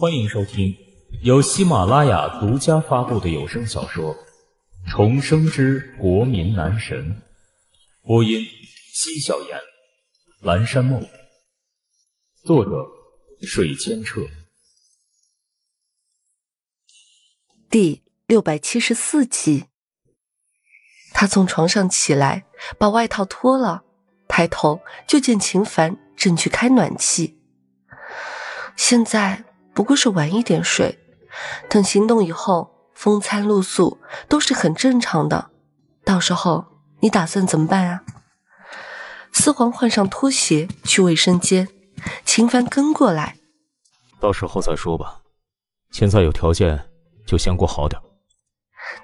欢迎收听由喜马拉雅独家发布的有声小说《重生之国民男神》，播音：西小言、蓝山梦，作者：水千澈，第六百七十四集。他从床上起来，把外套脱了，抬头就见秦凡正去开暖气。现在。不过是晚一点睡，等行动以后风餐露宿都是很正常的。到时候你打算怎么办啊？四皇换上拖鞋去卫生间，秦凡跟过来。到时候再说吧，现在有条件就先过好点。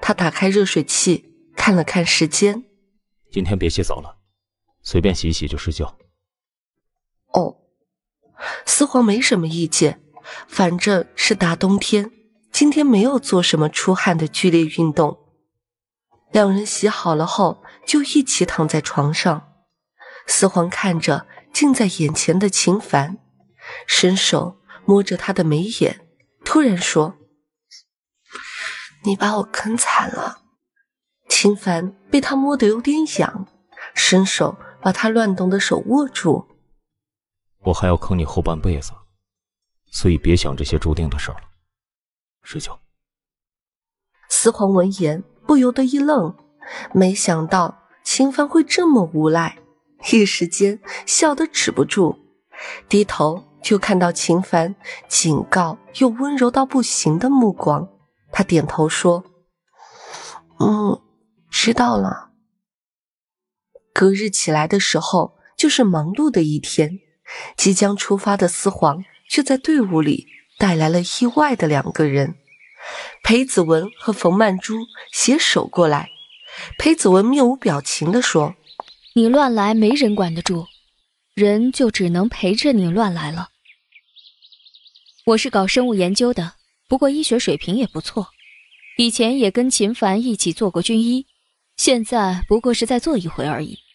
他打开热水器，看了看时间。今天别洗澡了，随便洗洗就睡觉。哦，四皇没什么意见。反正是大冬天，今天没有做什么出汗的剧烈运动。两人洗好了后，就一起躺在床上，四皇看着近在眼前的秦凡，伸手摸着他的眉眼，突然说：“你把我坑惨了。”秦凡被他摸得有点痒，伸手把他乱动的手握住：“我还要坑你后半辈子。”所以别想这些注定的事了，睡觉。司皇闻言不由得一愣，没想到秦凡会这么无赖，一时间笑得止不住，低头就看到秦凡警告又温柔到不行的目光，他点头说：“嗯，知道了。”隔日起来的时候就是忙碌的一天，即将出发的司皇。却在队伍里带来了意外的两个人，裴子文和冯曼珠携手过来。裴子文面无表情的说：“你乱来，没人管得住，人就只能陪着你乱来了。”我是搞生物研究的，不过医学水平也不错，以前也跟秦凡一起做过军医，现在不过是在做一回而已。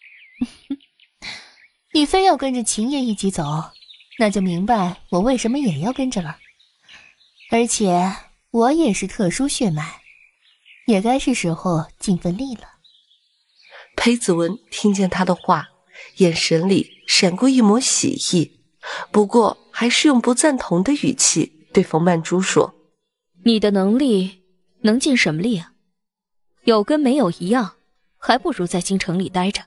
你非要跟着秦爷一起走？那就明白我为什么也要跟着了，而且我也是特殊血脉，也该是时候尽份力了。裴子文听见他的话，眼神里闪过一抹喜意，不过还是用不赞同的语气对冯曼珠说：“你的能力能尽什么力啊？有跟没有一样，还不如在京城里待着。”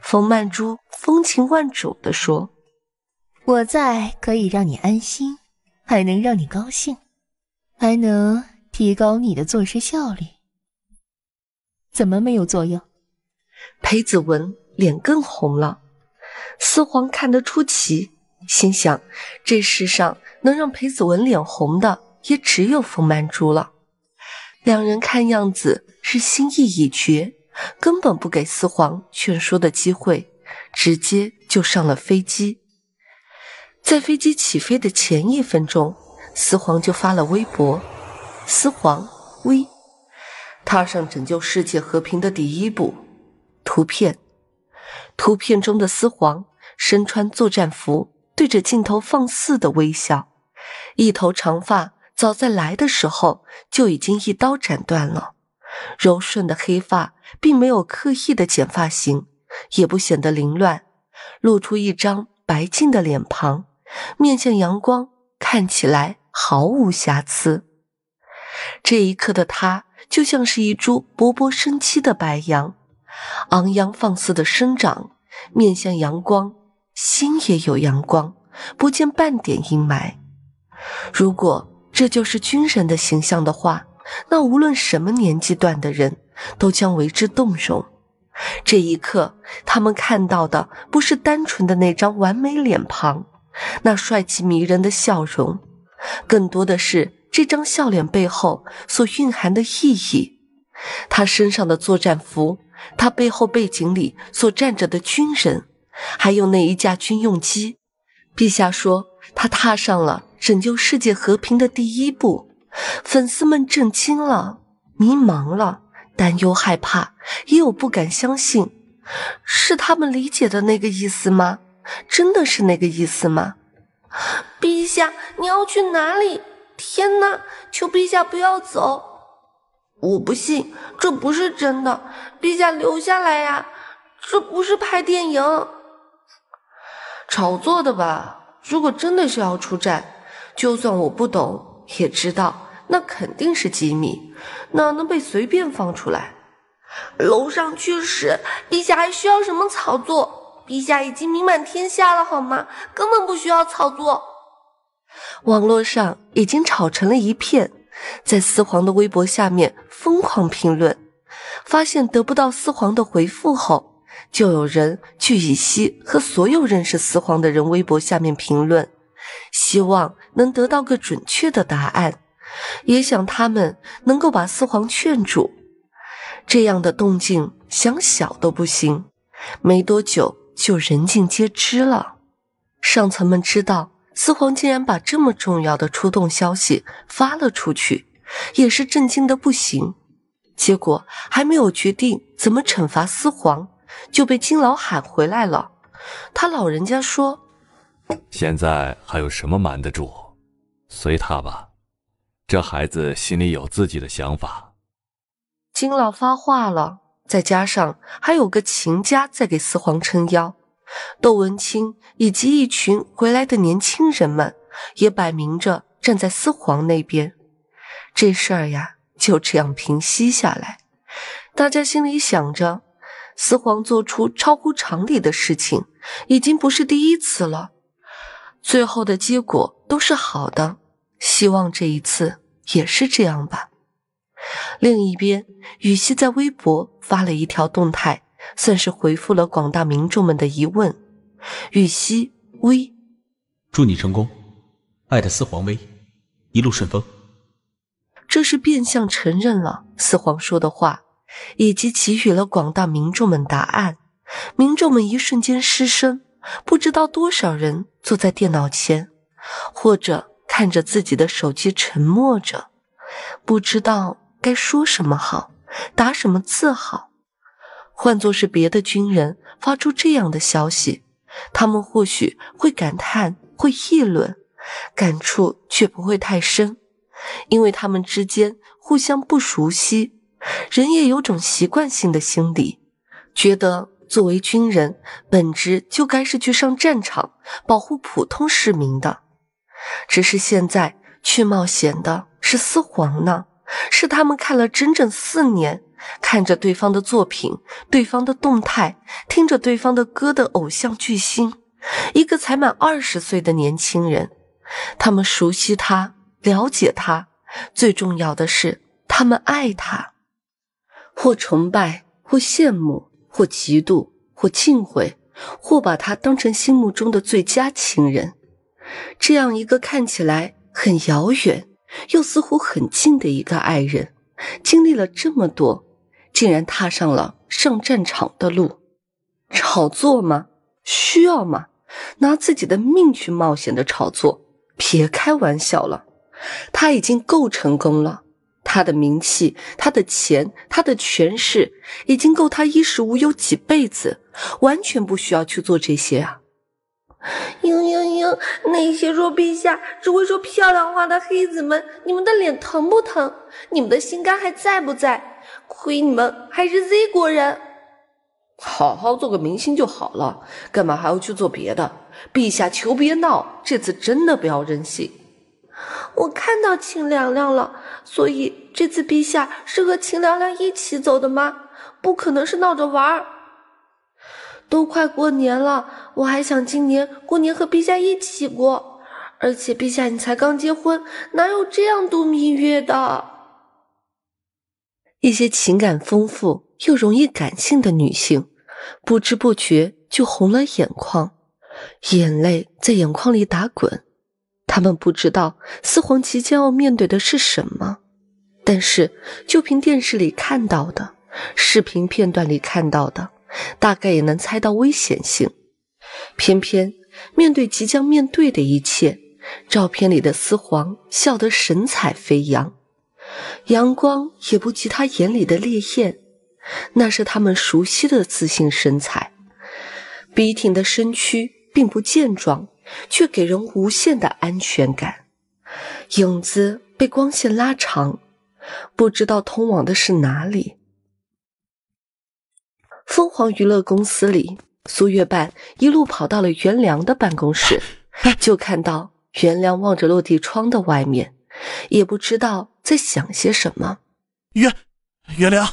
冯曼珠风情万种地说。我在可以让你安心，还能让你高兴，还能提高你的做事效率。怎么没有作用？裴子文脸更红了。四皇看得出奇，心想：这世上能让裴子文脸红的也只有冯曼珠了。两人看样子是心意已决，根本不给四皇劝说的机会，直接就上了飞机。在飞机起飞的前一分钟，司皇就发了微博：“司皇微踏上拯救世界和平的第一步。”图片，图片中的司皇身穿作战服，对着镜头放肆的微笑，一头长发早在来的时候就已经一刀斩断了，柔顺的黑发并没有刻意的剪发型，也不显得凌乱，露出一张白净的脸庞。面向阳光，看起来毫无瑕疵。这一刻的他，就像是一株勃勃生机的白杨，昂扬放肆的生长，面向阳光，心也有阳光，不见半点阴霾。如果这就是军人的形象的话，那无论什么年纪段的人，都将为之动容。这一刻，他们看到的不是单纯的那张完美脸庞。那帅气迷人的笑容，更多的是这张笑脸背后所蕴含的意义。他身上的作战服，他背后背景里所站着的军人，还有那一架军用机。陛下说他踏上了拯救世界和平的第一步，粉丝们震惊了，迷茫了，担忧害怕，也有不敢相信，是他们理解的那个意思吗？真的是那个意思吗？陛下，你要去哪里？天哪！求陛下不要走！我不信，这不是真的！陛下留下来呀！这不是拍电影，炒作的吧？如果真的是要出战，就算我不懂，也知道那肯定是机密，哪能被随便放出来？楼上去使，陛下还需要什么炒作？陛下已经名满天下了，好吗？根本不需要炒作。网络上已经吵成了一片，在四皇的微博下面疯狂评论，发现得不到四皇的回复后，就有人去以西和所有认识四皇的人微博下面评论，希望能得到个准确的答案，也想他们能够把四皇劝住。这样的动静想小都不行。没多久。就人尽皆知了。上层们知道四皇竟然把这么重要的出动消息发了出去，也是震惊的不行。结果还没有决定怎么惩罚四皇，就被金老喊回来了。他老人家说：“现在还有什么瞒得住？随他吧，这孩子心里有自己的想法。”金老发话了。再加上还有个秦家在给四皇撑腰，窦文清以及一群回来的年轻人们也摆明着站在四皇那边。这事儿呀就这样平息下来，大家心里想着，四皇做出超乎常理的事情已经不是第一次了，最后的结果都是好的，希望这一次也是这样吧。另一边，雨西在微博。发了一条动态，算是回复了广大民众们的疑问。玉溪微，祝你成功！艾的斯皇威，一路顺风。这是变相承认了四皇说的话，以及给予了广大民众们答案。民众们一瞬间失声，不知道多少人坐在电脑前，或者看着自己的手机沉默着，不知道该说什么好。打什么字好？换作是别的军人发出这样的消息，他们或许会感叹，会议论，感触却不会太深，因为他们之间互相不熟悉。人也有种习惯性的心理，觉得作为军人，本职就该是去上战场，保护普通市民的。只是现在去冒险的是四皇呢。是他们看了整整四年，看着对方的作品、对方的动态、听着对方的歌的偶像巨星，一个才满二十岁的年轻人，他们熟悉他、了解他，最重要的是，他们爱他，或崇拜，或羡慕，或嫉妒，或敬畏，或把他当成心目中的最佳情人。这样一个看起来很遥远。又似乎很近的一个爱人，经历了这么多，竟然踏上了上战场的路，炒作吗？需要吗？拿自己的命去冒险的炒作，别开玩笑了。他已经够成功了，他的名气、他的钱、他的权势，已经够他衣食无忧几辈子，完全不需要去做这些啊。嘤嘤嘤！那些说陛下只会说漂亮话的黑子们，你们的脸疼不疼？你们的心肝还在不在？亏你们还是 Z 国人，好好做个明星就好了，干嘛还要去做别的？陛下求别闹，这次真的不要任性。我看到秦凉凉了，所以这次陛下是和秦凉凉一起走的吗？不可能是闹着玩儿。都快过年了，我还想今年过年和陛下一起过。而且陛下，你才刚结婚，哪有这样度蜜月的？一些情感丰富又容易感性的女性，不知不觉就红了眼眶，眼泪在眼眶里打滚。她们不知道四皇即将要面对的是什么，但是就凭电视里看到的、视频片段里看到的。大概也能猜到危险性，偏偏面对即将面对的一切，照片里的丝皇笑得神采飞扬，阳光也不及他眼里的烈焰。那是他们熟悉的自信神采，笔挺的身躯并不健壮，却给人无限的安全感。影子被光线拉长，不知道通往的是哪里。凤凰娱乐公司里，苏月半一路跑到了袁良的办公室，就看到袁良望着落地窗的外面，也不知道在想些什么。袁袁良，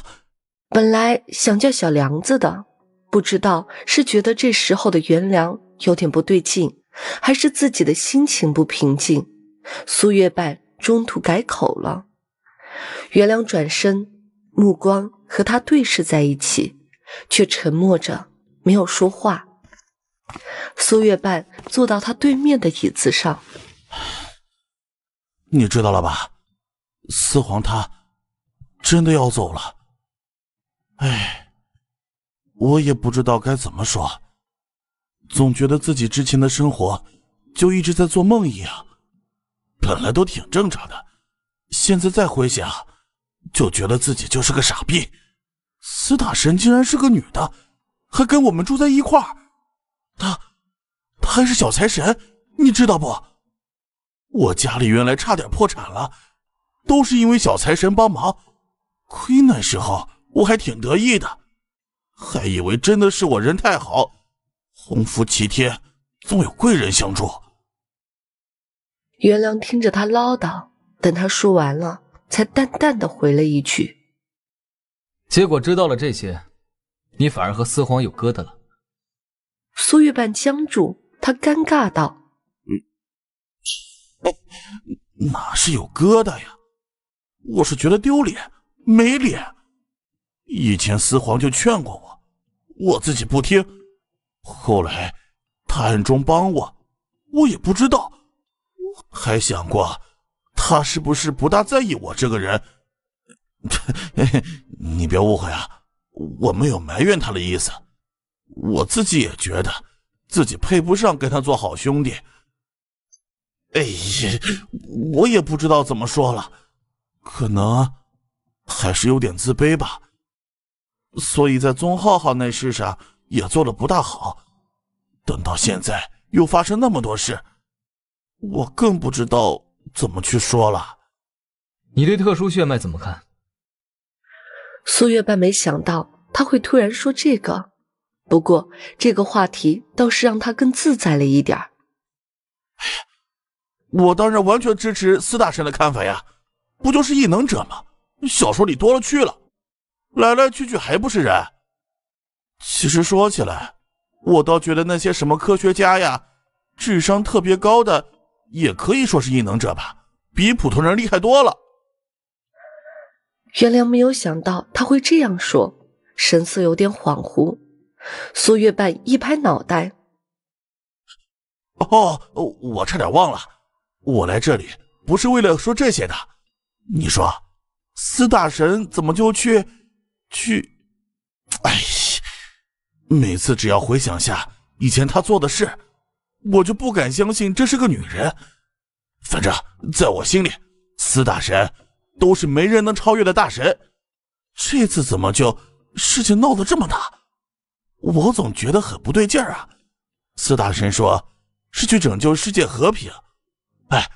本来想叫小梁子的，不知道是觉得这时候的袁良有点不对劲，还是自己的心情不平静，苏月半中途改口了。袁良转身，目光和他对视在一起。却沉默着，没有说话。苏月半坐到他对面的椅子上，你知道了吧？四皇他真的要走了。哎，我也不知道该怎么说，总觉得自己之前的生活就一直在做梦一样，本来都挺正常的，现在再回想，就觉得自己就是个傻逼。死大神竟然是个女的，还跟我们住在一块儿。她，她还是小财神，你知道不？我家里原来差点破产了，都是因为小财神帮忙。亏那时候我还挺得意的，还以为真的是我人太好，洪福齐天，总有贵人相助。袁良听着他唠叨，等他说完了，才淡淡的回了一句。结果知道了这些，你反而和司皇有疙瘩了。苏玉半僵住，他尴尬道：“哪是有疙瘩呀？我是觉得丢脸，没脸。以前司皇就劝过我，我自己不听。后来他暗中帮我，我也不知道。还想过，他是不是不大在意我这个人。” 你别误会啊，我没有埋怨他的意思，我自己也觉得自己配不上跟他做好兄弟。哎呀，我也不知道怎么说了，可能还是有点自卑吧，所以在宗浩浩那事上也做的不大好。等到现在又发生那么多事，我更不知道怎么去说了。你对特殊血脉怎么看？苏月半没想到他会突然说这个，不过这个话题倒是让他更自在了一点我当然完全支持四大神的看法呀，不就是异能者吗？小说里多了去了，来来去去还不是人。其实说起来，我倒觉得那些什么科学家呀，智商特别高的，也可以说是异能者吧，比普通人厉害多了。袁良没有想到他会这样说，神色有点恍惚。苏月半一拍脑袋：“哦，我差点忘了，我来这里不是为了说这些的。你说，司大神怎么就去去？哎呀，每次只要回想下以前他做的事，我就不敢相信这是个女人。反正在我心里，司大神。”都是没人能超越的大神，这次怎么就事情闹得这么大？我总觉得很不对劲儿啊！四大神说是去拯救世界和平，哎，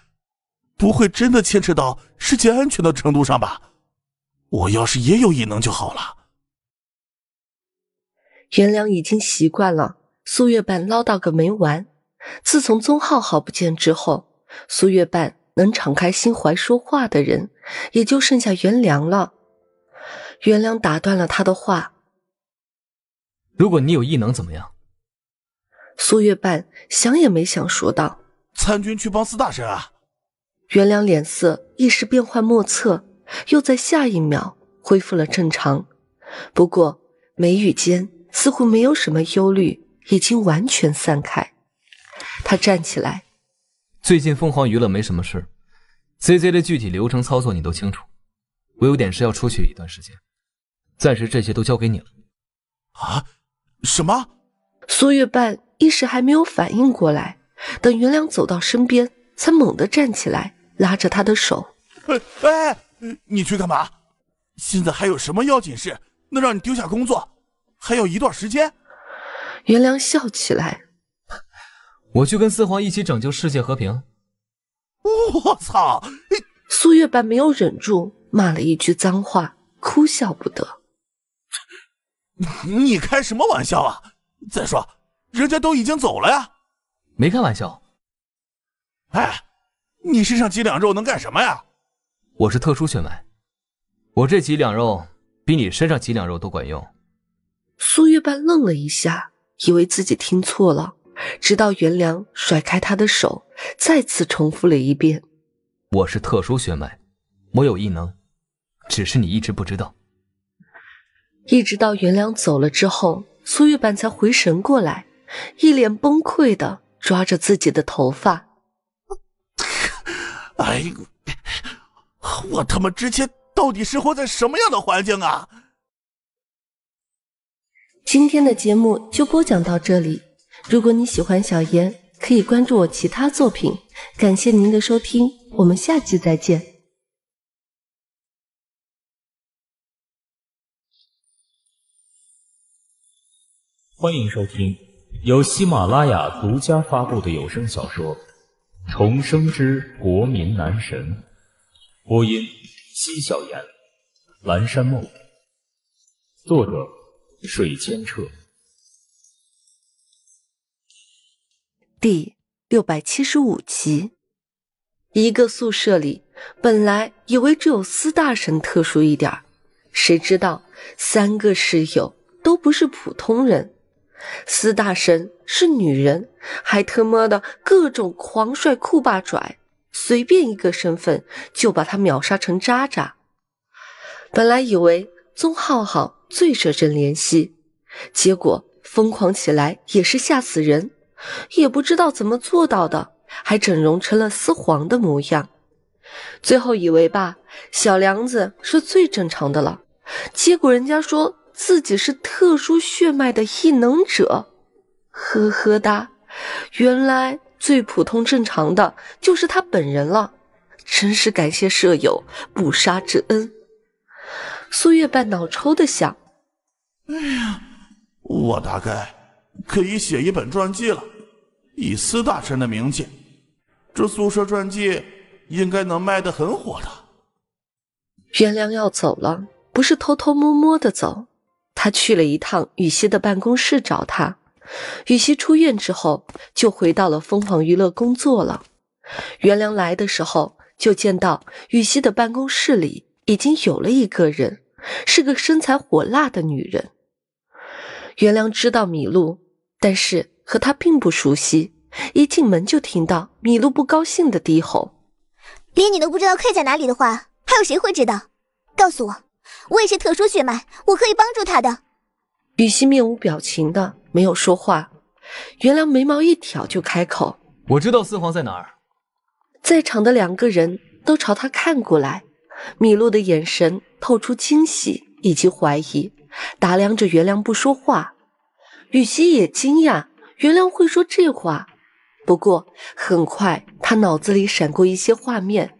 不会真的牵扯到世界安全的程度上吧？我要是也有异能就好了。颜良已经习惯了苏月半唠叨个没完。自从宗浩浩不见之后，苏月半。能敞开心怀说话的人，也就剩下袁良了。袁良打断了他的话：“如果你有异能，怎么样？”苏月半想也没想，说道：“参军去帮四大神啊！”袁良脸色一时变幻莫测，又在下一秒恢复了正常，不过眉宇间似乎没有什么忧虑，已经完全散开。他站起来。最近凤凰娱乐没什么事，CZ 的具体流程操作你都清楚。我有点事要出去一段时间，暂时这些都交给你了。啊？什么？苏月半一时还没有反应过来，等云良走到身边，才猛地站起来，拉着他的手：“哎哎，你去干嘛？现在还有什么要紧事能让你丢下工作？还有一段时间。”云良笑起来。我去跟四皇一起拯救世界和平！我操！苏月半没有忍住，骂了一句脏话，哭笑不得。你开什么玩笑啊？再说，人家都已经走了呀！没开玩笑。哎，你身上几两肉能干什么呀？我是特殊血脉，我这几两肉比你身上几两肉都管用。苏月半愣了一下，以为自己听错了。直到袁良甩开他的手，再次重复了一遍：“我是特殊血脉，我有异能，只是你一直不知道。”一直到袁良走了之后，苏玉板才回神过来，一脸崩溃的抓着自己的头发：“ 哎，我他妈之前到底生活在什么样的环境啊？”今天的节目就播讲到这里。如果你喜欢小言，可以关注我其他作品。感谢您的收听，我们下期再见。欢迎收听由喜马拉雅独家发布的有声小说《重生之国民男神》，播音：西小言，蓝山梦，作者：水千澈。第六百七十五集，一个宿舍里，本来以为只有司大神特殊一点儿，谁知道三个室友都不是普通人。司大神是女人，还特么的各种狂帅酷霸拽，随便一个身份就把他秒杀成渣渣。本来以为宗浩浩最惹人怜惜，结果疯狂起来也是吓死人。也不知道怎么做到的，还整容成了丝皇的模样。最后以为吧，小梁子是最正常的了。结果人家说自己是特殊血脉的异能者，呵呵哒。原来最普通正常的，就是他本人了。真是感谢舍友不杀之恩。苏月半脑抽的想，哎呀，我大概可以写一本传记了。以司大神的名气，这《宿舍传记》应该能卖得很火的。袁良要走了，不是偷偷摸摸的走，他去了一趟羽西的办公室找他。羽西出院之后，就回到了凤凰娱乐工作了。袁良来的时候，就见到羽西的办公室里已经有了一个人，是个身材火辣的女人。袁良知道米露，但是。和他并不熟悉，一进门就听到米露不高兴的低吼：“连你都不知道 K 在哪里的话，还有谁会知道？告诉我，我也是特殊血脉，我可以帮助他的。”羽西面无表情的没有说话。原良眉毛一挑就开口：“我知道四皇在哪儿。”在场的两个人都朝他看过来，米露的眼神透出惊喜以及怀疑，打量着袁良不说话。羽西也惊讶。原良会说这话，不过很快他脑子里闪过一些画面。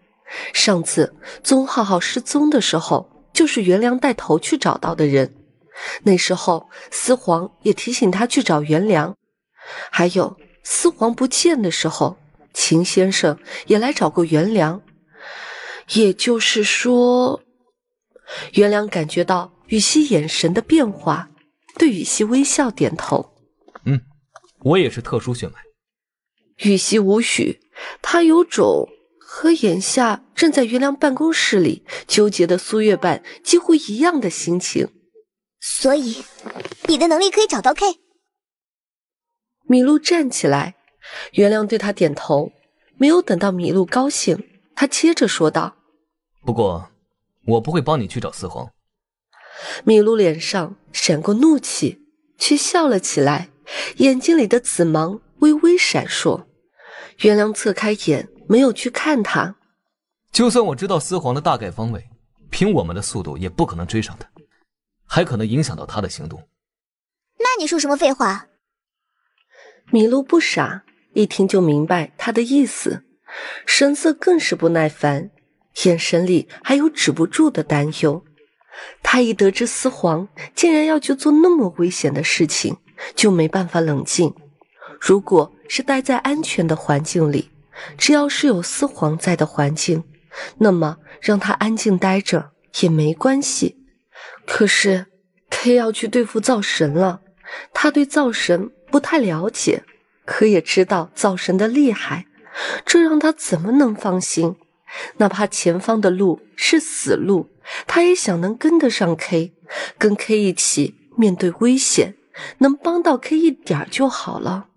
上次宗浩浩失踪的时候，就是袁良带头去找到的人。那时候思皇也提醒他去找袁良，还有思皇不见的时候，秦先生也来找过袁良。也就是说，袁良感觉到羽西眼神的变化，对羽西微笑点头。我也是特殊血脉。雨西无许，他有种和眼下正在原谅办公室里纠结的苏月半几乎一样的心情。所以，你的能力可以找到 K。米露站起来，原谅对他点头。没有等到米露高兴，他接着说道：“不过，我不会帮你去找四皇。”米露脸上闪过怒气，却笑了起来。眼睛里的紫芒微微闪烁，袁良侧开眼，没有去看他。就算我知道四皇的大概方位，凭我们的速度也不可能追上他，还可能影响到他的行动。那你说什么废话？米露不傻，一听就明白他的意思，神色更是不耐烦，眼神里还有止不住的担忧。他一得知四皇竟然要去做那么危险的事情，就没办法冷静。如果是待在安全的环境里，只要是有四皇在的环境，那么让他安静待着也没关系。可是 K 要去对付灶神了，他对灶神不太了解，可也知道灶神的厉害，这让他怎么能放心？哪怕前方的路是死路，他也想能跟得上 K，跟 K 一起面对危险。能帮到 K 一点就好了。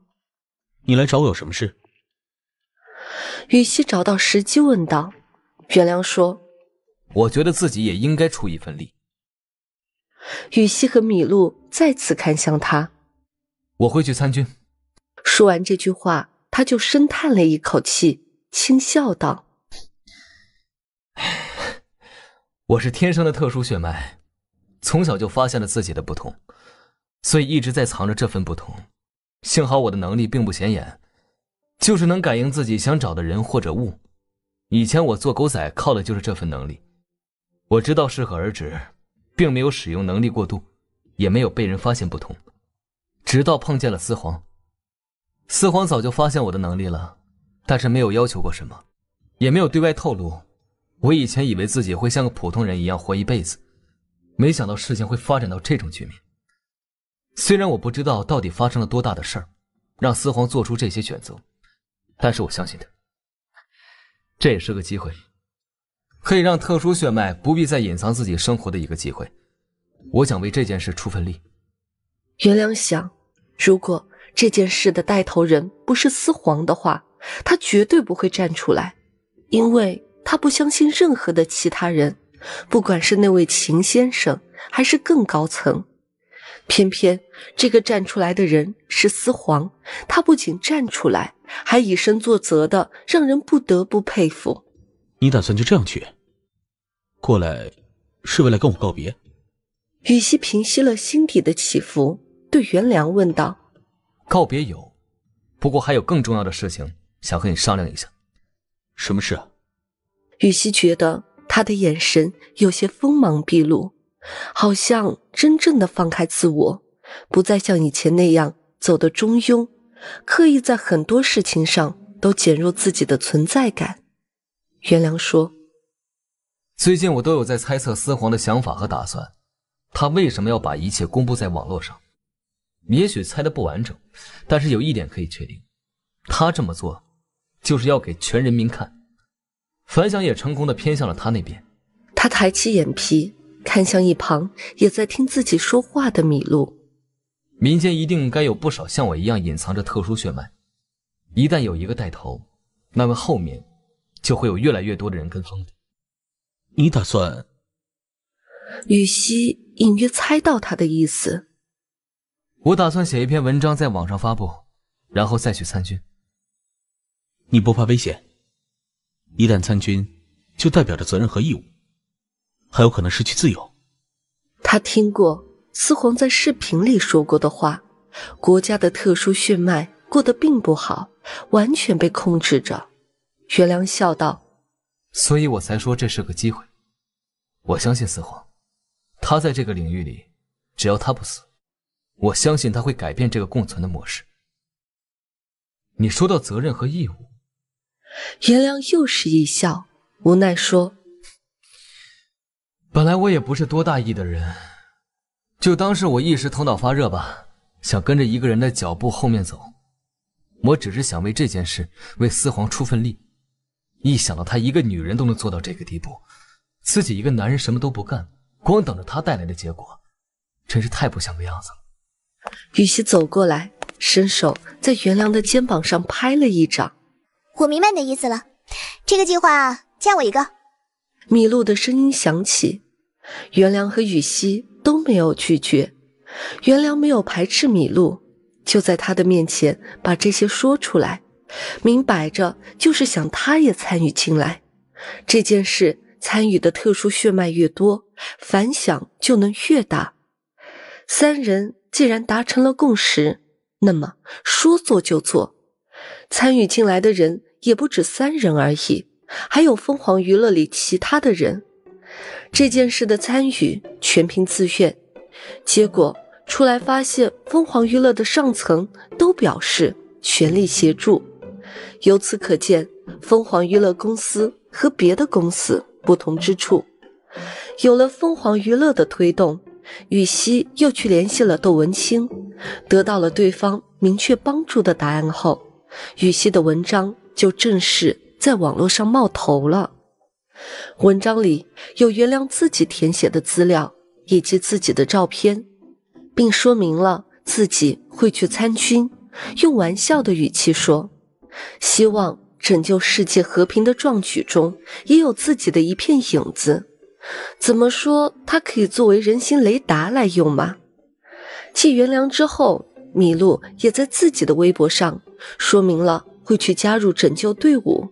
你来找我有什么事？羽西找到时机问道。袁良说：“我觉得自己也应该出一份力。”羽西和米露再次看向他。我会去参军。说完这句话，他就深叹了一口气，轻笑道：“我是天生的特殊血脉，从小就发现了自己的不同。”所以一直在藏着这份不同，幸好我的能力并不显眼，就是能感应自己想找的人或者物。以前我做狗仔靠的就是这份能力，我知道适可而止，并没有使用能力过度，也没有被人发现不同。直到碰见了四皇，四皇早就发现我的能力了，但是没有要求过什么，也没有对外透露。我以前以为自己会像个普通人一样活一辈子，没想到事情会发展到这种局面。虽然我不知道到底发生了多大的事儿，让司皇做出这些选择，但是我相信他。这也是个机会，可以让特殊血脉不必再隐藏自己生活的一个机会。我想为这件事出份力。袁良想，如果这件事的带头人不是司皇的话，他绝对不会站出来，因为他不相信任何的其他人，不管是那位秦先生，还是更高层。偏偏这个站出来的人是司皇，他不仅站出来，还以身作则的，让人不得不佩服。你打算就这样去？过来是为了跟我告别？羽西平息了心底的起伏，对袁良问道：“告别有，不过还有更重要的事情想和你商量一下。什么事？”羽西觉得他的眼神有些锋芒毕露。好像真正的放开自我，不再像以前那样走得中庸，刻意在很多事情上都减弱自己的存在感。袁良说：“最近我都有在猜测司皇的想法和打算，他为什么要把一切公布在网络上？也许猜的不完整，但是有一点可以确定，他这么做就是要给全人民看。反响也成功的偏向了他那边。”他抬起眼皮。看向一旁也在听自己说话的米露，民间一定该有不少像我一样隐藏着特殊血脉，一旦有一个带头，那么后面就会有越来越多的人跟风的。你打算？羽西隐约猜到他的意思。我打算写一篇文章在网上发布，然后再去参军。你不怕危险？一旦参军，就代表着责任和义务。还有可能失去自由。他听过四皇在视频里说过的话，国家的特殊血脉过得并不好，完全被控制着。袁良笑道：“所以我才说这是个机会。我相信四皇，他在这个领域里，只要他不死，我相信他会改变这个共存的模式。你说到责任和义务，袁良又是一笑，无奈说。”本来我也不是多大意的人，就当是我一时头脑发热吧，想跟着一个人的脚步后面走。我只是想为这件事为四皇出份力。一想到她一个女人都能做到这个地步，自己一个男人什么都不干，光等着他带来的结果，真是太不像个样子了。雨西走过来，伸手在袁良的肩膀上拍了一掌。我明白你的意思了，这个计划加我一个。米露的声音响起，袁良和雨熙都没有拒绝。袁良没有排斥米露，就在他的面前把这些说出来，明摆着就是想他也参与进来。这件事参与的特殊血脉越多，反响就能越大。三人既然达成了共识，那么说做就做。参与进来的人也不止三人而已。还有凤凰娱乐里其他的人，这件事的参与全凭自愿。结果出来发现，凤凰娱乐的上层都表示全力协助。由此可见，凤凰娱乐公司和别的公司不同之处。有了凤凰娱乐的推动，羽西又去联系了窦文清，得到了对方明确帮助的答案后，羽西的文章就正式。在网络上冒头了，文章里有袁良自己填写的资料以及自己的照片，并说明了自己会去参军，用玩笑的语气说，希望拯救世界和平的壮举中也有自己的一片影子。怎么说，它可以作为人形雷达来用吗？继袁良之后，米露也在自己的微博上说明了会去加入拯救队伍。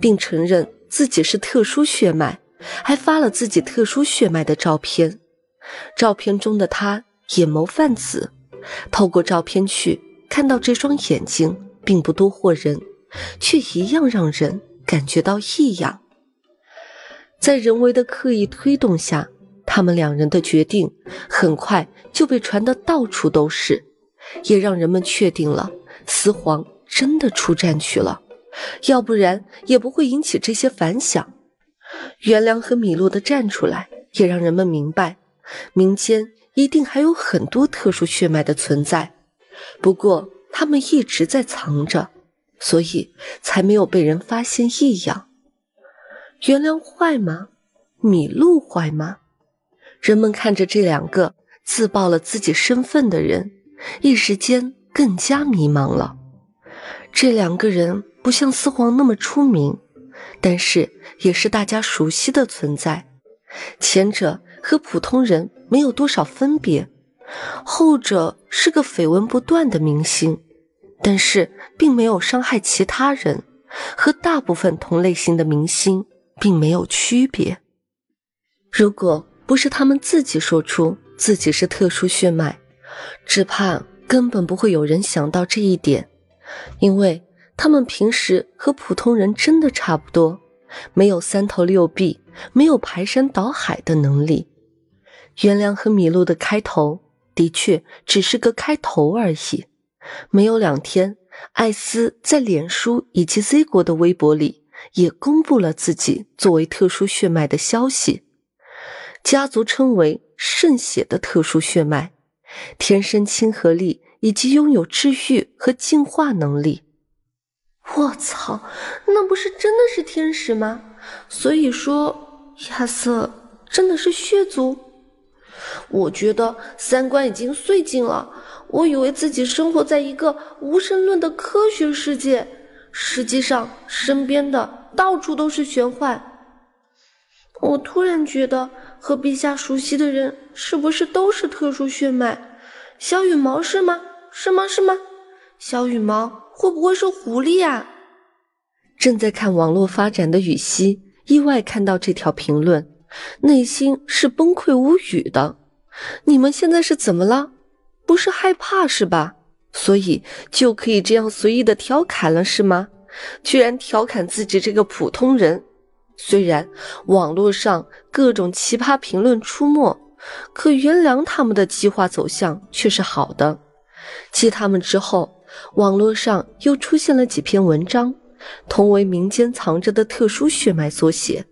并承认自己是特殊血脉，还发了自己特殊血脉的照片。照片中的他眼眸泛紫，透过照片去看到这双眼睛，并不多惑人，却一样让人感觉到异样。在人为的刻意推动下，他们两人的决定很快就被传得到处都是，也让人们确定了司皇真的出战去了。要不然也不会引起这些反响。袁良和米露的站出来，也让人们明白，民间一定还有很多特殊血脉的存在。不过他们一直在藏着，所以才没有被人发现异样。袁良坏吗？米露坏吗？人们看着这两个自曝了自己身份的人，一时间更加迷茫了。这两个人。不像四皇那么出名，但是也是大家熟悉的存在。前者和普通人没有多少分别，后者是个绯闻不断的明星，但是并没有伤害其他人，和大部分同类型的明星并没有区别。如果不是他们自己说出自己是特殊血脉，只怕根本不会有人想到这一点，因为。他们平时和普通人真的差不多，没有三头六臂，没有排山倒海的能力。原谅和米露的开头的确只是个开头而已。没有两天，艾斯在脸书以及 Z 国的微博里也公布了自己作为特殊血脉的消息。家族称为“圣血”的特殊血脉，天生亲和力以及拥有治愈和净化能力。我操，那不是真的是天使吗？所以说，亚瑟真的是血族？我觉得三观已经碎尽了。我以为自己生活在一个无神论的科学世界，实际上身边的到处都是玄幻。我突然觉得和陛下熟悉的人是不是都是特殊血脉？小羽毛是吗？是吗？是吗？小羽毛。会不会是狐狸啊？正在看网络发展的雨熙意外看到这条评论，内心是崩溃无语的。你们现在是怎么了？不是害怕是吧？所以就可以这样随意的调侃了是吗？居然调侃自己这个普通人。虽然网络上各种奇葩评论出没，可袁良他们的计划走向却是好的。继他们之后。网络上又出现了几篇文章，同为民间藏着的特殊血脉所写，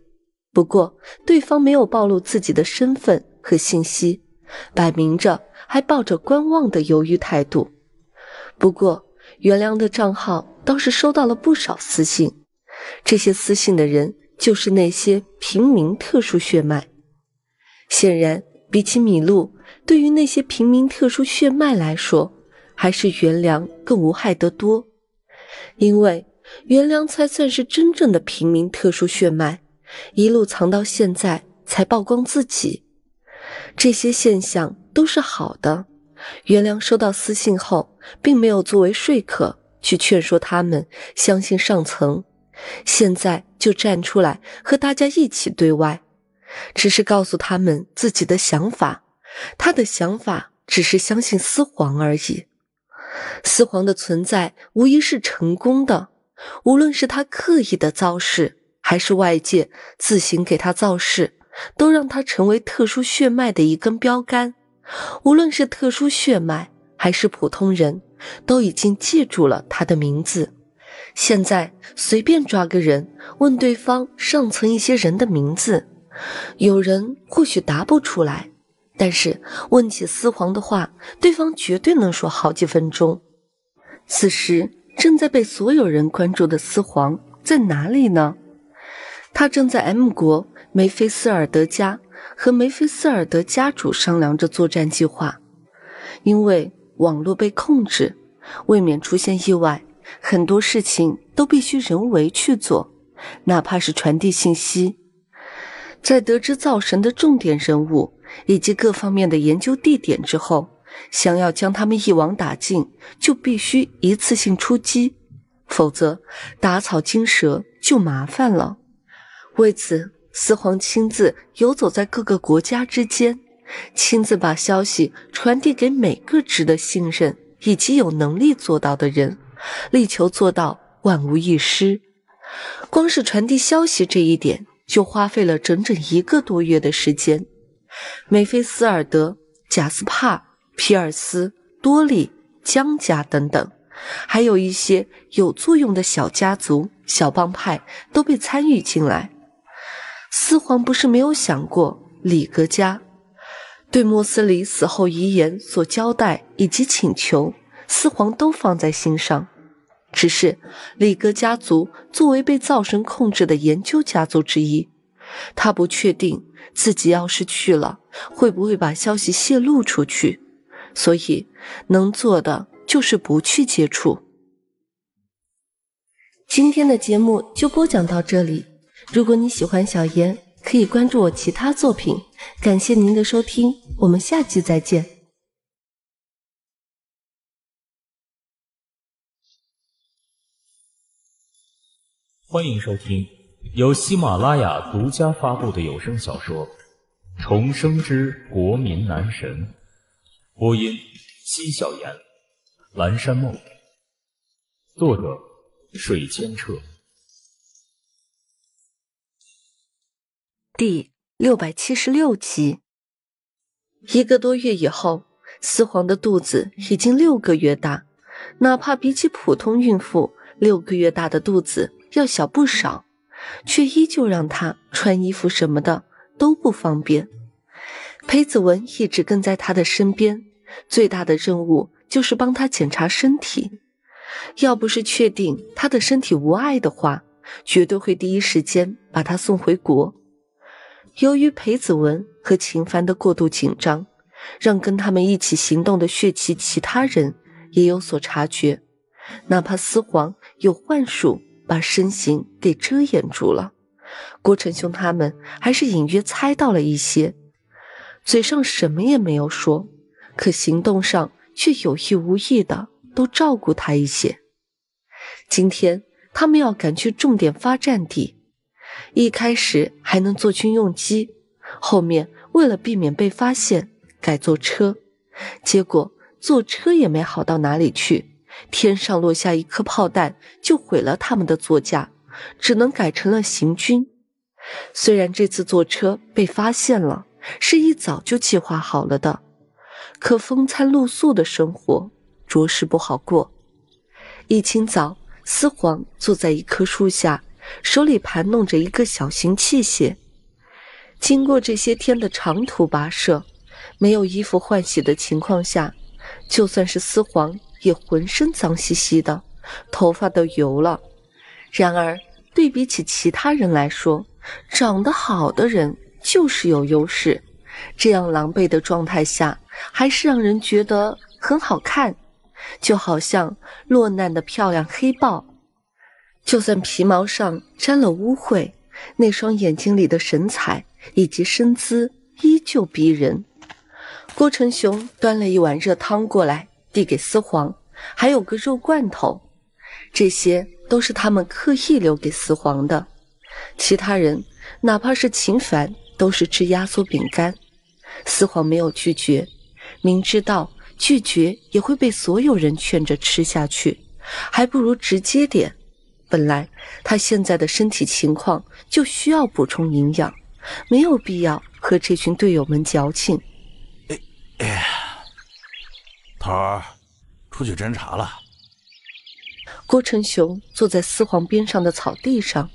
不过对方没有暴露自己的身份和信息，摆明着还抱着观望的犹豫态度。不过袁良的账号倒是收到了不少私信，这些私信的人就是那些平民特殊血脉。显然，比起米露，对于那些平民特殊血脉来说。还是袁良更无害得多，因为袁良才算是真正的平民特殊血脉，一路藏到现在才曝光自己。这些现象都是好的。袁良收到私信后，并没有作为说客去劝说他们相信上层，现在就站出来和大家一起对外，只是告诉他们自己的想法。他的想法只是相信私皇而已。四皇的存在无疑是成功的，无论是他刻意的造势，还是外界自行给他造势，都让他成为特殊血脉的一根标杆。无论是特殊血脉，还是普通人，都已经记住了他的名字。现在随便抓个人问对方上层一些人的名字，有人或许答不出来。但是问起四皇的话，对方绝对能说好几分钟。此时正在被所有人关注的四皇在哪里呢？他正在 M 国梅菲斯尔德家和梅菲斯尔德家主商量着作战计划，因为网络被控制，未免出现意外，很多事情都必须人为去做，哪怕是传递信息。在得知灶神的重点人物。以及各方面的研究地点之后，想要将他们一网打尽，就必须一次性出击，否则打草惊蛇就麻烦了。为此，四皇亲自游走在各个国家之间，亲自把消息传递给每个值得信任以及有能力做到的人，力求做到万无一失。光是传递消息这一点，就花费了整整一个多月的时间。梅菲斯尔德、贾斯帕、皮尔斯、多利、江家等等，还有一些有作用的小家族、小帮派都被参与进来。四皇不是没有想过里格家，对莫斯里死后遗言所交代以及请求，四皇都放在心上。只是里格家族作为被灶神控制的研究家族之一。他不确定自己要是去了，会不会把消息泄露出去，所以能做的就是不去接触。今天的节目就播讲到这里，如果你喜欢小严，可以关注我其他作品。感谢您的收听，我们下期再见。欢迎收听。由喜马拉雅独家发布的有声小说《重生之国民男神》，播音：西小言、蓝山梦，作者：水千澈，第六百七十六集。一个多月以后，四皇的肚子已经六个月大，哪怕比起普通孕妇，六个月大的肚子要小不少。却依旧让他穿衣服什么的都不方便。裴子文一直跟在他的身边，最大的任务就是帮他检查身体。要不是确定他的身体无碍的话，绝对会第一时间把他送回国。由于裴子文和秦凡的过度紧张，让跟他们一起行动的血旗其他人也有所察觉，哪怕司皇有幻术。把身形给遮掩住了，郭成兄他们还是隐约猜到了一些，嘴上什么也没有说，可行动上却有意无意的都照顾他一些。今天他们要赶去重点发站地，一开始还能坐军用机，后面为了避免被发现改坐车，结果坐车也没好到哪里去。天上落下一颗炮弹，就毁了他们的座驾，只能改成了行军。虽然这次坐车被发现了，是一早就计划好了的，可风餐露宿的生活着实不好过。一清早，司皇坐在一棵树下，手里盘弄着一个小型器械。经过这些天的长途跋涉，没有衣服换洗的情况下，就算是司皇。也浑身脏兮兮的，头发都油了。然而，对比起其他人来说，长得好的人就是有优势。这样狼狈的状态下，还是让人觉得很好看，就好像落难的漂亮黑豹。就算皮毛上沾了污秽，那双眼睛里的神采以及身姿依旧逼人。郭成雄端了一碗热汤过来。递给司皇，还有个肉罐头，这些都是他们刻意留给司皇的。其他人，哪怕是秦凡，都是吃压缩饼干。司皇没有拒绝，明知道拒绝也会被所有人劝着吃下去，还不如直接点。本来他现在的身体情况就需要补充营养，没有必要和这群队友们矫情。哎哎。头儿出去侦查了。郭成雄坐在四皇边上的草地上。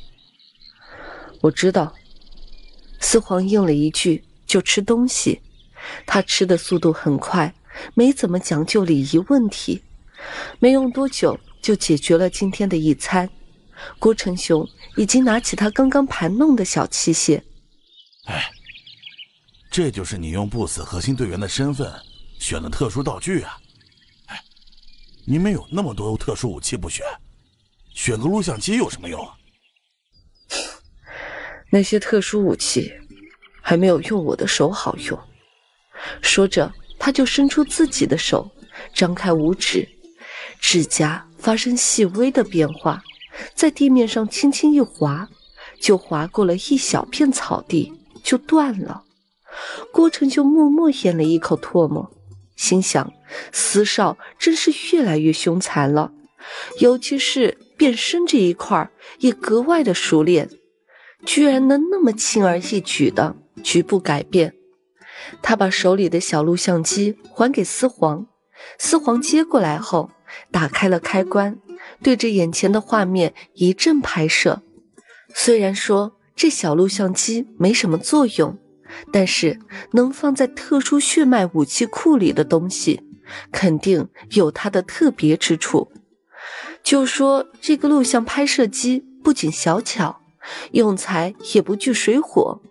我知道。四皇应了一句，就吃东西。他吃的速度很快，没怎么讲究礼仪问题。没用多久就解决了今天的一餐。郭成雄已经拿起他刚刚盘弄的小器械。哎，这就是你用不死核心队员的身份。选了特殊道具啊！哎，你们有那么多特殊武器不选，选个录像机有什么用？那些特殊武器还没有用我的手好用。说着，他就伸出自己的手，张开五指，指甲发生细微的变化，在地面上轻轻一划，就划过了一小片草地，就断了。郭成就默默咽了一口唾沫。心想，司少真是越来越凶残了，尤其是变身这一块儿也格外的熟练，居然能那么轻而易举的局部改变。他把手里的小录像机还给司皇，司皇接过来后打开了开关，对着眼前的画面一阵拍摄。虽然说这小录像机没什么作用。但是，能放在特殊血脉武器库里的东西，肯定有它的特别之处。就说这个录像拍摄机，不仅小巧，用材也不惧水火，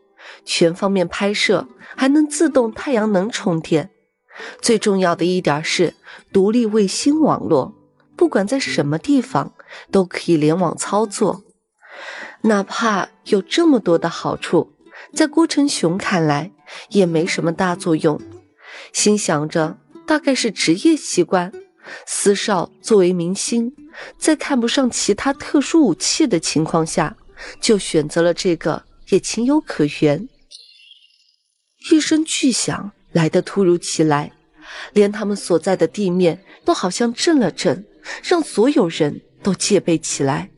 全方面拍摄，还能自动太阳能充电。最重要的一点是，独立卫星网络，不管在什么地方都可以联网操作。哪怕有这么多的好处。在郭成雄看来也没什么大作用，心想着大概是职业习惯。四少作为明星，在看不上其他特殊武器的情况下，就选择了这个，也情有可原。一声巨响来得突如其来，连他们所在的地面都好像震了震，让所有人都戒备起来。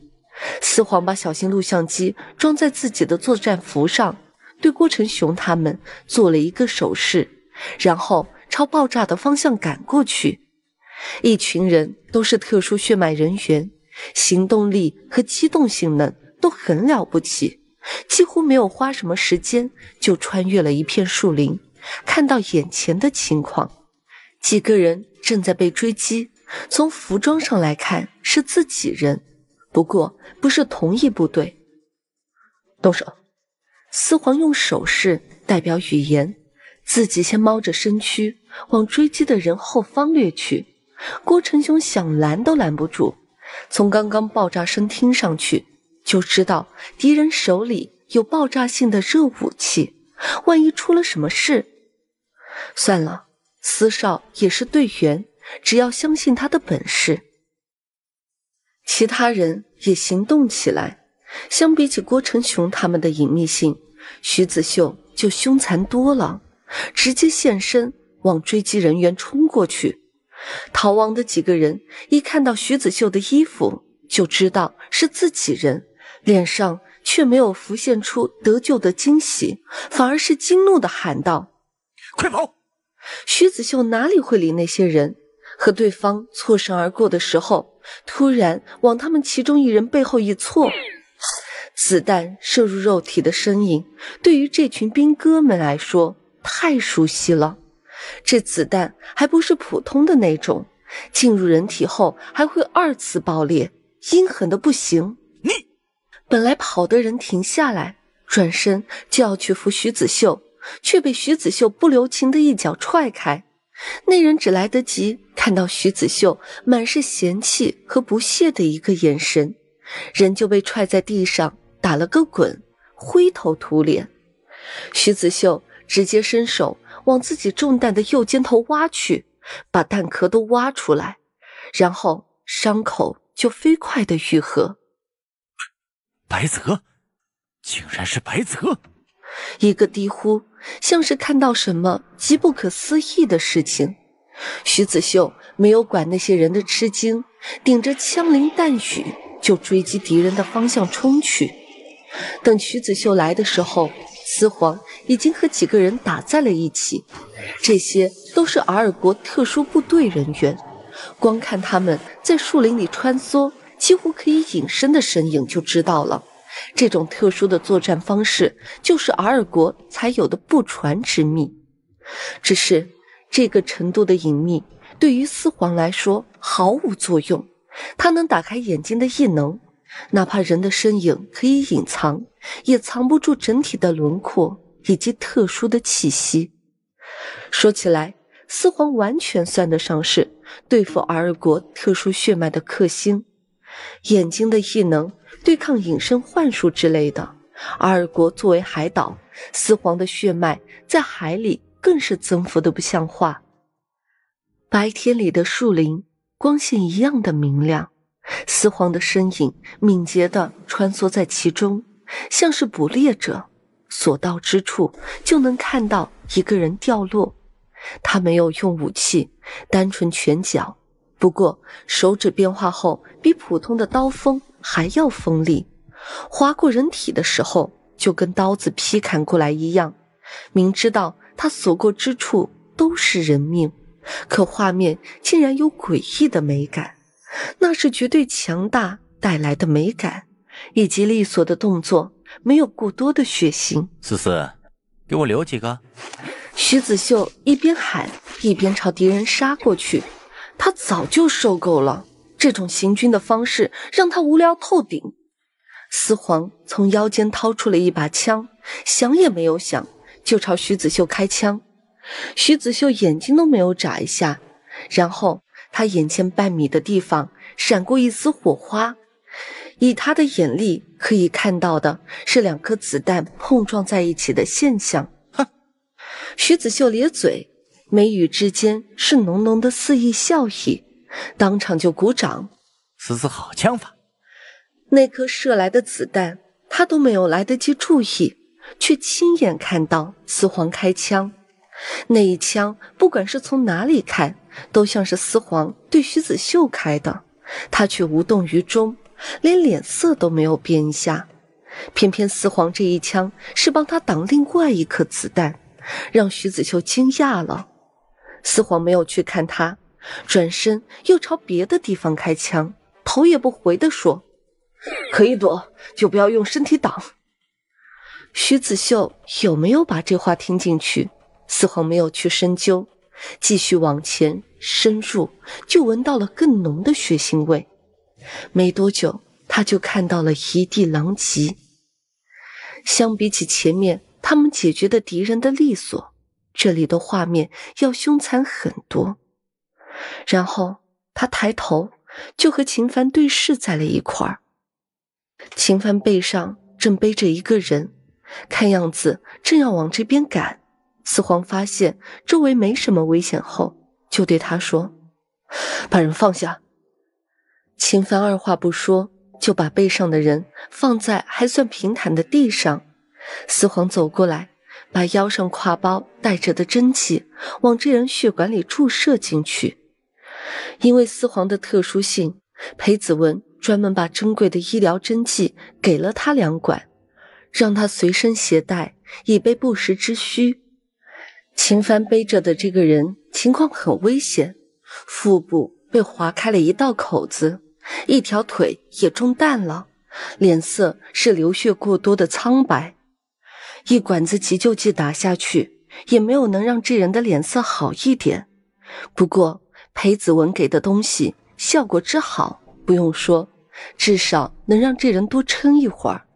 四皇把小型录像机装在自己的作战服上。对郭成雄他们做了一个手势，然后朝爆炸的方向赶过去。一群人都是特殊血脉人员，行动力和机动性能都很了不起，几乎没有花什么时间就穿越了一片树林，看到眼前的情况，几个人正在被追击。从服装上来看是自己人，不过不是同一部队。动手。四皇用手势代表语言，自己先猫着身躯往追击的人后方掠去。郭成雄想拦都拦不住，从刚刚爆炸声听上去就知道敌人手里有爆炸性的热武器。万一出了什么事，算了，司少也是队员，只要相信他的本事。其他人也行动起来。相比起郭成雄他们的隐秘性。徐子秀就凶残多了，直接现身往追击人员冲过去。逃亡的几个人一看到徐子秀的衣服，就知道是自己人，脸上却没有浮现出得救的惊喜，反而是惊怒的喊道：“快跑！”徐子秀哪里会理那些人？和对方错身而过的时候，突然往他们其中一人背后一错。子弹射入肉体的声音，对于这群兵哥们来说太熟悉了。这子弹还不是普通的那种，进入人体后还会二次爆裂，阴狠的不行。你本来跑的人停下来，转身就要去扶徐子秀，却被徐子秀不留情的一脚踹开。那人只来得及看到徐子秀满是嫌弃和不屑的一个眼神，人就被踹在地上。打了个滚，灰头土脸。徐子秀直接伸手往自己中弹的右肩头挖去，把弹壳都挖出来，然后伤口就飞快的愈合。白泽，竟然是白泽！一个低呼，像是看到什么极不可思议的事情。徐子秀没有管那些人的吃惊，顶着枪林弹雨就追击敌人的方向冲去。等曲子秀来的时候，司皇已经和几个人打在了一起。这些都是阿尔国特殊部队人员，光看他们在树林里穿梭几乎可以隐身的身影就知道了。这种特殊的作战方式，就是阿尔国才有的不传之秘。只是这个程度的隐秘，对于司皇来说毫无作用。他能打开眼睛的异能。哪怕人的身影可以隐藏，也藏不住整体的轮廓以及特殊的气息。说起来，四皇完全算得上是对付阿尔国特殊血脉的克星。眼睛的异能对抗隐身幻术之类的。阿尔国作为海岛，四皇的血脉在海里更是增幅的不像话。白天里的树林，光线一样的明亮。丝黄的身影敏捷的穿梭在其中，像是捕猎者，所到之处就能看到一个人掉落。他没有用武器，单纯拳脚，不过手指变化后比普通的刀锋还要锋利，划过人体的时候就跟刀子劈砍过来一样。明知道他所过之处都是人命，可画面竟然有诡异的美感。那是绝对强大带来的美感，以及利索的动作，没有过多的血腥。思思，给我留几个。徐子秀一边喊一边朝敌人杀过去，他早就受够了这种行军的方式，让他无聊透顶。思皇从腰间掏出了一把枪，想也没有想就朝徐子秀开枪。徐子秀眼睛都没有眨一下，然后。他眼前半米的地方闪过一丝火花，以他的眼力可以看到的是两颗子弹碰撞在一起的现象。哼，徐子秀咧嘴，眉宇之间是浓浓的肆意笑意，当场就鼓掌：“此思好枪法！”那颗射来的子弹他都没有来得及注意，却亲眼看到四皇开枪。那一枪不管是从哪里看。都像是四皇对徐子秀开的，他却无动于衷，连脸色都没有变一下。偏偏四皇这一枪是帮他挡另外一颗子弹，让徐子秀惊讶了。四皇没有去看他，转身又朝别的地方开枪，头也不回地说：“可以躲，就不要用身体挡。”徐子秀有没有把这话听进去？四皇没有去深究。继续往前深入，就闻到了更浓的血腥味。没多久，他就看到了一地狼藉。相比起前面他们解决的敌人的利索，这里的画面要凶残很多。然后他抬头，就和秦凡对视在了一块儿。秦凡背上正背着一个人，看样子正要往这边赶。四皇发现周围没什么危险后，就对他说：“把人放下。”秦凡二话不说，就把背上的人放在还算平坦的地上。四皇走过来，把腰上挎包带着的针剂往这人血管里注射进去。因为四皇的特殊性，裴子文专门把珍贵的医疗针剂给了他两管，让他随身携带，以备不时之需。秦帆背着的这个人情况很危险，腹部被划开了一道口子，一条腿也中弹了，脸色是流血过多的苍白。一管子急救剂打下去，也没有能让这人的脸色好一点。不过裴子文给的东西效果之好，不用说，至少能让这人多撑一会儿。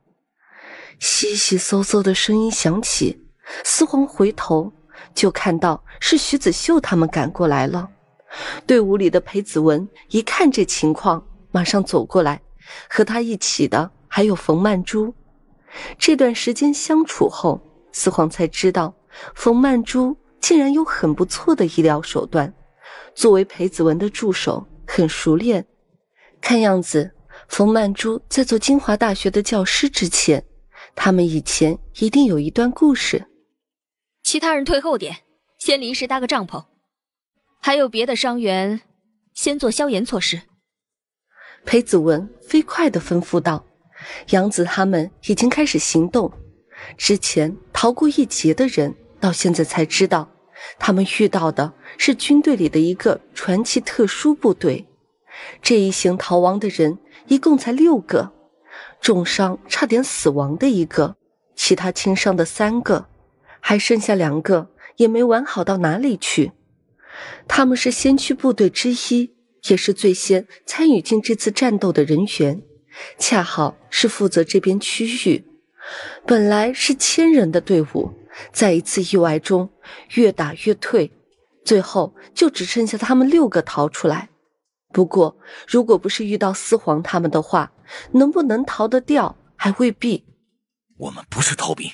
稀稀嗖嗖的声音响起，司皇回头。就看到是徐子秀他们赶过来了，队伍里的裴子文一看这情况，马上走过来，和他一起的还有冯曼珠。这段时间相处后，四皇才知道，冯曼珠竟然有很不错的医疗手段，作为裴子文的助手，很熟练。看样子，冯曼珠在做清华大学的教师之前，他们以前一定有一段故事。其他人退后点，先临时搭个帐篷。还有别的伤员，先做消炎措施。裴子文飞快的吩咐道：“杨子他们已经开始行动。之前逃过一劫的人，到现在才知道，他们遇到的是军队里的一个传奇特殊部队。这一行逃亡的人一共才六个，重伤差点死亡的一个，其他轻伤的三个。”还剩下两个，也没完好到哪里去。他们是先驱部队之一，也是最先参与进这次战斗的人员，恰好是负责这边区域。本来是千人的队伍，在一次意外中越打越退，最后就只剩下他们六个逃出来。不过，如果不是遇到四皇他们的话，能不能逃得掉还未必。我们不是逃兵。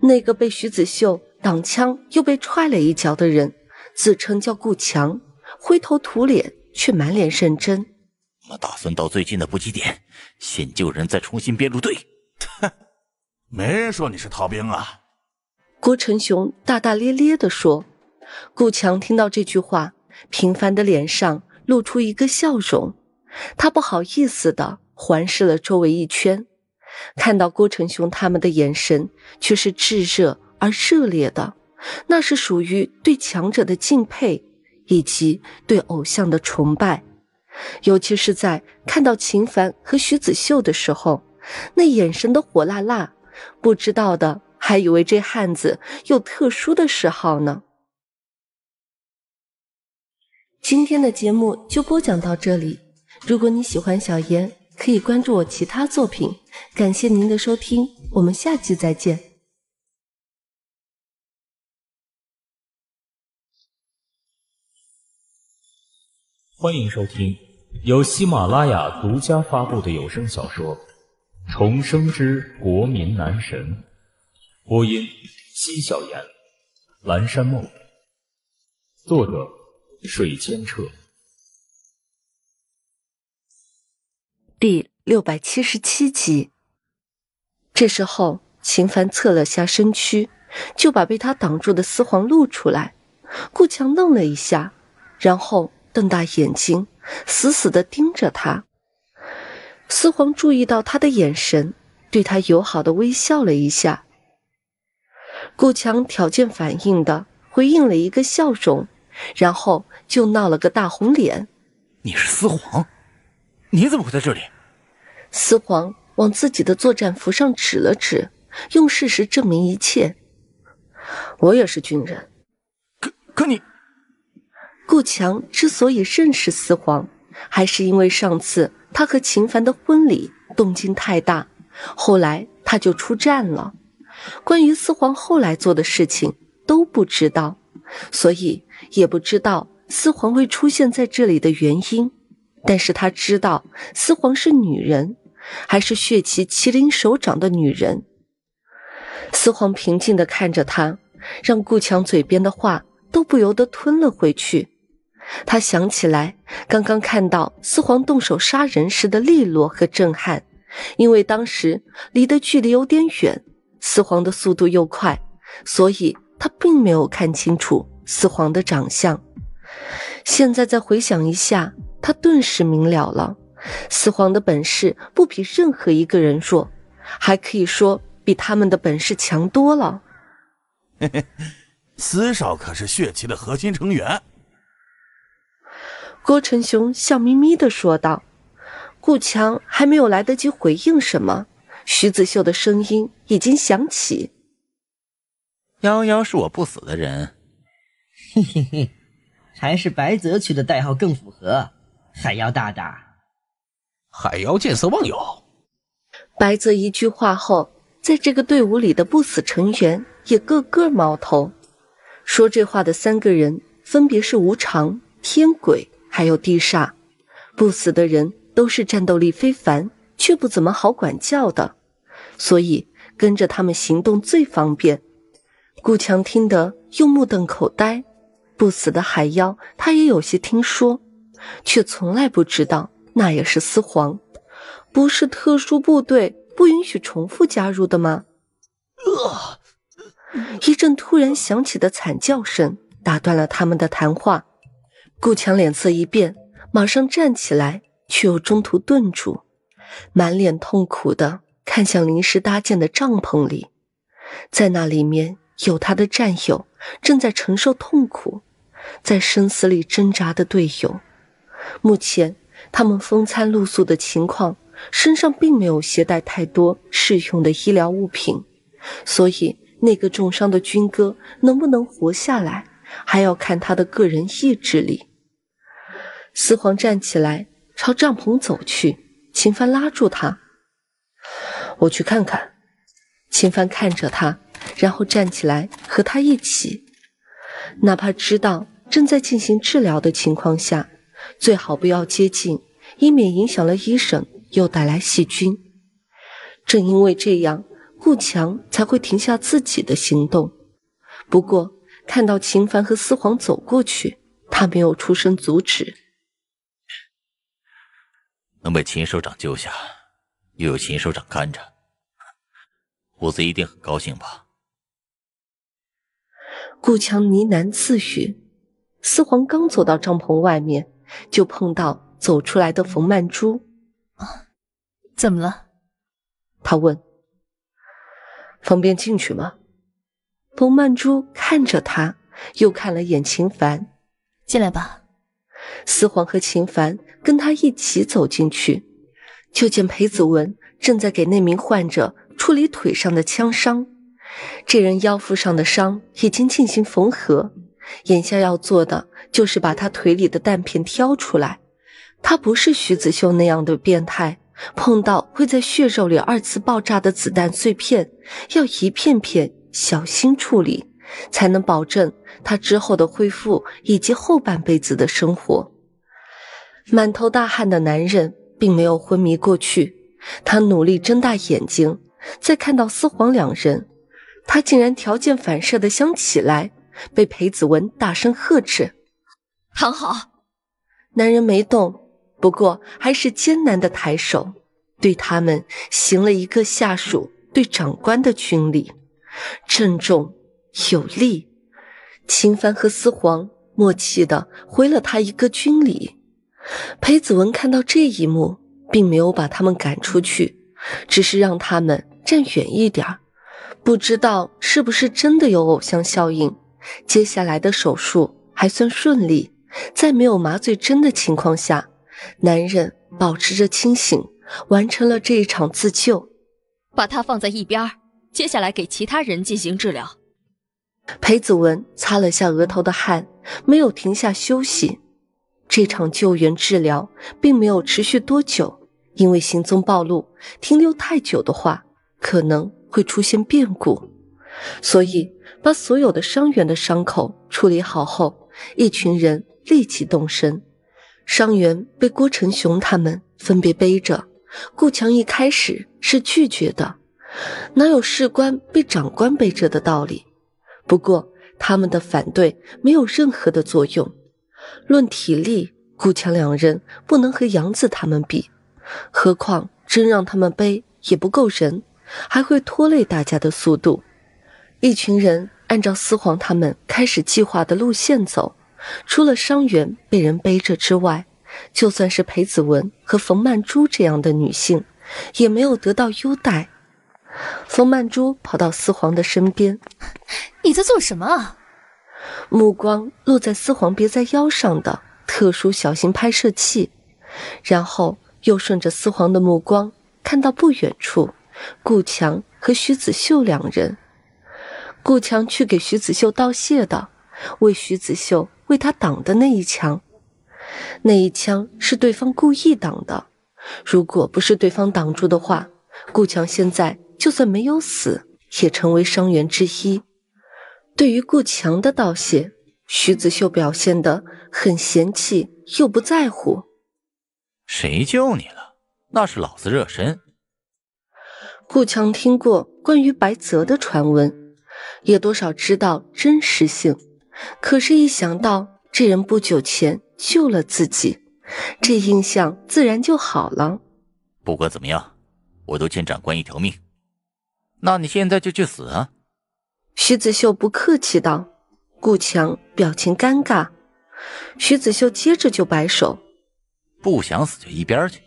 那个被徐子秀挡枪，又被踹了一脚的人，自称叫顾强，灰头土脸，却满脸认真。我打算到最近的补给点，先救人，再重新编入队。哼，没人说你是逃兵啊！郭成雄大大咧咧地说。顾强听到这句话，平凡的脸上露出一个笑容，他不好意思地环视了周围一圈。看到郭成雄他们的眼神，却是炙热而热烈的，那是属于对强者的敬佩，以及对偶像的崇拜。尤其是在看到秦凡和徐子秀的时候，那眼神的火辣辣，不知道的还以为这汉子有特殊的嗜好呢。今天的节目就播讲到这里，如果你喜欢小严。可以关注我其他作品，感谢您的收听，我们下期再见。欢迎收听由喜马拉雅独家发布的有声小说《重生之国民男神》，播音：西小言、蓝山梦，作者：水千澈。第六百七十七集，这时候秦凡侧了下身躯，就把被他挡住的丝皇露出来。顾强愣了一下，然后瞪大眼睛，死死的盯着他。丝皇注意到他的眼神，对他友好的微笑了一下。顾强条件反应的回应了一个笑容，然后就闹了个大红脸。你是丝皇？你怎么会在这里？司皇往自己的作战服上指了指，用事实证明一切。我也是军人，可可你，顾强之所以认识司皇，还是因为上次他和秦凡的婚礼动静太大，后来他就出战了。关于司皇后来做的事情都不知道，所以也不知道司皇会出现在这里的原因。但是他知道，四皇是女人，还是血旗麒麟手掌的女人。四皇平静地看着他，让顾强嘴边的话都不由得吞了回去。他想起来刚刚看到四皇动手杀人时的利落和震撼，因为当时离的距离有点远，四皇的速度又快，所以他并没有看清楚四皇的长相。现在再回想一下。他顿时明了了，四皇的本事不比任何一个人弱，还可以说比他们的本事强多了。嘿嘿，四少可是血旗的核心成员，郭晨雄笑眯眯的说道。顾强还没有来得及回应什么，徐子秀的声音已经响起：“夭夭是我不死的人，嘿嘿嘿，还是白泽区的代号更符合。”海妖大大，海妖见色忘友。白泽一句话后，在这个队伍里的不死成员也个个冒头。说这话的三个人分别是无常、天鬼，还有地煞。不死的人都是战斗力非凡，却不怎么好管教的，所以跟着他们行动最方便。顾强听得又目瞪口呆。不死的海妖，他也有些听说。却从来不知道，那也是司皇，不是特殊部队不允许重复加入的吗？啊！一阵突然响起的惨叫声打断了他们的谈话。顾强脸色一变，马上站起来，却又中途顿住，满脸痛苦的看向临时搭建的帐篷里，在那里面有他的战友，正在承受痛苦，在生死里挣扎的队友。目前，他们风餐露宿的情况，身上并没有携带太多适用的医疗物品，所以那个重伤的军哥能不能活下来，还要看他的个人意志力。四皇站起来，朝帐篷走去，秦帆拉住他：“我去看看。”秦帆看着他，然后站起来和他一起，哪怕知道正在进行治疗的情况下。最好不要接近，以免影响了医生，又带来细菌。正因为这样，顾强才会停下自己的行动。不过，看到秦凡和思皇走过去，他没有出声阻止。能被秦首长救下，又有秦首长看着，虎子一定很高兴吧？顾强呢喃自语。思皇刚走到帐篷外面。就碰到走出来的冯曼珠啊，怎么了？他问。方便进去吗？冯曼珠看着他，又看了眼秦凡，进来吧。思皇和秦凡跟他一起走进去，就见裴子文正在给那名患者处理腿上的枪伤，这人腰腹上的伤已经进行缝合，眼下要做的。就是把他腿里的弹片挑出来。他不是徐子秀那样的变态，碰到会在血肉里二次爆炸的子弹碎片，要一片片小心处理，才能保证他之后的恢复以及后半辈子的生活。满头大汗的男人并没有昏迷过去，他努力睁大眼睛，再看到四皇两人，他竟然条件反射的想起来，被裴子文大声呵斥。躺好，男人没动，不过还是艰难的抬手，对他们行了一个下属对长官的军礼，郑重有力。秦帆和思皇默契的回了他一个军礼。裴子文看到这一幕，并没有把他们赶出去，只是让他们站远一点。不知道是不是真的有偶像效应，接下来的手术还算顺利。在没有麻醉针的情况下，男人保持着清醒，完成了这一场自救。把他放在一边，接下来给其他人进行治疗。裴子文擦了下额头的汗，没有停下休息。这场救援治疗并没有持续多久，因为行踪暴露，停留太久的话可能会出现变故，所以把所有的伤员的伤口处理好后，一群人。立即动身，伤员被郭成雄他们分别背着。顾强一开始是拒绝的，哪有士官被长官背着的道理？不过他们的反对没有任何的作用。论体力，顾强两人不能和杨子他们比，何况真让他们背也不够人，还会拖累大家的速度。一群人按照四皇他们开始计划的路线走。除了伤员被人背着之外，就算是裴子文和冯曼珠这样的女性，也没有得到优待。冯曼珠跑到四皇的身边：“你在做什么？”目光落在四皇别在腰上的特殊小型拍摄器，然后又顺着四皇的目光看到不远处顾强和徐子秀两人。顾强去给徐子秀道谢的，为徐子秀。为他挡的那一枪，那一枪是对方故意挡的。如果不是对方挡住的话，顾强现在就算没有死，也成为伤员之一。对于顾强的道谢，徐子秀表现的很嫌弃又不在乎。谁救你了？那是老子热身。顾强听过关于白泽的传闻，也多少知道真实性。可是，一想到这人不久前救了自己，这印象自然就好了。不管怎么样，我都欠长官一条命。那你现在就去死啊！徐子秀不客气道。顾强表情尴尬。徐子秀接着就摆手：“不想死就一边去。”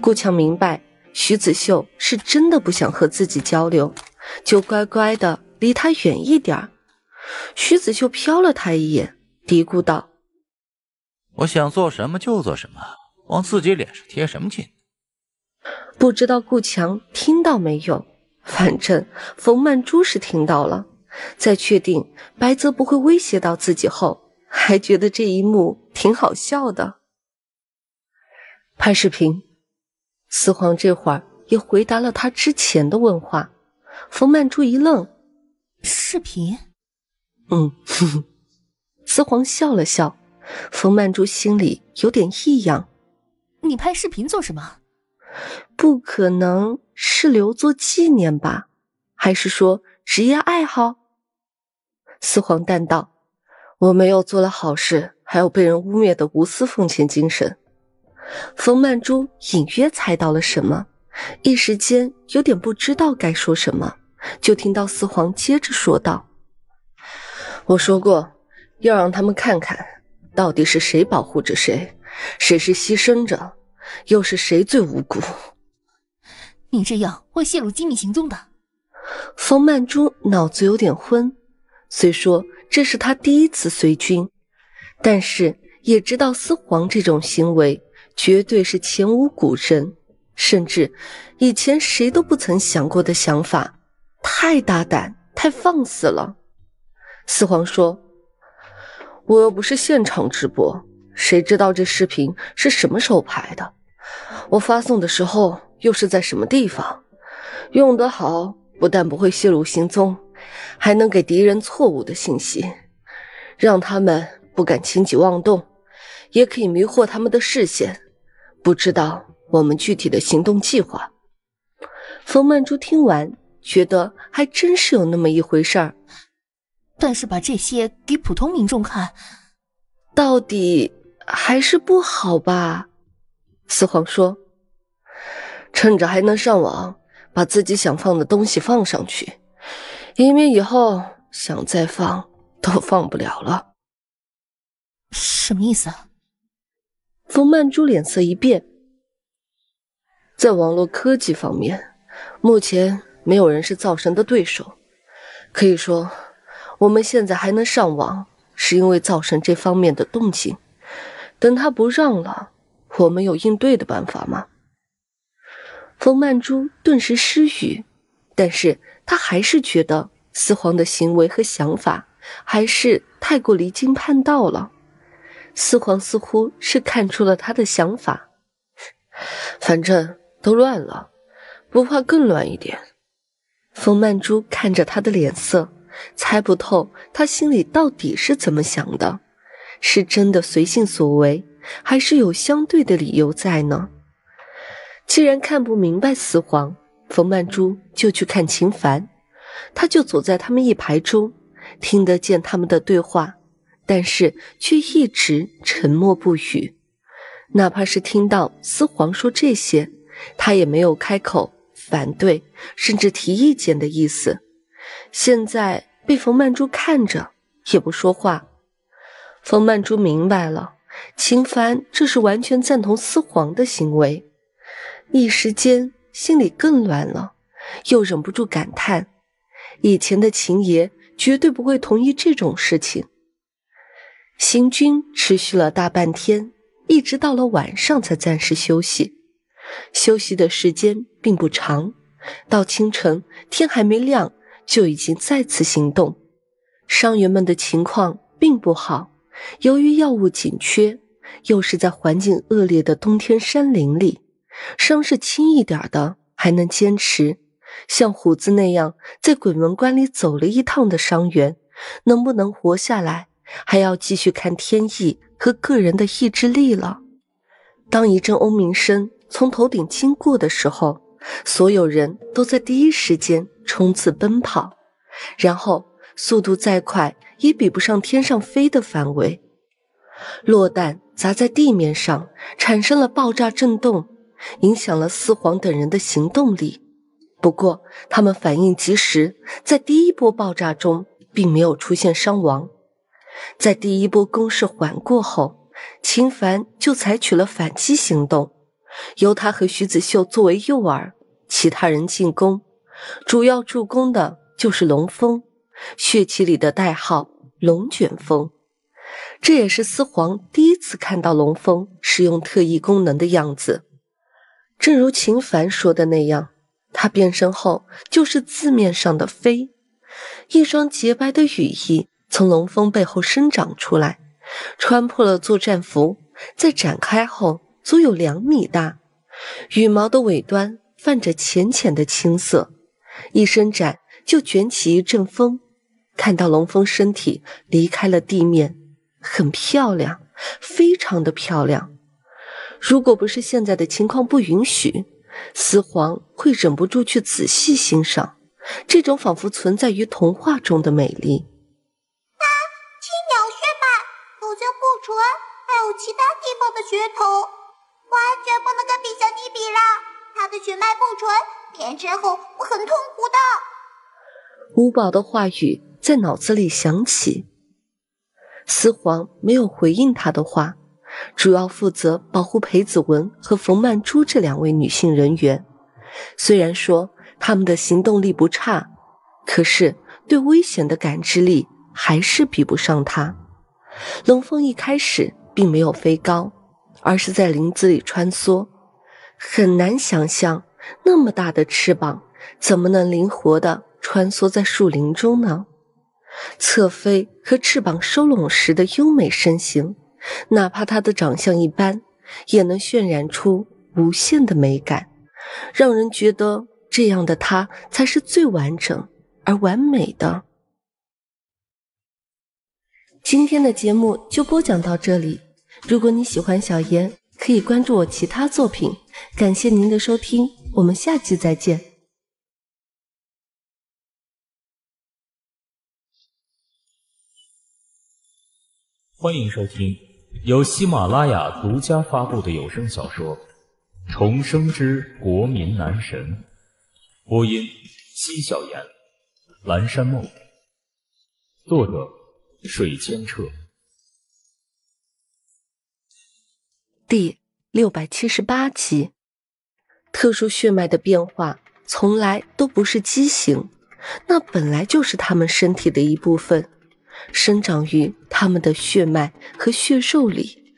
顾强明白徐子秀是真的不想和自己交流，就乖乖的离他远一点。徐子秀瞟了他一眼，嘀咕道：“我想做什么就做什么，往自己脸上贴什么金？”不知道顾强听到没有，反正冯曼珠是听到了。在确定白泽不会威胁到自己后，还觉得这一幕挺好笑的。拍视频，四皇这会儿也回答了他之前的问话。冯曼珠一愣：“视频？”嗯，四 皇笑了笑，冯曼珠心里有点异样。你拍视频做什么？不可能是留作纪念吧？还是说职业爱好？四皇淡道：“我没有做了好事，还有被人污蔑的无私奉献精神。”冯曼珠隐约猜到了什么，一时间有点不知道该说什么，就听到四皇接着说道。我说过，要让他们看看，到底是谁保护着谁，谁是牺牲者，又是谁最无辜。你这样会泄露机密行踪的。冯曼珠脑子有点昏，虽说这是他第一次随军，但是也知道思皇这种行为绝对是前无古人，甚至以前谁都不曾想过的想法，太大胆，太放肆了。四皇说：“我又不是现场直播，谁知道这视频是什么时候拍的？我发送的时候又是在什么地方？用得好，不但不会泄露行踪，还能给敌人错误的信息，让他们不敢轻举妄动，也可以迷惑他们的视线，不知道我们具体的行动计划。”冯曼珠听完，觉得还真是有那么一回事儿。但是把这些给普通民众看，到底还是不好吧？四皇说：“趁着还能上网，把自己想放的东西放上去，以免以后想再放都放不了了。”什么意思？啊？冯曼珠脸色一变。在网络科技方面，目前没有人是造神的对手，可以说。我们现在还能上网，是因为造成这方面的动静。等他不让了，我们有应对的办法吗？冯曼珠顿时失语，但是她还是觉得四皇的行为和想法还是太过离经叛道了。四皇似乎是看出了她的想法，反正都乱了，不怕更乱一点。冯曼珠看着他的脸色。猜不透他心里到底是怎么想的，是真的随性所为，还是有相对的理由在呢？既然看不明白司皇，冯曼珠就去看秦凡。他就走在他们一排中，听得见他们的对话，但是却一直沉默不语。哪怕是听到司皇说这些，他也没有开口反对，甚至提意见的意思。现在被冯曼珠看着也不说话，冯曼珠明白了，秦凡这是完全赞同司皇的行为，一时间心里更乱了，又忍不住感叹：以前的秦爷绝对不会同意这种事情。行军持续了大半天，一直到了晚上才暂时休息，休息的时间并不长，到清晨天还没亮。就已经再次行动，伤员们的情况并不好，由于药物紧缺，又是在环境恶劣的冬天山林里，伤势轻一点的还能坚持，像虎子那样在鬼门关里走了一趟的伤员，能不能活下来，还要继续看天意和个人的意志力了。当一阵嗡鸣声从头顶经过的时候，所有人都在第一时间。冲刺奔跑，然后速度再快也比不上天上飞的范围。落弹砸在地面上，产生了爆炸震动，影响了四皇等人的行动力。不过他们反应及时，在第一波爆炸中并没有出现伤亡。在第一波攻势缓过后，秦凡就采取了反击行动，由他和徐子秀作为诱饵，其他人进攻。主要助攻的就是龙风，血气里的代号“龙卷风”，这也是司皇第一次看到龙风使用特异功能的样子。正如秦凡说的那样，他变身后就是字面上的飞。一双洁白的羽翼从龙风背后生长出来，穿破了作战服，在展开后足有两米大，羽毛的尾端泛着浅浅的青色。一伸展就卷起一阵风，看到龙风身体离开了地面，很漂亮，非常的漂亮。如果不是现在的情况不允许，司皇会忍不住去仔细欣赏这种仿佛存在于童话中的美丽。啊，青鸟血脉，否则不纯，还有其他地方的血统，完全不能跟比下尼比了。他的血脉不纯。变之后，我很痛苦的。五宝的话语在脑子里响起。四皇没有回应他的话，主要负责保护裴子文和冯曼珠这两位女性人员。虽然说他们的行动力不差，可是对危险的感知力还是比不上他。龙凤一开始并没有飞高，而是在林子里穿梭，很难想象。那么大的翅膀，怎么能灵活的穿梭在树林中呢？侧飞和翅膀收拢时的优美身形，哪怕它的长相一般，也能渲染出无限的美感，让人觉得这样的它才是最完整而完美的。今天的节目就播讲到这里。如果你喜欢小妍，可以关注我其他作品。感谢您的收听。我们下期再见。欢迎收听由喜马拉雅独家发布的有声小说《重生之国民男神》，播音：西小言、蓝山梦，作者：水千澈，第六百七十八期。特殊血脉的变化从来都不是畸形，那本来就是他们身体的一部分，生长于他们的血脉和血肉里，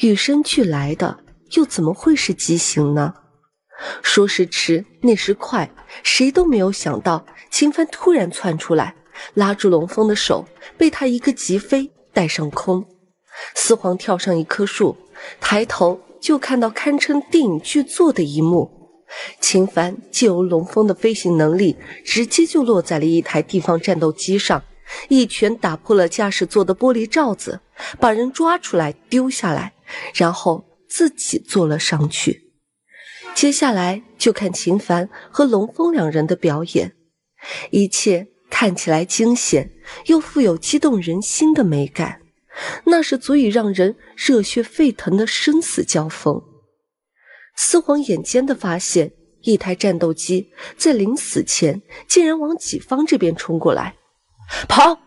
与生俱来的又怎么会是畸形呢？说时迟，那时快，谁都没有想到，秦帆突然窜出来，拉住龙峰的手，被他一个急飞带上空，四皇跳上一棵树，抬头就看到堪称电影巨作的一幕。秦凡借由龙峰的飞行能力，直接就落在了一台地方战斗机上，一拳打破了驾驶座的玻璃罩子，把人抓出来丢下来，然后自己坐了上去。接下来就看秦凡和龙峰两人的表演，一切看起来惊险又富有激动人心的美感，那是足以让人热血沸腾的生死交锋。司皇眼尖的发现，一台战斗机在临死前竟然往己方这边冲过来，跑！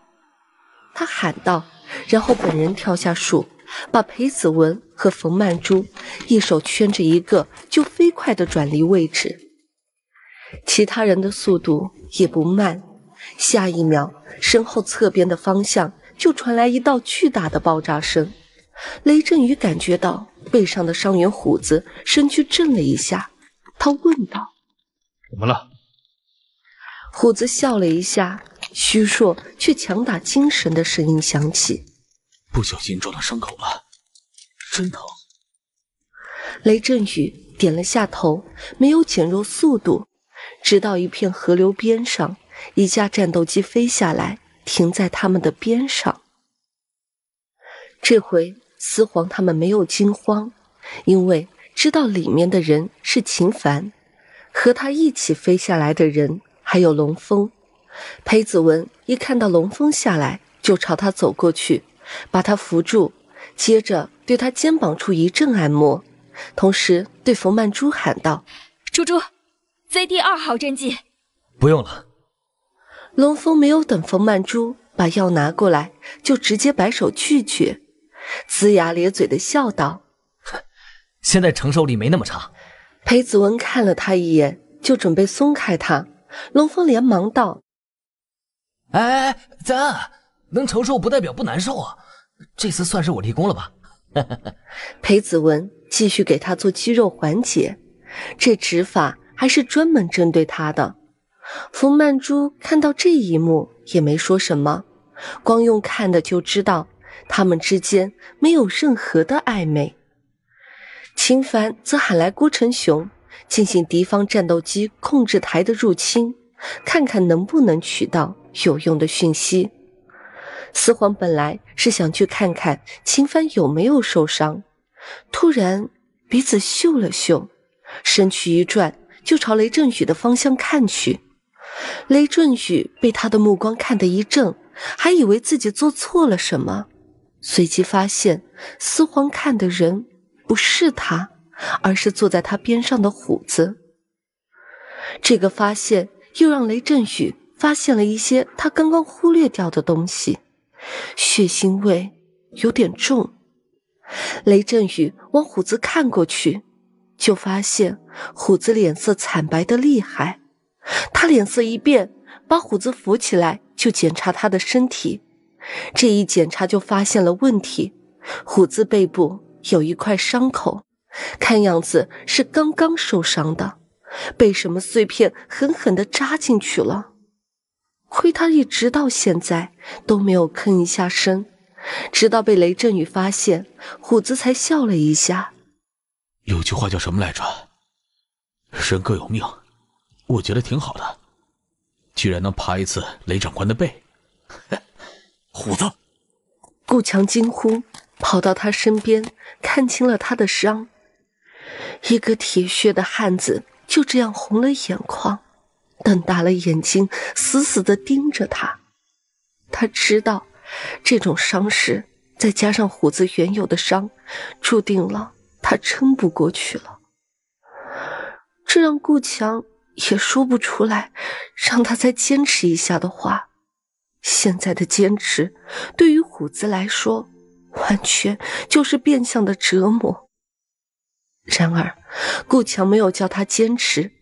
他喊道，然后本人跳下树，把裴子文和冯曼珠一手圈着一个，就飞快地转离位置。其他人的速度也不慢，下一秒，身后侧边的方向就传来一道巨大的爆炸声，雷震宇感觉到。背上的伤员虎子身躯震了一下，他问道：“怎么了？”虎子笑了一下，虚弱却强打精神的声音响起：“不小心撞到伤口了，真疼。”雷震宇点了下头，没有减弱速度，直到一片河流边上，一架战斗机飞下来，停在他们的边上。这回。司皇他们没有惊慌，因为知道里面的人是秦凡，和他一起飞下来的人还有龙峰。裴子文一看到龙峰下来，就朝他走过去，把他扶住，接着对他肩膀处一阵按摩，同时对冯曼珠喊道：“珠珠，ZD 二号针剂，不用了。”龙峰没有等冯曼珠把药拿过来，就直接摆手拒绝。龇牙咧嘴的笑道：“哼，现在承受力没那么差。”裴子文看了他一眼，就准备松开他。龙峰连忙道：“哎哎哎，咱能承受不代表不难受啊！这次算是我立功了吧？” 裴子文继续给他做肌肉缓解，这指法还是专门针对他的。冯曼珠看到这一幕也没说什么，光用看的就知道。他们之间没有任何的暧昧。秦凡则喊来郭成雄，进行敌方战斗机控制台的入侵，看看能不能取到有用的讯息。四皇本来是想去看看秦凡有没有受伤，突然鼻子嗅了嗅，身躯一转就朝雷震宇的方向看去。雷震宇被他的目光看得一怔，还以为自己做错了什么。随即发现，四皇看的人不是他，而是坐在他边上的虎子。这个发现又让雷震宇发现了一些他刚刚忽略掉的东西，血腥味有点重。雷震宇往虎子看过去，就发现虎子脸色惨白的厉害。他脸色一变，把虎子扶起来就检查他的身体。这一检查就发现了问题，虎子背部有一块伤口，看样子是刚刚受伤的，被什么碎片狠狠的扎进去了。亏他一直到现在都没有吭一下声，直到被雷震宇发现，虎子才笑了一下。有句话叫什么来着？人各有命，我觉得挺好的，居然能爬一次雷长官的背，呵。虎子，顾强惊呼，跑到他身边，看清了他的伤。一个铁血的汉子就这样红了眼眶，瞪大了眼睛，死死的盯着他。他知道，这种伤势再加上虎子原有的伤，注定了他撑不过去了。这让顾强也说不出来让他再坚持一下的话。现在的坚持，对于虎子来说，完全就是变相的折磨。然而，顾强没有叫他坚持，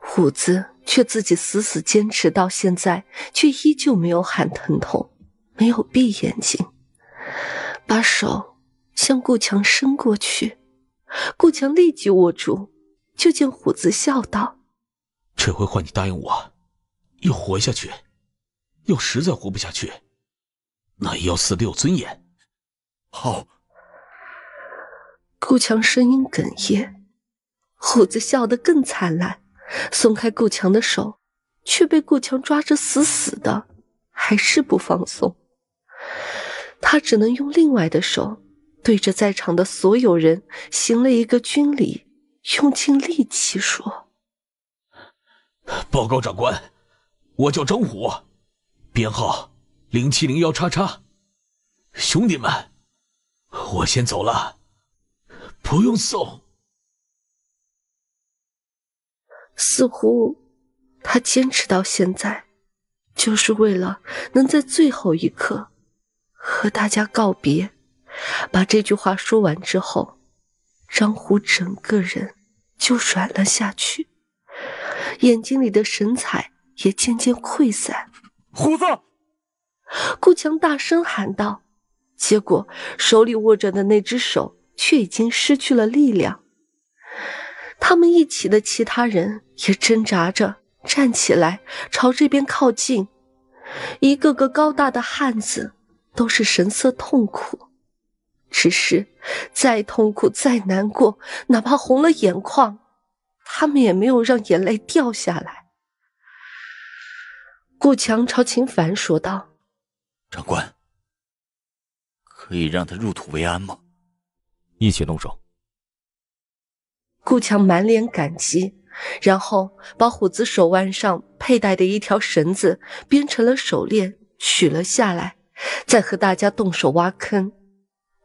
虎子却自己死死坚持到现在，却依旧没有喊疼痛，没有闭眼睛，把手向顾强伸过去，顾强立即握住，就见虎子笑道：“这回换你答应我，要活下去。”要实在活不下去，那也要死得有尊严。好，顾强声音哽咽，虎子笑得更灿烂，松开顾强的手，却被顾强抓着死死的，还是不放松。他只能用另外的手对着在场的所有人行了一个军礼，用尽力气说：“报告长官，我叫张虎。”编号零七零幺叉叉，兄弟们，我先走了，不用送。似乎他坚持到现在，就是为了能在最后一刻和大家告别。把这句话说完之后，张虎整个人就软了下去，眼睛里的神采也渐渐溃散。虎子，顾强大声喊道，结果手里握着的那只手却已经失去了力量。他们一起的其他人也挣扎着站起来，朝这边靠近，一个个高大的汉子都是神色痛苦，只是再痛苦再难过，哪怕红了眼眶，他们也没有让眼泪掉下来。顾强朝秦凡说道：“长官，可以让他入土为安吗？一起动手。”顾强满脸感激，然后把虎子手腕上佩戴的一条绳子编成了手链，取了下来，再和大家动手挖坑。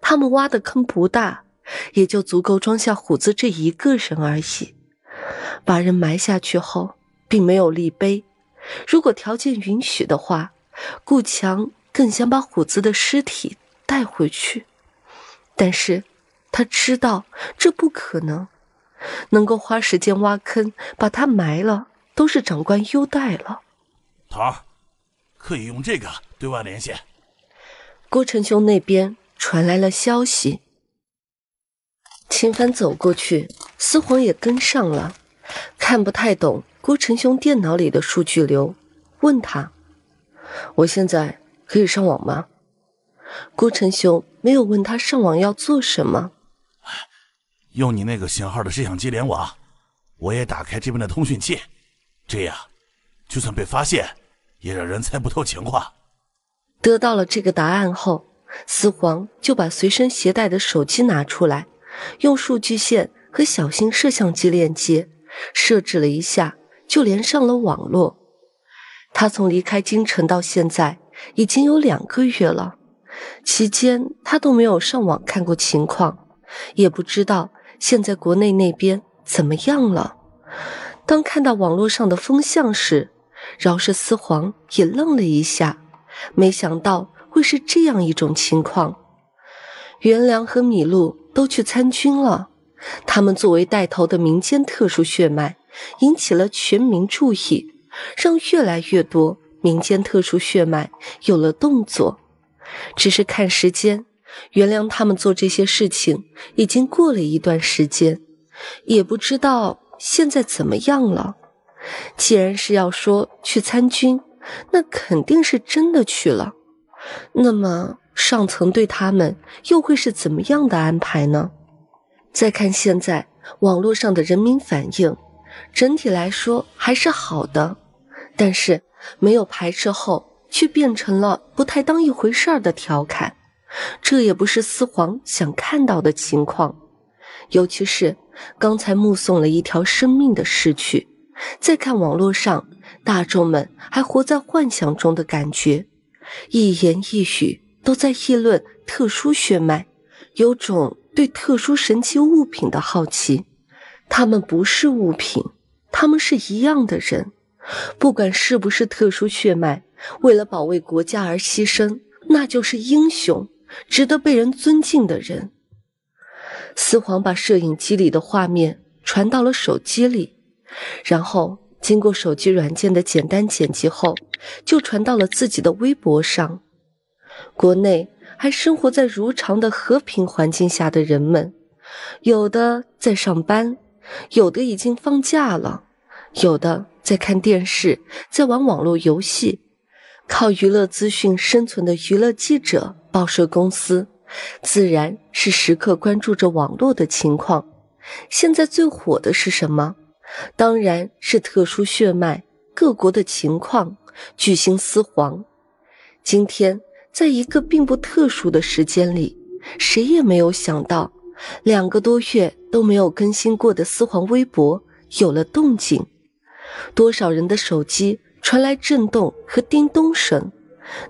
他们挖的坑不大，也就足够装下虎子这一个人而已。把人埋下去后，并没有立碑。如果条件允许的话，顾强更想把虎子的尸体带回去，但是他知道这不可能。能够花时间挖坑把他埋了，都是长官优待了。儿，可以用这个对外联系。郭成兄那边传来了消息。秦帆走过去，司皇也跟上了，看不太懂。郭成雄电脑里的数据流，问他：“我现在可以上网吗？”郭成雄没有问他上网要做什么。用你那个型号的摄像机联网，我也打开这边的通讯器，这样就算被发现，也让人猜不透情况。得到了这个答案后，四皇就把随身携带的手机拿出来，用数据线和小型摄像机链接，设置了一下。就连上了网络，他从离开京城到现在已经有两个月了，期间他都没有上网看过情况，也不知道现在国内那边怎么样了。当看到网络上的风向时，饶氏四皇也愣了一下，没想到会是这样一种情况。袁良和米露都去参军了，他们作为带头的民间特殊血脉。引起了全民注意，让越来越多民间特殊血脉有了动作。只是看时间，原谅他们做这些事情已经过了一段时间，也不知道现在怎么样了。既然是要说去参军，那肯定是真的去了。那么上层对他们又会是怎么样的安排呢？再看现在网络上的人民反应。整体来说还是好的，但是没有排斥后却变成了不太当一回事儿的调侃，这也不是四皇想看到的情况。尤其是刚才目送了一条生命的逝去，再看网络上大众们还活在幻想中的感觉，一言一语都在议论特殊血脉，有种对特殊神奇物品的好奇。他们不是物品，他们是一样的人，不管是不是特殊血脉，为了保卫国家而牺牲，那就是英雄，值得被人尊敬的人。四皇把摄影机里的画面传到了手机里，然后经过手机软件的简单剪辑后，就传到了自己的微博上。国内还生活在如常的和平环境下的人们，有的在上班。有的已经放假了，有的在看电视，在玩网络游戏，靠娱乐资讯生存的娱乐记者、报社公司，自然是时刻关注着网络的情况。现在最火的是什么？当然是特殊血脉各国的情况、巨星私皇。今天，在一个并不特殊的时间里，谁也没有想到。两个多月都没有更新过的四皇微博有了动静，多少人的手机传来震动和叮咚声，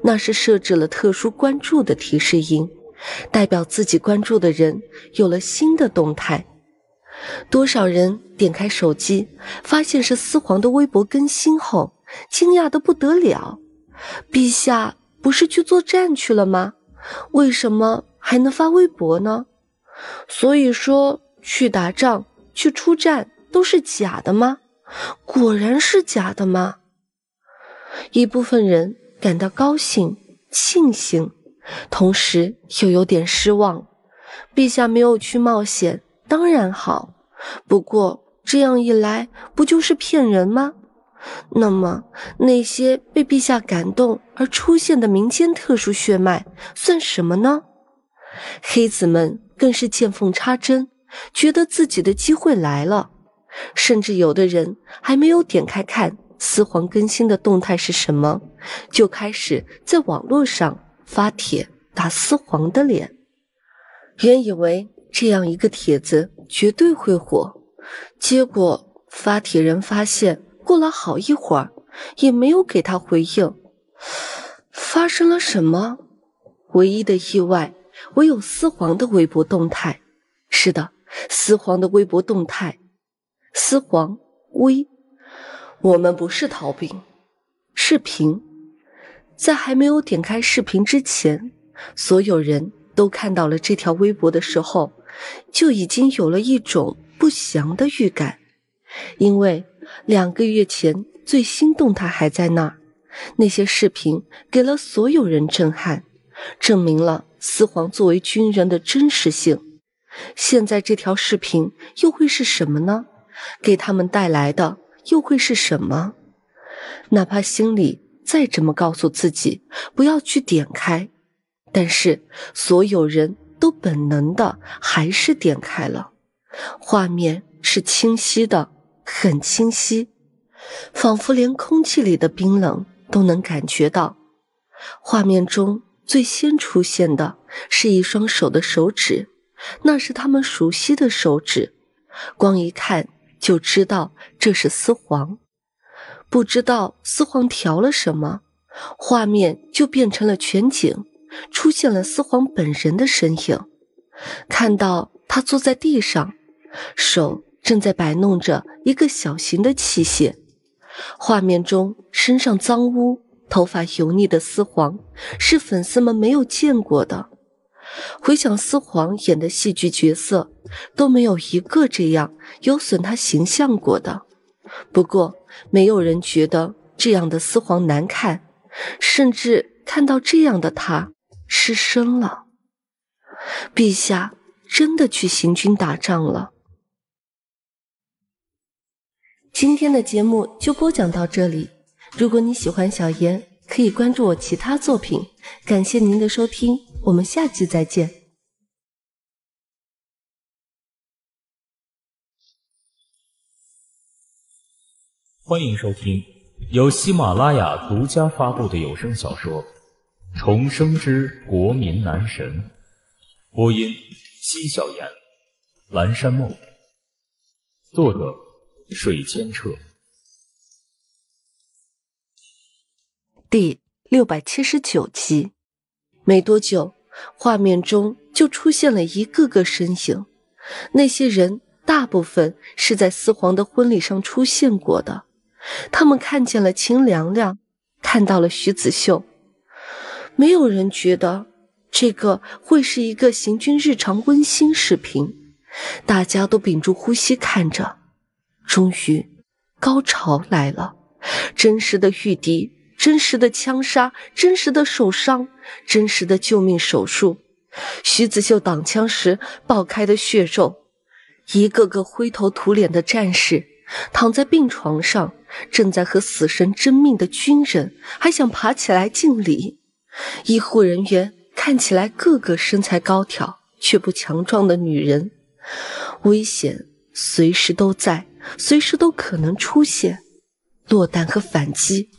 那是设置了特殊关注的提示音，代表自己关注的人有了新的动态。多少人点开手机，发现是四皇的微博更新后，惊讶的不得了。陛下不是去作战去了吗？为什么还能发微博呢？所以说，去打仗、去出战都是假的吗？果然是假的吗？一部分人感到高兴、庆幸，同时又有点失望。陛下没有去冒险，当然好。不过这样一来，不就是骗人吗？那么那些被陛下感动而出现的民间特殊血脉，算什么呢？黑子们更是见缝插针，觉得自己的机会来了，甚至有的人还没有点开看丝皇更新的动态是什么，就开始在网络上发帖打丝皇的脸。原以为这样一个帖子绝对会火，结果发帖人发现过了好一会儿也没有给他回应，发生了什么？唯一的意外。唯有思皇的微博动态，是的，思皇的微博动态，思皇微，我们不是逃兵。视频，在还没有点开视频之前，所有人都看到了这条微博的时候，就已经有了一种不祥的预感。因为两个月前最新动态还在那儿，那些视频给了所有人震撼，证明了。四皇作为军人的真实性，现在这条视频又会是什么呢？给他们带来的又会是什么？哪怕心里再怎么告诉自己不要去点开，但是所有人都本能的还是点开了。画面是清晰的，很清晰，仿佛连空气里的冰冷都能感觉到。画面中。最先出现的是一双手的手指，那是他们熟悉的手指，光一看就知道这是丝皇。不知道丝皇调了什么，画面就变成了全景，出现了丝皇本人的身影。看到他坐在地上，手正在摆弄着一个小型的器械，画面中身上脏污。头发油腻的丝皇是粉丝们没有见过的。回想丝皇演的戏剧角色，都没有一个这样有损他形象过的。不过，没有人觉得这样的丝皇难看，甚至看到这样的他失声了。陛下真的去行军打仗了。今天的节目就播讲到这里。如果你喜欢小言，可以关注我其他作品。感谢您的收听，我们下期再见。欢迎收听由喜马拉雅独家发布的有声小说《重生之国民男神》，播音：西小言、蓝山梦，作者：水千澈。第六百七十九集，没多久，画面中就出现了一个个身影。那些人大部分是在四皇的婚礼上出现过的。他们看见了秦凉凉，看到了徐子秀。没有人觉得这个会是一个行军日常温馨视频，大家都屏住呼吸看着。终于，高潮来了，真实的玉笛。真实的枪杀，真实的受伤，真实的救命手术，徐子秀挡枪时爆开的血肉，一个个灰头土脸的战士躺在病床上，正在和死神争命的军人还想爬起来敬礼，医护人员看起来个个身材高挑却不强壮的女人，危险随时都在，随时都可能出现落弹和反击。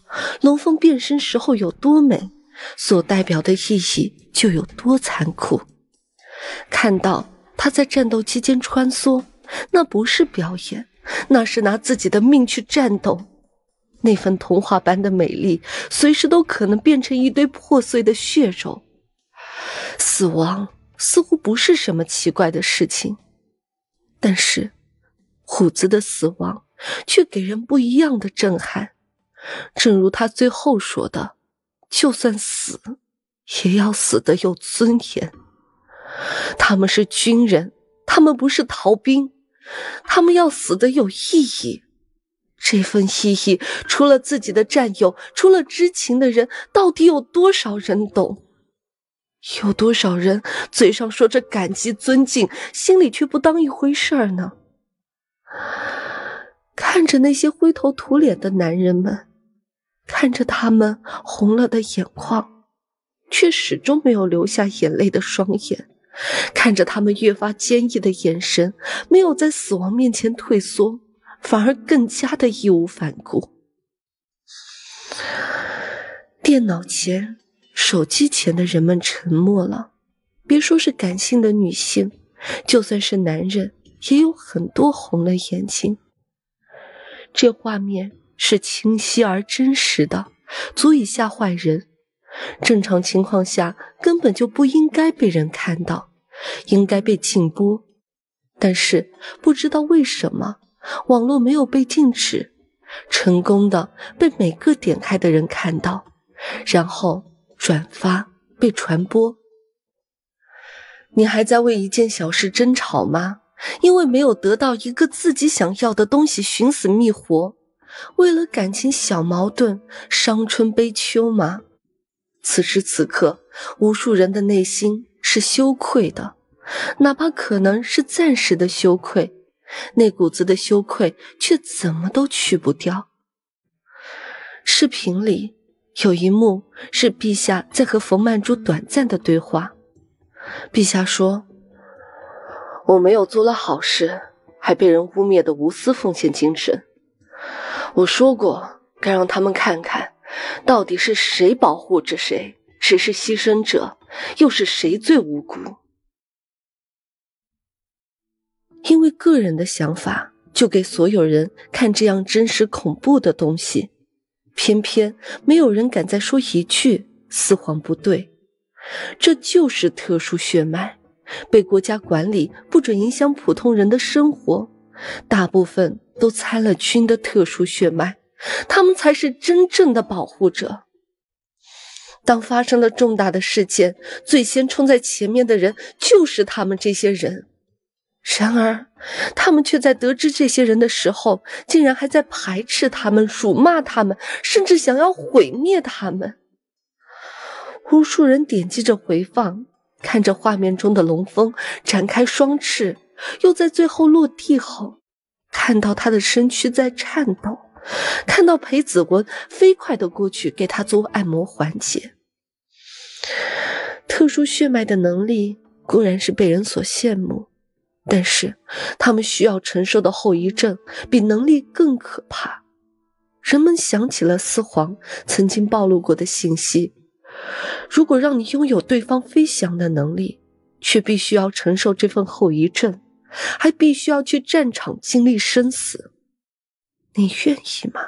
龙凤变身时候有多美，所代表的意义就有多残酷。看到他在战斗期间穿梭，那不是表演，那是拿自己的命去战斗。那份童话般的美丽，随时都可能变成一堆破碎的血肉。死亡似乎不是什么奇怪的事情，但是虎子的死亡却给人不一样的震撼。正如他最后说的：“就算死，也要死得有尊严。”他们是军人，他们不是逃兵，他们要死得有意义。这份意义，除了自己的战友，除了知情的人，到底有多少人懂？有多少人嘴上说着感激、尊敬，心里却不当一回事儿呢？看着那些灰头土脸的男人们。看着他们红了的眼眶，却始终没有流下眼泪的双眼；看着他们越发坚毅的眼神，没有在死亡面前退缩，反而更加的义无反顾。电脑前、手机前的人们沉默了。别说是感性的女性，就算是男人，也有很多红了眼睛。这画面。是清晰而真实的，足以吓坏人。正常情况下根本就不应该被人看到，应该被禁播。但是不知道为什么，网络没有被禁止，成功的被每个点开的人看到，然后转发被传播。你还在为一件小事争吵吗？因为没有得到一个自己想要的东西，寻死觅活。为了感情小矛盾伤春悲秋吗？此时此刻，无数人的内心是羞愧的，哪怕可能是暂时的羞愧，那股子的羞愧却怎么都去不掉。视频里有一幕是陛下在和冯曼珠短暂的对话，陛下说：“我没有做了好事，还被人污蔑的无私奉献精神。”我说过，该让他们看看，到底是谁保护着谁，谁是牺牲者，又是谁最无辜。因为个人的想法，就给所有人看这样真实恐怖的东西，偏偏没有人敢再说一句四皇不对。这就是特殊血脉，被国家管理，不准影响普通人的生活，大部分。都参了军的特殊血脉，他们才是真正的保护者。当发生了重大的事件，最先冲在前面的人就是他们这些人。然而，他们却在得知这些人的时候，竟然还在排斥他们、辱骂他们，甚至想要毁灭他们。无数人点击着回放，看着画面中的龙峰展开双翅，又在最后落地后。看到他的身躯在颤抖，看到裴子文飞快的过去给他做按摩缓解。特殊血脉的能力固然是被人所羡慕，但是他们需要承受的后遗症比能力更可怕。人们想起了四皇曾经暴露过的信息：如果让你拥有对方飞翔的能力，却必须要承受这份后遗症。还必须要去战场经历生死，你愿意吗？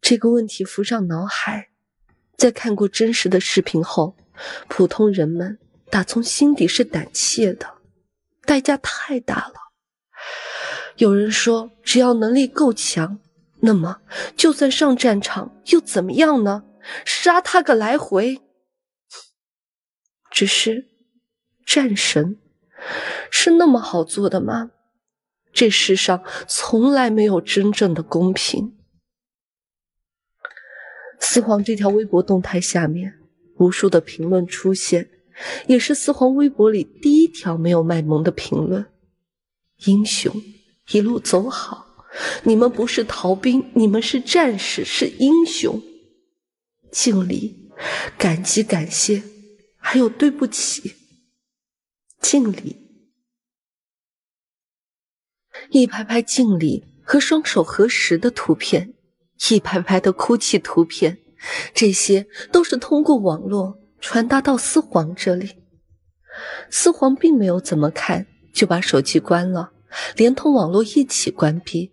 这个问题浮上脑海，在看过真实的视频后，普通人们打从心底是胆怯的，代价太大了。有人说，只要能力够强，那么就算上战场又怎么样呢？杀他个来回。只是，战神。是那么好做的吗？这世上从来没有真正的公平。四皇这条微博动态下面，无数的评论出现，也是四皇微博里第一条没有卖萌的评论。英雄一路走好，你们不是逃兵，你们是战士，是英雄。敬礼，感激感谢，还有对不起。敬礼，一排排敬礼和双手合十的图片，一排排的哭泣图片，这些都是通过网络传达到思皇这里。思皇并没有怎么看，就把手机关了，连同网络一起关闭。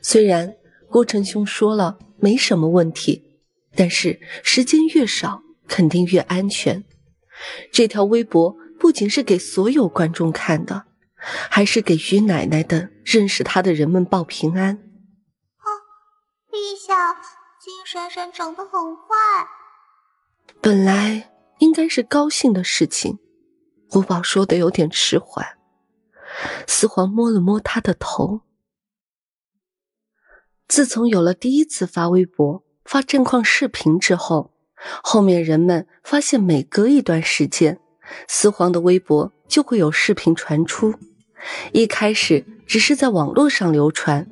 虽然郭成兄说了没什么问题，但是时间越少，肯定越安全。这条微博。不仅是给所有观众看的，还是给于奶奶的认识他的人们报平安。啊，陛下，金闪闪长得很快。本来应该是高兴的事情，五宝说的有点迟缓。四皇摸了摸他的头。自从有了第一次发微博、发震况视频之后，后面人们发现，每隔一段时间。四皇的微博就会有视频传出，一开始只是在网络上流传，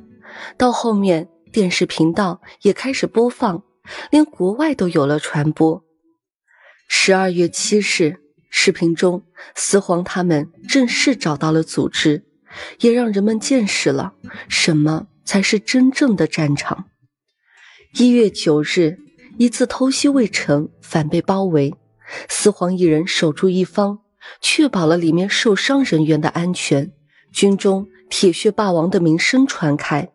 到后面电视频道也开始播放，连国外都有了传播。十二月七日，视频中四皇他们正式找到了组织，也让人们见识了什么才是真正的战场。一月九日，一次偷袭未成，反被包围。四皇一人守住一方，确保了里面受伤人员的安全。军中铁血霸王的名声传开。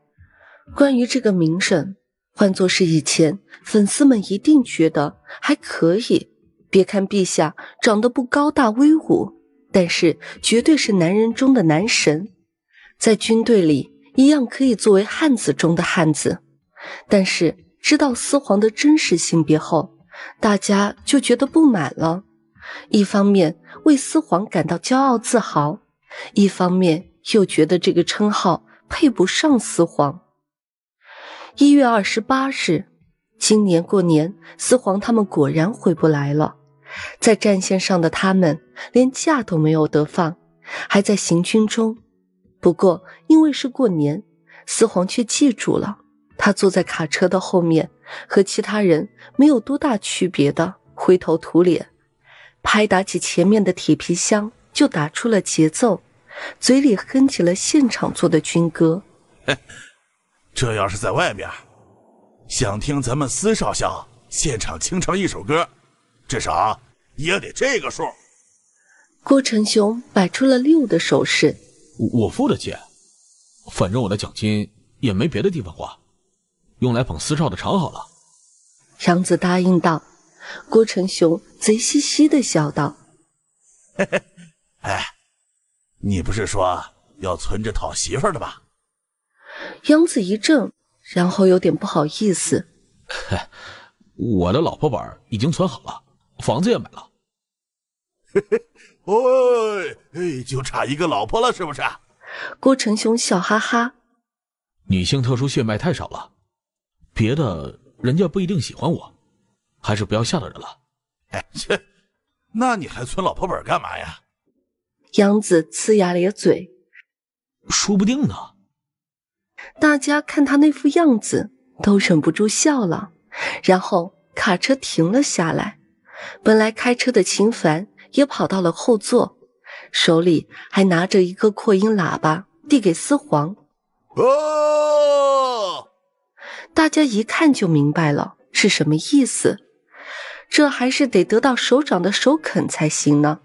关于这个名声，换作是以前，粉丝们一定觉得还可以。别看陛下长得不高大威武，但是绝对是男人中的男神，在军队里一样可以作为汉子中的汉子。但是知道四皇的真实性别后，大家就觉得不满了，一方面为四皇感到骄傲自豪，一方面又觉得这个称号配不上四皇。一月二十八日，今年过年，四皇他们果然回不来了，在战线上的他们连假都没有得放，还在行军中。不过因为是过年，四皇却记住了。他坐在卡车的后面，和其他人没有多大区别的灰头土脸，拍打起前面的铁皮箱就打出了节奏，嘴里哼起了现场做的军歌。这要是在外面，想听咱们司少校现场清唱一首歌，至少也得这个数。郭成雄摆出了六的手势。我付得起，反正我的奖金也没别的地方花。用来捧思少的场好了，杨子答应道。郭成雄贼兮兮的笑道：“嘿嘿，哎，你不是说要存着讨媳妇的吗？”杨子一怔，然后有点不好意思：“我的老婆本已经存好了，房子也买了。”嘿嘿，哎，就差一个老婆了，是不是？”郭成雄笑哈哈：“女性特殊血脉太少了。”别的人家不一定喜欢我，还是不要吓到人了。哎，切，那你还存老婆本干嘛呀？杨子呲牙咧嘴，说不定呢。大家看他那副样子，都忍不住笑了。然后卡车停了下来，本来开车的秦凡也跑到了后座，手里还拿着一个扩音喇叭，递给司黄。大家一看就明白了是什么意思，这还是得得到首长的首肯才行呢。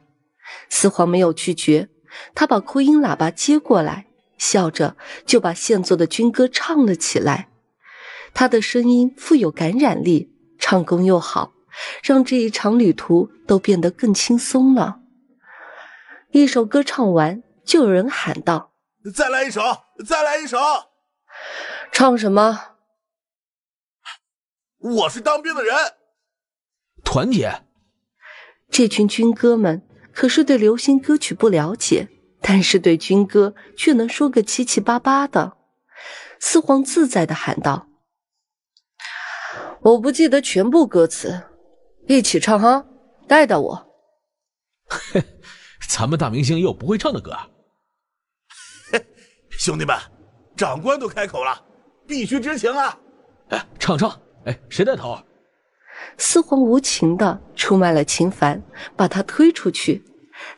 四皇没有拒绝，他把扩音喇叭接过来，笑着就把现做的军歌唱了起来。他的声音富有感染力，唱功又好，让这一场旅途都变得更轻松了。一首歌唱完，就有人喊道：“再来一首，再来一首，唱什么？”我是当兵的人，团结。这群军哥们可是对流行歌曲不了解，但是对军歌却能说个七七八八的。四皇自在的喊道：“我不记得全部歌词，一起唱哈，带带我。”咱们大明星也有不会唱的歌。兄弟们，长官都开口了，必须执行啊！哎，唱唱。哎，谁带头？四皇无情的出卖了秦凡，把他推出去。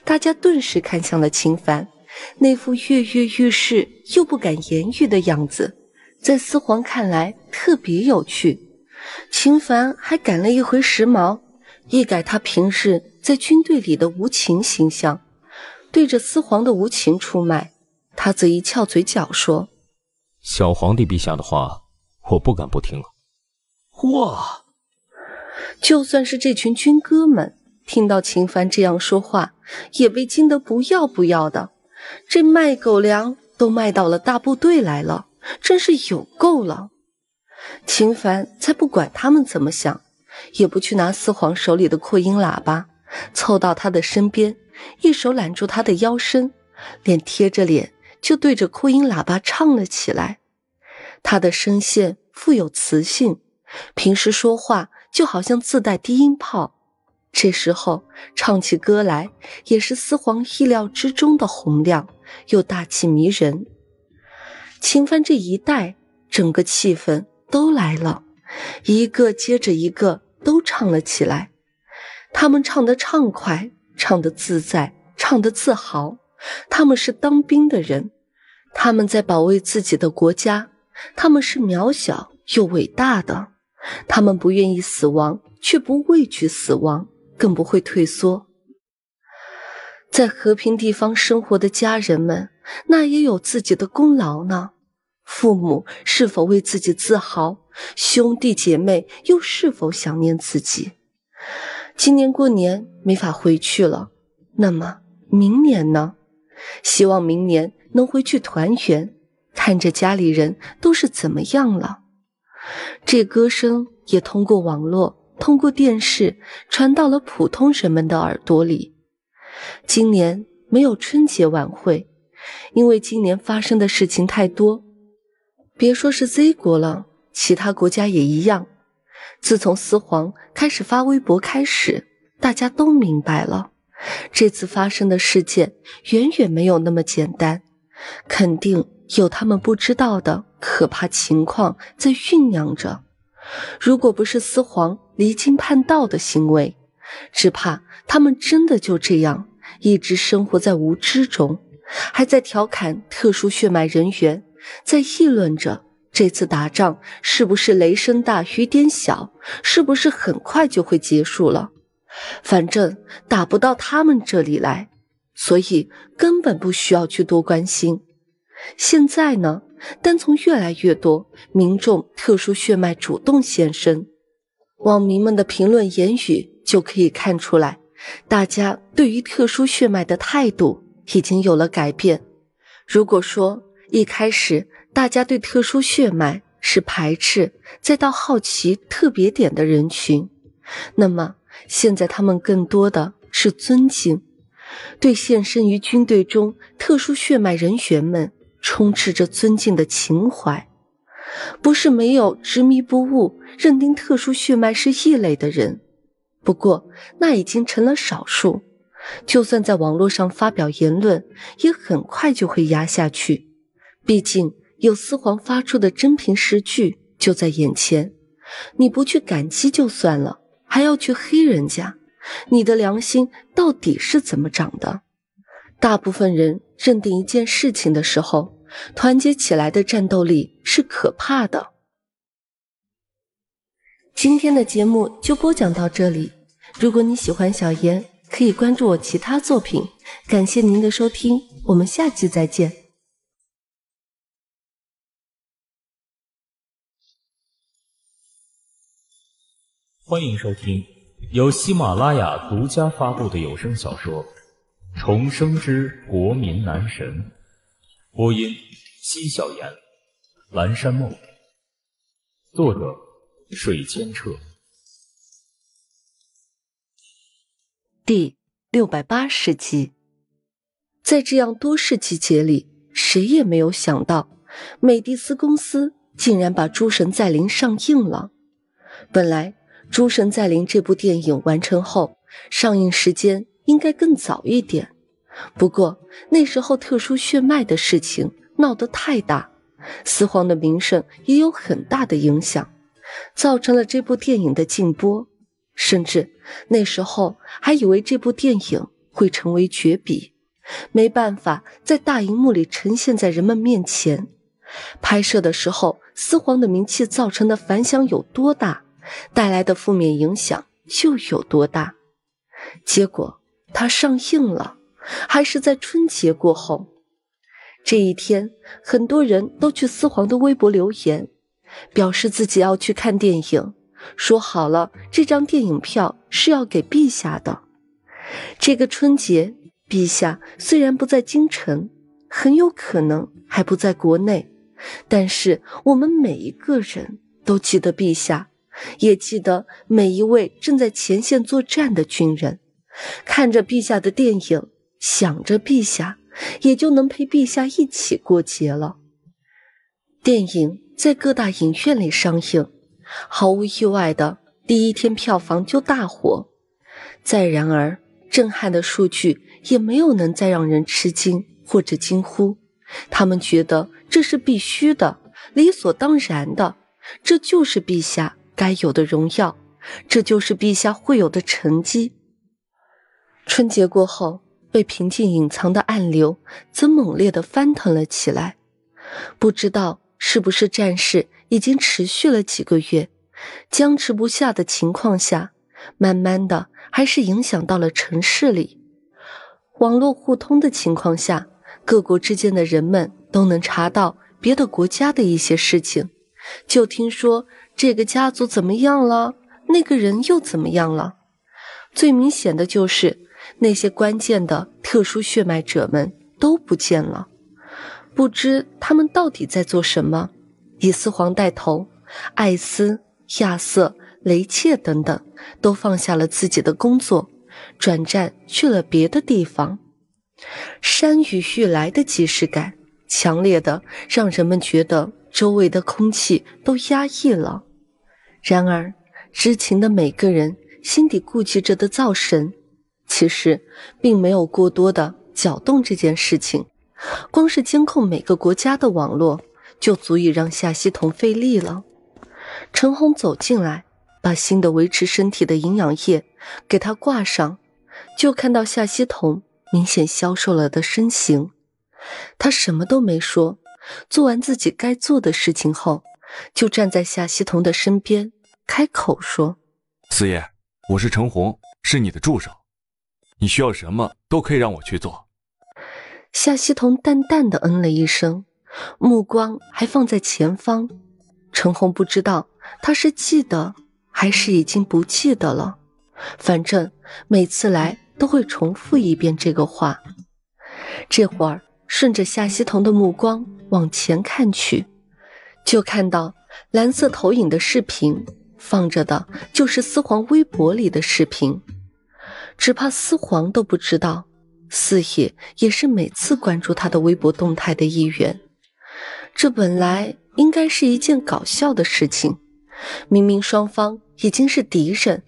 大家顿时看向了秦凡，那副跃跃欲试又不敢言语的样子，在四皇看来特别有趣。秦凡还赶了一回时髦，一改他平日在军队里的无情形象，对着四皇的无情出卖，他则一翘嘴角说：“小皇帝陛下的话，我不敢不听。”哇！就算是这群军哥们听到秦凡这样说话，也被惊得不要不要的。这卖狗粮都卖到了大部队来了，真是有够了。秦凡才不管他们怎么想，也不去拿四皇手里的扩音喇叭，凑到他的身边，一手揽住他的腰身，脸贴着脸就对着扩音喇叭唱了起来。他的声线富有磁性。平时说话就好像自带低音炮，这时候唱起歌来也是四皇意料之中的洪亮又大气迷人。秦帆这一带，整个气氛都来了，一个接着一个都唱了起来。他们唱得畅快，唱得自在，唱得自豪。他们是当兵的人，他们在保卫自己的国家，他们是渺小又伟大的。他们不愿意死亡，却不畏惧死亡，更不会退缩。在和平地方生活的家人们，那也有自己的功劳呢。父母是否为自己自豪？兄弟姐妹又是否想念自己？今年过年没法回去了，那么明年呢？希望明年能回去团圆，看着家里人都是怎么样了。这歌声也通过网络、通过电视传到了普通人们的耳朵里。今年没有春节晚会，因为今年发生的事情太多。别说是 Z 国了，其他国家也一样。自从四皇开始发微博开始，大家都明白了，这次发生的事件远远没有那么简单，肯定有他们不知道的。可怕情况在酝酿着，如果不是司皇离经叛道的行为，只怕他们真的就这样一直生活在无知中，还在调侃特殊血脉人员，在议论着这次打仗是不是雷声大雨点小，是不是很快就会结束了，反正打不到他们这里来，所以根本不需要去多关心。现在呢，单从越来越多民众特殊血脉主动献身，网民们的评论言语就可以看出来，大家对于特殊血脉的态度已经有了改变。如果说一开始大家对特殊血脉是排斥，再到好奇特别点的人群，那么现在他们更多的是尊敬，对献身于军队中特殊血脉人员们。充斥着尊敬的情怀，不是没有执迷不悟、认定特殊血脉是异类的人，不过那已经成了少数。就算在网络上发表言论，也很快就会压下去。毕竟有四皇发出的真凭实据就在眼前，你不去感激就算了，还要去黑人家，你的良心到底是怎么长的？大部分人认定一件事情的时候。团结起来的战斗力是可怕的。今天的节目就播讲到这里。如果你喜欢小严，可以关注我其他作品。感谢您的收听，我们下期再见。欢迎收听由喜马拉雅独家发布的有声小说《重生之国民男神》。播音：西小言，蓝山梦，作者：水千澈，第六百八十集。在这样多事季节里，谁也没有想到，美迪斯公司竟然把《诸神在林》上映了。本来，《诸神在林》这部电影完成后，上映时间应该更早一点。不过那时候，特殊血脉的事情闹得太大，四皇的名声也有很大的影响，造成了这部电影的禁播。甚至那时候还以为这部电影会成为绝笔，没办法在大荧幕里呈现在人们面前。拍摄的时候，四皇的名气造成的反响有多大，带来的负面影响又有多大？结果它上映了。还是在春节过后，这一天，很多人都去思皇的微博留言，表示自己要去看电影。说好了，这张电影票是要给陛下的。这个春节，陛下虽然不在京城，很有可能还不在国内，但是我们每一个人都记得陛下，也记得每一位正在前线作战的军人，看着陛下的电影。想着陛下，也就能陪陛下一起过节了。电影在各大影院里上映，毫无意外的第一天票房就大火。再然而，震撼的数据也没有能再让人吃惊或者惊呼。他们觉得这是必须的，理所当然的，这就是陛下该有的荣耀，这就是陛下会有的成绩。春节过后。被平静隐藏的暗流，则猛烈的翻腾了起来。不知道是不是战事已经持续了几个月，僵持不下的情况下，慢慢的还是影响到了城市里。网络互通的情况下，各国之间的人们都能查到别的国家的一些事情。就听说这个家族怎么样了，那个人又怎么样了。最明显的就是。那些关键的特殊血脉者们都不见了，不知他们到底在做什么。以四皇带头，艾斯、亚瑟、雷切等等，都放下了自己的工作，转战去了别的地方。山雨欲来的即视感，强烈的让人们觉得周围的空气都压抑了。然而，知情的每个人心底顾忌着的灶神。其实，并没有过多的搅动这件事情。光是监控每个国家的网络，就足以让夏希桐费力了。陈红走进来，把新的维持身体的营养液给他挂上，就看到夏希桐明显消瘦了的身形。他什么都没说，做完自己该做的事情后，就站在夏希桐的身边，开口说：“四爷，我是陈红，是你的助手。”你需要什么都可以让我去做。夏希桐淡淡的嗯了一声，目光还放在前方。陈红不知道他是记得还是已经不记得了，反正每次来都会重复一遍这个话。这会儿顺着夏希彤的目光往前看去，就看到蓝色投影的视频放着的就是思皇微博里的视频。只怕四皇都不知道，四野也是每次关注他的微博动态的一员。这本来应该是一件搞笑的事情，明明双方已经是敌人，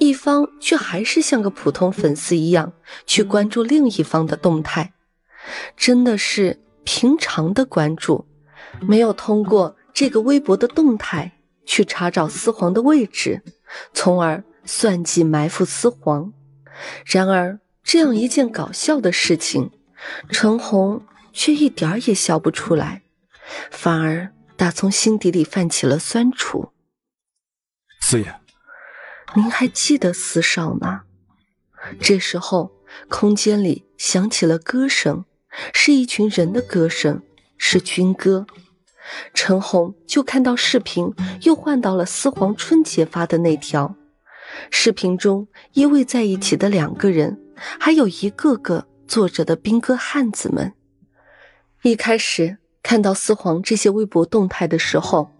一方却还是像个普通粉丝一样去关注另一方的动态，真的是平常的关注，没有通过这个微博的动态去查找四皇的位置，从而算计埋伏四皇。然而，这样一件搞笑的事情，陈红却一点儿也笑不出来，反而打从心底里泛起了酸楚。四爷，您还记得四少吗？这时候，空间里响起了歌声，是一群人的歌声，是军歌。陈红就看到视频又换到了四皇春节发的那条。视频中依偎在一起的两个人，还有一个个坐着的兵哥汉子们。一开始看到四皇这些微博动态的时候，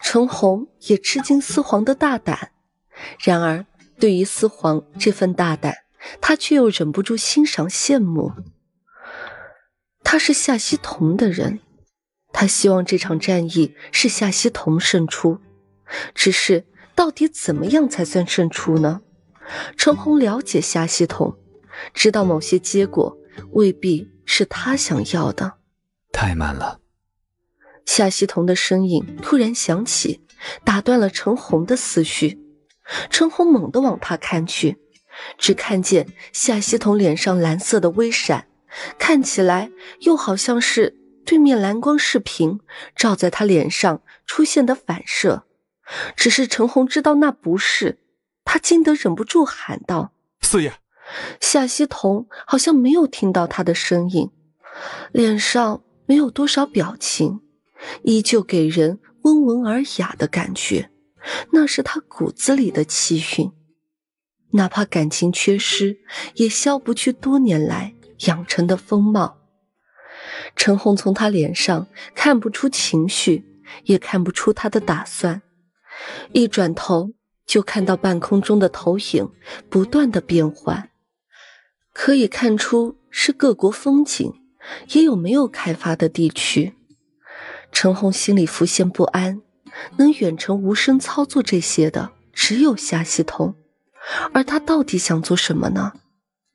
陈红也吃惊四皇的大胆。然而，对于四皇这份大胆，他却又忍不住欣赏羡慕。他是夏西彤的人，他希望这场战役是夏西彤胜出。只是。到底怎么样才算胜出呢？陈红了解夏西桐，知道某些结果未必是他想要的。太慢了。夏西彤的声音突然响起，打断了陈红的思绪。陈红猛地往他看去，只看见夏西彤脸上蓝色的微闪，看起来又好像是对面蓝光视频照在他脸上出现的反射。只是陈红知道那不是，他惊得忍不住喊道：“四爷。”夏希彤好像没有听到他的声音，脸上没有多少表情，依旧给人温文尔雅的感觉，那是他骨子里的气韵，哪怕感情缺失，也消不去多年来养成的风貌。陈红从他脸上看不出情绪，也看不出他的打算。一转头，就看到半空中的投影不断的变换，可以看出是各国风景，也有没有开发的地区。陈红心里浮现不安，能远程无声操作这些的只有夏西彤，而他到底想做什么呢？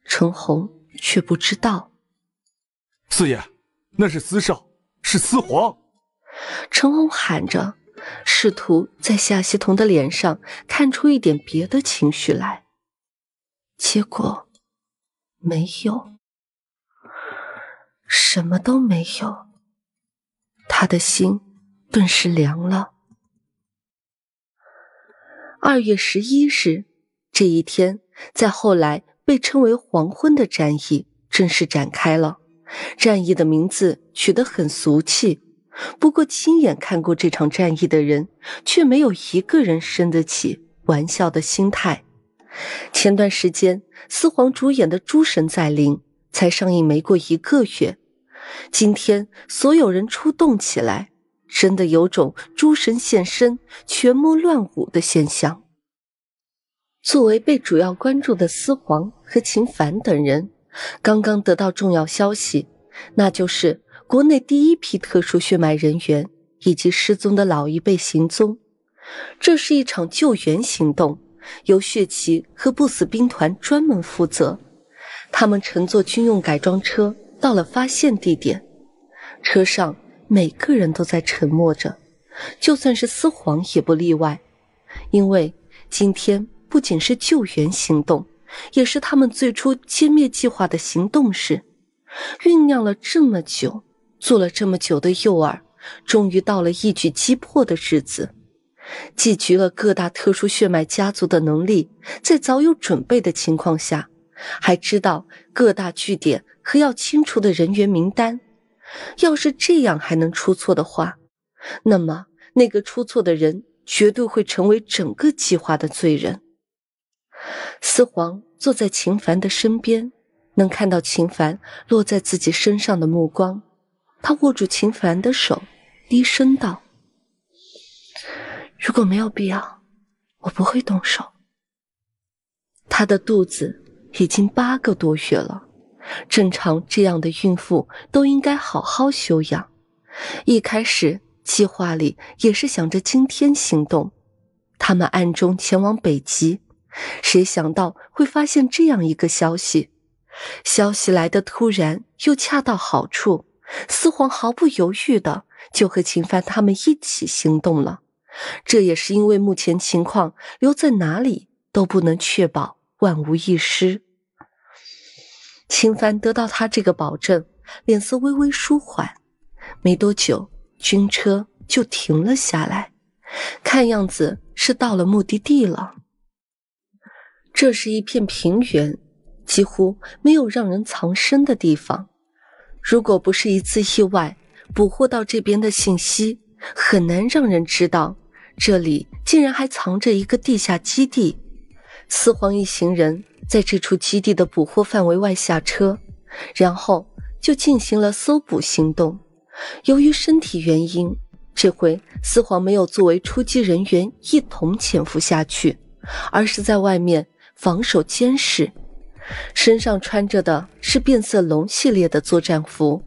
陈红却不知道。四爷，那是司少，是司皇！陈红喊着。试图在夏希彤的脸上看出一点别的情绪来，结果没有，什么都没有。他的心顿时凉了。二月十一日，这一天，在后来被称为“黄昏”的战役正式展开了。战役的名字取得很俗气。不过，亲眼看过这场战役的人，却没有一个人生得起玩笑的心态。前段时间，四皇主演的《诸神再临》才上映没过一个月，今天所有人出动起来，真的有种诸神现身、群魔乱舞的现象。作为被主要关注的司皇和秦凡等人，刚刚得到重要消息，那就是。国内第一批特殊血脉人员以及失踪的老一辈行踪，这是一场救援行动，由血旗和不死兵团专门负责。他们乘坐军用改装车到了发现地点，车上每个人都在沉默着，就算是丝皇也不例外，因为今天不仅是救援行动，也是他们最初歼灭计划的行动时，酝酿了这么久。做了这么久的诱饵，终于到了一举击破的日子。集聚了各大特殊血脉家族的能力，在早有准备的情况下，还知道各大据点和要清除的人员名单。要是这样还能出错的话，那么那个出错的人绝对会成为整个计划的罪人。思皇坐在秦凡的身边，能看到秦凡落在自己身上的目光。他握住秦凡的手，低声道：“如果没有必要，我不会动手。”他的肚子已经八个多月了，正常这样的孕妇都应该好好休养。一开始计划里也是想着今天行动，他们暗中前往北极，谁想到会发现这样一个消息？消息来的突然，又恰到好处。四皇毫不犹豫的就和秦凡他们一起行动了，这也是因为目前情况，留在哪里都不能确保万无一失。秦凡得到他这个保证，脸色微微舒缓。没多久，军车就停了下来，看样子是到了目的地了。这是一片平原，几乎没有让人藏身的地方。如果不是一次意外捕获到这边的信息，很难让人知道这里竟然还藏着一个地下基地。四皇一行人在这处基地的捕获范围外下车，然后就进行了搜捕行动。由于身体原因，这回四皇没有作为出击人员一同潜伏下去，而是在外面防守监视。身上穿着的是变色龙系列的作战服，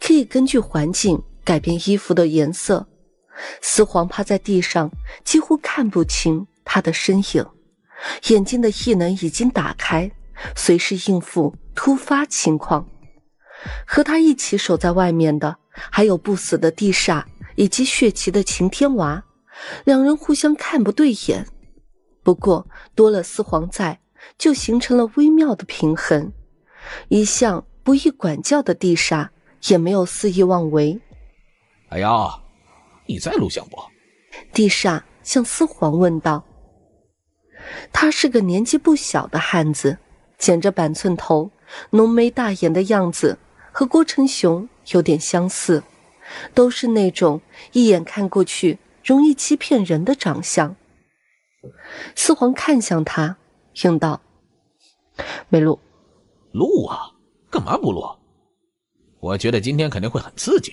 可以根据环境改变衣服的颜色。四皇趴在地上，几乎看不清他的身影。眼睛的异能已经打开，随时应付突发情况。和他一起守在外面的还有不死的地煞以及血旗的擎天娃，两人互相看不对眼。不过多了四皇在。就形成了微妙的平衡。一向不易管教的地煞也没有肆意妄为。哎呀，你在录像不？地煞向四皇问道。他是个年纪不小的汉子，剪着板寸头，浓眉大眼的样子和郭成雄有点相似，都是那种一眼看过去容易欺骗人的长相。四皇看向他。应道：“没录，录啊，干嘛不录？我觉得今天肯定会很刺激。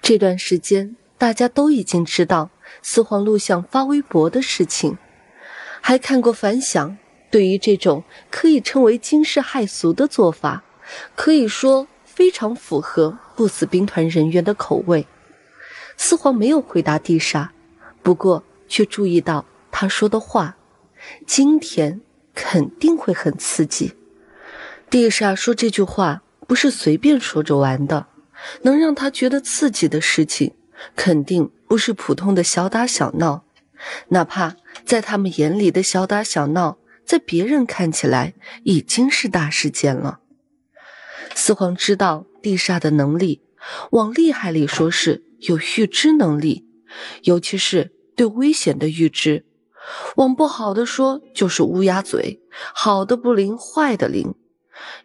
这段时间大家都已经知道四皇录像发微博的事情，还看过反响。对于这种可以称为惊世骇俗的做法，可以说非常符合不死兵团人员的口味。四皇没有回答蒂莎，不过却注意到他说的话。”今天肯定会很刺激。地煞说这句话不是随便说着玩的，能让他觉得刺激的事情，肯定不是普通的小打小闹。哪怕在他们眼里的小打小闹，在别人看起来已经是大事件了。四皇知道地煞的能力，往厉害里说是有预知能力，尤其是对危险的预知。往不好的说就是乌鸦嘴，好的不灵，坏的灵。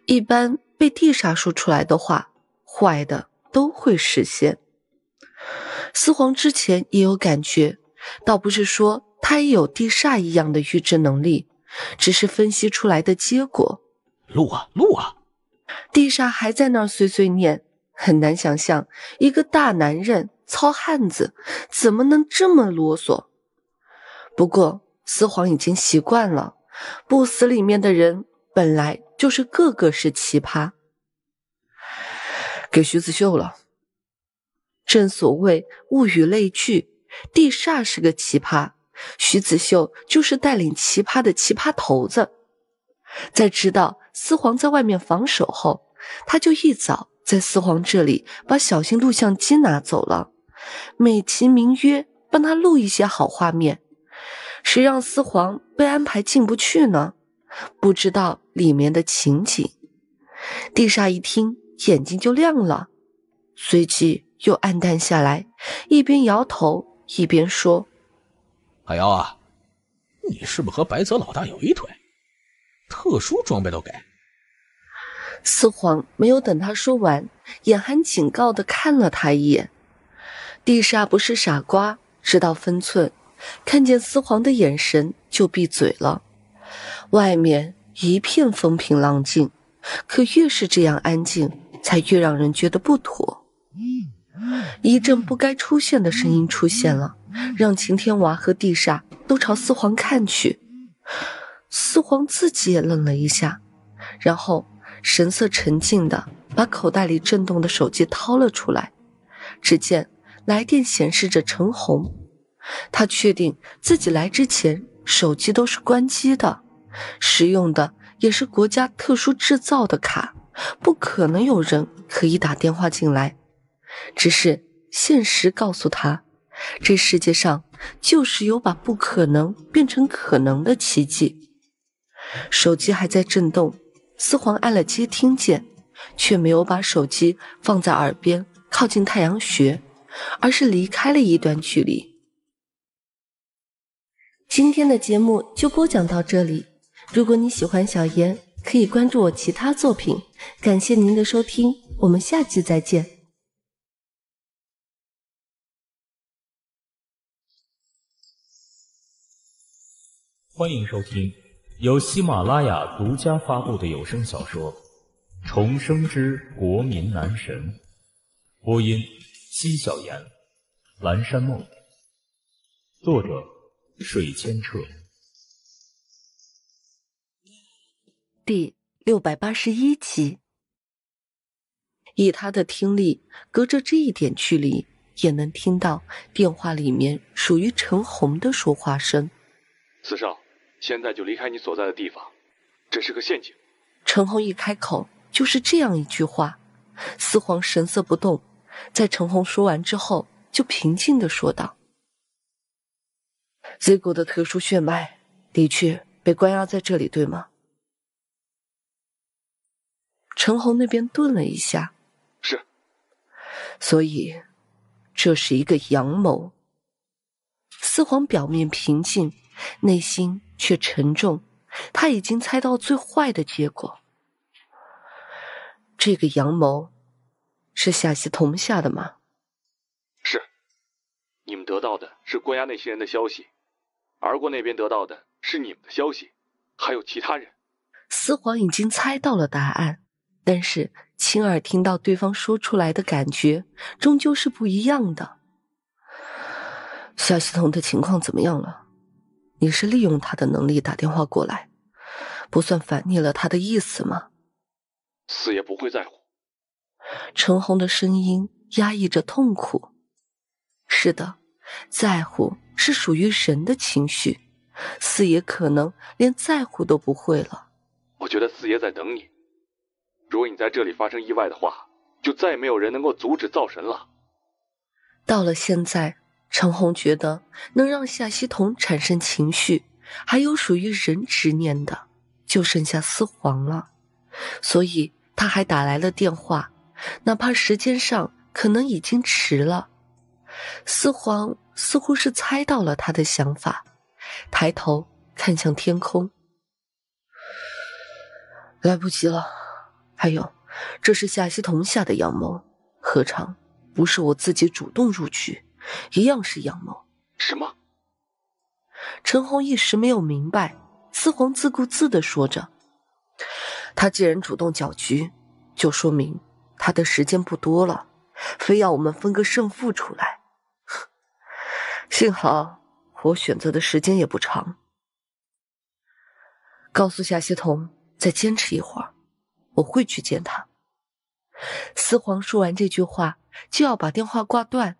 一般被地煞说出来的话，坏的都会实现。四皇之前也有感觉，倒不是说他也有地煞一样的预知能力，只是分析出来的结果。路啊路啊！地煞还在那儿碎碎念，很难想象一个大男人糙汉子怎么能这么啰嗦。不过，四皇已经习惯了，不死里面的人本来就是个个是奇葩。给徐子秀了。正所谓物以类聚，地煞是个奇葩，徐子秀就是带领奇葩的奇葩头子。在知道四皇在外面防守后，他就一早在四皇这里把小型录像机拿走了，美其名曰帮他录一些好画面。谁让四皇被安排进不去呢？不知道里面的情景。地煞一听，眼睛就亮了，随即又暗淡下来，一边摇头一边说：“海妖啊，你是不是和白泽老大有一腿？特殊装备都给。”四皇没有等他说完，眼含警告的看了他一眼。地煞不是傻瓜，知道分寸。看见四皇的眼神，就闭嘴了。外面一片风平浪静，可越是这样安静，才越让人觉得不妥。一阵不该出现的声音出现了，让晴天娃和地煞都朝四皇看去。四皇自己也愣了一下，然后神色沉静的把口袋里震动的手机掏了出来。只见来电显示着陈红。他确定自己来之前手机都是关机的，使用的也是国家特殊制造的卡，不可能有人可以打电话进来。只是现实告诉他，这世界上就是有把不可能变成可能的奇迹。手机还在震动，四皇按了接听键，却没有把手机放在耳边靠近太阳穴，而是离开了一段距离。今天的节目就播讲到这里。如果你喜欢小言，可以关注我其他作品。感谢您的收听，我们下期再见。欢迎收听由喜马拉雅独家发布的有声小说《重生之国民男神》，播音：西小言，蓝山梦，作者。水千澈第六百八十一集，以他的听力，隔着这一点距离也能听到电话里面属于陈红的说话声。四少，现在就离开你所在的地方，这是个陷阱。陈红一开口就是这样一句话，四皇神色不动，在陈红说完之后，就平静的说道。Z 国的特殊血脉的确被关押在这里，对吗？陈红那边顿了一下，是。所以，这是一个阳谋。四皇表面平静，内心却沉重。他已经猜到最坏的结果。这个阳谋是夏西同下的吗？是。你们得到的是关押那些人的消息。儿国那边得到的是你们的消息，还有其他人。思皇已经猜到了答案，但是亲耳听到对方说出来的感觉，终究是不一样的。小西彤的情况怎么样了？你是利用他的能力打电话过来，不算反逆了他的意思吗？四爷不会在乎。陈红的声音压抑着痛苦。是的，在乎。是属于人的情绪，四爷可能连在乎都不会了。我觉得四爷在等你。如果你在这里发生意外的话，就再也没有人能够阻止灶神了。到了现在，陈红觉得能让夏希彤产生情绪，还有属于人执念的，就剩下四皇了。所以他还打来了电话，哪怕时间上可能已经迟了，四皇。似乎是猜到了他的想法，抬头看向天空。来不及了，还有，这是夏希桐下的阳谋，何尝不是我自己主动入局，一样是阳谋。什么？陈红一时没有明白，司皇自顾自的说着。他既然主动搅局，就说明他的时间不多了，非要我们分个胜负出来。幸好我选择的时间也不长。告诉夏希桐再坚持一会儿，我会去见他。司皇说完这句话，就要把电话挂断，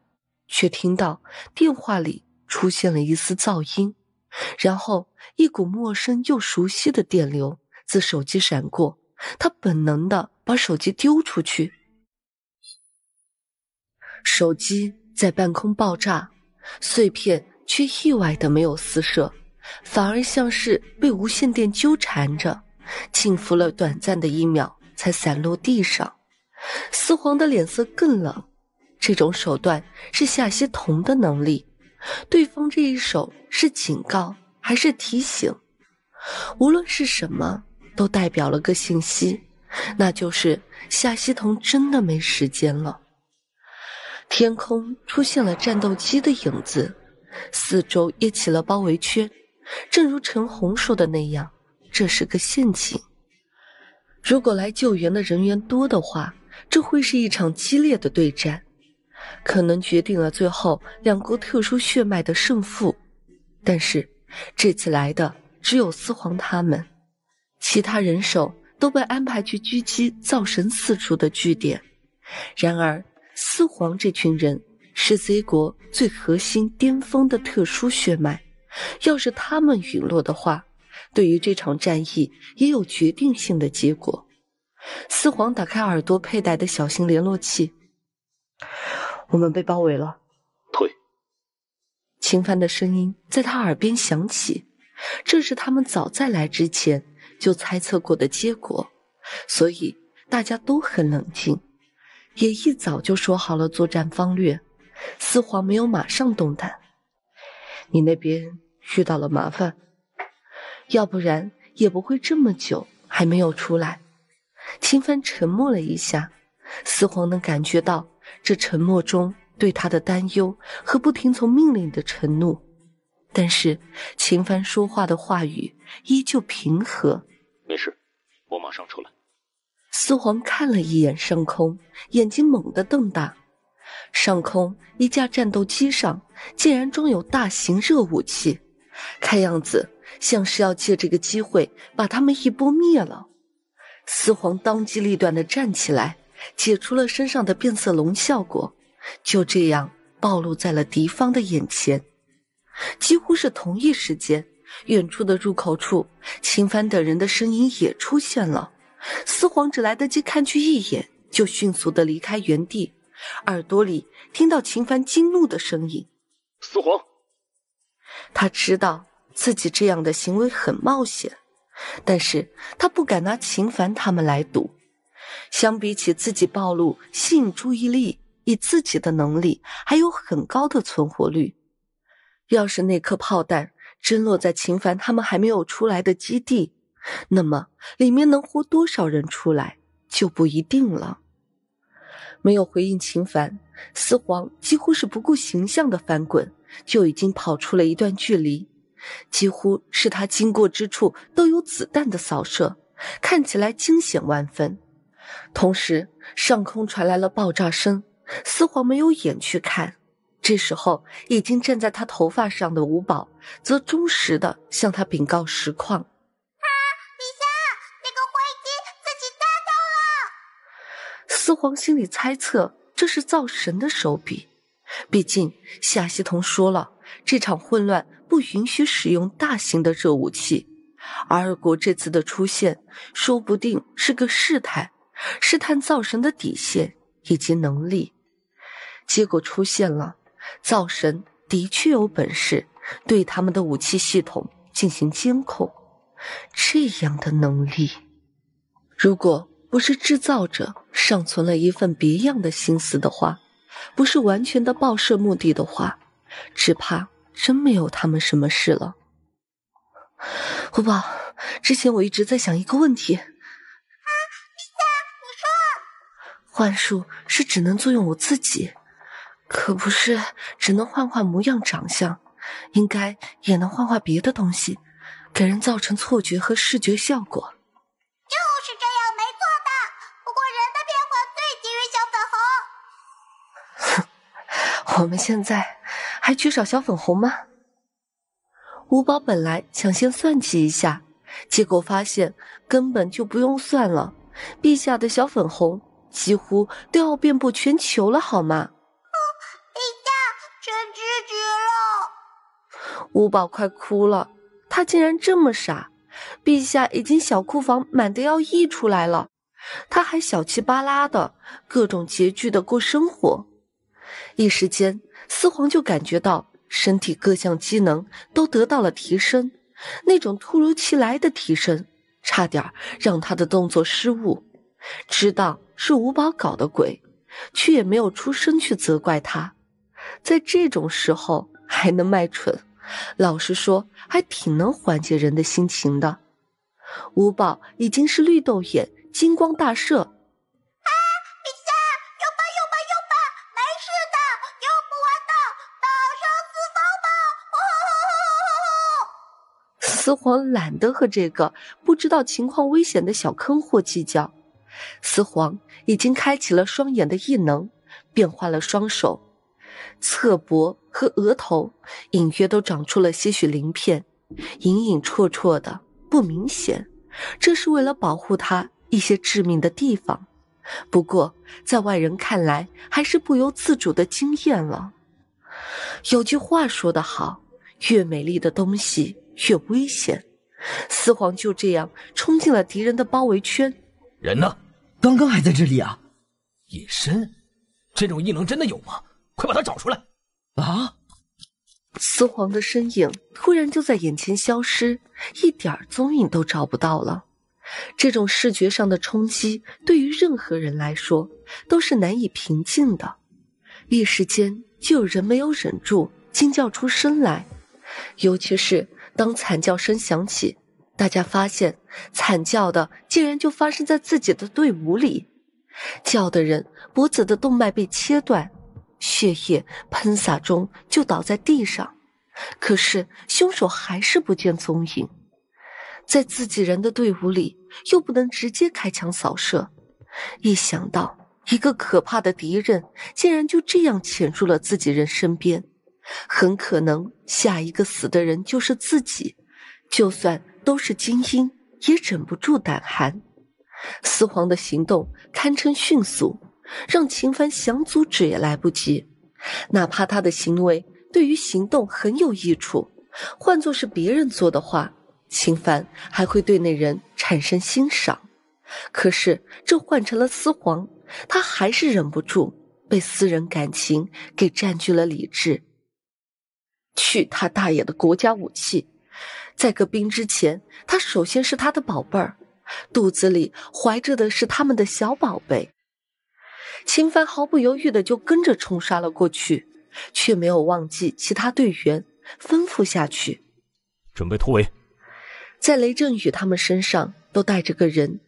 却听到电话里出现了一丝噪音，然后一股陌生又熟悉的电流自手机闪过，他本能的把手机丢出去，手机在半空爆炸。碎片却意外的没有撕舍，反而像是被无线电纠缠着，静伏了短暂的一秒，才散落地上。司皇的脸色更冷。这种手段是夏西彤的能力，对方这一手是警告还是提醒？无论是什么，都代表了个信息，那就是夏希彤真的没时间了。天空出现了战斗机的影子，四周也起了包围圈。正如陈红说的那样，这是个陷阱。如果来救援的人员多的话，这会是一场激烈的对战，可能决定了最后两国特殊血脉的胜负。但是，这次来的只有四皇他们，其他人手都被安排去狙击造神四处的据点。然而。四皇这群人是 Z 国最核心、巅峰的特殊血脉，要是他们陨落的话，对于这场战役也有决定性的结果。四皇打开耳朵佩戴的小型联络器：“我们被包围了，退。”秦帆的声音在他耳边响起，这是他们早在来之前就猜测过的结果，所以大家都很冷静。也一早就说好了作战方略，思皇没有马上动弹。你那边遇到了麻烦，要不然也不会这么久还没有出来。秦帆沉默了一下，思皇能感觉到这沉默中对他的担忧和不听从命令的沉怒，但是秦帆说话的话语依旧平和。没事，我马上出来。司皇看了一眼上空，眼睛猛地瞪大。上空一架战斗机上竟然装有大型热武器，看样子像是要借这个机会把他们一波灭了。四皇当机立断的站起来，解除了身上的变色龙效果，就这样暴露在了敌方的眼前。几乎是同一时间，远处的入口处，秦帆等人的身影也出现了。司皇只来得及看去一眼，就迅速的离开原地，耳朵里听到秦凡惊怒的声音。司皇，他知道自己这样的行为很冒险，但是他不敢拿秦凡他们来赌。相比起自己暴露吸引注意力，以自己的能力还有很高的存活率。要是那颗炮弹真落在秦凡他们还没有出来的基地，那么里面能活多少人出来就不一定了。没有回应，秦凡四皇几乎是不顾形象的翻滚，就已经跑出了一段距离。几乎是他经过之处都有子弹的扫射，看起来惊险万分。同时，上空传来了爆炸声。四皇没有眼去看，这时候已经站在他头发上的五宝则忠实的向他禀告实况。四皇心里猜测，这是灶神的手笔。毕竟夏希彤说了，这场混乱不允许使用大型的热武器。阿尔国这次的出现，说不定是个试探，试探灶神的底线以及能力。结果出现了，灶神的确有本事对他们的武器系统进行监控。这样的能力，如果……不是制造者尚存了一份别样的心思的话，不是完全的报社目的的话，只怕真没有他们什么事了。胡宝，之前我一直在想一个问题。啊，陛下，你说，幻术是只能作用我自己，可不是只能幻化模样长相，应该也能幻化别的东西，给人造成错觉和视觉效果。我们现在还缺少小粉红吗？五宝本来想先算计一下，结果发现根本就不用算了。陛下的小粉红几乎都要遍布全球了，好吗？陛下臣知值了！五宝快哭了，他竟然这么傻！陛下已经小库房满的要溢出来了，他还小气巴拉的，各种拮据的过生活。一时间，四皇就感觉到身体各项机能都得到了提升，那种突如其来的提升，差点让他的动作失误。知道是五宝搞的鬼，却也没有出声去责怪他。在这种时候还能卖蠢，老实说还挺能缓解人的心情的。五宝已经是绿豆眼，金光大射。雌黄懒得和这个不知道情况危险的小坑货计较。雌黄已经开启了双眼的异能，变化了双手、侧脖和额头，隐约都长出了些许鳞片，隐隐绰绰的不明显。这是为了保护他一些致命的地方。不过在外人看来，还是不由自主的惊艳了。有句话说得好，越美丽的东西。越危险，四皇就这样冲进了敌人的包围圈。人呢？刚刚还在这里啊！隐身，这种异能真的有吗？快把他找出来！啊！四皇的身影突然就在眼前消失，一点踪影都找不到了。这种视觉上的冲击对于任何人来说都是难以平静的，一时间就有人没有忍住，惊叫出声来，尤其是。当惨叫声响起，大家发现，惨叫的竟然就发生在自己的队伍里。叫的人脖子的动脉被切断，血液喷洒中就倒在地上。可是凶手还是不见踪影，在自己人的队伍里又不能直接开枪扫射。一想到一个可怕的敌人竟然就这样潜入了自己人身边。很可能下一个死的人就是自己，就算都是精英，也忍不住胆寒。司皇的行动堪称迅速，让秦凡想阻止也来不及。哪怕他的行为对于行动很有益处，换做是别人做的话，秦凡还会对那人产生欣赏。可是这换成了司皇，他还是忍不住被私人感情给占据了理智。去他大爷的国家武器！在个兵之前，他首先是他的宝贝儿，肚子里怀着的是他们的小宝贝。秦凡毫不犹豫的就跟着冲杀了过去，却没有忘记其他队员，吩咐下去，准备突围。在雷震宇他们身上都带着个人，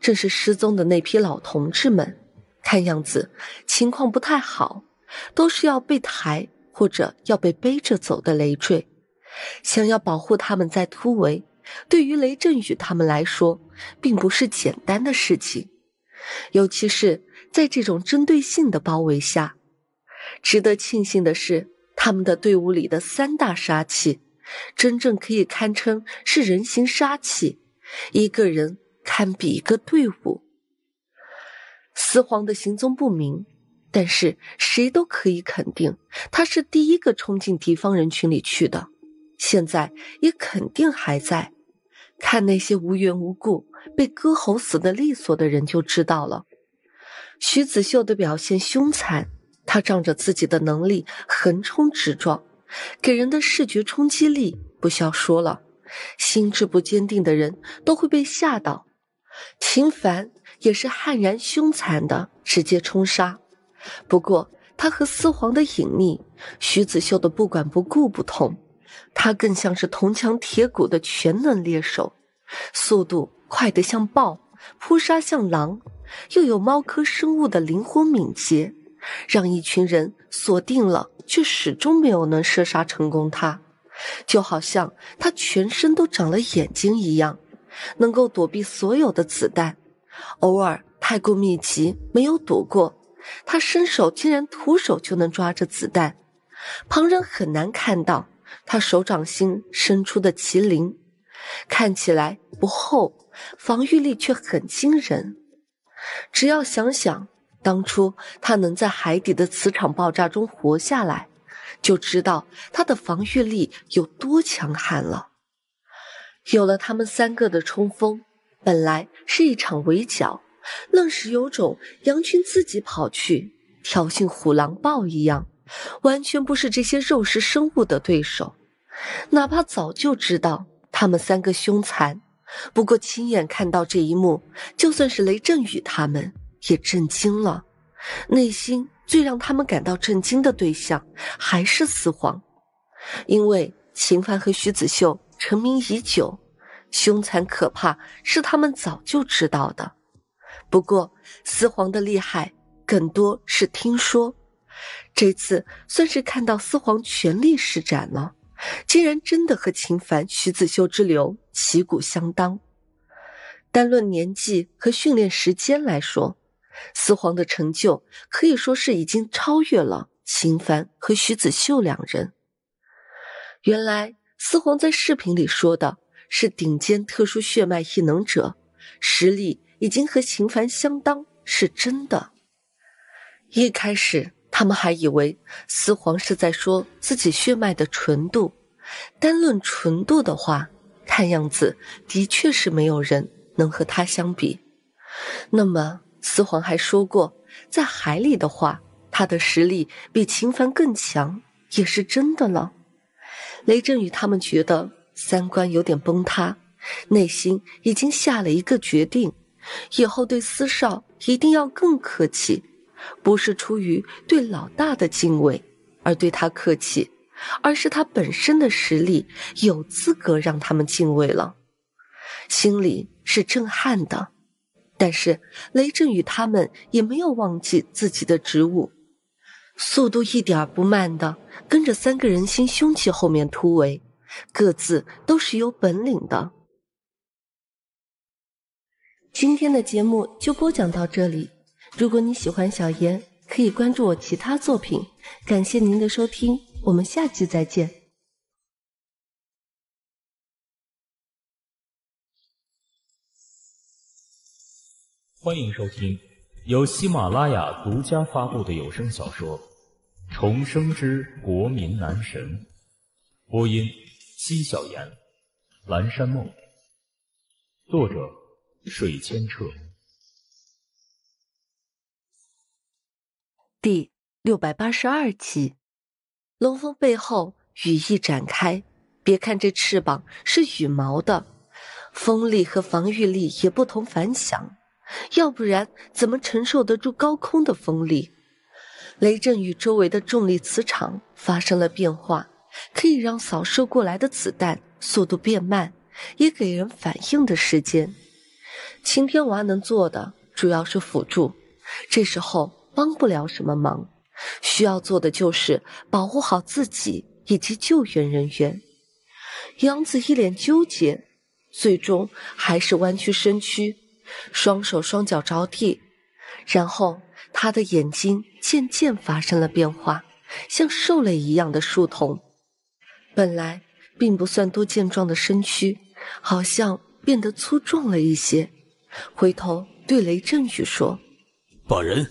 正是失踪的那批老同志们，看样子情况不太好，都是要被抬。或者要被背着走的累赘，想要保护他们在突围，对于雷震宇他们来说，并不是简单的事情，尤其是在这种针对性的包围下。值得庆幸的是，他们的队伍里的三大杀器，真正可以堪称是人形杀器，一个人堪比一个队伍。四皇的行踪不明。但是谁都可以肯定，他是第一个冲进敌方人群里去的。现在也肯定还在。看那些无缘无故被割喉死的利索的人就知道了。徐子秀的表现凶残，他仗着自己的能力横冲直撞，给人的视觉冲击力不消说了。心智不坚定的人都会被吓到。秦凡也是悍然凶残的，直接冲杀。不过，他和四皇的隐秘、徐子秀的不管不顾不同，他更像是铜墙铁骨的全能猎手，速度快得像豹，扑杀像狼，又有猫科生物的灵魂敏捷，让一群人锁定了却始终没有能射杀成功他，就好像他全身都长了眼睛一样，能够躲避所有的子弹，偶尔太过密集没有躲过。他伸手，竟然徒手就能抓着子弹，旁人很难看到他手掌心伸出的麒麟，看起来不厚，防御力却很惊人。只要想想当初他能在海底的磁场爆炸中活下来，就知道他的防御力有多强悍了。有了他们三个的冲锋，本来是一场围剿。愣是有种羊群自己跑去挑衅虎狼豹一样，完全不是这些肉食生物的对手。哪怕早就知道他们三个凶残，不过亲眼看到这一幕，就算是雷震宇他们也震惊了。内心最让他们感到震惊的对象还是四皇，因为秦凡和徐子秀成名已久，凶残可怕是他们早就知道的。不过，四皇的厉害更多是听说，这次算是看到四皇全力施展了，竟然真的和秦凡、徐子修之流旗鼓相当。单论年纪和训练时间来说，四皇的成就可以说是已经超越了秦凡和徐子秀两人。原来，思皇在视频里说的是顶尖特殊血脉异能者，实力。已经和秦凡相当是真的。一开始他们还以为司皇是在说自己血脉的纯度，单论纯度的话，看样子的确是没有人能和他相比。那么司皇还说过，在海里的话，他的实力比秦凡更强，也是真的了。雷震宇他们觉得三观有点崩塌，内心已经下了一个决定。以后对司少一定要更客气，不是出于对老大的敬畏而对他客气，而是他本身的实力有资格让他们敬畏了。心里是震撼的，但是雷震宇他们也没有忘记自己的职务，速度一点不慢的跟着三个人心凶器后面突围，各自都是有本领的。今天的节目就播讲到这里。如果你喜欢小言，可以关注我其他作品。感谢您的收听，我们下期再见。欢迎收听由喜马拉雅独家发布的有声小说《重生之国民男神》，播音：西小言，蓝山梦，作者。水千澈第六百八十二集，龙峰背后羽翼展开。别看这翅膀是羽毛的，风力和防御力也不同凡响。要不然怎么承受得住高空的风力？雷震与周围的重力磁场发生了变化，可以让扫射过来的子弹速度变慢，也给人反应的时间。晴天娃能做的主要是辅助，这时候帮不了什么忙，需要做的就是保护好自己以及救援人员。杨子一脸纠结，最终还是弯曲身躯，双手双脚着地，然后他的眼睛渐渐发生了变化，像兽类一样的树瞳。本来并不算多健壮的身躯，好像变得粗壮了一些。回头对雷震宇说：“把人。”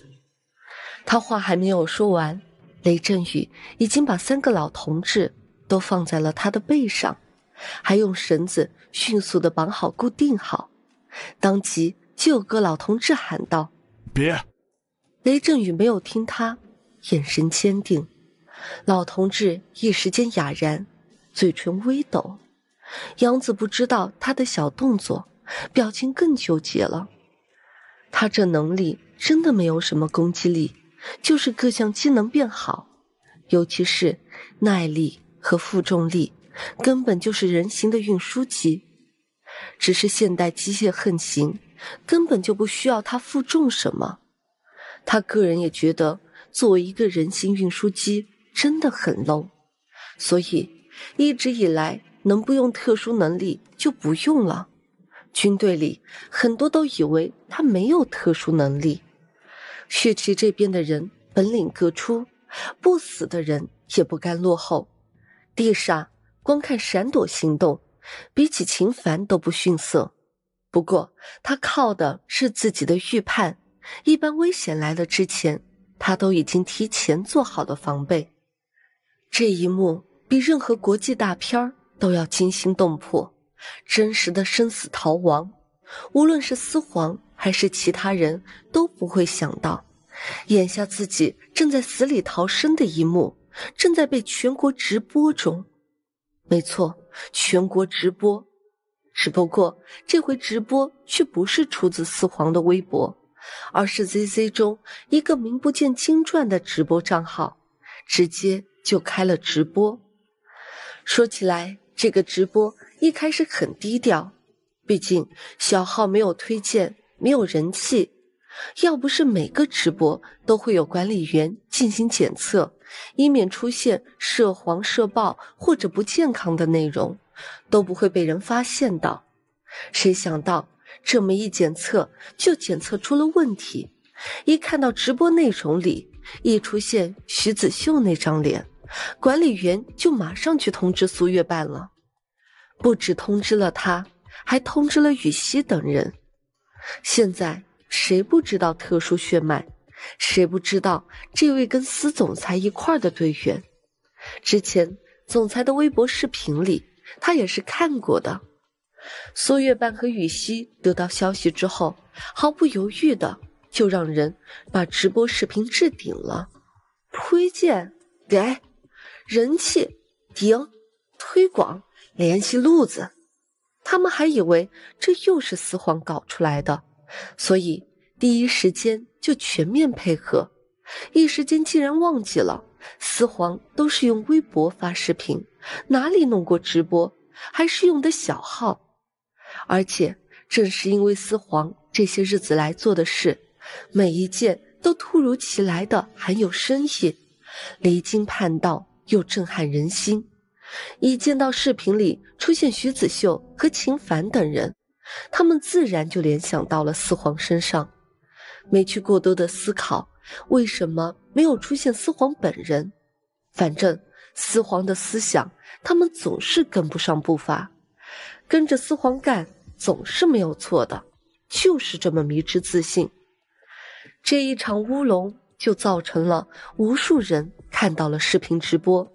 他话还没有说完，雷震宇已经把三个老同志都放在了他的背上，还用绳子迅速的绑好、固定好。当即就有个老同志喊道：“别！”雷震宇没有听他，眼神坚定。老同志一时间哑然，嘴唇微抖。杨子不知道他的小动作。表情更纠结了。他这能力真的没有什么攻击力，就是各项机能变好，尤其是耐力和负重力，根本就是人形的运输机。只是现代机械横行，根本就不需要他负重什么。他个人也觉得，作为一个人形运输机，真的很 low。所以一直以来，能不用特殊能力就不用了。军队里很多都以为他没有特殊能力，血池这边的人本领各出，不死的人也不甘落后。地煞光看闪躲行动，比起秦凡都不逊色。不过他靠的是自己的预判，一般危险来了之前，他都已经提前做好了防备。这一幕比任何国际大片儿都要惊心动魄。真实的生死逃亡，无论是司皇还是其他人都不会想到，眼下自己正在死里逃生的一幕正在被全国直播中。没错，全国直播，只不过这回直播却不是出自司皇的微博，而是 ZC 中一个名不见经传的直播账号，直接就开了直播。说起来，这个直播。一开始很低调，毕竟小号没有推荐，没有人气。要不是每个直播都会有管理员进行检测，以免出现涉黄、涉暴或者不健康的内容，都不会被人发现到。谁想到这么一检测就检测出了问题？一看到直播内容里一出现徐子秀那张脸，管理员就马上去通知苏月办了。不止通知了他，还通知了羽西等人。现在谁不知道特殊血脉？谁不知道这位跟司总裁一块的队员？之前总裁的微博视频里，他也是看过的。苏月半和羽西得到消息之后，毫不犹豫的就让人把直播视频置顶了，推荐给，人气顶，推广。联系路子，他们还以为这又是四皇搞出来的，所以第一时间就全面配合。一时间竟然忘记了，四皇都是用微博发视频，哪里弄过直播？还是用的小号。而且正是因为四皇这些日子来做的事，每一件都突如其来的很有深意，离经叛道又震撼人心。一见到视频里出现徐子秀和秦凡等人，他们自然就联想到了四皇身上，没去过多的思考为什么没有出现四皇本人。反正四皇的思想，他们总是跟不上步伐，跟着四皇干总是没有错的，就是这么迷之自信。这一场乌龙就造成了无数人看到了视频直播，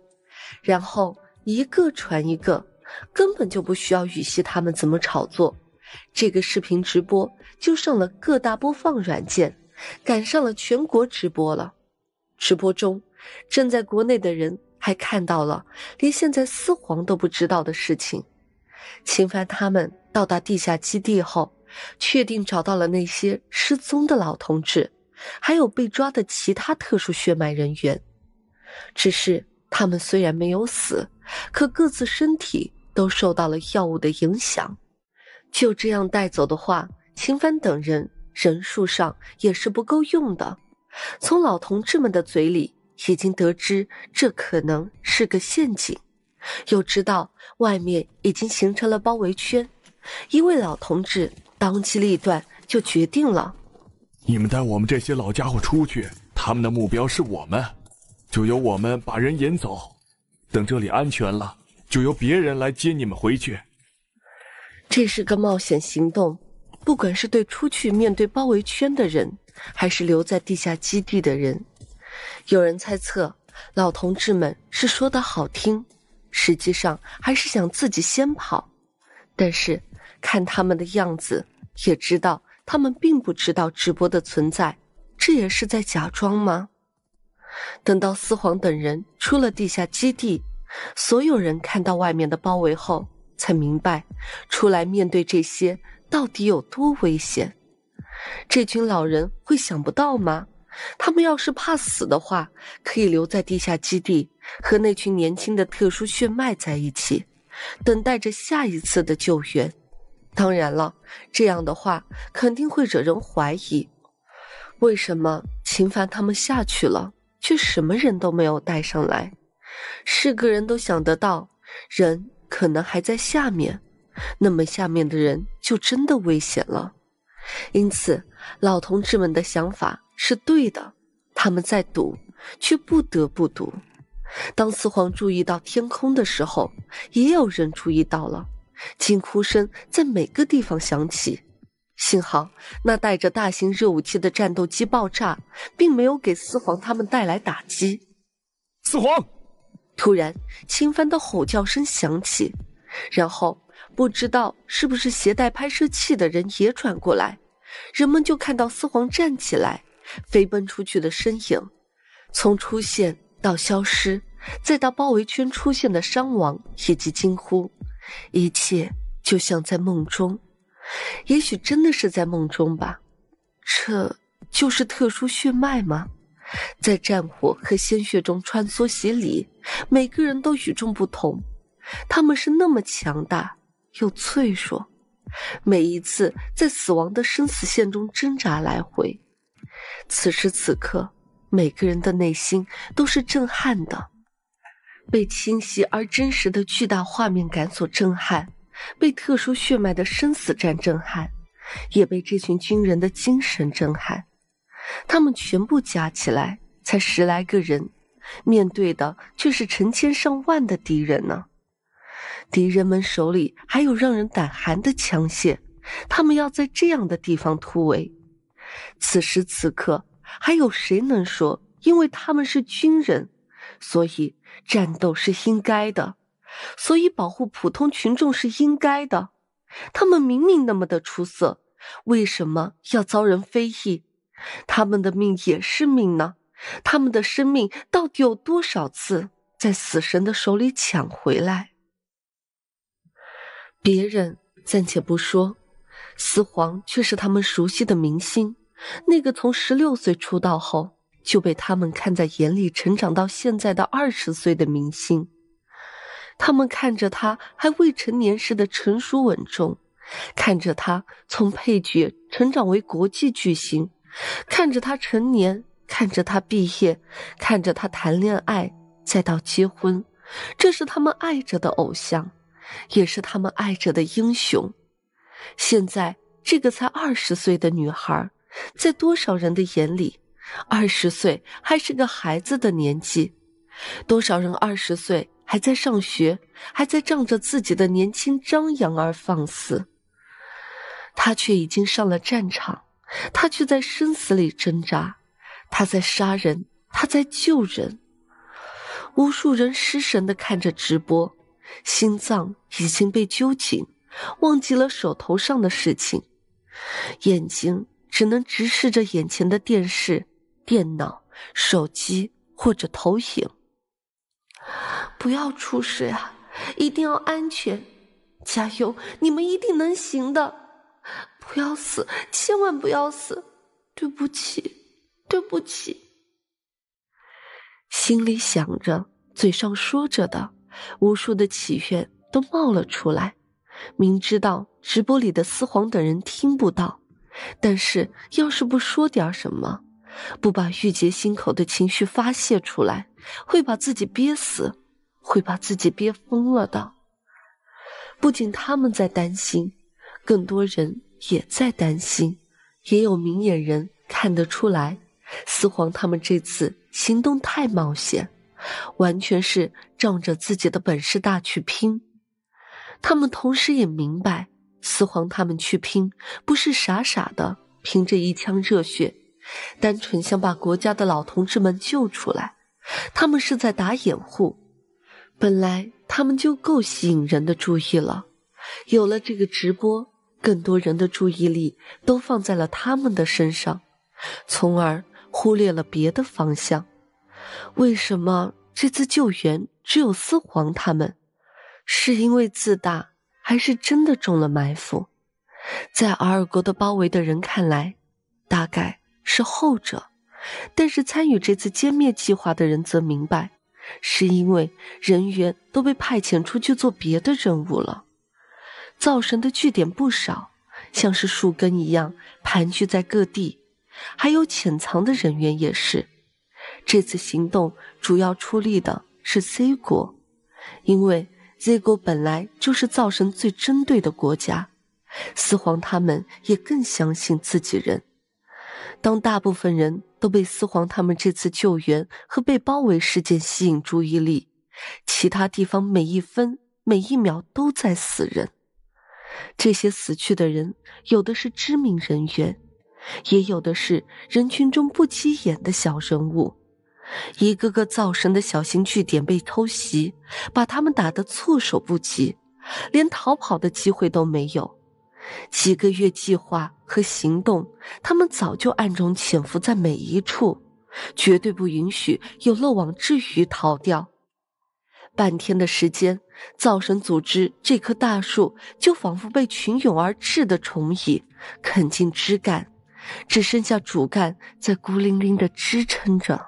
然后。一个传一个，根本就不需要雨溪他们怎么炒作，这个视频直播就上了各大播放软件，赶上了全国直播了。直播中，正在国内的人还看到了连现在四皇都不知道的事情。秦凡他们到达地下基地后，确定找到了那些失踪的老同志，还有被抓的其他特殊血脉人员。只是。他们虽然没有死，可各自身体都受到了药物的影响。就这样带走的话，秦帆等人人数上也是不够用的。从老同志们的嘴里已经得知，这可能是个陷阱。又知道外面已经形成了包围圈，一位老同志当机立断，就决定了：你们带我们这些老家伙出去，他们的目标是我们。就由我们把人引走，等这里安全了，就由别人来接你们回去。这是个冒险行动，不管是对出去面对包围圈的人，还是留在地下基地的人，有人猜测老同志们是说的好听，实际上还是想自己先跑。但是看他们的样子，也知道他们并不知道直播的存在，这也是在假装吗？等到四皇等人出了地下基地，所有人看到外面的包围后，才明白出来面对这些到底有多危险。这群老人会想不到吗？他们要是怕死的话，可以留在地下基地和那群年轻的特殊血脉在一起，等待着下一次的救援。当然了，这样的话肯定会惹人怀疑。为什么秦凡他们下去了？却什么人都没有带上来，是个人都想得到，人可能还在下面，那么下面的人就真的危险了。因此，老同志们的想法是对的，他们在赌，却不得不赌。当四皇注意到天空的时候，也有人注意到了，惊呼声在每个地方响起。幸好，那带着大型热武器的战斗机爆炸，并没有给四皇他们带来打击。四皇，突然，秦帆的吼叫声响起，然后不知道是不是携带拍摄器的人也转过来，人们就看到四皇站起来，飞奔出去的身影。从出现到消失，再到包围圈出现的伤亡以及惊呼，一切就像在梦中。也许真的是在梦中吧，这就是特殊血脉吗？在战火和鲜血中穿梭洗礼，每个人都与众不同。他们是那么强大又脆弱，每一次在死亡的生死线中挣扎来回。此时此刻，每个人的内心都是震撼的，被清晰而真实的巨大画面感所震撼。被特殊血脉的生死战震撼，也被这群军人的精神震撼。他们全部加起来才十来个人，面对的却是成千上万的敌人呢。敌人们手里还有让人胆寒的枪械，他们要在这样的地方突围。此时此刻，还有谁能说，因为他们是军人，所以战斗是应该的？所以，保护普通群众是应该的。他们明明那么的出色，为什么要遭人非议？他们的命也是命呢？他们的生命到底有多少次在死神的手里抢回来？别人暂且不说，四皇却是他们熟悉的明星，那个从十六岁出道后就被他们看在眼里，成长到现在的二十岁的明星。他们看着他还未成年时的成熟稳重，看着他从配角成长为国际巨星，看着他成年，看着他毕业，看着他谈恋爱，再到结婚，这是他们爱着的偶像，也是他们爱着的英雄。现在这个才二十岁的女孩，在多少人的眼里，二十岁还是个孩子的年纪，多少人二十岁？还在上学，还在仗着自己的年轻张扬而放肆。他却已经上了战场，他却在生死里挣扎，他在杀人，他在救人。无数人失神的看着直播，心脏已经被揪紧，忘记了手头上的事情，眼睛只能直视着眼前的电视、电脑、手机或者投影。不要出事呀！一定要安全，加油！你们一定能行的！不要死，千万不要死！对不起，对不起。心里想着，嘴上说着的，无数的祈愿都冒了出来。明知道直播里的思皇等人听不到，但是要是不说点什么，不把郁结心口的情绪发泄出来，会把自己憋死。会把自己憋疯了的。不仅他们在担心，更多人也在担心。也有明眼人看得出来，四皇他们这次行动太冒险，完全是仗着自己的本事大去拼。他们同时也明白，四皇他们去拼不是傻傻的凭着一腔热血，单纯想把国家的老同志们救出来，他们是在打掩护。本来他们就够吸引人的注意了，有了这个直播，更多人的注意力都放在了他们的身上，从而忽略了别的方向。为什么这次救援只有四皇他们？是因为自大，还是真的中了埋伏？在阿尔国的包围的人看来，大概是后者；但是参与这次歼灭计划的人则明白。是因为人员都被派遣出去做别的任务了。灶神的据点不少，像是树根一样盘踞在各地，还有潜藏的人员也是。这次行动主要出力的是 C 国，因为 Z 国本来就是灶神最针对的国家。四皇他们也更相信自己人。当大部分人。都被四皇他们这次救援和被包围事件吸引注意力，其他地方每一分每一秒都在死人。这些死去的人，有的是知名人员，也有的是人群中不起眼的小人物。一个个造神的小型据点被偷袭，把他们打得措手不及，连逃跑的机会都没有。几个月计划和行动，他们早就暗中潜伏在每一处，绝对不允许有漏网之鱼逃掉。半天的时间，造神组织这棵大树就仿佛被群涌而至的虫蚁啃进枝干，只剩下主干在孤零零的支撑着。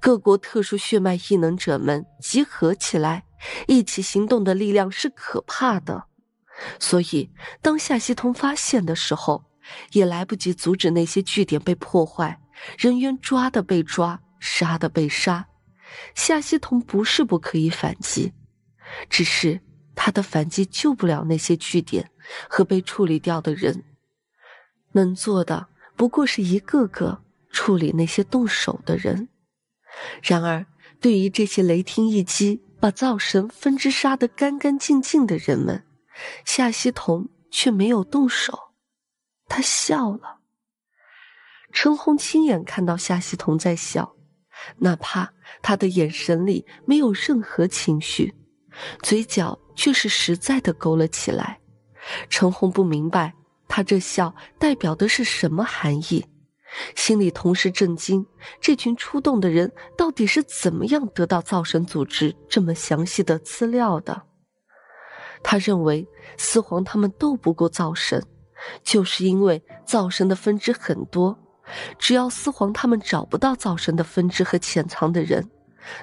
各国特殊血脉异能者们集合起来，一起行动的力量是可怕的。所以，当夏希桐发现的时候，也来不及阻止那些据点被破坏，人员抓的被抓，杀的被杀。夏希桐不是不可以反击，只是他的反击救不了那些据点和被处理掉的人，能做的不过是一个个处理那些动手的人。然而，对于这些雷霆一击把灶神分支杀得干干净净的人们。夏希彤却没有动手，他笑了。陈红亲眼看到夏希彤在笑，哪怕他的眼神里没有任何情绪，嘴角却是实在的勾了起来。陈红不明白他这笑代表的是什么含义，心里同时震惊：这群出动的人到底是怎么样得到造神组织这么详细的资料的？他认为四皇他们斗不过灶神，就是因为灶神的分支很多，只要四皇他们找不到灶神的分支和潜藏的人，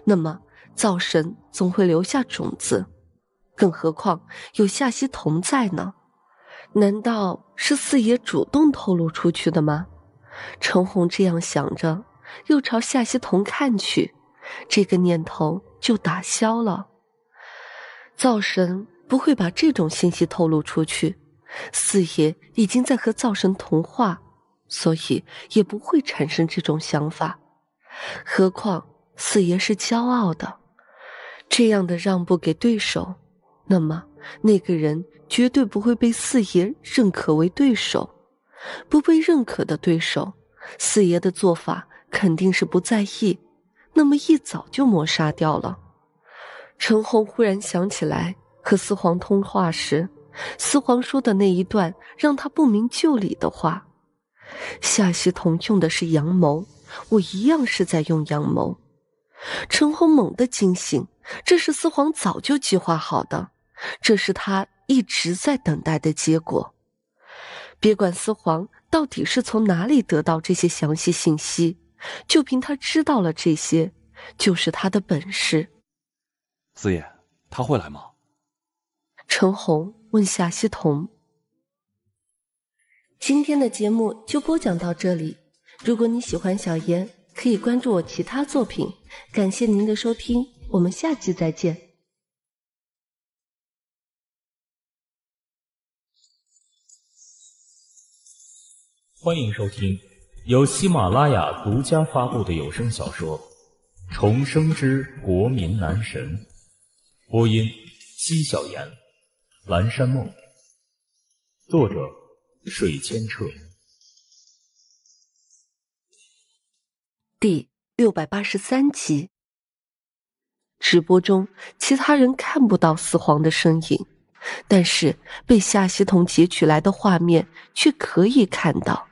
那么灶神总会留下种子。更何况有夏西桐在呢，难道是四爷主动透露出去的吗？陈红这样想着，又朝夏西桐看去，这个念头就打消了。灶神。不会把这种信息透露出去。四爷已经在和灶神同化，所以也不会产生这种想法。何况四爷是骄傲的，这样的让步给对手，那么那个人绝对不会被四爷认可为对手。不被认可的对手，四爷的做法肯定是不在意，那么一早就抹杀掉了。陈红忽然想起来。和四皇通话时，四皇说的那一段让他不明就里的话，夏希彤用的是阳谋，我一样是在用阳谋。陈红猛地惊醒，这是四皇早就计划好的，这是他一直在等待的结果。别管四皇到底是从哪里得到这些详细信息，就凭他知道了这些，就是他的本事。四爷，他会来吗？陈红问夏希同。今天的节目就播讲到这里。如果你喜欢小言，可以关注我其他作品。感谢您的收听，我们下期再见。欢迎收听由喜马拉雅独家发布的有声小说《重生之国民男神》，播音：西小言。”《蓝山梦》，作者：水千澈，第六百八十三集。直播中，其他人看不到四皇的身影，但是被夏希同截取来的画面却可以看到，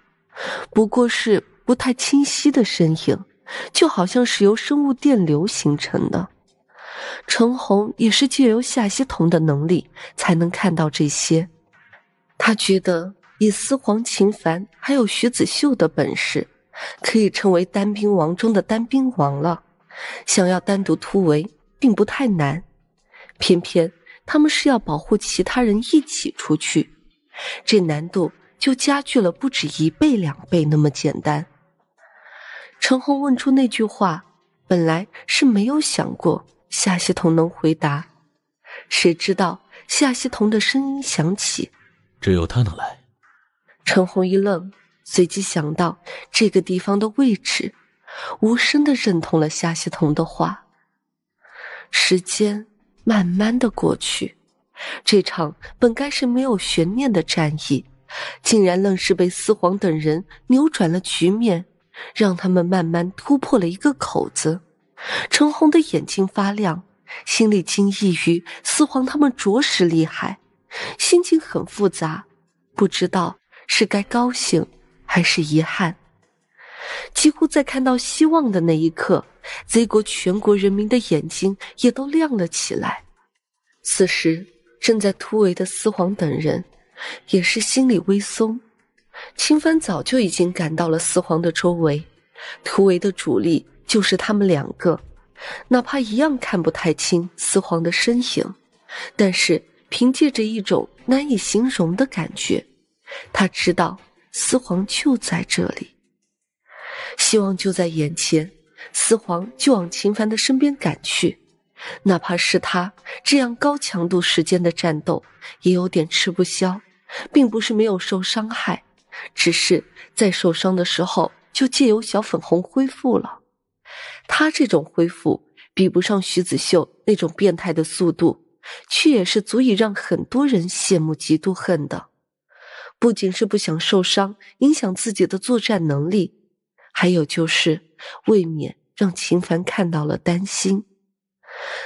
不过是不太清晰的身影，就好像是由生物电流形成的。陈红也是借由夏希彤的能力才能看到这些。他觉得以司皇秦凡还有徐子秀的本事，可以成为单兵王中的单兵王了。想要单独突围，并不太难。偏偏他们是要保护其他人一起出去，这难度就加剧了不止一倍两倍那么简单。陈红问出那句话，本来是没有想过。夏希桐能回答，谁知道夏希桐的声音响起，只有他能来。陈红一愣，随即想到这个地方的位置，无声的认同了夏希桐的话。时间慢慢的过去，这场本该是没有悬念的战役，竟然愣是被四皇等人扭转了局面，让他们慢慢突破了一个口子。陈红的眼睛发亮，心里惊异于四皇他们着实厉害，心情很复杂，不知道是该高兴还是遗憾。几乎在看到希望的那一刻，Z 国全国人民的眼睛也都亮了起来。此时正在突围的四皇等人，也是心里微松。秦帆早就已经赶到了四皇的周围，突围的主力。就是他们两个，哪怕一样看不太清四皇的身影，但是凭借着一种难以形容的感觉，他知道四皇就在这里。希望就在眼前，四皇就往秦凡的身边赶去。哪怕是他这样高强度时间的战斗，也有点吃不消，并不是没有受伤害，只是在受伤的时候就借由小粉红恢复了。他这种恢复比不上徐子秀那种变态的速度，却也是足以让很多人羡慕、嫉妒、恨的。不仅是不想受伤影响自己的作战能力，还有就是未免让秦凡看到了担心。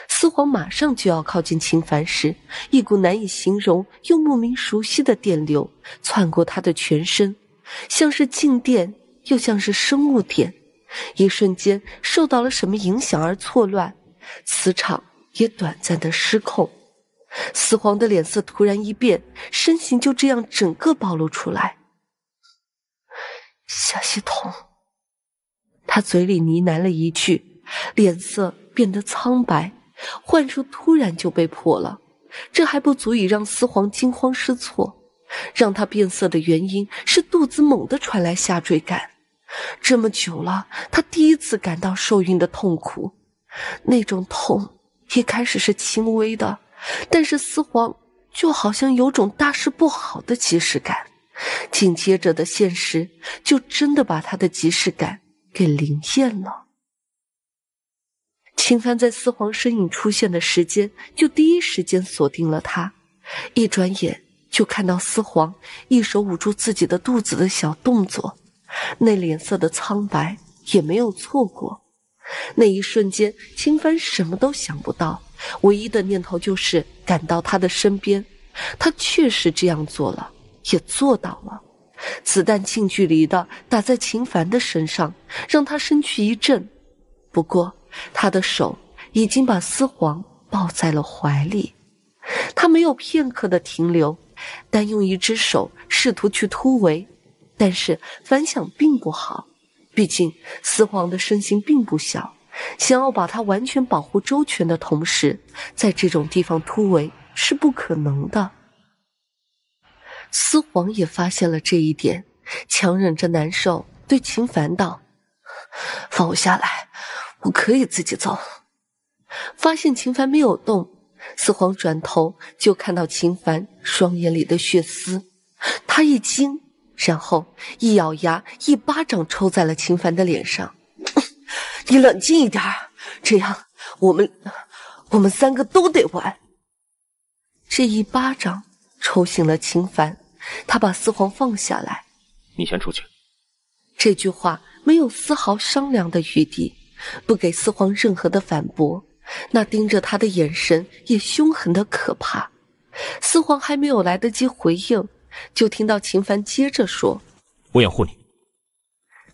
四皇马上就要靠近秦凡时，一股难以形容又莫名熟悉的电流窜过他的全身，像是静电，又像是生物电。一瞬间受到了什么影响而错乱，磁场也短暂的失控。四皇的脸色突然一变，身形就这样整个暴露出来。夏西彤，他嘴里呢喃了一句，脸色变得苍白，幻术突然就被破了。这还不足以让四皇惊慌失措，让他变色的原因是肚子猛地传来下坠感。这么久了，他第一次感到受孕的痛苦，那种痛一开始是轻微的，但是四皇就好像有种大事不好的即视感，紧接着的现实就真的把他的即视感给灵验了。秦帆在四皇身影出现的时间就第一时间锁定了他，一转眼就看到四皇一手捂住自己的肚子的小动作。那脸色的苍白也没有错过，那一瞬间，秦凡什么都想不到，唯一的念头就是赶到他的身边。他确实这样做了，也做到了。子弹近距离的打在秦凡的身上，让他身躯一震。不过，他的手已经把丝皇抱在了怀里。他没有片刻的停留，但用一只手试图去突围。但是反响并不好，毕竟四皇的身形并不小，想要把他完全保护周全的同时，在这种地方突围是不可能的。四皇也发现了这一点，强忍着难受对秦凡道：“放我下来，我可以自己走。”发现秦凡没有动，四皇转头就看到秦凡双眼里的血丝，他一惊。然后一咬牙，一巴掌抽在了秦凡的脸上。你冷静一点，这样我们，我们三个都得完。这一巴掌抽醒了秦凡，他把四皇放下来。你先出去。这句话没有丝毫商量的余地，不给四皇任何的反驳。那盯着他的眼神也凶狠的可怕。四皇还没有来得及回应。就听到秦凡接着说：“我掩护你。”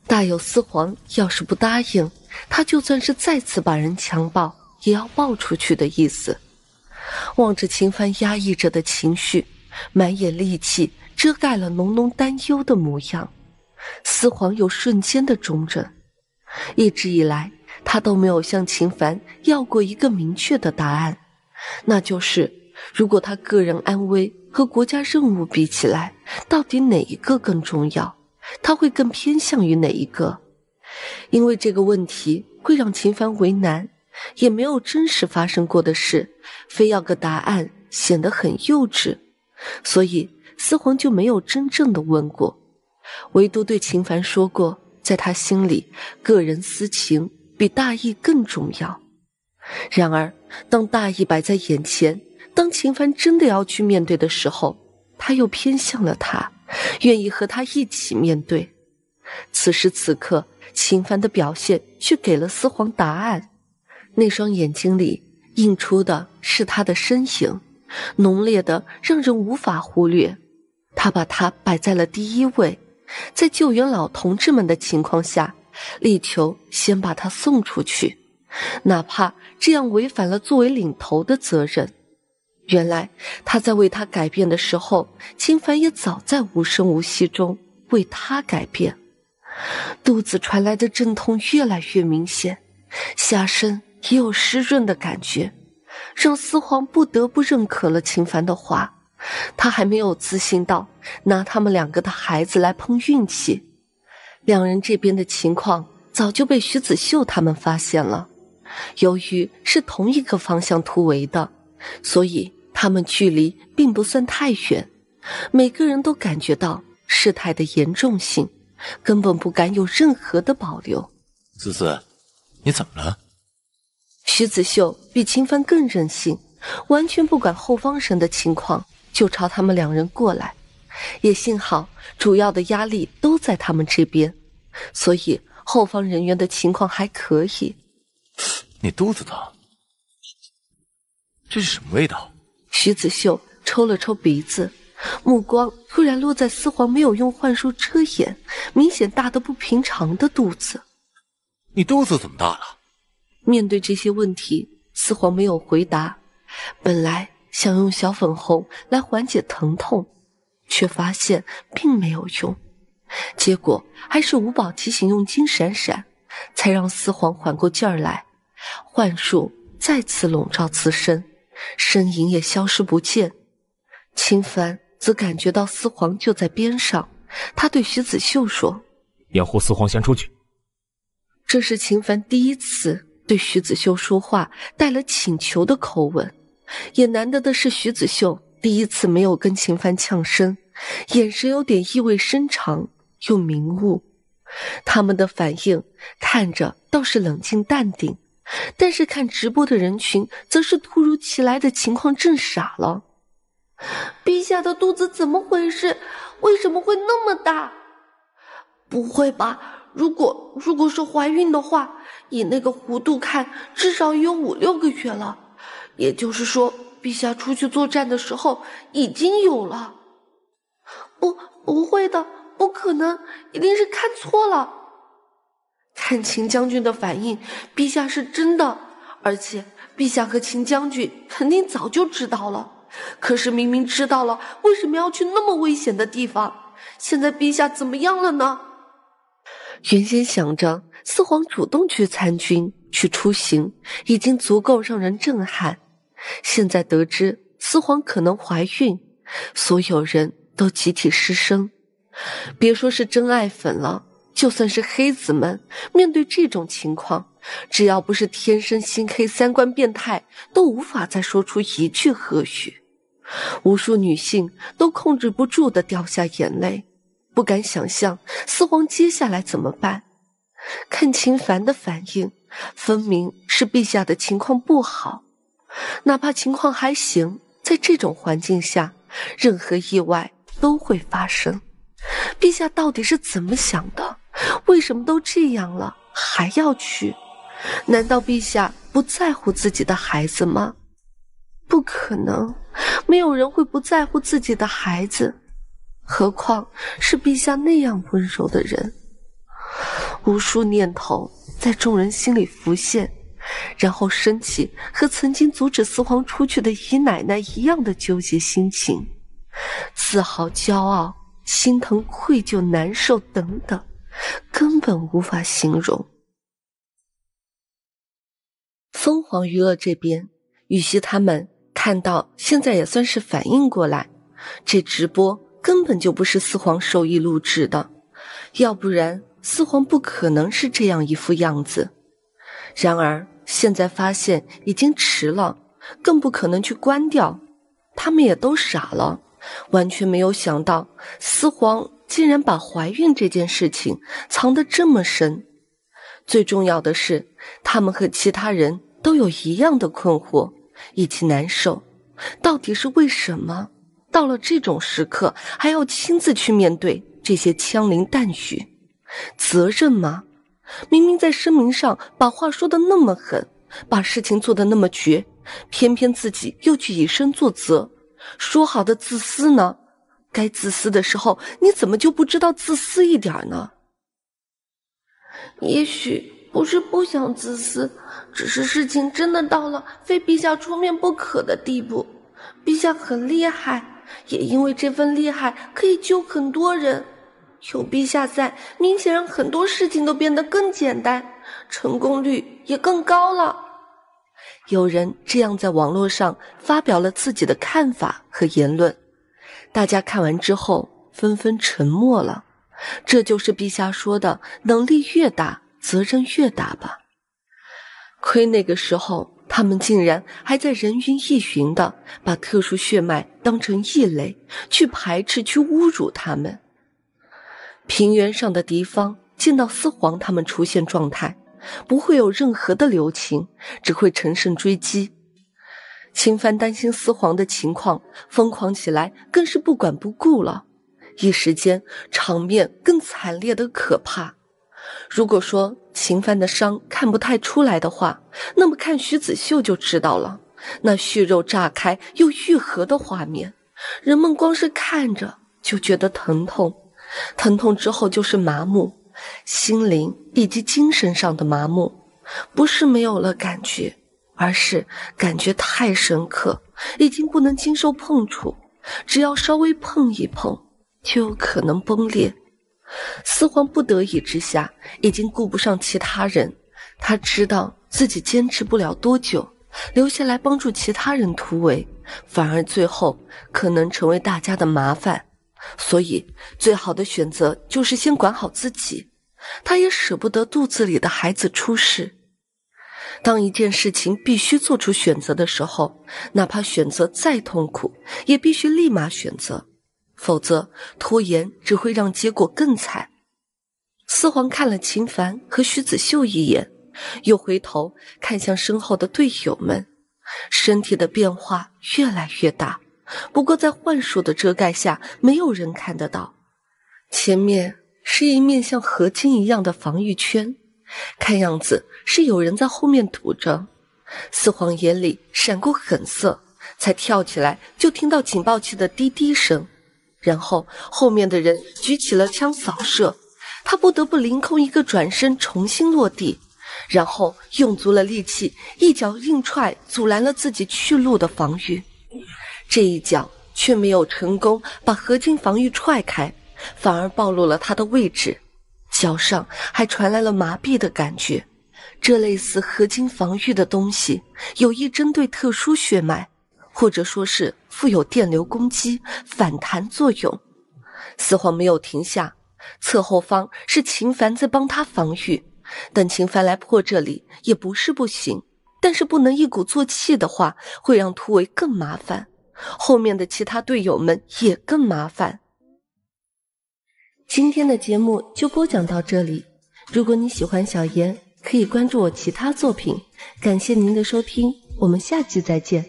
大有思皇要是不答应，他就算是再次把人强暴，也要报出去的意思。望着秦凡压抑着的情绪，满眼戾气遮盖了浓浓担忧的模样，思皇有瞬间的中正。一直以来，他都没有向秦凡要过一个明确的答案，那就是如果他个人安危。和国家任务比起来，到底哪一个更重要？他会更偏向于哪一个？因为这个问题会让秦凡为难，也没有真实发生过的事，非要个答案显得很幼稚，所以思皇就没有真正的问过，唯独对秦凡说过，在他心里，个人私情比大义更重要。然而，当大义摆在眼前。当秦凡真的要去面对的时候，他又偏向了他，愿意和他一起面对。此时此刻，秦凡的表现却给了思皇答案。那双眼睛里映出的是他的身形，浓烈的让人无法忽略。他把他摆在了第一位，在救援老同志们的情况下，力求先把他送出去，哪怕这样违反了作为领头的责任。原来他在为他改变的时候，秦凡也早在无声无息中为他改变。肚子传来的阵痛越来越明显，下身也有湿润的感觉，让思皇不得不认可了秦凡的话。他还没有自信到拿他们两个的孩子来碰运气。两人这边的情况早就被徐子秀他们发现了，由于是同一个方向突围的，所以。他们距离并不算太远，每个人都感觉到事态的严重性，根本不敢有任何的保留。思思，你怎么了？徐子秀比秦帆更任性，完全不管后方人的情况，就朝他们两人过来。也幸好主要的压力都在他们这边，所以后方人员的情况还可以。你肚子疼？这是什么味道？徐子秀抽了抽鼻子，目光突然落在四皇没有用幻术遮掩、明显大的不平常的肚子。你肚子怎么大了？面对这些问题，四皇没有回答。本来想用小粉红来缓解疼痛，却发现并没有用。结果还是五宝提醒用金闪闪，才让四皇缓过劲儿来。幻术再次笼罩自身。身影也消失不见，秦凡则感觉到四皇就在边上。他对徐子秀说：“掩护四皇，先出去。”这是秦凡第一次对徐子秀说话，带了请求的口吻。也难得的是，徐子秀第一次没有跟秦凡呛声，眼神有点意味深长又明悟。他们的反应看着倒是冷静淡定。但是看直播的人群则是突如其来的情况震傻了。陛下的肚子怎么回事？为什么会那么大？不会吧？如果如果是怀孕的话，以那个弧度看，至少有五六个月了。也就是说，陛下出去作战的时候已经有了。不，不会的，不可能，一定是看错了。看秦将军的反应，陛下是真的，而且陛下和秦将军肯定早就知道了。可是明明知道了，为什么要去那么危险的地方？现在陛下怎么样了呢？原先想着四皇主动去参军、去出行，已经足够让人震撼。现在得知四皇可能怀孕，所有人都集体失声。别说是真爱粉了。就算是黑子们面对这种情况，只要不是天生心黑、三观变态，都无法再说出一句和语。无数女性都控制不住的掉下眼泪，不敢想象四皇接下来怎么办。看秦凡的反应，分明是陛下的情况不好。哪怕情况还行，在这种环境下，任何意外都会发生。陛下到底是怎么想的？为什么都这样了还要去？难道陛下不在乎自己的孩子吗？不可能，没有人会不在乎自己的孩子，何况是陛下那样温柔的人。无数念头在众人心里浮现，然后升起和曾经阻止四皇出去的姨奶奶一样的纠结心情，自豪、骄傲、心疼、愧疚、难受等等。根本无法形容。凤凰娱乐这边，雨西他们看到现在也算是反应过来，这直播根本就不是四皇授意录制的，要不然四皇不可能是这样一副样子。然而现在发现已经迟了，更不可能去关掉。他们也都傻了，完全没有想到四皇。竟然把怀孕这件事情藏得这么深，最重要的是，他们和其他人都有一样的困惑，以及难受。到底是为什么？到了这种时刻，还要亲自去面对这些枪林弹雨，责任吗？明明在声明上把话说的那么狠，把事情做的那么绝，偏偏自己又去以身作则，说好的自私呢？该自私的时候，你怎么就不知道自私一点呢？也许不是不想自私，只是事情真的到了非陛下出面不可的地步。陛下很厉害，也因为这份厉害可以救很多人。有陛下在，明显让很多事情都变得更简单，成功率也更高了。有人这样在网络上发表了自己的看法和言论。大家看完之后纷纷沉默了，这就是陛下说的“能力越大，责任越大”吧？亏那个时候他们竟然还在人云亦云的把特殊血脉当成异类去排斥、去侮辱他们。平原上的敌方见到四皇他们出现状态，不会有任何的留情，只会乘胜追击。秦帆担心思皇的情况，疯狂起来更是不管不顾了。一时间，场面更惨烈的可怕。如果说秦帆的伤看不太出来的话，那么看徐子秀就知道了。那血肉炸开又愈合的画面，人们光是看着就觉得疼痛，疼痛之后就是麻木，心灵以及精神上的麻木，不是没有了感觉。而是感觉太深刻，已经不能经受碰触，只要稍微碰一碰，就有可能崩裂。四皇不得已之下，已经顾不上其他人，他知道自己坚持不了多久，留下来帮助其他人突围，反而最后可能成为大家的麻烦，所以最好的选择就是先管好自己。他也舍不得肚子里的孩子出事。当一件事情必须做出选择的时候，哪怕选择再痛苦，也必须立马选择，否则拖延只会让结果更惨。四皇看了秦凡和徐子秀一眼，又回头看向身后的队友们，身体的变化越来越大，不过在幻术的遮盖下，没有人看得到。前面是一面像合金一样的防御圈。看样子是有人在后面堵着，四皇眼里闪过狠色，才跳起来，就听到警报器的滴滴声，然后后面的人举起了枪扫射，他不得不凌空一个转身重新落地，然后用足了力气一脚硬踹，阻拦了自己去路的防御，这一脚却没有成功把合金防御踹开，反而暴露了他的位置。脚上还传来了麻痹的感觉，这类似合金防御的东西，有意针对特殊血脉，或者说是附有电流攻击反弹作用。四皇没有停下，侧后方是秦凡在帮他防御。等秦凡来破这里也不是不行，但是不能一鼓作气的话，会让突围更麻烦，后面的其他队友们也更麻烦。今天的节目就播讲到这里。如果你喜欢小严，可以关注我其他作品。感谢您的收听，我们下期再见。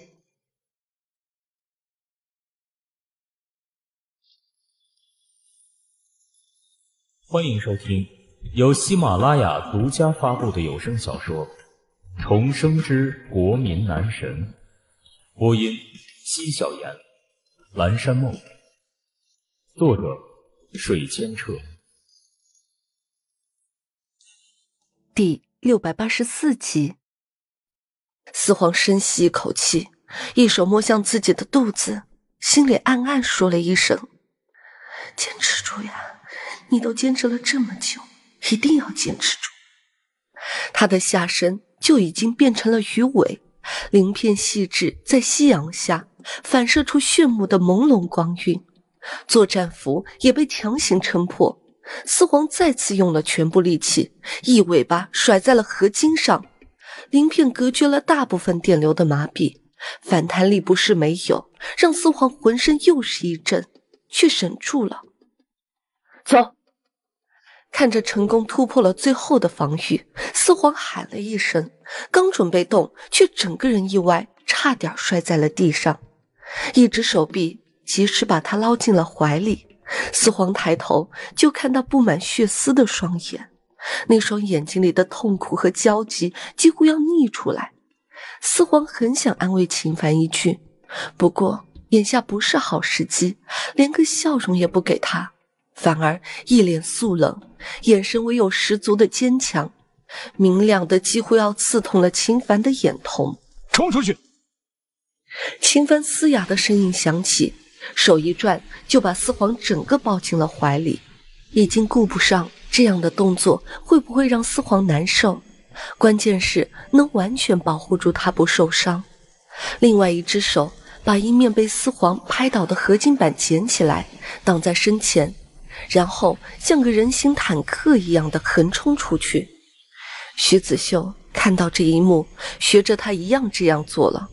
欢迎收听由喜马拉雅独家发布的有声小说《重生之国民男神》，播音：西小言，蓝山梦，作者。水千澈第六百八十四集，四皇深吸一口气，一手摸向自己的肚子，心里暗暗说了一声：“坚持住呀！你都坚持了这么久，一定要坚持住。”他的下身就已经变成了鱼尾，鳞片细致，在夕阳下反射出炫目的朦胧光晕。作战服也被强行撑破，四皇再次用了全部力气，一尾巴甩在了合金上，鳞片隔绝了大部分电流的麻痹，反弹力不是没有，让四皇浑身又是一震，却忍住了。走，看着成功突破了最后的防御，四皇喊了一声，刚准备动，却整个人一歪，差点摔在了地上，一只手臂。及时把他捞进了怀里，四皇抬头就看到布满血丝的双眼，那双眼睛里的痛苦和焦急几乎要溢出来。四皇很想安慰秦凡一句，不过眼下不是好时机，连个笑容也不给他，反而一脸肃冷，眼神唯有十足的坚强，明亮的几乎要刺痛了秦凡的眼瞳。冲出去！秦凡嘶哑的声音响起。手一转，就把四皇整个抱进了怀里，已经顾不上这样的动作会不会让四皇难受，关键是能完全保护住他不受伤。另外一只手把一面被四皇拍倒的合金板捡起来，挡在身前，然后像个人形坦克一样的横冲出去。徐子秀看到这一幕，学着他一样这样做了，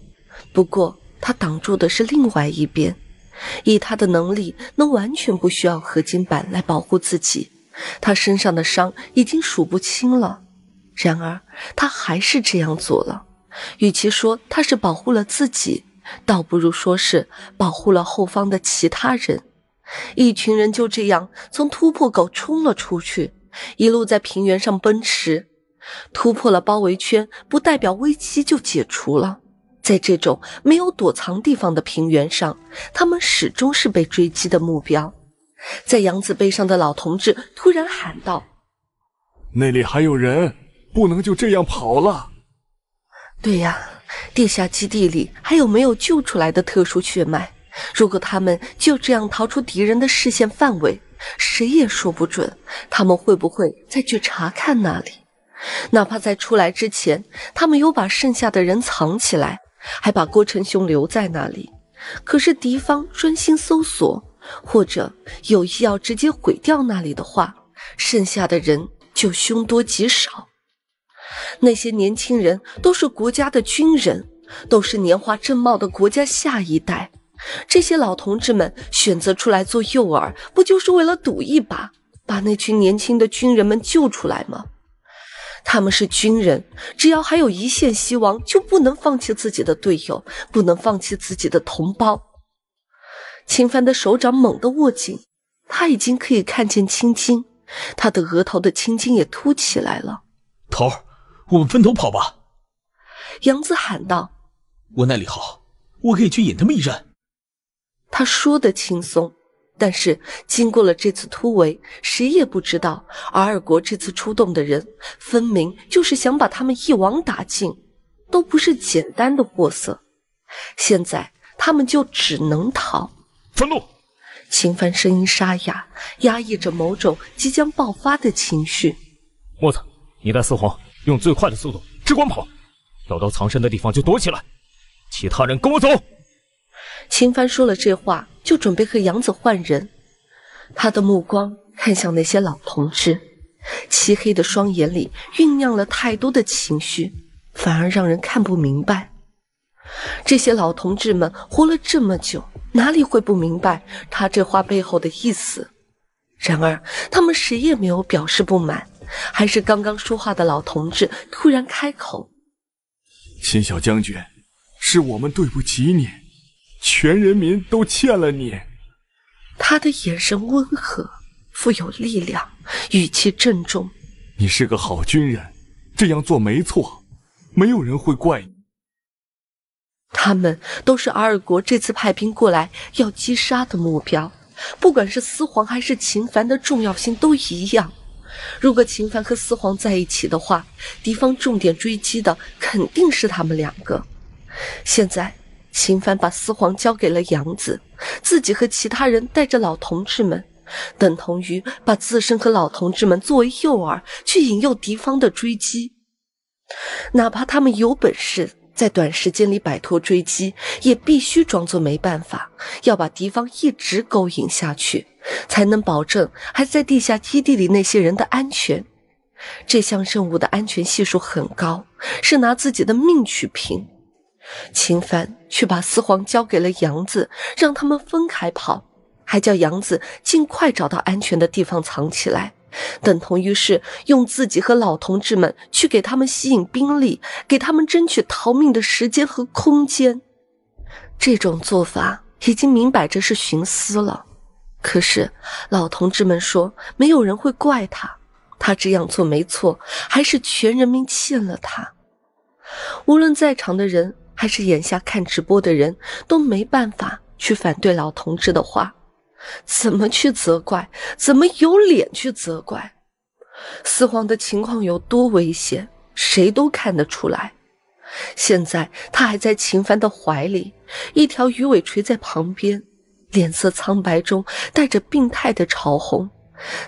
不过他挡住的是另外一边。以他的能力，能完全不需要合金板来保护自己。他身上的伤已经数不清了，然而他还是这样做了。与其说他是保护了自己，倒不如说是保护了后方的其他人。一群人就这样从突破口冲了出去，一路在平原上奔驰。突破了包围圈，不代表危机就解除了。在这种没有躲藏地方的平原上，他们始终是被追击的目标。在杨子背上的老同志突然喊道：“那里还有人，不能就这样跑了。”“对呀，地下基地里还有没有救出来的特殊血脉？如果他们就这样逃出敌人的视线范围，谁也说不准他们会不会再去查看那里。哪怕在出来之前，他们有把剩下的人藏起来。”还把郭成雄留在那里，可是敌方专心搜索，或者有意要直接毁掉那里的话，剩下的人就凶多吉少。那些年轻人都是国家的军人，都是年华正茂的国家下一代。这些老同志们选择出来做诱饵，不就是为了赌一把，把那群年轻的军人们救出来吗？他们是军人，只要还有一线希望，就不能放弃自己的队友，不能放弃自己的同胞。秦帆的手掌猛地握紧，他已经可以看见青筋，他的额头的青筋也凸起来了。头儿，我们分头跑吧。杨子喊道：“我耐力好，我可以去引他们一战。”他说的轻松。但是经过了这次突围，谁也不知道阿尔国这次出动的人，分明就是想把他们一网打尽，都不是简单的货色。现在他们就只能逃。愤怒！秦帆声音沙哑，压抑着某种即将爆发的情绪。墨子，你带四皇用最快的速度直管跑，找到藏身的地方就躲起来。其他人跟我走。秦帆说了这话，就准备和杨子换人。他的目光看向那些老同志，漆黑的双眼里酝酿了太多的情绪，反而让人看不明白。这些老同志们活了这么久，哪里会不明白他这话背后的意思？然而，他们谁也没有表示不满，还是刚刚说话的老同志突然开口：“秦小将军，是我们对不起你。”全人民都欠了你。他的眼神温和，富有力量，语气郑重。你是个好军人，这样做没错，没有人会怪你。他们都是阿尔国这次派兵过来要击杀的目标，不管是司皇还是秦凡的重要性都一样。如果秦凡和司皇在一起的话，敌方重点追击的肯定是他们两个。现在。秦帆把四皇交给了杨子，自己和其他人带着老同志们，等同于把自身和老同志们作为诱饵，去引诱敌方的追击。哪怕他们有本事在短时间里摆脱追击，也必须装作没办法，要把敌方一直勾引下去，才能保证还在地下基地里那些人的安全。这项任务的安全系数很高，是拿自己的命去拼。秦帆却把四皇交给了杨子，让他们分开跑，还叫杨子尽快找到安全的地方藏起来。等同于是用自己和老同志们去给他们吸引兵力，给他们争取逃命的时间和空间。这种做法已经明摆着是徇私了。可是老同志们说，没有人会怪他，他这样做没错，还是全人民欠了他。无论在场的人。还是眼下看直播的人都没办法去反对老同志的话，怎么去责怪？怎么有脸去责怪？四皇的情况有多危险，谁都看得出来。现在他还在秦凡的怀里，一条鱼尾垂在旁边，脸色苍白中带着病态的潮红。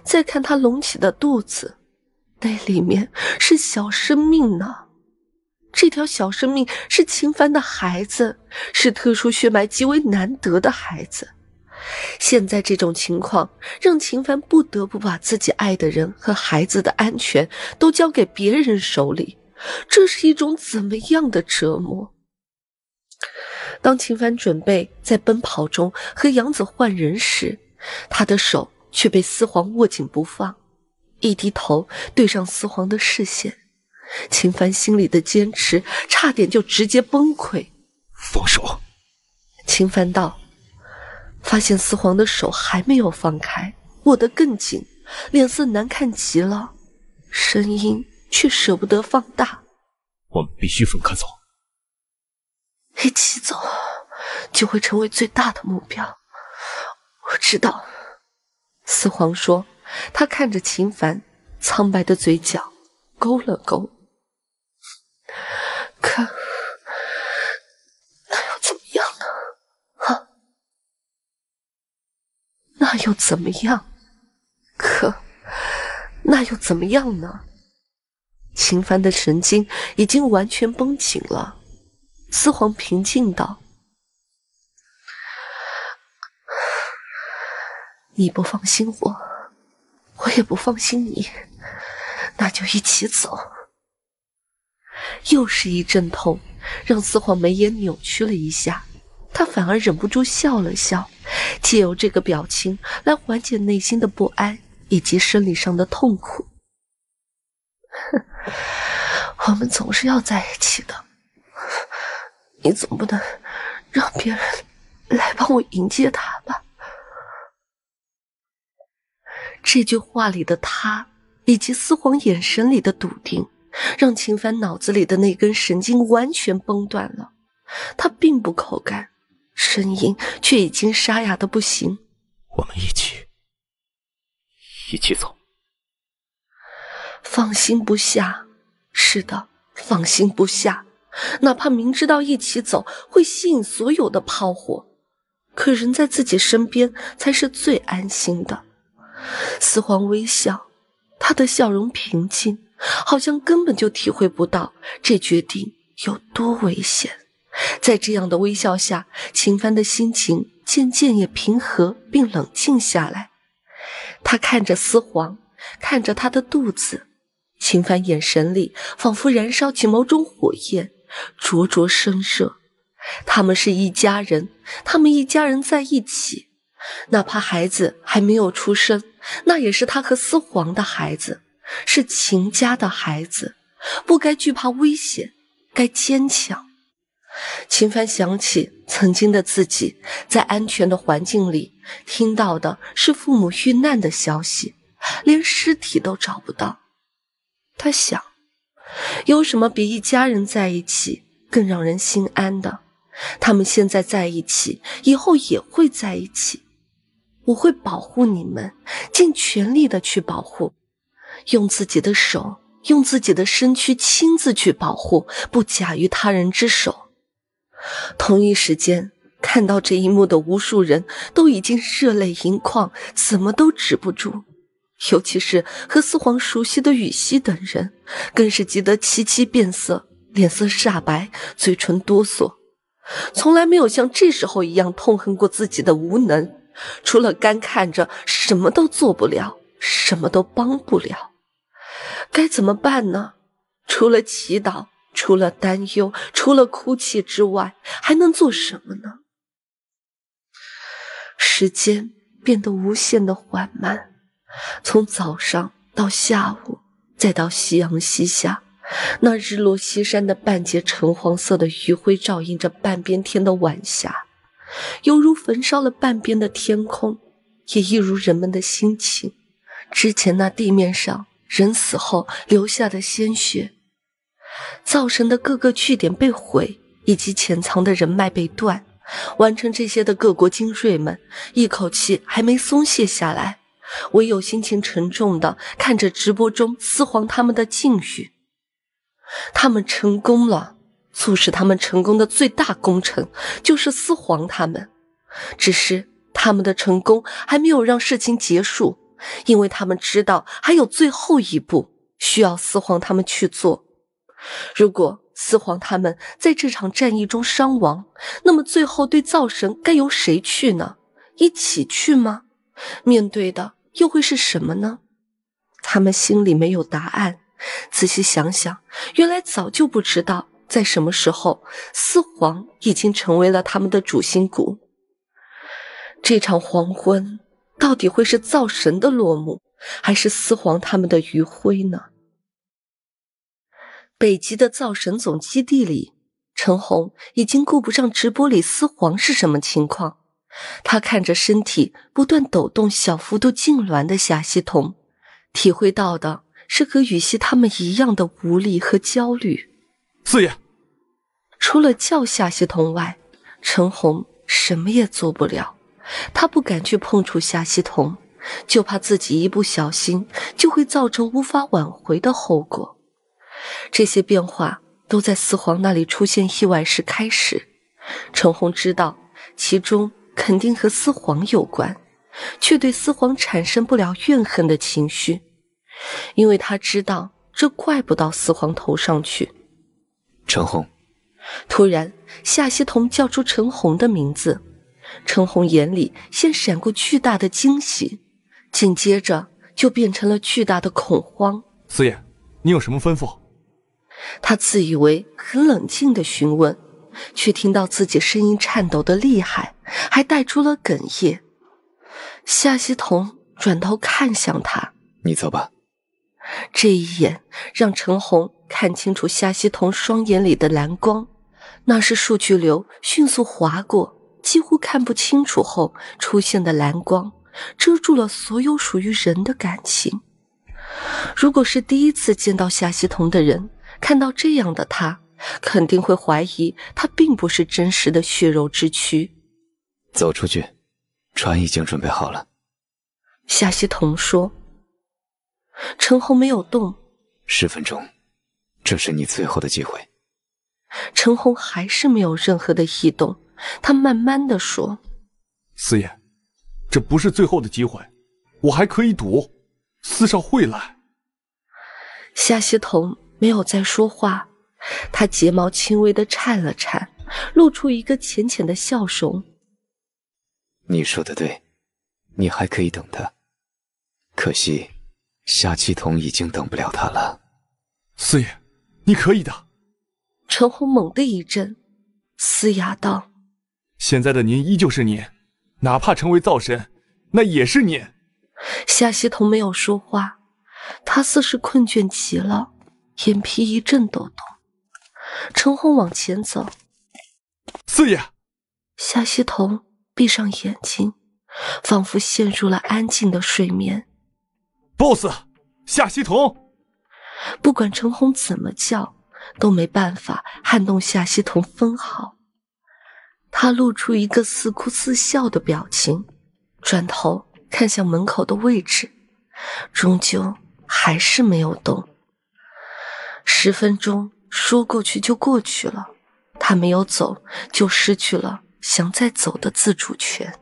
再看他隆起的肚子，那里面是小生命呢。这条小生命是秦凡的孩子，是特殊血脉极为难得的孩子。现在这种情况，让秦凡不得不把自己爱的人和孩子的安全都交给别人手里，这是一种怎么样的折磨？当秦凡准备在奔跑中和杨子换人时，他的手却被思皇握紧不放。一低头，对上思皇的视线。秦凡心里的坚持差点就直接崩溃，放手。秦凡道，发现四皇的手还没有放开，握得更紧，脸色难看极了，声音却舍不得放大。我们必须分开走，一起走就会成为最大的目标。我知道。四皇说，他看着秦凡苍白的嘴角，勾了勾。可那又怎么样呢？啊，那又怎么样？可那又怎么样呢？秦凡的神经已经完全绷紧了。四皇平静道：“你不放心我，我也不放心你，那就一起走。”又是一阵痛，让四皇眉眼扭曲了一下，他反而忍不住笑了笑，借由这个表情来缓解内心的不安以及生理上的痛苦。我们总是要在一起的，你总不能让别人来帮我迎接他吧？这句话里的“他”以及四皇眼神里的笃定。让秦凡脑子里的那根神经完全崩断了。他并不口干，声音却已经沙哑的不行。我们一起，一起走。放心不下，是的，放心不下。哪怕明知道一起走会吸引所有的炮火，可人在自己身边才是最安心的。四皇微笑，他的笑容平静。好像根本就体会不到这决定有多危险。在这样的微笑下，秦帆的心情渐渐也平和并冷静下来。他看着思黄，看着他的肚子，秦帆眼神里仿佛燃烧起某种火焰，灼灼生热。他们是一家人，他们一家人在一起，哪怕孩子还没有出生，那也是他和思黄的孩子。是秦家的孩子，不该惧怕危险，该坚强。秦帆想起曾经的自己，在安全的环境里，听到的是父母遇难的消息，连尸体都找不到。他想，有什么比一家人在一起更让人心安的？他们现在在一起，以后也会在一起。我会保护你们，尽全力的去保护。用自己的手，用自己的身躯亲自去保护，不假于他人之手。同一时间，看到这一幕的无数人都已经热泪盈眶，怎么都止不住。尤其是和四皇熟悉的羽西等人，更是急得齐齐变色，脸色煞白，嘴唇哆嗦。从来没有像这时候一样痛恨过自己的无能，除了干看着，什么都做不了，什么都帮不了。该怎么办呢？除了祈祷，除了担忧，除了哭泣之外，还能做什么呢？时间变得无限的缓慢，从早上到下午，再到夕阳西下，那日落西山的半截橙黄色的余晖，照映着半边天的晚霞，犹如焚烧了半边的天空，也一如人们的心情。之前那地面上。人死后留下的鲜血，造神的各个据点被毁，以及潜藏的人脉被断，完成这些的各国精锐们，一口气还没松懈下来，唯有心情沉重的看着直播中四皇他们的境遇。他们成功了，促使他们成功的最大功臣就是四皇他们，只是他们的成功还没有让事情结束。因为他们知道还有最后一步需要四皇他们去做。如果四皇他们在这场战役中伤亡，那么最后对灶神该由谁去呢？一起去吗？面对的又会是什么呢？他们心里没有答案。仔细想想，原来早就不知道在什么时候，四皇已经成为了他们的主心骨。这场黄昏。到底会是灶神的落幕，还是司皇他们的余晖呢？北极的灶神总基地里，陈红已经顾不上直播里司皇是什么情况。他看着身体不断抖动、小幅度痉挛的夏西彤，体会到的是和雨西他们一样的无力和焦虑。四爷，除了叫夏西彤外，陈红什么也做不了。他不敢去碰触夏希彤，就怕自己一不小心就会造成无法挽回的后果。这些变化都在四皇那里出现意外时开始。陈红知道其中肯定和四皇有关，却对四皇产生不了怨恨的情绪，因为他知道这怪不到四皇头上去。陈红，突然，夏希彤叫出陈红的名字。陈红眼里先闪过巨大的惊喜，紧接着就变成了巨大的恐慌。四爷，你有什么吩咐？他自以为很冷静的询问，却听到自己声音颤抖的厉害，还带出了哽咽。夏希桐转头看向他：“你走吧。”这一眼让陈红看清楚夏希桐双眼里的蓝光，那是数据流迅速划过。几乎看不清楚后出现的蓝光，遮住了所有属于人的感情。如果是第一次见到夏希桐的人，看到这样的他，肯定会怀疑他并不是真实的血肉之躯。走出去，船已经准备好了。夏希桐说：“陈红没有动。十分钟，这是你最后的机会。”陈红还是没有任何的异动。他慢慢的说：“四爷，这不是最后的机会，我还可以赌四少会来。”夏西桐没有再说话，他睫毛轻微的颤了颤，露出一个浅浅的笑容。你说的对，你还可以等他，可惜，夏西彤已经等不了他了。四爷，你可以的。陈红猛地一震，嘶哑道。现在的您依旧是你，哪怕成为灶神，那也是您。夏西桐没有说话，他似是困倦极了，眼皮一阵抖动。陈红往前走，四爷。夏西桐闭上眼睛，仿佛陷入了安静的睡眠。boss，夏西桐。不管陈红怎么叫，都没办法撼动夏西桐分毫。他露出一个似哭似笑的表情，转头看向门口的位置，终究还是没有动。十分钟说过去就过去了，他没有走，就失去了想再走的自主权。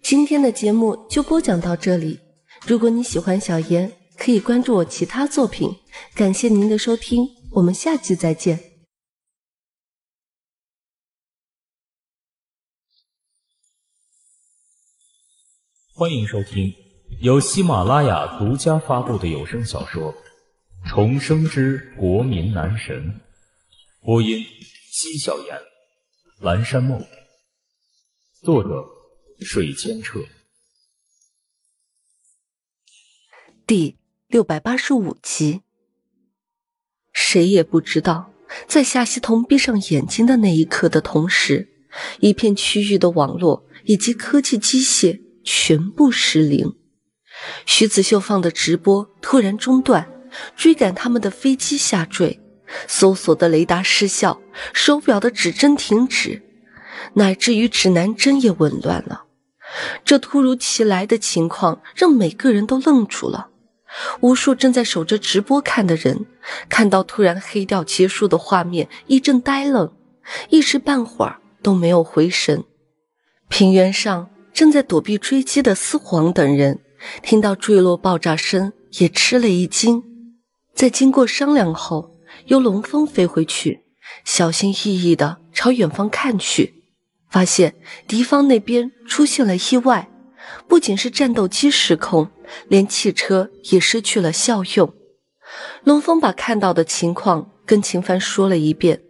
今天的节目就播讲到这里，如果你喜欢小严，可以关注我其他作品。感谢您的收听，我们下期再见。欢迎收听由喜马拉雅独家发布的有声小说《重生之国民男神》，播音：西小言、蓝山梦，作者：水千澈，第六百八十五集。谁也不知道，在夏希同闭上眼睛的那一刻的同时，一片区域的网络以及科技机械。全部失灵，徐子秀放的直播突然中断，追赶他们的飞机下坠，搜索的雷达失效，手表的指针停止，乃至于指南针也紊乱了。这突如其来的情况让每个人都愣住了。无数正在守着直播看的人，看到突然黑掉结束的画面，一阵呆愣，一时半会儿都没有回神。平原上。正在躲避追击的司皇等人，听到坠落爆炸声，也吃了一惊。在经过商量后，由龙峰飞回去，小心翼翼地朝远方看去，发现敌方那边出现了意外，不仅是战斗机失控，连汽车也失去了效用。龙峰把看到的情况跟秦凡说了一遍，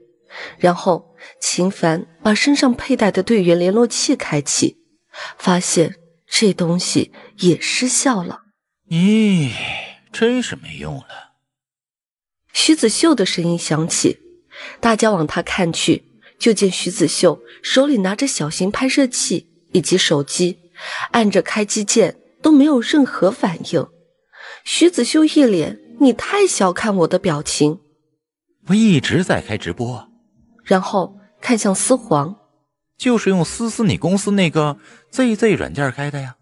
然后秦凡把身上佩戴的队员联络器开启。发现这东西也失效了，咦，真是没用了。徐子秀的声音响起，大家往他看去，就见徐子秀手里拿着小型拍摄器以及手机，按着开机键都没有任何反应。徐子秀一脸“你太小看我的”表情，我一直在开直播，然后看向司皇。就是用思思你公司那个 Z Z 软件开的呀。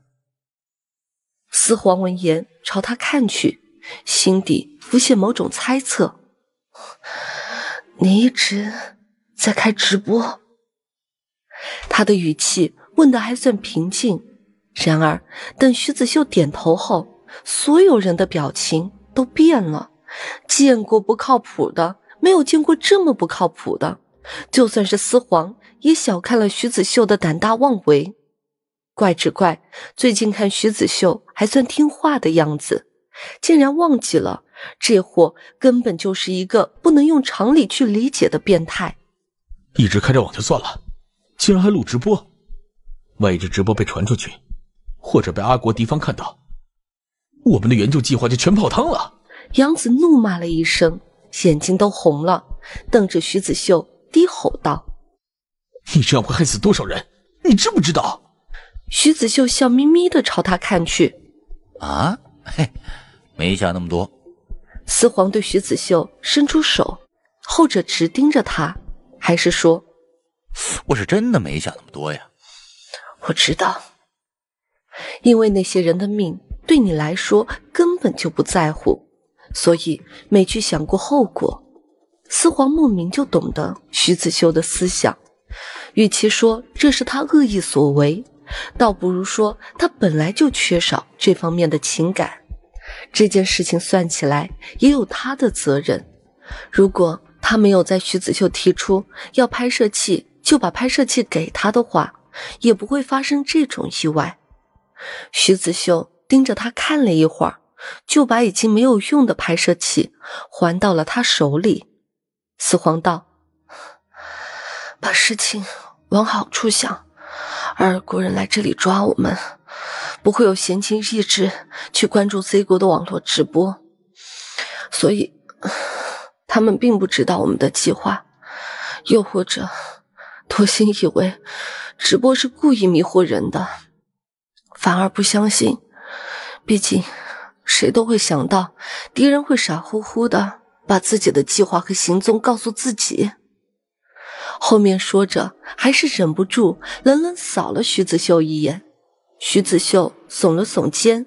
思皇闻言朝他看去，心底浮现某种猜测。你一直在开直播。他的语气问的还算平静，然而等徐子秀点头后，所有人的表情都变了。见过不靠谱的，没有见过这么不靠谱的。就算是思皇。也小看了徐子秀的胆大妄为，怪只怪最近看徐子秀还算听话的样子，竟然忘记了这货根本就是一个不能用常理去理解的变态。一直开着网就算了，竟然还录直播，万一这直播被传出去，或者被阿国敌方看到，我们的援救计划就全泡汤了。杨子怒骂了一声，眼睛都红了，瞪着徐子秀低吼道。你这样会害死多少人？你知不知道？徐子秀笑眯眯的朝他看去。啊，嘿，没想那么多。司皇对徐子秀伸出手，后者直盯着他，还是说：“我是真的没想那么多呀。”我知道，因为那些人的命对你来说根本就不在乎，所以没去想过后果。司皇莫名就懂得徐子秀的思想。与其说这是他恶意所为，倒不如说他本来就缺少这方面的情感。这件事情算起来也有他的责任。如果他没有在徐子秀提出要拍摄器就把拍摄器给他的话，也不会发生这种意外。徐子秀盯着他看了一会儿，就把已经没有用的拍摄器还到了他手里。四皇道。把事情往好处想，而国人来这里抓我们，不会有闲情逸致去关注 Z 国的网络直播，所以他们并不知道我们的计划，又或者多心以为直播是故意迷惑人的，反而不相信。毕竟谁都会想到敌人会傻乎乎的把自己的计划和行踪告诉自己。后面说着，还是忍不住冷冷扫了徐子秀一眼。徐子秀耸了耸肩。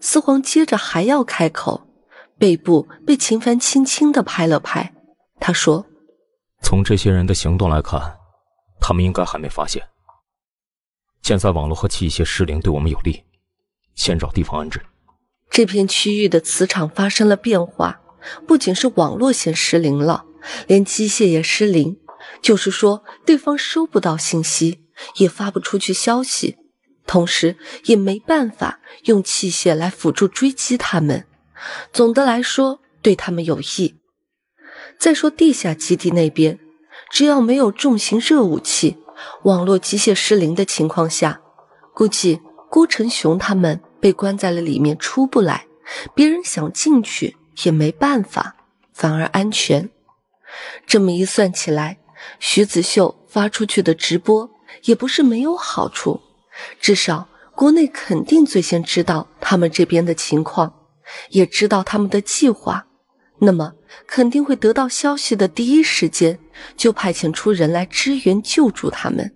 四皇接着还要开口，背部被秦凡轻轻的拍了拍。他说：“从这些人的行动来看，他们应该还没发现。现在网络和器械失灵，对我们有利。先找地方安置。这片区域的磁场发生了变化，不仅是网络线失灵了，连机械也失灵。”就是说，对方收不到信息，也发不出去消息，同时也没办法用器械来辅助追击他们。总的来说，对他们有益。再说地下基地那边，只要没有重型热武器，网络机械失灵的情况下，估计郭成雄他们被关在了里面出不来，别人想进去也没办法，反而安全。这么一算起来。徐子秀发出去的直播也不是没有好处，至少国内肯定最先知道他们这边的情况，也知道他们的计划，那么肯定会得到消息的第一时间就派遣出人来支援救助他们。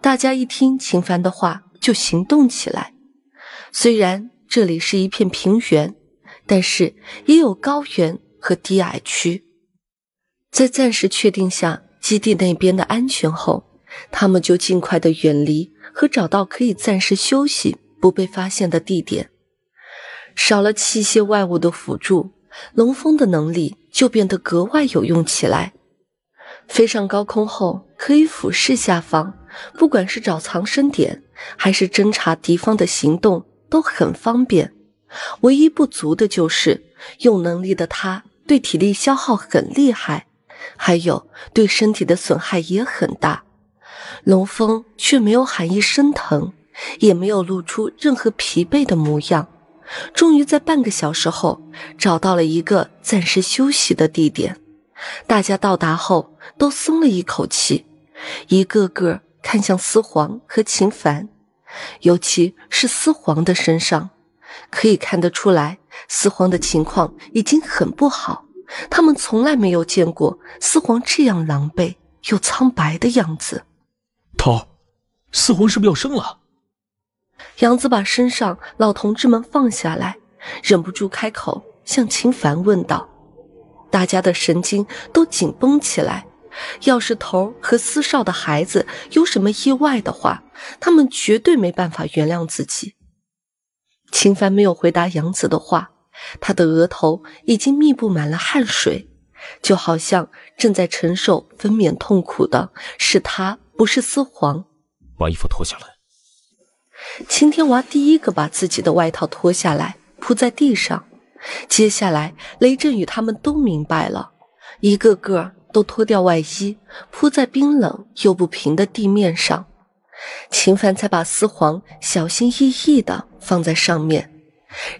大家一听秦凡的话就行动起来。虽然这里是一片平原，但是也有高原和低矮区，在暂时确定下。基地那边的安全后，他们就尽快的远离和找到可以暂时休息、不被发现的地点。少了器械外物的辅助，龙峰的能力就变得格外有用起来。飞上高空后，可以俯视下方，不管是找藏身点，还是侦察敌方的行动，都很方便。唯一不足的就是，用能力的他对体力消耗很厉害。还有对身体的损害也很大，龙峰却没有喊一声疼，也没有露出任何疲惫的模样。终于在半个小时后找到了一个暂时休息的地点。大家到达后都松了一口气，一个个看向司皇和秦凡，尤其是司皇的身上，可以看得出来，司皇的情况已经很不好。他们从来没有见过四皇这样狼狈又苍白的样子。头，四皇是不是要生了？杨子把身上老同志们放下来，忍不住开口向秦凡问道。大家的神经都紧绷起来。要是头和四少的孩子有什么意外的话，他们绝对没办法原谅自己。秦凡没有回答杨子的话。他的额头已经密布满了汗水，就好像正在承受分娩痛苦的是他，不是丝皇。把衣服脱下来。青天娃第一个把自己的外套脱下来，铺在地上。接下来，雷震宇他们都明白了，一个个都脱掉外衣，铺在冰冷又不平的地面上。秦凡才把丝皇小心翼翼地放在上面，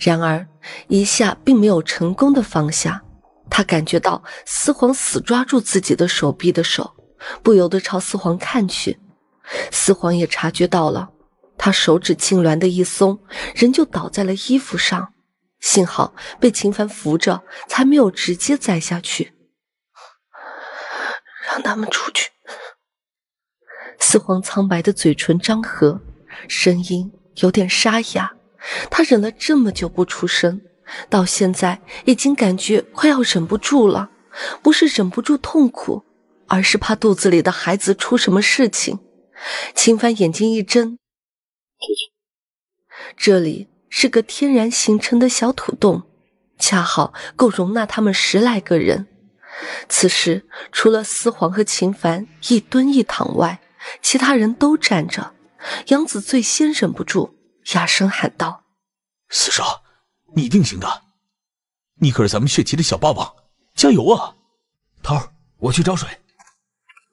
然而。一下并没有成功的放下，他感觉到四皇死抓住自己的手臂的手，不由得朝四皇看去。四皇也察觉到了，他手指痉挛的一松，人就倒在了衣服上，幸好被秦凡扶着，才没有直接栽下去。让他们出去。四皇苍白的嘴唇张合，声音有点沙哑。他忍了这么久不出声，到现在已经感觉快要忍不住了。不是忍不住痛苦，而是怕肚子里的孩子出什么事情。秦凡眼睛一睁，这里是个天然形成的小土洞，恰好够容纳他们十来个人。此时除了司皇和秦凡一蹲一躺外，其他人都站着。杨子最先忍不住。哑声喊道：“四少，你一定行的！你可是咱们血旗的小霸王，加油啊！”头儿，我去招水。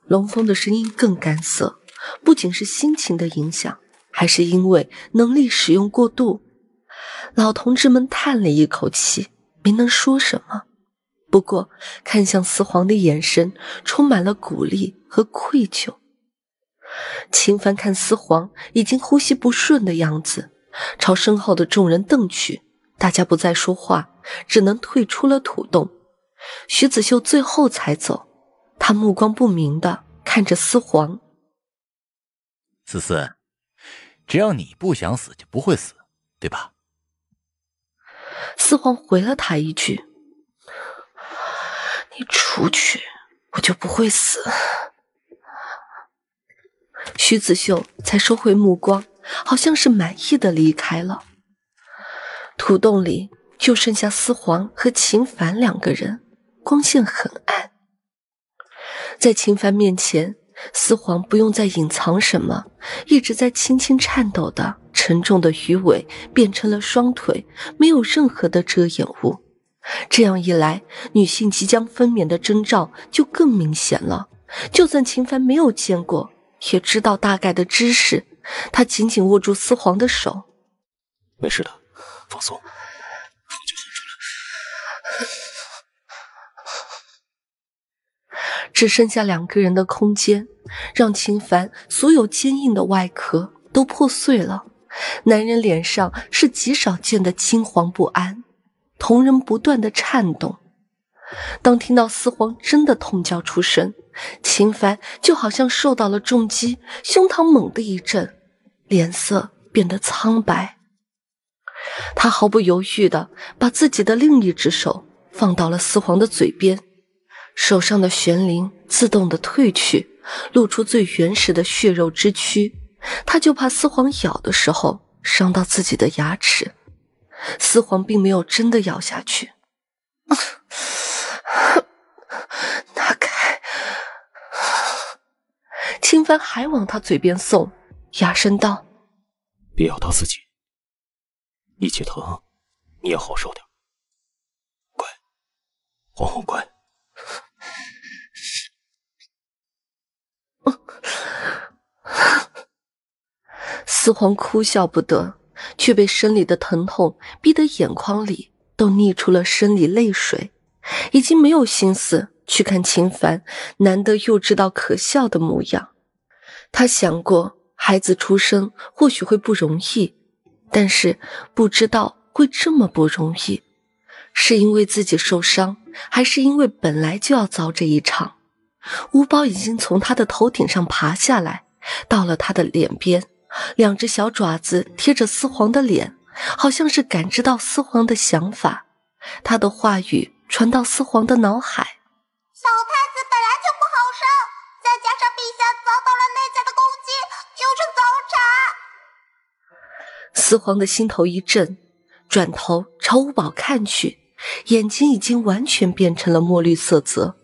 龙峰的声音更干涩，不仅是心情的影响，还是因为能力使用过度。老同志们叹了一口气，没能说什么，不过看向四皇的眼神充满了鼓励和愧疚。秦帆看司皇已经呼吸不顺的样子，朝身后的众人瞪去。大家不再说话，只能退出了土洞。徐子秀最后才走，他目光不明的看着司皇：“思思，只要你不想死，就不会死，对吧？”司皇回了他一句：“你出去，我就不会死。”徐子秀才收回目光，好像是满意的离开了。土洞里就剩下思皇和秦凡两个人，光线很暗。在秦凡面前，思皇不用再隐藏什么，一直在轻轻颤抖的沉重的鱼尾变成了双腿，没有任何的遮掩物。这样一来，女性即将分娩的征兆就更明显了。就算秦凡没有见过。也知道大概的知识，他紧紧握住司皇的手。没事的，放松，就出来。只剩下两个人的空间，让秦凡所有坚硬的外壳都破碎了。男人脸上是极少见的惊惶不安，瞳仁不断的颤动。当听到四皇真的痛叫出声，秦凡就好像受到了重击，胸膛猛地一震，脸色变得苍白。他毫不犹豫地把自己的另一只手放到了四皇的嘴边，手上的玄灵自动地退去，露出最原始的血肉之躯。他就怕四皇咬的时候伤到自己的牙齿。四皇并没有真的咬下去。拿开！清凡还往他嘴边送，哑声道：“别咬到自己，一起疼，你也好受点。乖，皇后乖。”四皇哭笑不得，却被生理的疼痛逼得眼眶里都溢出了生理泪水。已经没有心思去看秦凡难得幼稚到可笑的模样。他想过孩子出生或许会不容易，但是不知道会这么不容易，是因为自己受伤，还是因为本来就要遭这一场？吴宝已经从他的头顶上爬下来，到了他的脸边，两只小爪子贴着丝皇的脸，好像是感知到丝皇的想法，他的话语。传到四皇的脑海。小太子本来就不好生，再加上陛下遭到了内在的攻击，就是早产。四皇的心头一震，转头朝五宝看去，眼睛已经完全变成了墨绿色泽，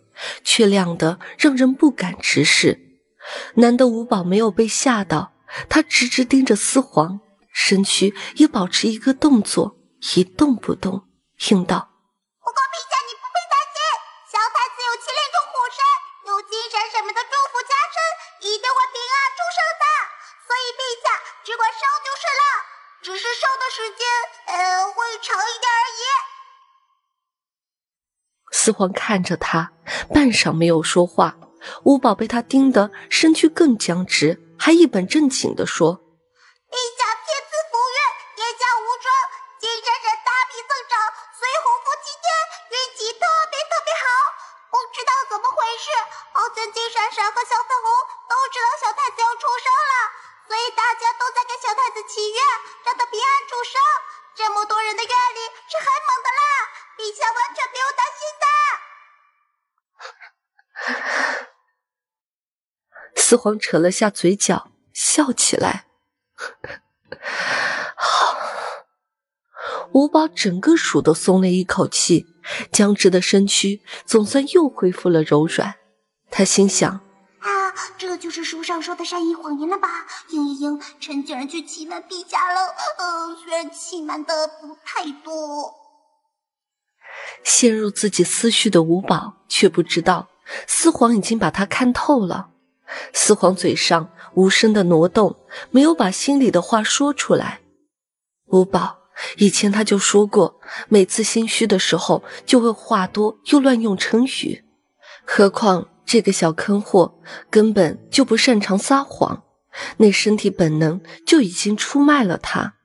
却亮得让人不敢直视。难得五宝没有被吓到，他直直盯着四皇，身躯也保持一个动作，一动不动，应道。一定会平安出生的，所以陛下只管烧就是了，只是烧的时间，呃，会长一点而已。四皇看着他，半晌没有说话。五宝被他盯得身躯更僵直，还一本正经的说：“陛下。”事。奥森金闪闪和小粉红都知道小太子要出生了，所以大家都在给小太子祈愿，让他平安出生。这么多人的愿力是很猛的啦，陛下完全不用担心的。四皇扯了下嘴角，笑起来，好。五宝整个鼠都松了一口气，僵直的身躯总算又恢复了柔软。他心想：“啊，这就是书上说的善意谎言了吧？”嘤嘤嘤，臣竟然去欺瞒陛下了。嗯，虽然欺瞒的不太多。陷入自己思绪的五宝却不知道，四皇已经把他看透了。四皇嘴上无声的挪动，没有把心里的话说出来。五宝。以前他就说过，每次心虚的时候就会话多又乱用成语。何况这个小坑货根本就不擅长撒谎，那身体本能就已经出卖了他。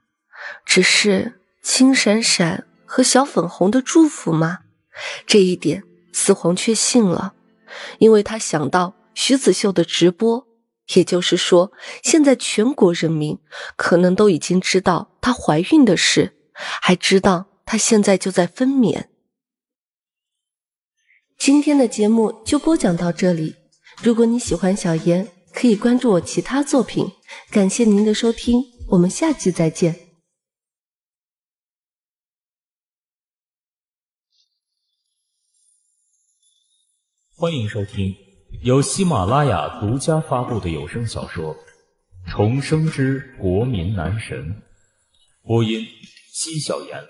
只是青闪闪和小粉红的祝福吗？这一点四皇却信了，因为他想到徐子秀的直播。也就是说，现在全国人民可能都已经知道她怀孕的事，还知道她现在就在分娩。今天的节目就播讲到这里。如果你喜欢小妍，可以关注我其他作品。感谢您的收听，我们下期再见。欢迎收听。由喜马拉雅独家发布的有声小说《重生之国民男神》，播音：西小言、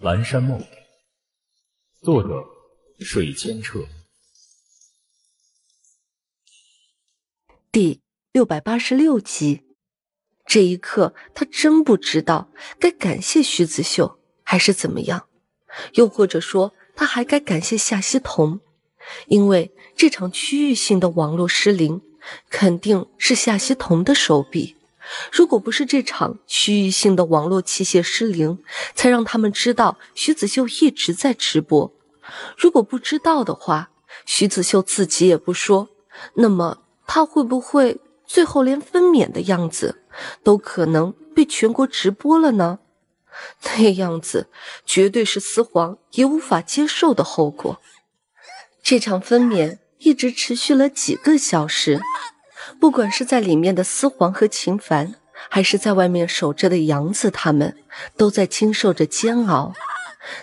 蓝山梦，作者：水千澈，第六百八十六集。这一刻，他真不知道该感谢徐子秀还是怎么样，又或者说，他还该感谢夏希同。因为这场区域性的网络失灵，肯定是夏希彤的手笔。如果不是这场区域性的网络器械失灵，才让他们知道徐子秀一直在直播。如果不知道的话，徐子秀自己也不说，那么他会不会最后连分娩的样子，都可能被全国直播了呢？那样子绝对是思皇也无法接受的后果。这场分娩一直持续了几个小时，不管是在里面的思皇和秦凡，还是在外面守着的杨子，他们都在经受着煎熬。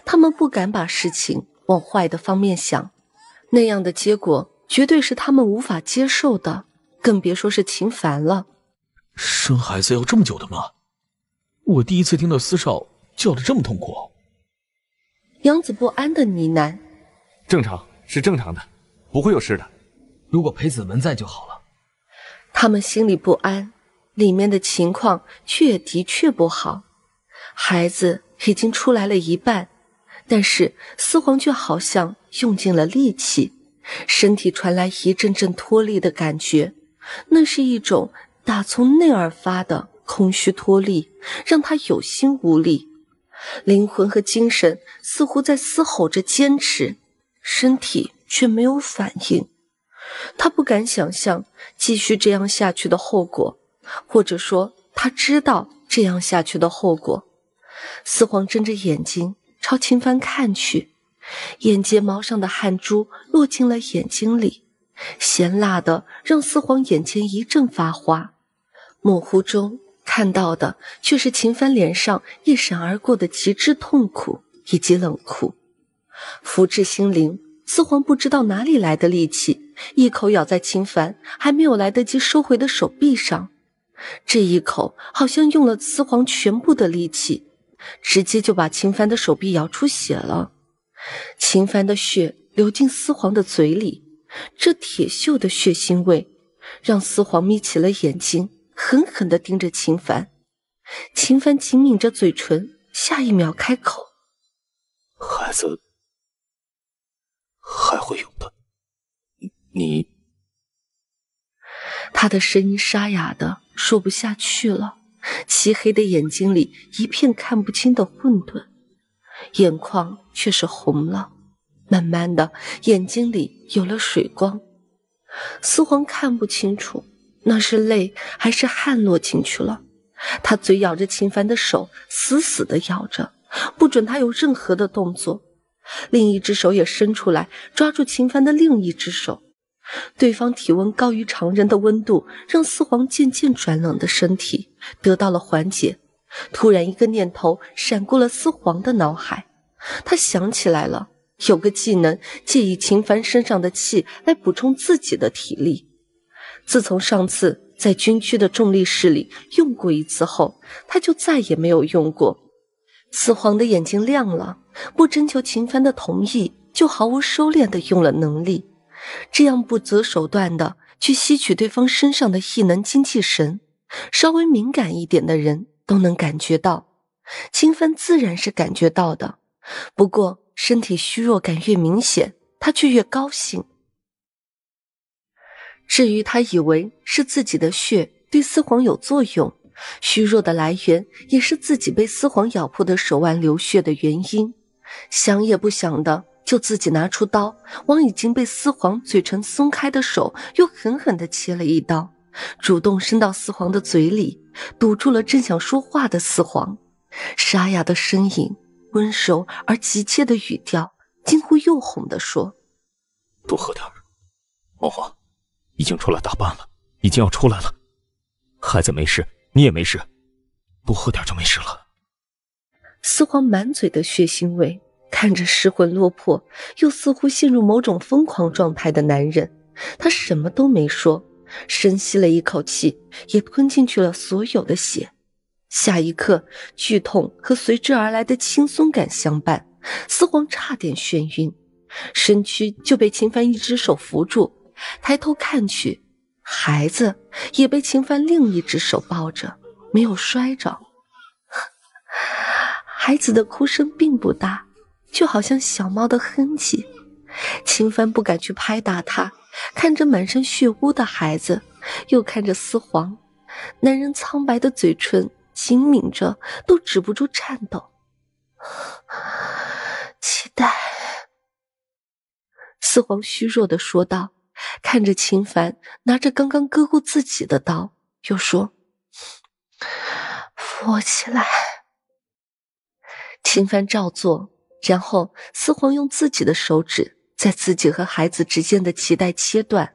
他们不敢把事情往坏的方面想，那样的结果绝对是他们无法接受的，更别说是秦凡了。生孩子要这么久的吗？我第一次听到思少叫的这么痛苦。杨子不安的呢喃：“正常。”是正常的，不会有事的。如果裴子文在就好了。他们心里不安，里面的情况也的确不好。孩子已经出来了一半，但是四皇却好像用尽了力气，身体传来一阵阵脱力的感觉。那是一种打从内而发的空虚脱力，让他有心无力，灵魂和精神似乎在嘶吼着坚持。身体却没有反应，他不敢想象继续这样下去的后果，或者说他知道这样下去的后果。四皇睁着眼睛朝秦帆看去，眼睫毛上的汗珠落进了眼睛里，咸辣的让四皇眼前一阵发花，模糊中看到的却是秦帆脸上一闪而过的极致痛苦以及冷酷。福至心灵，司皇不知道哪里来的力气，一口咬在秦凡还没有来得及收回的手臂上。这一口好像用了司皇全部的力气，直接就把秦凡的手臂咬出血了。秦凡的血流进司皇的嘴里，这铁锈的血腥味让司皇眯起了眼睛，狠狠地盯着秦凡。秦凡紧抿着嘴唇，下一秒开口：“孩子。”还会有的，你。他的声音沙哑的说不下去了，漆黑的眼睛里一片看不清的混沌，眼眶却是红了，慢慢的眼睛里有了水光，苏黄看不清楚那是泪还是汗落进去了，他嘴咬着秦凡的手，死死的咬着，不准他有任何的动作。另一只手也伸出来，抓住秦凡的另一只手。对方体温高于常人的温度，让四皇渐渐转冷的身体得到了缓解。突然，一个念头闪过了四皇的脑海，他想起来了，有个技能，借以秦凡身上的气来补充自己的体力。自从上次在军区的重力室里用过一次后，他就再也没有用过。四皇的眼睛亮了。不征求秦帆的同意，就毫无收敛的用了能力，这样不择手段的去吸取对方身上的异能精气神，稍微敏感一点的人都能感觉到。秦帆自然是感觉到的，不过身体虚弱感越明显，他却越高兴。至于他以为是自己的血对丝皇有作用，虚弱的来源也是自己被丝皇咬破的手腕流血的原因。想也不想的，就自己拿出刀，往已经被四皇嘴唇松开的手又狠狠地切了一刀，主动伸到四皇的嘴里，堵住了正想说话的四皇，沙哑的声音，温柔而急切的语调，近乎诱哄地说：“多喝点，王皇，已经出来大半了，已经要出来了，孩子没事，你也没事，多喝点就没事了。”四皇满嘴的血腥味，看着失魂落魄又似乎陷入某种疯狂状态的男人，他什么都没说，深吸了一口气，也吞进去了所有的血。下一刻，剧痛和随之而来的轻松感相伴，四皇差点眩晕，身躯就被秦帆一只手扶住，抬头看去，孩子也被秦帆另一只手抱着，没有摔着。孩子的哭声并不大，就好像小猫的哼唧。秦凡不敢去拍打他，看着满身血污的孩子，又看着四皇，男人苍白的嘴唇紧抿着，都止不住颤抖。期待，四皇虚弱的说道，看着秦凡拿着刚刚割过自己的刀，又说：“扶我起来。”秦帆照做，然后四皇用自己的手指在自己和孩子之间的脐带切断。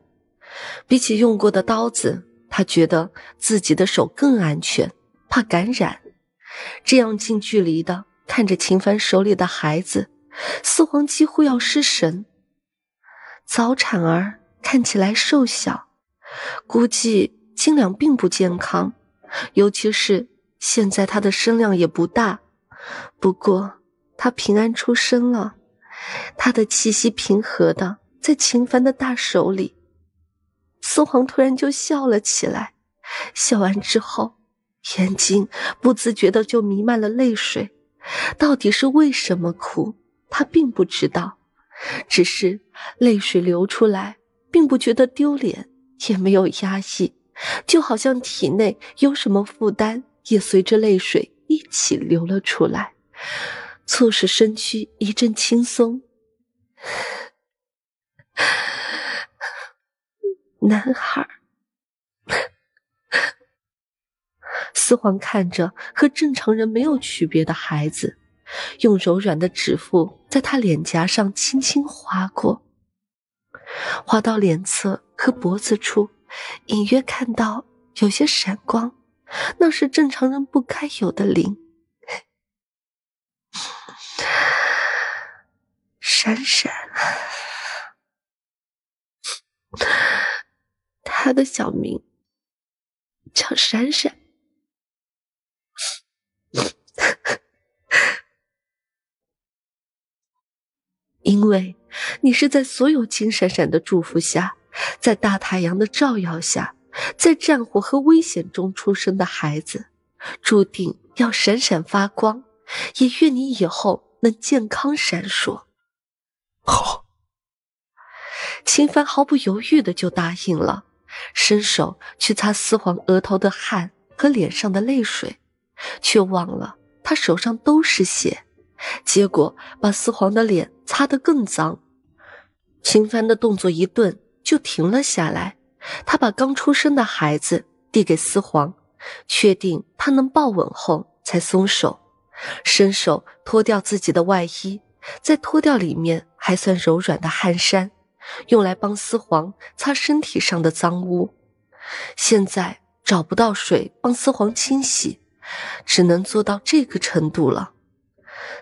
比起用过的刀子，他觉得自己的手更安全，怕感染。这样近距离的看着秦帆手里的孩子，四皇几乎要失神。早产儿看起来瘦小，估计斤两并不健康，尤其是现在他的身量也不大。不过，他平安出生了，他的气息平和的在秦凡的大手里，苏黄突然就笑了起来，笑完之后，眼睛不自觉的就弥漫了泪水，到底是为什么哭，他并不知道，只是泪水流出来，并不觉得丢脸，也没有压抑，就好像体内有什么负担也随着泪水。一起流了出来，促使身躯一阵轻松。男孩，四皇看着和正常人没有区别的孩子，用柔软的指腹在他脸颊上轻轻划过，划到脸侧和脖子处，隐约看到有些闪光。那是正常人不该有的灵，闪闪，他的小名叫闪闪，因为你是在所有金闪闪的祝福下，在大太阳的照耀下。在战火和危险中出生的孩子，注定要闪闪发光。也愿你以后能健康闪烁。好，秦凡毫不犹豫的就答应了，伸手去擦四皇额头的汗和脸上的泪水，却忘了他手上都是血，结果把四皇的脸擦得更脏。秦凡的动作一顿，就停了下来。他把刚出生的孩子递给司皇，确定他能抱稳后才松手，伸手脱掉自己的外衣，再脱掉里面还算柔软的汗衫，用来帮司皇擦身体上的脏污。现在找不到水帮司皇清洗，只能做到这个程度了。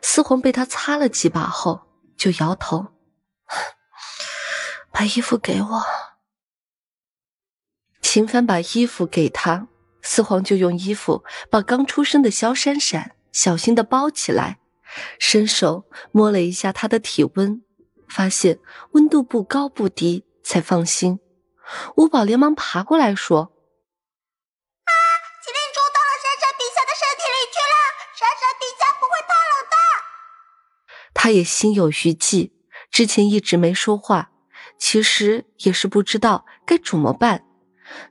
司皇被他擦了几把后就摇头，把衣服给我。秦凡把衣服给他，四皇就用衣服把刚出生的萧闪闪小心的包起来，伸手摸了一下他的体温，发现温度不高不低，才放心。五宝连忙爬过来，说：“啊，麒麟珠到了珊珊皮下的身体里去了，珊珊皮下不会怕冷的。”他也心有余悸，之前一直没说话，其实也是不知道该怎么办。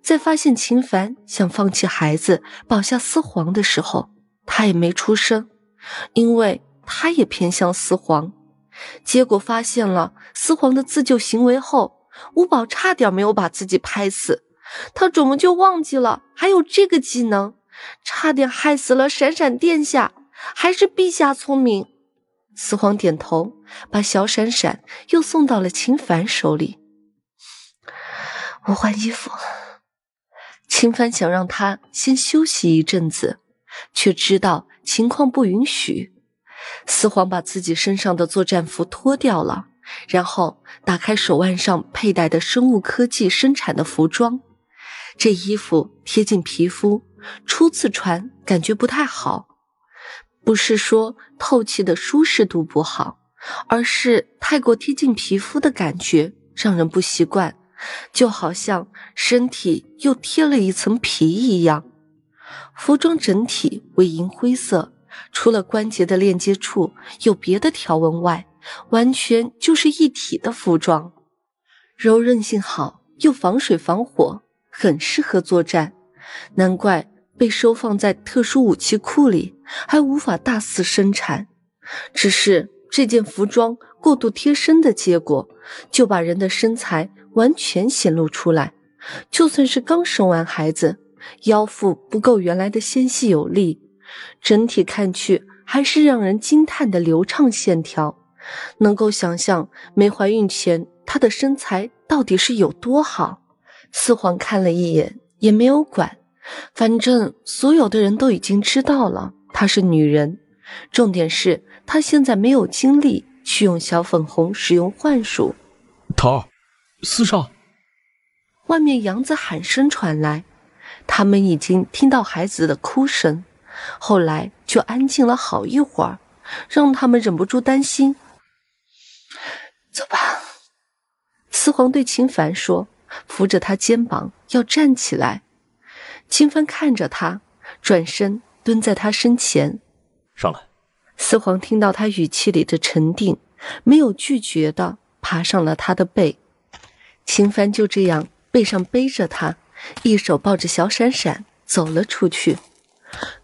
在发现秦凡想放弃孩子保下司皇的时候，他也没出声，因为他也偏向司皇。结果发现了司皇的自救行为后，五宝差点没有把自己拍死。他怎么就忘记了还有这个技能？差点害死了闪闪殿下。还是陛下聪明。四皇点头，把小闪闪又送到了秦凡手里。我换衣服。秦帆想让他先休息一阵子，却知道情况不允许。四皇把自己身上的作战服脱掉了，然后打开手腕上佩戴的生物科技生产的服装。这衣服贴近皮肤，初次穿感觉不太好。不是说透气的舒适度不好，而是太过贴近皮肤的感觉让人不习惯。就好像身体又贴了一层皮一样，服装整体为银灰色，除了关节的链接处有别的条纹外，完全就是一体的服装，柔韧性好，又防水防火，很适合作战，难怪被收放在特殊武器库里，还无法大肆生产。只是这件服装。过度贴身的结果，就把人的身材完全显露出来。就算是刚生完孩子，腰腹不够原来的纤细有力，整体看去还是让人惊叹的流畅线条。能够想象没怀孕前她的身材到底是有多好。四皇看了一眼，也没有管，反正所有的人都已经知道了她是女人。重点是她现在没有精力。去用小粉红使用幻术，头儿，四少。外面杨子喊声传来，他们已经听到孩子的哭声，后来就安静了好一会儿，让他们忍不住担心。走吧，四皇对秦凡说，扶着他肩膀要站起来。秦凡看着他，转身蹲在他身前，上来。四皇听到他语气里的沉定，没有拒绝的爬上了他的背。秦帆就这样背上背着他，一手抱着小闪闪走了出去。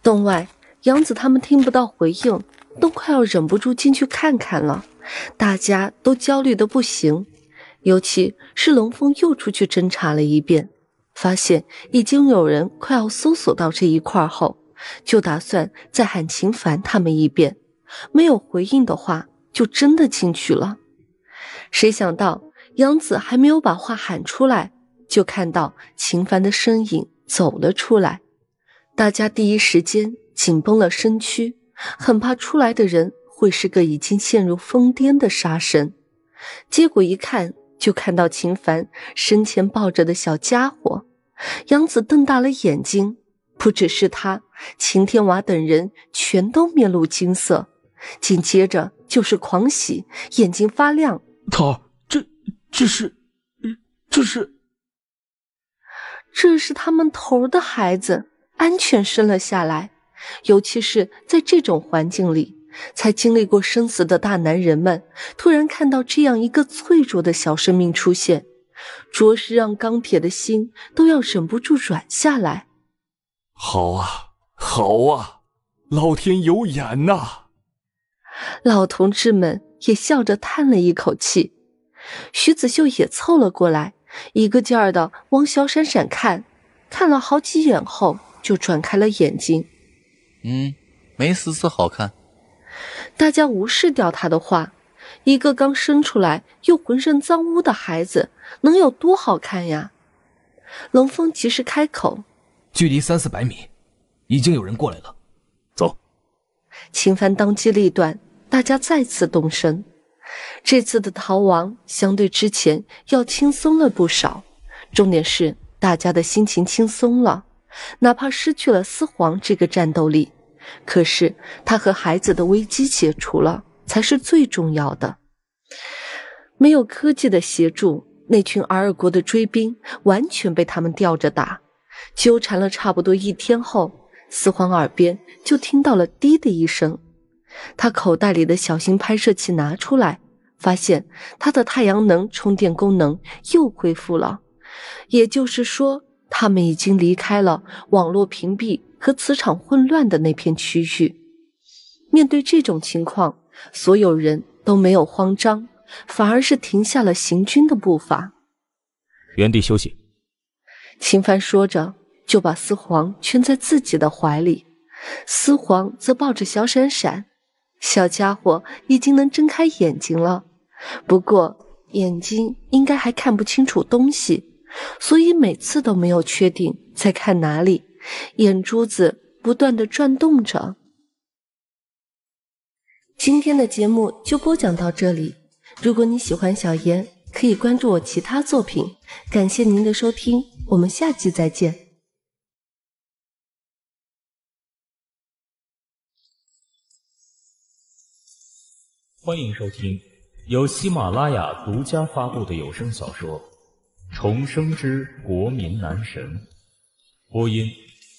洞外，杨子他们听不到回应，都快要忍不住进去看看了。大家都焦虑的不行，尤其是龙峰又出去侦查了一遍，发现已经有人快要搜索到这一块后。就打算再喊秦凡他们一遍，没有回应的话，就真的进去了。谁想到，杨子还没有把话喊出来，就看到秦凡的身影走了出来。大家第一时间紧绷了身躯，很怕出来的人会是个已经陷入疯癫的杀神。结果一看，就看到秦凡身前抱着的小家伙，杨子瞪大了眼睛。不只是他，秦天娃等人全都面露惊色，紧接着就是狂喜，眼睛发亮。头儿，这这是，这是，这是他们头儿的孩子安全生了下来。尤其是在这种环境里，才经历过生死的大男人们，突然看到这样一个脆弱的小生命出现，着实让钢铁的心都要忍不住软下来。好啊，好啊，老天有眼呐！老同志们也笑着叹了一口气。徐子秀也凑了过来，一个劲儿的往小闪闪看，看了好几眼后就转开了眼睛。嗯，没丝丝好看。大家无视掉他的话，一个刚生出来又浑身脏污的孩子能有多好看呀？龙风及时开口。距离三四百米，已经有人过来了。走！秦凡当机立断，大家再次动身。这次的逃亡相对之前要轻松了不少，重点是大家的心情轻松了。哪怕失去了四皇这个战斗力，可是他和孩子的危机解除了才是最重要的。没有科技的协助，那群阿尔国的追兵完全被他们吊着打。纠缠了差不多一天后，四环耳边就听到了“滴”的一声。他口袋里的小型拍摄器拿出来，发现他的太阳能充电功能又恢复了。也就是说，他们已经离开了网络屏蔽和磁场混乱的那片区域。面对这种情况，所有人都没有慌张，反而是停下了行军的步伐，原地休息。秦帆说着，就把思皇圈在自己的怀里，思皇则抱着小闪闪。小家伙已经能睁开眼睛了，不过眼睛应该还看不清楚东西，所以每次都没有确定在看哪里，眼珠子不断的转动着。今天的节目就播讲到这里，如果你喜欢小严，可以关注我其他作品。感谢您的收听。我们下期再见。欢迎收听由喜马拉雅独家发布的有声小说《重生之国民男神》，播音：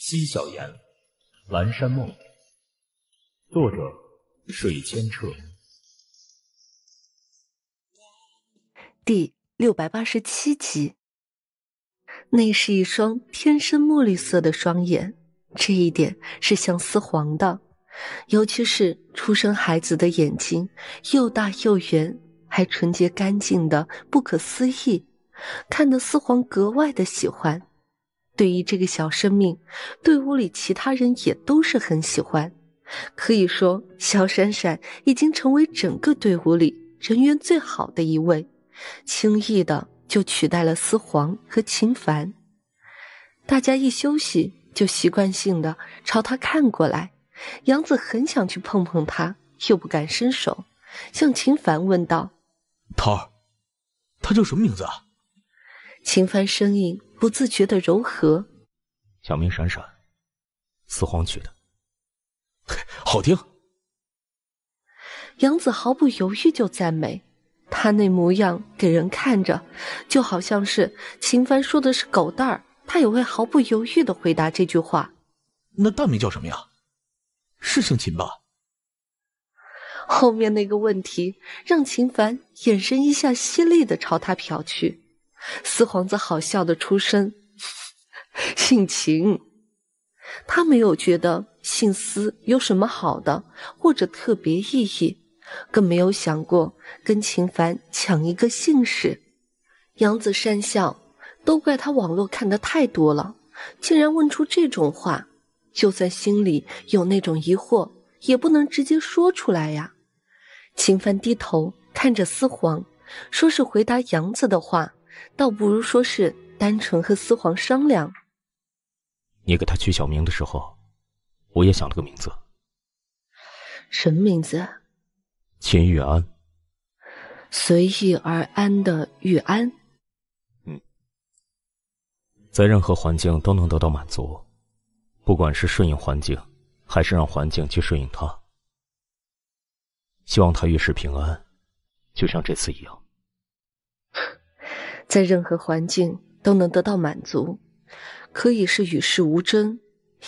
西小言、蓝山梦，作者：水千澈，第六百八十七集。那是一双天生墨绿色的双眼，这一点是像四黄的，尤其是出生孩子的眼睛，又大又圆，还纯洁干净的，不可思议，看得四黄格外的喜欢。对于这个小生命，队伍里其他人也都是很喜欢，可以说小闪闪已经成为整个队伍里人缘最好的一位，轻易的。就取代了司黄和秦凡，大家一休息就习惯性的朝他看过来。杨子很想去碰碰他，又不敢伸手，向秦凡问道：“涛儿，他叫什么名字啊？”秦凡声音不自觉的柔和：“小名闪闪，思黄取的，好听。”杨子毫不犹豫就赞美。他那模样给人看着，就好像是秦凡说的是狗蛋儿，他也会毫不犹豫的回答这句话。那大名叫什么呀？是姓秦吧？后面那个问题让秦凡眼神一下犀利的朝他瞟去。四皇子好笑的出声：“ 姓秦。”他没有觉得姓司有什么好的或者特别意义。更没有想过跟秦凡抢一个姓氏。杨子讪笑，都怪他网络看得太多了，竟然问出这种话。就算心里有那种疑惑，也不能直接说出来呀。秦凡低头看着思皇，说是回答杨子的话，倒不如说是单纯和思皇商量。你给他取小名的时候，我也想了个名字。什么名字？秦玉安，随遇而安的玉安。嗯，在任何环境都能得到满足，不管是顺应环境，还是让环境去顺应他。希望他遇事平安，就像这次一样。在任何环境都能得到满足，可以是与世无争，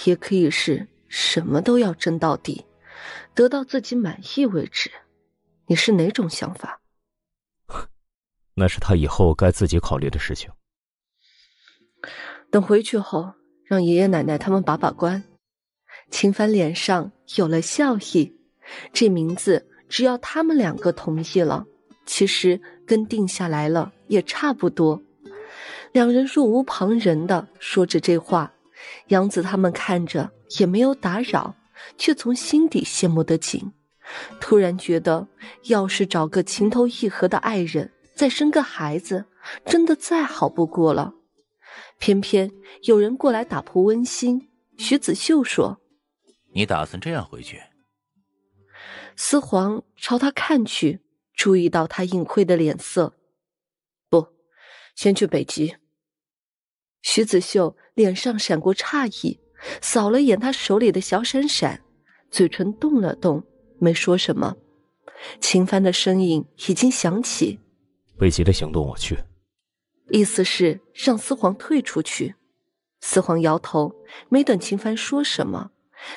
也可以是什么都要争到底，得到自己满意为止。你是哪种想法？那是他以后该自己考虑的事情。等回去后，让爷爷奶奶他们把把关。秦凡脸上有了笑意，这名字只要他们两个同意了，其实跟定下来了也差不多。两人若无旁人的说着这话，杨子他们看着也没有打扰，却从心底羡慕的紧。突然觉得，要是找个情投意合的爱人，再生个孩子，真的再好不过了。偏偏有人过来打破温馨。徐子秀说：“你打算这样回去？”司皇朝他看去，注意到他隐晦的脸色。不，先去北极。徐子秀脸上闪过诧异，扫了眼他手里的小闪闪，嘴唇动了动。没说什么，秦凡的声音已经响起：“北极的行动我去。”意思是让司皇退出去。司皇摇头，没等秦凡说什么，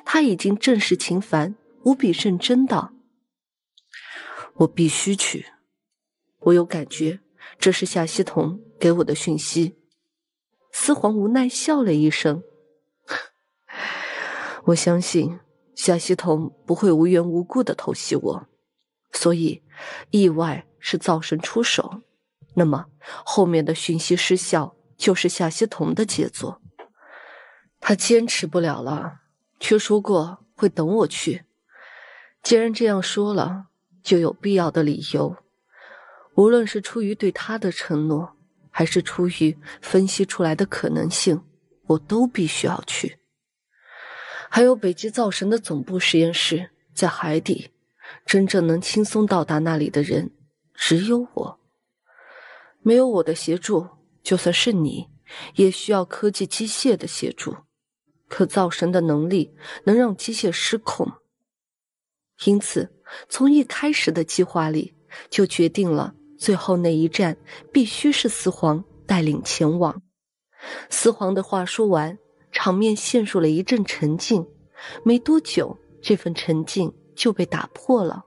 他已经正视秦凡，无比认真道：“我必须去，我有感觉，这是夏希桐给我的讯息。”司皇无奈笑了一声：“ 我相信。”夏希桐不会无缘无故的偷袭我，所以意外是灶神出手。那么后面的讯息失效就是夏希桐的杰作。他坚持不了了，却说过会等我去。既然这样说了，就有必要的理由。无论是出于对他的承诺，还是出于分析出来的可能性，我都必须要去。还有北极造神的总部实验室在海底，真正能轻松到达那里的人只有我。没有我的协助，就算是你，也需要科技机械的协助。可造神的能力能让机械失控，因此从一开始的计划里就决定了，最后那一战必须是四皇带领前往。四皇的话说完。场面陷入了一阵沉静，没多久，这份沉静就被打破了。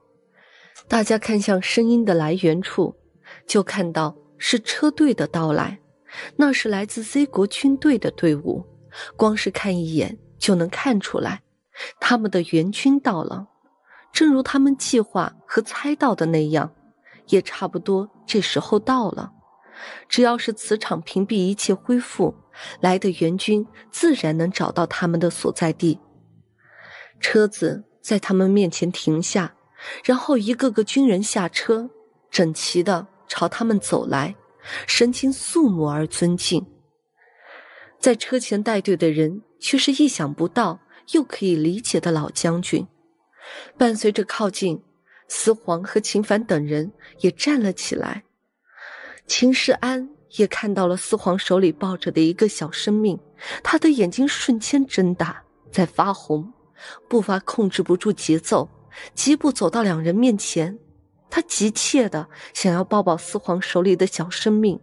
大家看向声音的来源处，就看到是车队的到来。那是来自 Z 国军队的队伍，光是看一眼就能看出来，他们的援军到了。正如他们计划和猜到的那样，也差不多这时候到了。只要是磁场屏蔽，一切恢复来的援军自然能找到他们的所在地。车子在他们面前停下，然后一个个军人下车，整齐的朝他们走来，神情肃穆而尊敬。在车前带队的人却是意想不到又可以理解的老将军。伴随着靠近，司皇和秦凡等人也站了起来。秦世安也看到了四皇手里抱着的一个小生命，他的眼睛瞬间睁大，在发红，步伐控制不住节奏，急步走到两人面前，他急切的想要抱抱四皇手里的小生命，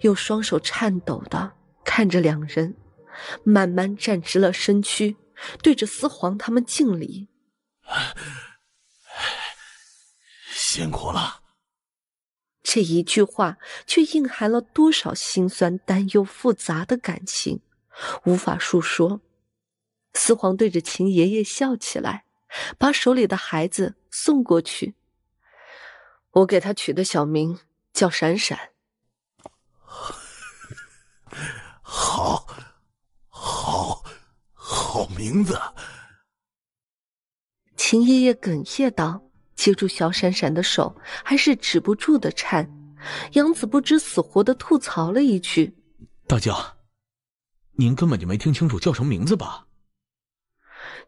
又双手颤抖的看着两人，慢慢站直了身躯，对着四皇他们敬礼，辛苦了。这一句话却蕴含了多少心酸、担忧、复杂的感情，无法述说。四皇对着秦爷爷笑起来，把手里的孩子送过去。我给他取的小名叫“闪闪 ”，好，好，好名字。秦爷爷哽咽道。接住小闪闪的手，还是止不住的颤。杨子不知死活的吐槽了一句：“大舅，您根本就没听清楚叫什么名字吧？”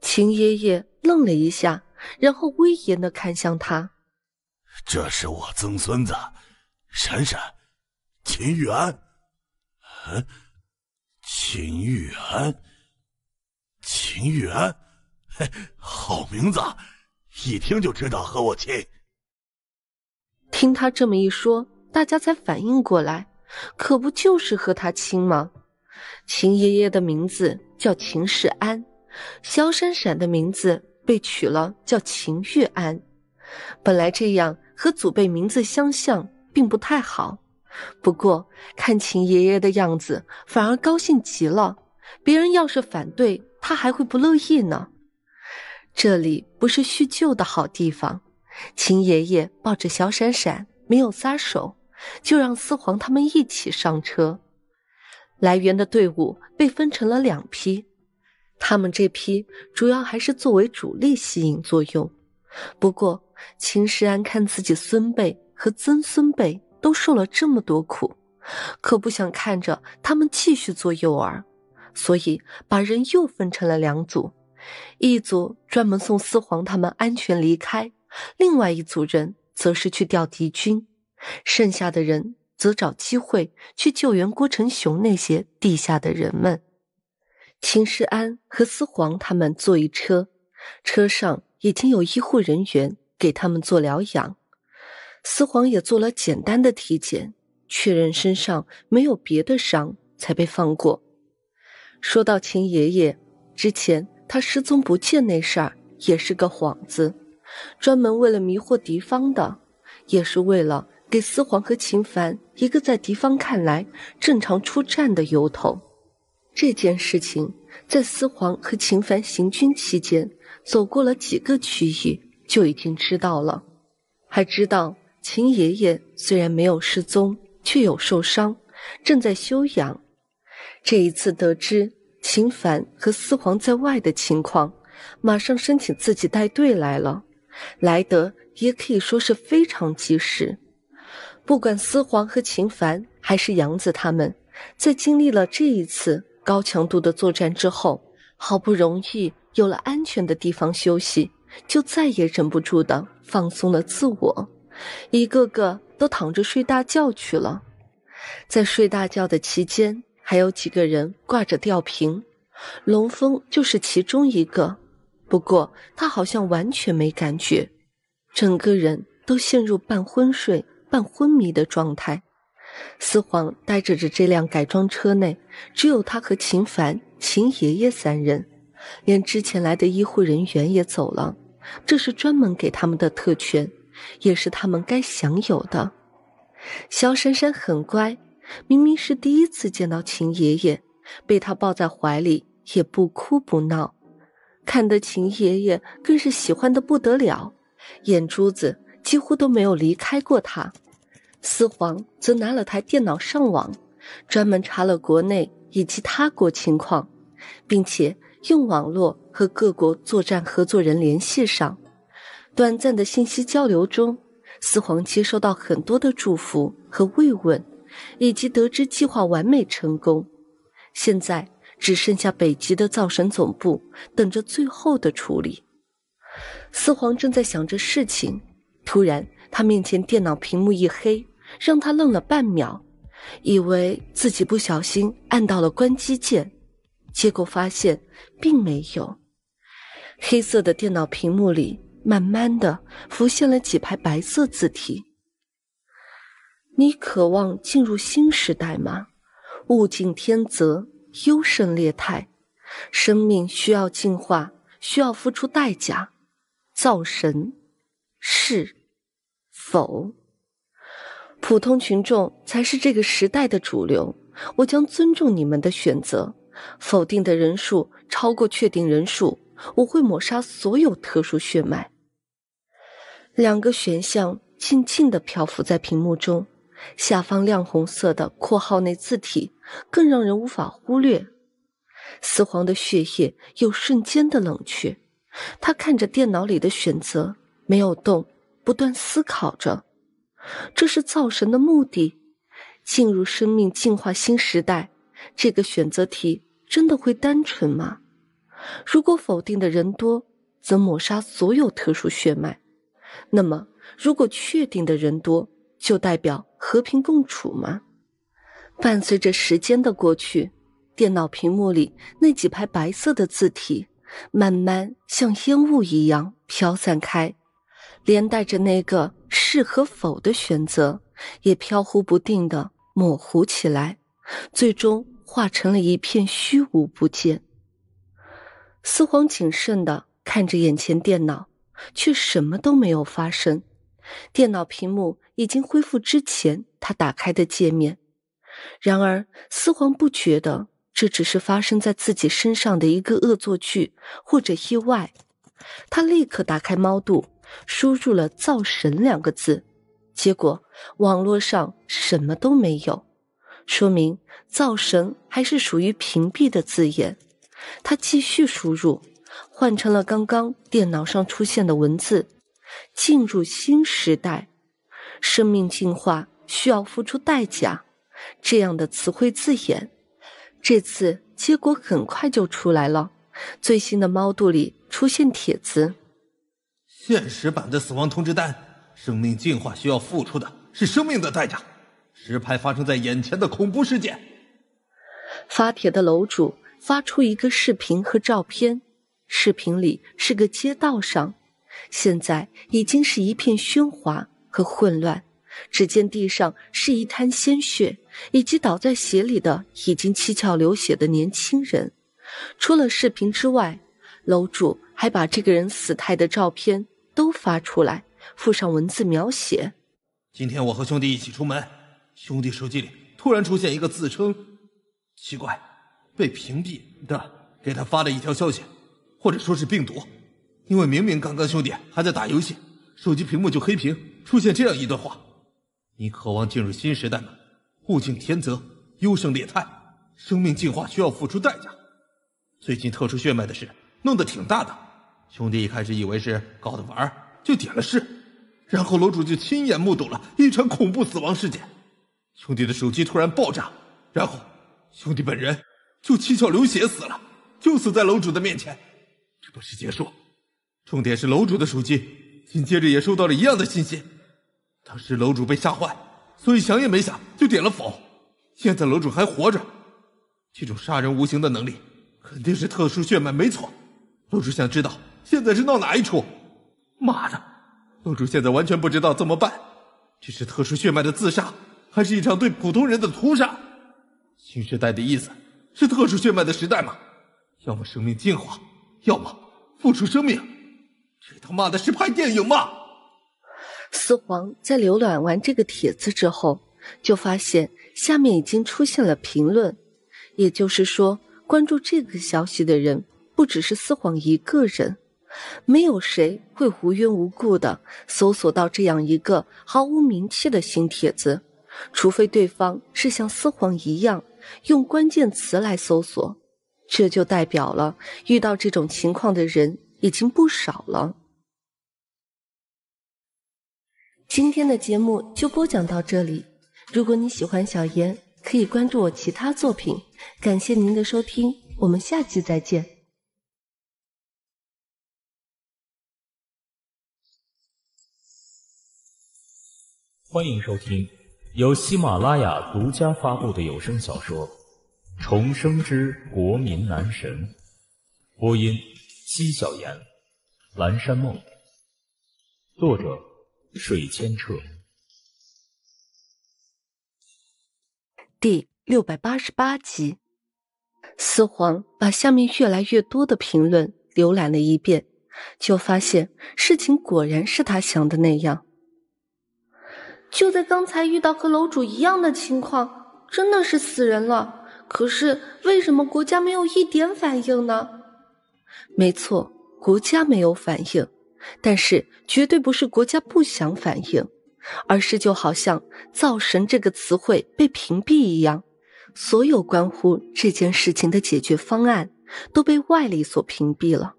秦爷爷愣了一下，然后威严的看向他：“这是我曾孙子，闪闪，秦玉安。嗯，秦玉安，秦玉安，嘿，好名字。”一听就知道和我亲。听他这么一说，大家才反应过来，可不就是和他亲吗？秦爷爷的名字叫秦世安，萧闪闪的名字被取了叫秦玉安。本来这样和祖辈名字相像并不太好，不过看秦爷爷的样子，反而高兴极了。别人要是反对，他还会不乐意呢。这里不是叙旧的好地方，秦爷爷抱着小闪闪没有撒手，就让四皇他们一起上车。来源的队伍被分成了两批，他们这批主要还是作为主力吸引作用。不过秦时安看自己孙辈和曾孙辈都受了这么多苦，可不想看着他们继续做诱饵，所以把人又分成了两组。一组专门送四皇他们安全离开，另外一组人则是去调敌军，剩下的人则找机会去救援郭成雄那些地下的人们。秦世安和四皇他们坐一车，车上已经有医护人员给他们做疗养，四皇也做了简单的体检，确认身上没有别的伤，才被放过。说到秦爷爷，之前。他失踪不见那事儿也是个幌子，专门为了迷惑敌方的，也是为了给司皇和秦凡一个在敌方看来正常出战的由头。这件事情在思皇和秦凡行军期间走过了几个区域，就已经知道了，还知道秦爷爷虽然没有失踪，却有受伤，正在休养。这一次得知。秦凡和四皇在外的情况，马上申请自己带队来了。来得也可以说是非常及时。不管四皇和秦凡，还是杨子他们，在经历了这一次高强度的作战之后，好不容易有了安全的地方休息，就再也忍不住的放松了自我，一个个都躺着睡大觉去了。在睡大觉的期间。还有几个人挂着吊瓶，龙峰就是其中一个。不过他好像完全没感觉，整个人都陷入半昏睡、半昏迷的状态。四皇呆着着这辆改装车内，只有他和秦凡、秦爷爷三人，连之前来的医护人员也走了。这是专门给他们的特权，也是他们该享有的。萧珊珊很乖。明明是第一次见到秦爷爷，被他抱在怀里也不哭不闹，看得秦爷爷更是喜欢的不得了，眼珠子几乎都没有离开过他。四皇则拿了台电脑上网，专门查了国内以及他国情况，并且用网络和各国作战合作人联系上。短暂的信息交流中，四皇接收到很多的祝福和慰问。以及得知计划完美成功，现在只剩下北极的造神总部等着最后的处理。四皇正在想着事情，突然他面前电脑屏幕一黑，让他愣了半秒，以为自己不小心按到了关机键，结果发现并没有。黑色的电脑屏幕里，慢慢的浮现了几排白色字体。你渴望进入新时代吗？物竞天择，优胜劣汰，生命需要进化，需要付出代价。造神，是，否？普通群众才是这个时代的主流。我将尊重你们的选择。否定的人数超过确定人数，我会抹杀所有特殊血脉。两个选项静静的漂浮在屏幕中。下方亮红色的括号内字体，更让人无法忽略。丝黄的血液又瞬间的冷却。他看着电脑里的选择，没有动，不断思考着：这是造神的目的？进入生命进化新时代，这个选择题真的会单纯吗？如果否定的人多，则抹杀所有特殊血脉。那么，如果确定的人多？就代表和平共处吗？伴随着时间的过去，电脑屏幕里那几排白色的字体，慢慢像烟雾一样飘散开，连带着那个是和否的选择，也飘忽不定的模糊起来，最终化成了一片虚无不见。四皇谨慎的看着眼前电脑，却什么都没有发生。电脑屏幕已经恢复之前他打开的界面，然而思皇不觉得这只是发生在自己身上的一个恶作剧或者意外。他立刻打开猫肚，输入了“造神”两个字，结果网络上什么都没有，说明“造神”还是属于屏蔽的字眼。他继续输入，换成了刚刚电脑上出现的文字。进入新时代，生命进化需要付出代价，这样的词汇字眼。这次结果很快就出来了，最新的猫肚里出现帖子，现实版的死亡通知单。生命进化需要付出的是生命的代价，实拍发生在眼前的恐怖事件。发帖的楼主发出一个视频和照片，视频里是个街道上。现在已经是一片喧哗和混乱，只见地上是一滩鲜血，以及倒在血里的已经七窍流血的年轻人。除了视频之外，楼主还把这个人死态的照片都发出来，附上文字描写。今天我和兄弟一起出门，兄弟手机里突然出现一个自称奇怪、被屏蔽的，给他发了一条消息，或者说是病毒。因为明明刚刚兄弟还在打游戏，手机屏幕就黑屏，出现这样一段话：“你渴望进入新时代吗？物竞天择，优胜劣汰，生命进化需要付出代价。”最近特殊血脉的事弄得挺大的，兄弟一开始以为是搞的玩儿，就点了试，然后楼主就亲眼目睹了一场恐怖死亡事件，兄弟的手机突然爆炸，然后兄弟本人就七窍流血死了，就死在楼主的面前，这不是结束。重点是楼主的手机，紧接着也收到了一样的信息。当时楼主被吓坏，所以想也没想就点了否。现在楼主还活着，这种杀人无形的能力，肯定是特殊血脉没错。楼主想知道现在是闹哪一出？妈的，楼主现在完全不知道怎么办。这是特殊血脉的自杀，还是一场对普通人的屠杀？新时代的意思是特殊血脉的时代吗？要么生命进化，要么付出生命。这他妈的是拍电影吗？四皇在浏览完这个帖子之后，就发现下面已经出现了评论，也就是说，关注这个消息的人不只是四皇一个人。没有谁会无缘无故的搜索到这样一个毫无名气的新帖子，除非对方是像四皇一样用关键词来搜索。这就代表了遇到这种情况的人。已经不少了。今天的节目就播讲到这里。如果你喜欢小严，可以关注我其他作品。感谢您的收听，我们下期再见。欢迎收听由喜马拉雅独家发布的有声小说《重生之国民男神》，播音。《西小言·蓝山梦》，作者：水千澈，第六百八十八集。司皇把下面越来越多的评论浏览了一遍，就发现事情果然是他想的那样。就在刚才遇到和楼主一样的情况，真的是死人了。可是为什么国家没有一点反应呢？没错，国家没有反应，但是绝对不是国家不想反应，而是就好像“灶神”这个词汇被屏蔽一样，所有关乎这件事情的解决方案都被外力所屏蔽了。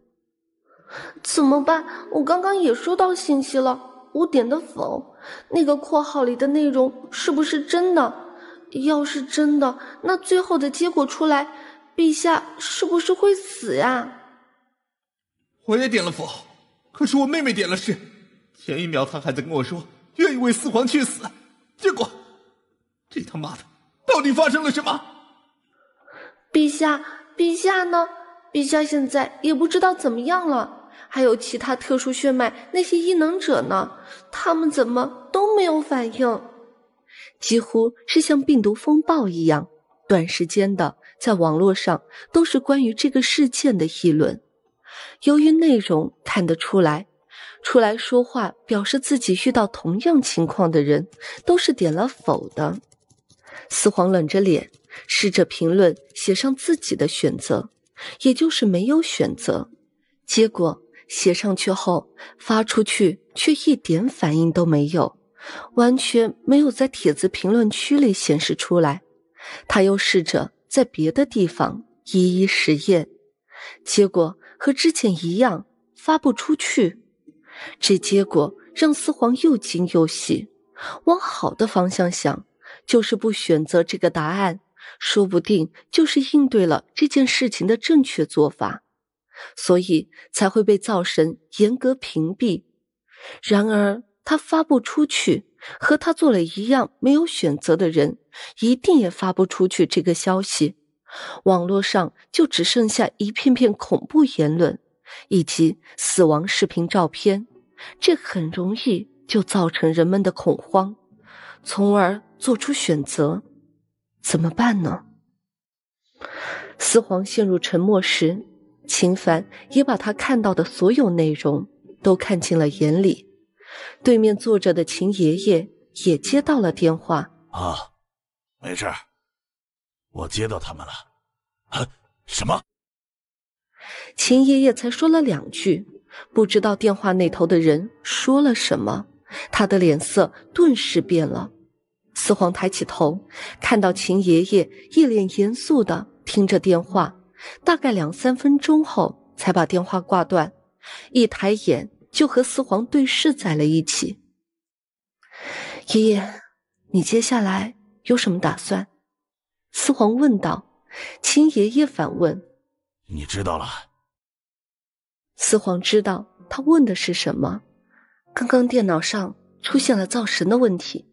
怎么办？我刚刚也收到信息了，我点的否，那个括号里的内容是不是真的？要是真的，那最后的结果出来，陛下是不是会死呀？我也点了否，可是我妹妹点了是。前一秒她还在跟我说愿意为四皇去死，结果，这他妈的到底发生了什么？陛下，陛下呢？陛下现在也不知道怎么样了。还有其他特殊血脉那些异能者呢？他们怎么都没有反应？几乎是像病毒风暴一样，短时间的，在网络上都是关于这个事件的议论。由于内容看得出来，出来说话表示自己遇到同样情况的人，都是点了否的。四皇冷着脸，试着评论，写上自己的选择，也就是没有选择。结果写上去后，发出去却一点反应都没有，完全没有在帖子评论区里显示出来。他又试着在别的地方一一实验，结果。和之前一样发不出去，这结果让四皇又惊又喜。往好的方向想，就是不选择这个答案，说不定就是应对了这件事情的正确做法，所以才会被灶神严格屏蔽。然而，他发不出去，和他做了一样没有选择的人，一定也发不出去这个消息。网络上就只剩下一片片恐怖言论，以及死亡视频照片，这很容易就造成人们的恐慌，从而做出选择。怎么办呢？思皇陷入沉默时，秦凡也把他看到的所有内容都看进了眼里。对面坐着的秦爷爷也接到了电话啊，没事，我接到他们了。什么？秦爷爷才说了两句，不知道电话那头的人说了什么，他的脸色顿时变了。四皇抬起头，看到秦爷爷一脸严肃的听着电话，大概两三分钟后才把电话挂断，一抬眼就和四皇对视在了一起。爷爷，你接下来有什么打算？四皇问道。秦爷爷反问：“你知道了？”四皇知道他问的是什么。刚刚电脑上出现了造神的问题。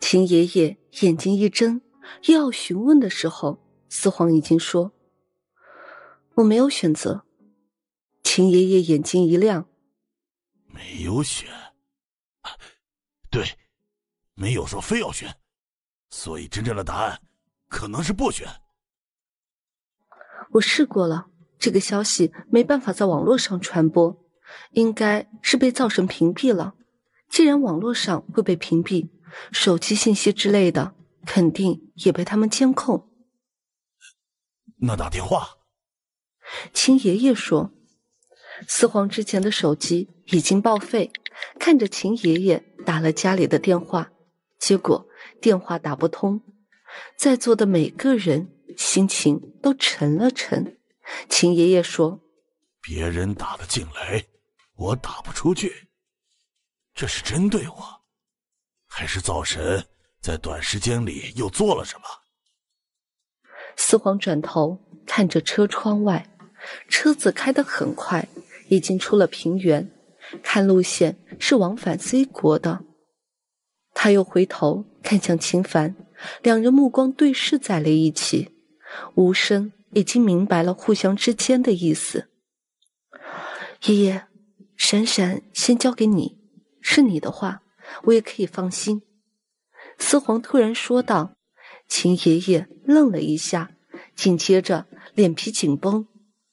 秦爷爷眼睛一睁，又要询问的时候，四皇已经说：“我没有选择。”秦爷爷眼睛一亮：“没有选？对，没有说非要选，所以真正的答案可能是不选。”我试过了，这个消息没办法在网络上传播，应该是被灶神屏蔽了。既然网络上会被屏蔽，手机信息之类的肯定也被他们监控。那打电话，秦爷爷说，四皇之前的手机已经报废。看着秦爷爷打了家里的电话，结果电话打不通，在座的每个人。心情都沉了沉。秦爷爷说：“别人打得进来，我打不出去。这是针对我，还是灶神在短时间里又做了什么？”四皇转头看着车窗外，车子开得很快，已经出了平原。看路线是往返 C 国的。他又回头看向秦凡，两人目光对视在了一起。无声已经明白了互相之间的意思。爷爷，闪闪先交给你，是你的话，我也可以放心。四皇突然说道。秦爷爷愣了一下，紧接着脸皮紧绷，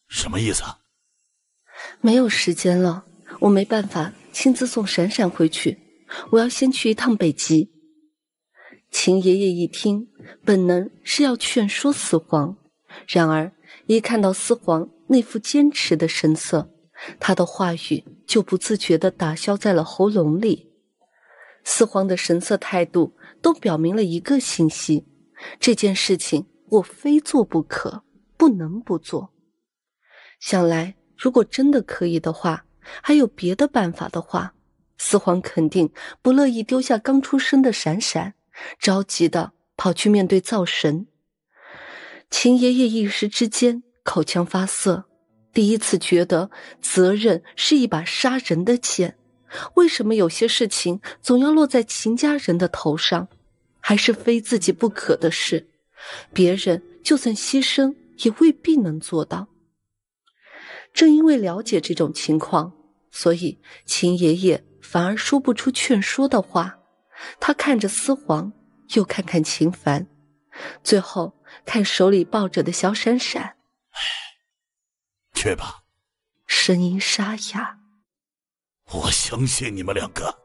什么意思？没有时间了，我没办法亲自送闪闪回去，我要先去一趟北极。秦爷爷一听。本能是要劝说四皇，然而一看到四皇那副坚持的神色，他的话语就不自觉的打消在了喉咙里。四皇的神色态度都表明了一个信息：这件事情我非做不可，不能不做。想来，如果真的可以的话，还有别的办法的话，四皇肯定不乐意丢下刚出生的闪闪，着急的。跑去面对灶神，秦爷爷一时之间口腔发涩，第一次觉得责任是一把杀人的剑。为什么有些事情总要落在秦家人的头上，还是非自己不可的事？别人就算牺牲也未必能做到。正因为了解这种情况，所以秦爷爷反而说不出劝说的话。他看着思皇。又看看秦凡，最后看手里抱着的小闪闪，去吧。声音沙哑，我相信你们两个。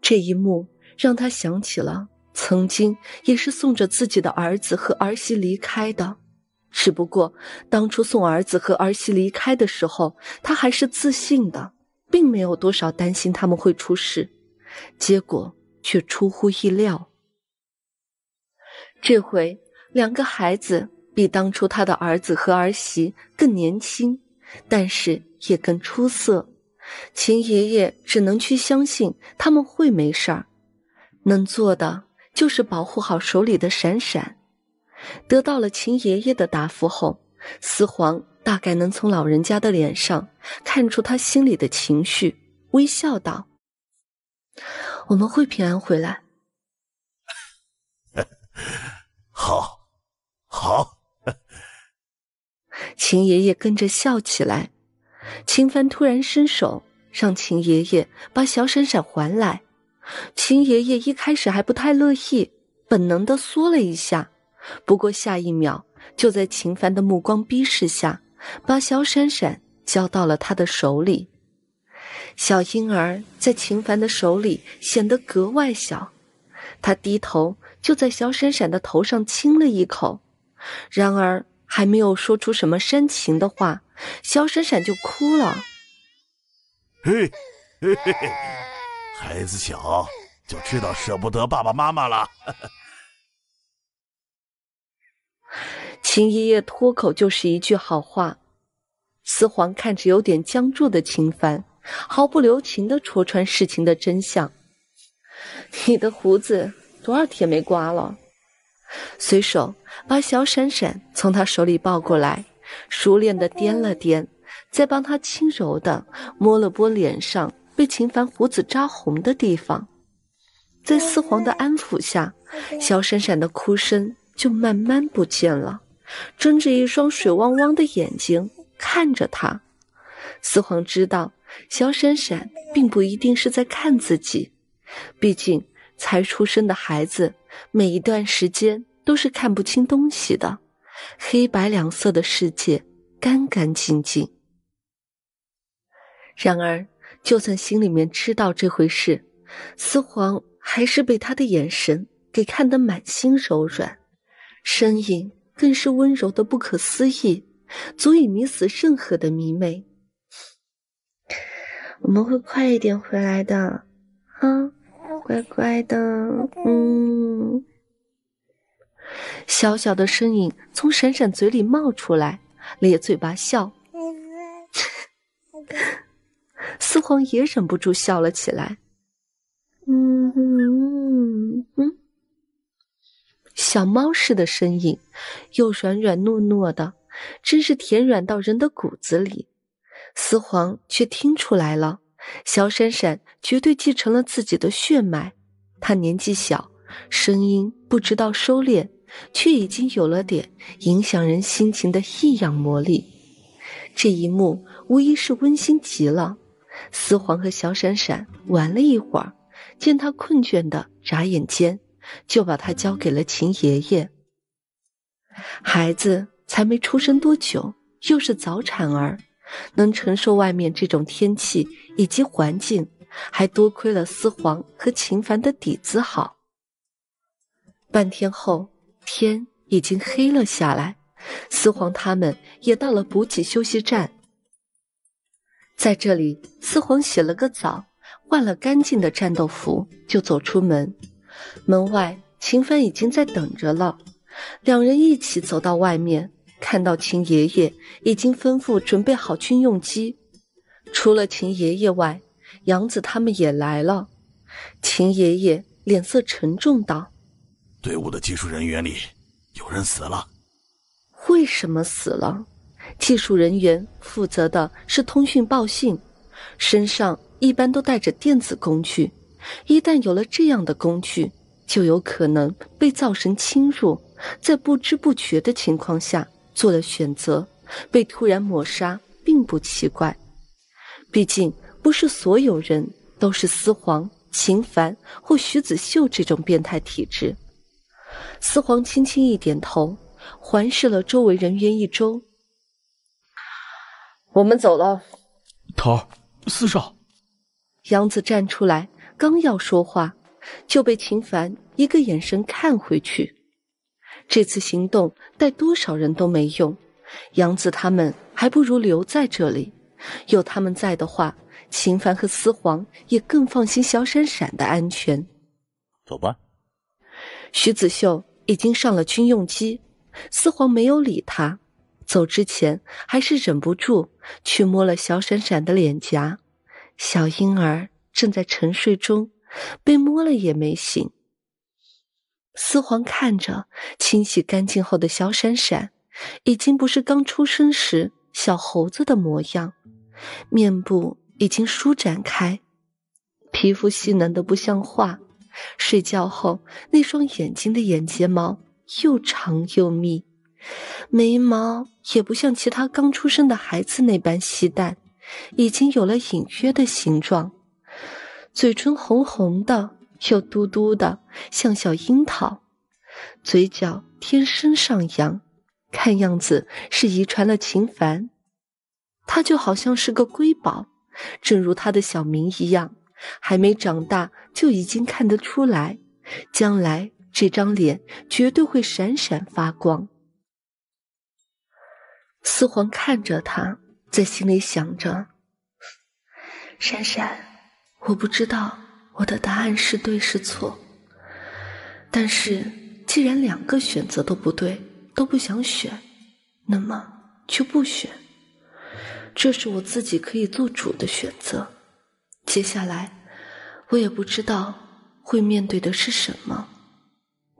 这一幕让他想起了曾经也是送着自己的儿子和儿媳离开的，只不过当初送儿子和儿媳离开的时候，他还是自信的，并没有多少担心他们会出事，结果。却出乎意料，这回两个孩子比当初他的儿子和儿媳更年轻，但是也更出色。秦爷爷只能去相信他们会没事儿，能做的就是保护好手里的闪闪。得到了秦爷爷的答复后，四皇大概能从老人家的脸上看出他心里的情绪，微笑道。我们会平安回来。好，好。秦爷爷跟着笑起来。秦凡突然伸手，让秦爷爷把小闪闪还来。秦爷爷一开始还不太乐意，本能的缩了一下，不过下一秒就在秦凡的目光逼视下，把小闪闪交到了他的手里。小婴儿在秦凡的手里显得格外小，他低头就在小闪闪的头上亲了一口，然而还没有说出什么深情的话，小闪闪就哭了。嘿，嘿嘿嘿，孩子小就知道舍不得爸爸妈妈了。秦爷爷脱口就是一句好话，四皇看着有点僵住的秦凡。毫不留情的戳穿事情的真相。你的胡子多少天没刮了？随手把小闪闪从他手里抱过来，熟练的掂了掂，再帮他轻柔的摸了摸脸上被秦凡胡子扎红的地方。在四皇的安抚下，小闪闪的哭声就慢慢不见了，睁着一双水汪汪的眼睛看着他。四皇知道。小闪闪并不一定是在看自己，毕竟才出生的孩子，每一段时间都是看不清东西的，黑白两色的世界，干干净净。然而，就算心里面知道这回事，四皇还是被他的眼神给看得满心柔软，声音更是温柔的不可思议，足以迷死任何的迷妹。我们会快一点回来的，啊，乖乖的，嗯。小小的身影从闪闪嘴里冒出来，咧嘴巴笑。四皇 也忍不住笑了起来，嗯嗯嗯。小猫似的身影，又软软糯糯的，真是甜软到人的骨子里。丝皇却听出来了，小闪闪绝对继承了自己的血脉。他年纪小，声音不知道收敛，却已经有了点影响人心情的异样魔力。这一幕无疑是温馨极了。丝皇和小闪闪玩了一会儿，见他困倦的眨眼间，就把他交给了秦爷爷。孩子才没出生多久，又是早产儿。能承受外面这种天气以及环境，还多亏了司黄和秦凡的底子好。半天后，天已经黑了下来，司黄他们也到了补给休息站。在这里，司黄洗了个澡，换了干净的战斗服，就走出门。门外，秦凡已经在等着了，两人一起走到外面。看到秦爷爷已经吩咐准备好军用机，除了秦爷爷外，杨子他们也来了。秦爷爷脸色沉重道：“队伍的技术人员里有人死了，为什么死了？技术人员负责的是通讯报信，身上一般都带着电子工具，一旦有了这样的工具，就有可能被灶神侵入，在不知不觉的情况下。”做了选择，被突然抹杀，并不奇怪。毕竟不是所有人都是司皇秦凡或徐子秀这种变态体质。司皇轻轻一点头，环视了周围人员一周：“我们走了。”头儿，四少。杨子站出来，刚要说话，就被秦凡一个眼神看回去。这次行动带多少人都没用，杨子他们还不如留在这里。有他们在的话，秦凡和思皇也更放心小闪闪的安全。走吧。徐子秀已经上了军用机，思皇没有理他。走之前，还是忍不住去摸了小闪闪的脸颊。小婴儿正在沉睡中，被摸了也没醒。丝皇看着清洗干净后的小闪闪，已经不是刚出生时小猴子的模样，面部已经舒展开，皮肤细嫩的不像话。睡觉后，那双眼睛的眼睫毛又长又密，眉毛也不像其他刚出生的孩子那般细淡，已经有了隐约的形状，嘴唇红红的。又嘟嘟的，像小樱桃，嘴角天生上扬，看样子是遗传了秦凡。他就好像是个瑰宝，正如他的小名一样，还没长大就已经看得出来，将来这张脸绝对会闪闪发光。四皇看着他，在心里想着：“闪闪，我不知道。”我的答案是对是错，但是既然两个选择都不对，都不想选，那么就不选。这是我自己可以做主的选择。接下来，我也不知道会面对的是什么，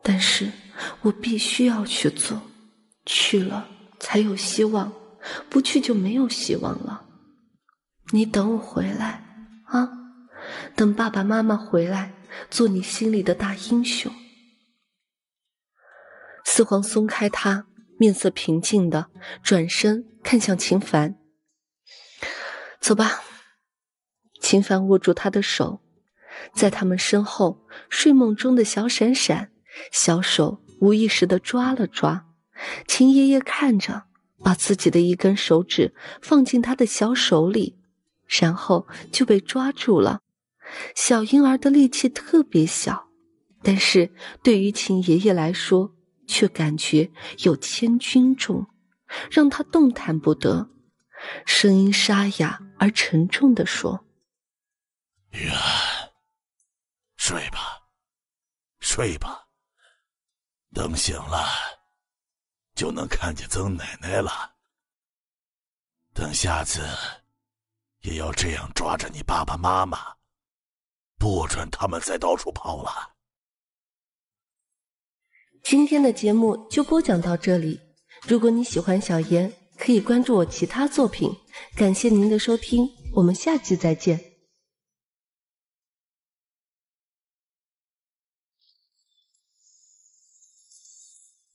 但是我必须要去做，去了才有希望，不去就没有希望了。你等我回来。等爸爸妈妈回来，做你心里的大英雄。四皇松开他，面色平静的转身看向秦凡：“走吧。”秦凡握住他的手，在他们身后，睡梦中的小闪闪小手无意识的抓了抓，秦爷爷看着，把自己的一根手指放进他的小手里，然后就被抓住了。小婴儿的力气特别小，但是对于秦爷爷来说，却感觉有千钧重，让他动弹不得。声音沙哑而沉重地说：“玉儿，睡吧，睡吧。等醒了，就能看见曾奶奶了。等下次，也要这样抓着你爸爸妈妈。”不准他们再到处跑了。今天的节目就播讲到这里。如果你喜欢小严，可以关注我其他作品。感谢您的收听，我们下期再见。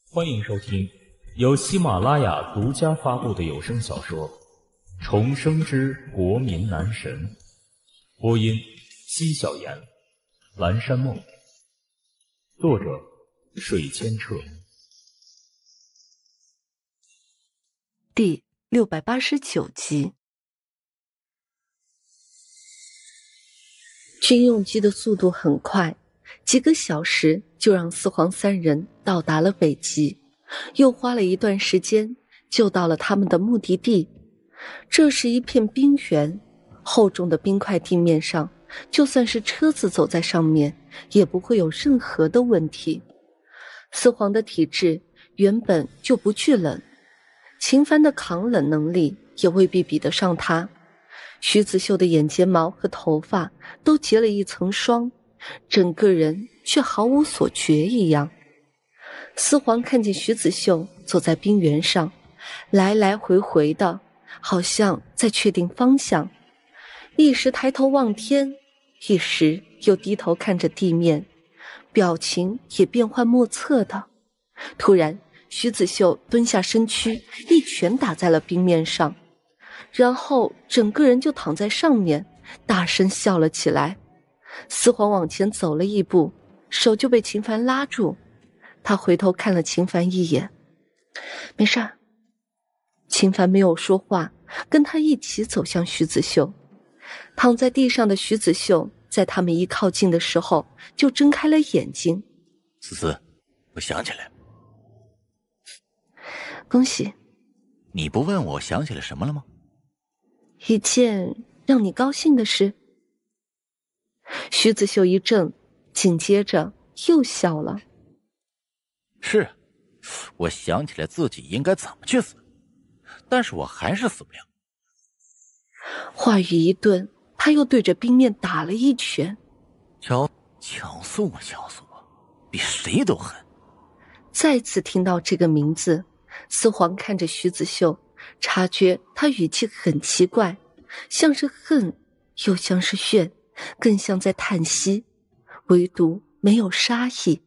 欢迎收听由喜马拉雅独家发布的有声小说《重生之国民男神》，播音。《西小言·蓝山梦》，作者：水千澈，第六百八十九集。军用机的速度很快，几个小时就让四皇三人到达了北极，又花了一段时间就到了他们的目的地。这是一片冰原，厚重的冰块地面上。就算是车子走在上面，也不会有任何的问题。四皇的体质原本就不惧冷，秦凡的抗冷能力也未必比得上他。徐子秀的眼睫毛和头发都结了一层霜，整个人却毫无所觉一样。四皇看见徐子秀走在冰原上，来来回回的，好像在确定方向。一时抬头望天。一时又低头看着地面，表情也变幻莫测的。突然，徐子秀蹲下身躯，一拳打在了冰面上，然后整个人就躺在上面，大声笑了起来。四皇往前走了一步，手就被秦凡拉住。他回头看了秦凡一眼，没事。秦凡没有说话，跟他一起走向徐子秀。躺在地上的徐子秀，在他们一靠近的时候就睁开了眼睛。思思，我想起来，恭喜！你不问我想起了什么了吗？一件让你高兴的事。徐子秀一怔，紧接着又笑了。是，我想起来自己应该怎么去死，但是我还是死不了。话语一顿。他又对着冰面打了一拳，乔乔素啊乔素啊，比谁都狠。再次听到这个名字，四皇看着徐子秀，察觉他语气很奇怪，像是恨，又像是怨，更像在叹息，唯独没有杀意。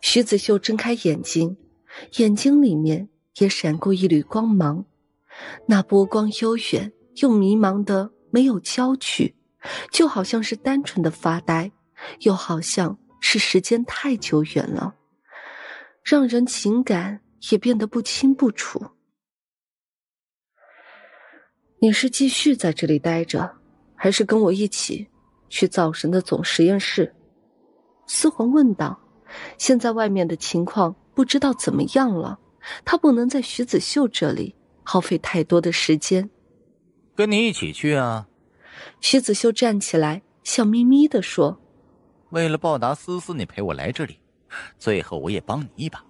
徐子秀睁开眼睛，眼睛里面也闪过一缕光芒，那波光悠远又迷茫的。没有焦距，就好像是单纯的发呆，又好像是时间太久远了，让人情感也变得不清不楚。你是继续在这里待着，还是跟我一起去灶神的总实验室？”思魂问道。现在外面的情况不知道怎么样了，他不能在徐子秀这里耗费太多的时间。跟你一起去啊！徐子秀站起来，笑眯眯地说：“为了报答思思，你陪我来这里，最后我也帮你一把。”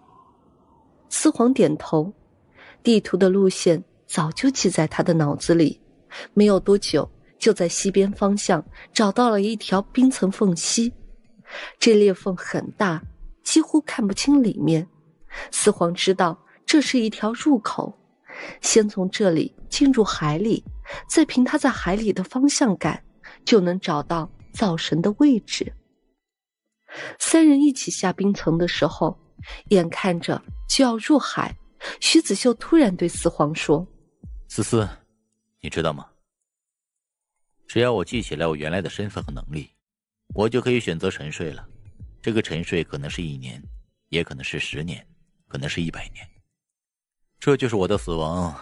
思皇点头，地图的路线早就记在他的脑子里，没有多久，就在西边方向找到了一条冰层缝隙。这裂缝很大，几乎看不清里面。思皇知道，这是一条入口。先从这里进入海里，再凭他在海里的方向感，就能找到灶神的位置。三人一起下冰层的时候，眼看着就要入海，徐子秀突然对四皇说：“思思，你知道吗？只要我记起来我原来的身份和能力，我就可以选择沉睡了。这个沉睡可能是一年，也可能是十年，可能是一百年。”这就是我的死亡。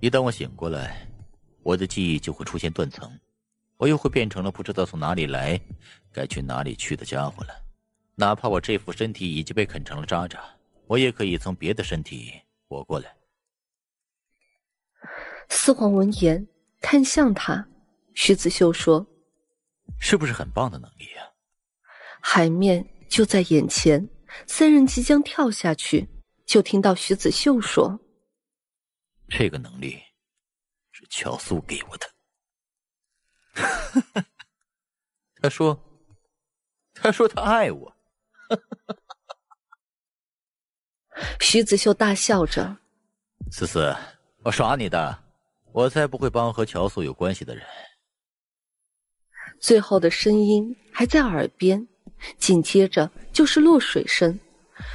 一旦我醒过来，我的记忆就会出现断层，我又会变成了不知道从哪里来，该去哪里去的家伙了。哪怕我这副身体已经被啃成了渣渣，我也可以从别的身体活过来。四皇闻言看向他，徐子秀说：“是不是很棒的能力啊？”海面就在眼前，三人即将跳下去，就听到徐子秀说。这个能力是乔素给我的，他说，他说他爱我。徐子秀大笑着：“思思，我耍你的，我才不会帮和乔素有关系的人。”最后的声音还在耳边，紧接着就是落水声。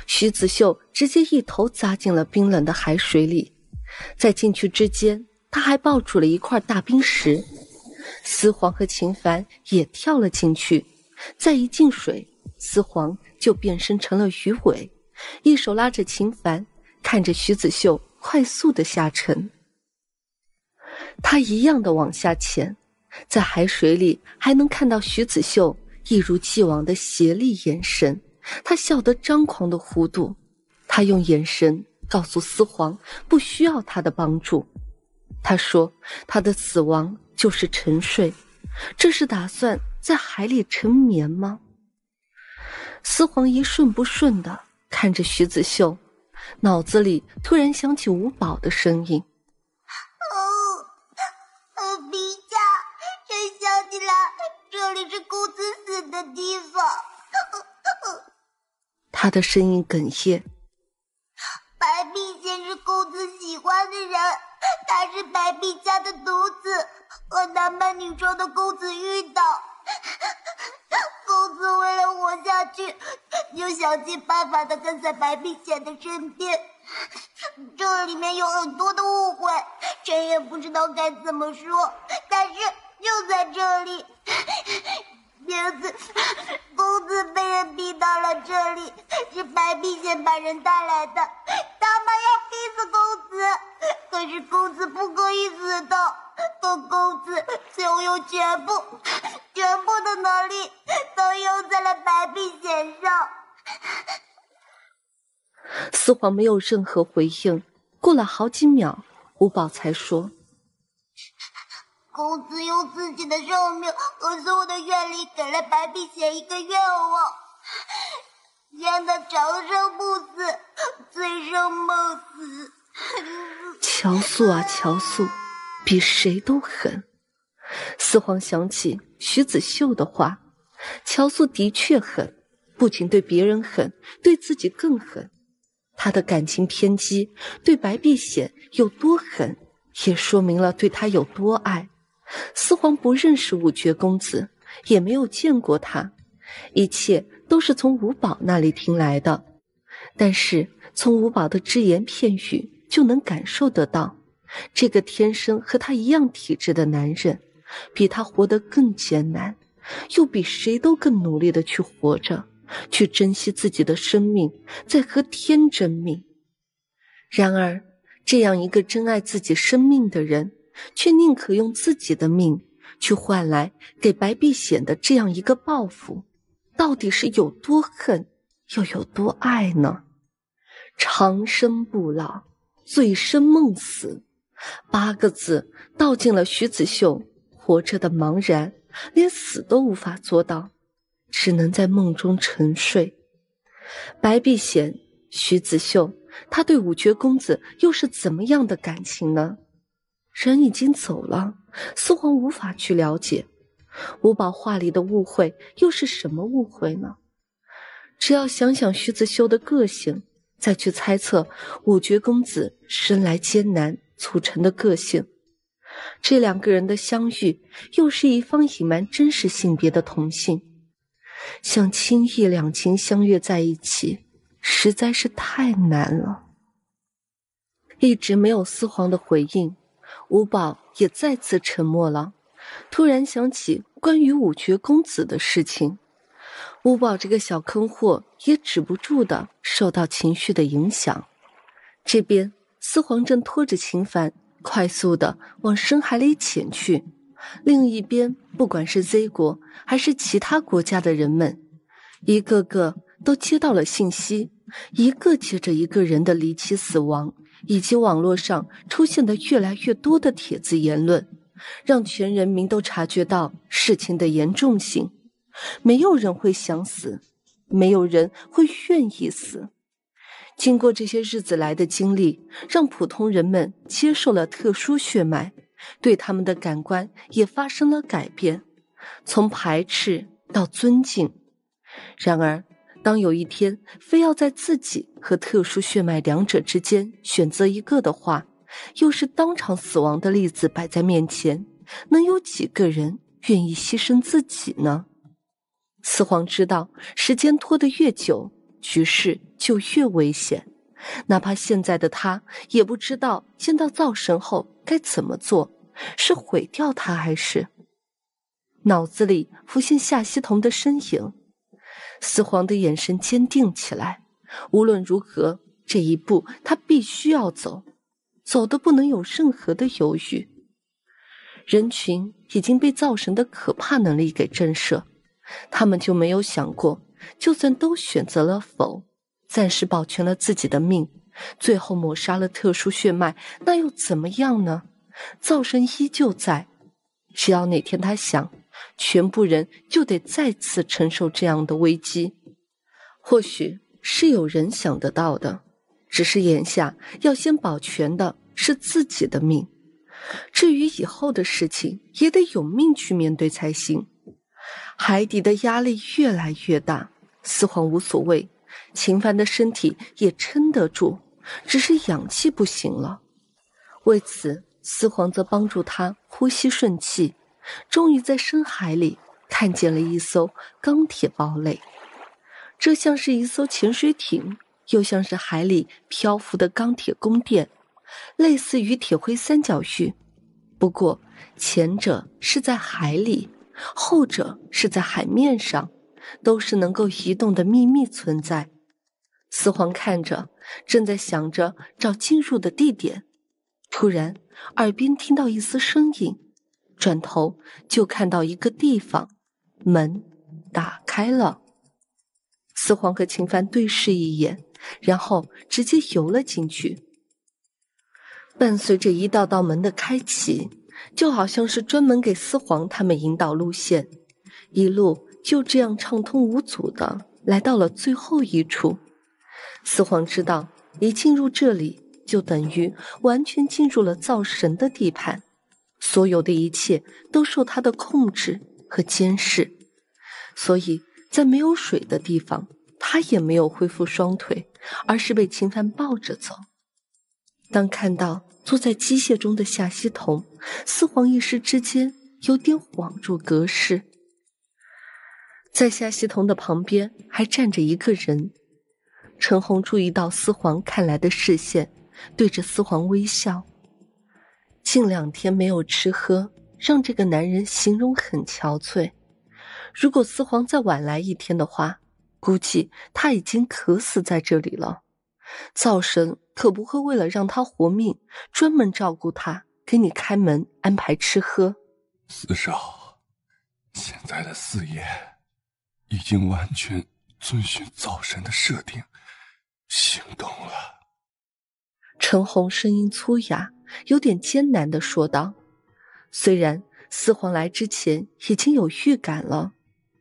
徐子秀直接一头扎进了冰冷的海水里。在进去之间，他还抱住了一块大冰石。司皇和秦凡也跳了进去。再一进水，司皇就变身成了鱼尾，一手拉着秦凡，看着徐子秀快速的下沉。他一样的往下潜，在海水里还能看到徐子秀一如既往的邪力眼神，他笑得张狂的弧度，他用眼神。告诉司皇不需要他的帮助，他说他的死亡就是沉睡，这是打算在海里沉眠吗？司皇一瞬不顺的看着徐子秀，脑子里突然想起吴宝的声音：“哦，阿比家，想起来，这里是公子死的地方。”他的声音哽咽。白璧贤是公子喜欢的人，他是白璧家的独子，和男扮女装的公子遇到。公子为了活下去，就想尽办法的跟在白璧姐的身边。这里面有很多的误会，臣也不知道该怎么说，但是就在这里。公子，公子被人逼到了这里，是白璧仙把人带来的，他们要逼死公子，可是公子不可以死的，本公子所用全部全部的能力都用在了白璧仙上。四皇没有任何回应，过了好几秒，五宝才说。公子用自己的寿命和所有的愿力给了白碧贤一个愿望，让他长生不死、醉生梦死。乔素啊乔素，比谁都狠。四皇想起徐子秀的话，乔素的确狠，不仅对别人狠，对自己更狠。他的感情偏激，对白碧贤有多狠，也说明了对他有多爱。四皇不认识五绝公子，也没有见过他，一切都是从五宝那里听来的。但是从五宝的只言片语就能感受得到，这个天生和他一样体质的男人，比他活得更艰难，又比谁都更努力的去活着，去珍惜自己的生命，在和天争命。然而，这样一个珍爱自己生命的人。却宁可用自己的命去换来给白碧显的这样一个报复，到底是有多恨，又有多爱呢？长生不老，醉生梦死，八个字道尽了徐子秀活着的茫然，连死都无法做到，只能在梦中沉睡。白碧显、徐子秀，他对五绝公子又是怎么样的感情呢？人已经走了，四皇无法去了解五宝话里的误会又是什么误会呢？只要想想徐子修的个性，再去猜测五绝公子生来艰难、促成的个性，这两个人的相遇，又是一方隐瞒真实性别的同性，想轻易两情相悦在一起，实在是太难了。一直没有思黄的回应。五宝也再次沉默了，突然想起关于五绝公子的事情，五宝这个小坑货也止不住的受到情绪的影响。这边四皇正拖着秦凡快速的往深海里潜去，另一边，不管是 Z 国还是其他国家的人们，一个个都接到了信息，一个接着一个人的离奇死亡。以及网络上出现的越来越多的帖子言论，让全人民都察觉到事情的严重性。没有人会想死，没有人会愿意死。经过这些日子来的经历，让普通人们接受了特殊血脉，对他们的感官也发生了改变，从排斥到尊敬。然而，当有一天非要在自己和特殊血脉两者之间选择一个的话，又是当场死亡的例子摆在面前，能有几个人愿意牺牲自己呢？四皇知道，时间拖得越久，局势就越危险。哪怕现在的他也不知道见到灶神后该怎么做，是毁掉他还是……脑子里浮现夏希彤的身影。四皇的眼神坚定起来，无论如何，这一步他必须要走，走的不能有任何的犹豫。人群已经被灶神的可怕能力给震慑，他们就没有想过，就算都选择了否，暂时保全了自己的命，最后抹杀了特殊血脉，那又怎么样呢？灶神依旧在，只要哪天他想。全部人就得再次承受这样的危机，或许是有人想得到的，只是眼下要先保全的是自己的命，至于以后的事情，也得有命去面对才行。海底的压力越来越大，四皇无所谓，秦凡的身体也撑得住，只是氧气不行了。为此，四皇则帮助他呼吸顺气。终于在深海里看见了一艘钢铁堡垒，这像是一艘潜水艇，又像是海里漂浮的钢铁宫殿，类似于铁灰三角区。不过，前者是在海里，后者是在海面上，都是能够移动的秘密存在。四皇看着，正在想着找进入的地点，突然耳边听到一丝声音。转头就看到一个地方，门打开了。四皇和秦凡对视一眼，然后直接游了进去。伴随着一道道门的开启，就好像是专门给四皇他们引导路线，一路就这样畅通无阻的来到了最后一处。四皇知道，一进入这里，就等于完全进入了造神的地盘。所有的一切都受他的控制和监视，所以在没有水的地方，他也没有恢复双腿，而是被秦凡抱着走。当看到坐在机械中的夏希桐，四皇一时之间有点恍如隔世。在夏希桐的旁边还站着一个人，陈红注意到四皇看来的视线，对着四皇微笑。近两天没有吃喝，让这个男人形容很憔悴。如果四皇再晚来一天的话，估计他已经渴死在这里了。灶神可不会为了让他活命，专门照顾他，给你开门，安排吃喝。四少，现在的四爷已经完全遵循灶神的设定行动了。陈红声音粗哑。有点艰难的说道：“虽然四皇来之前已经有预感了，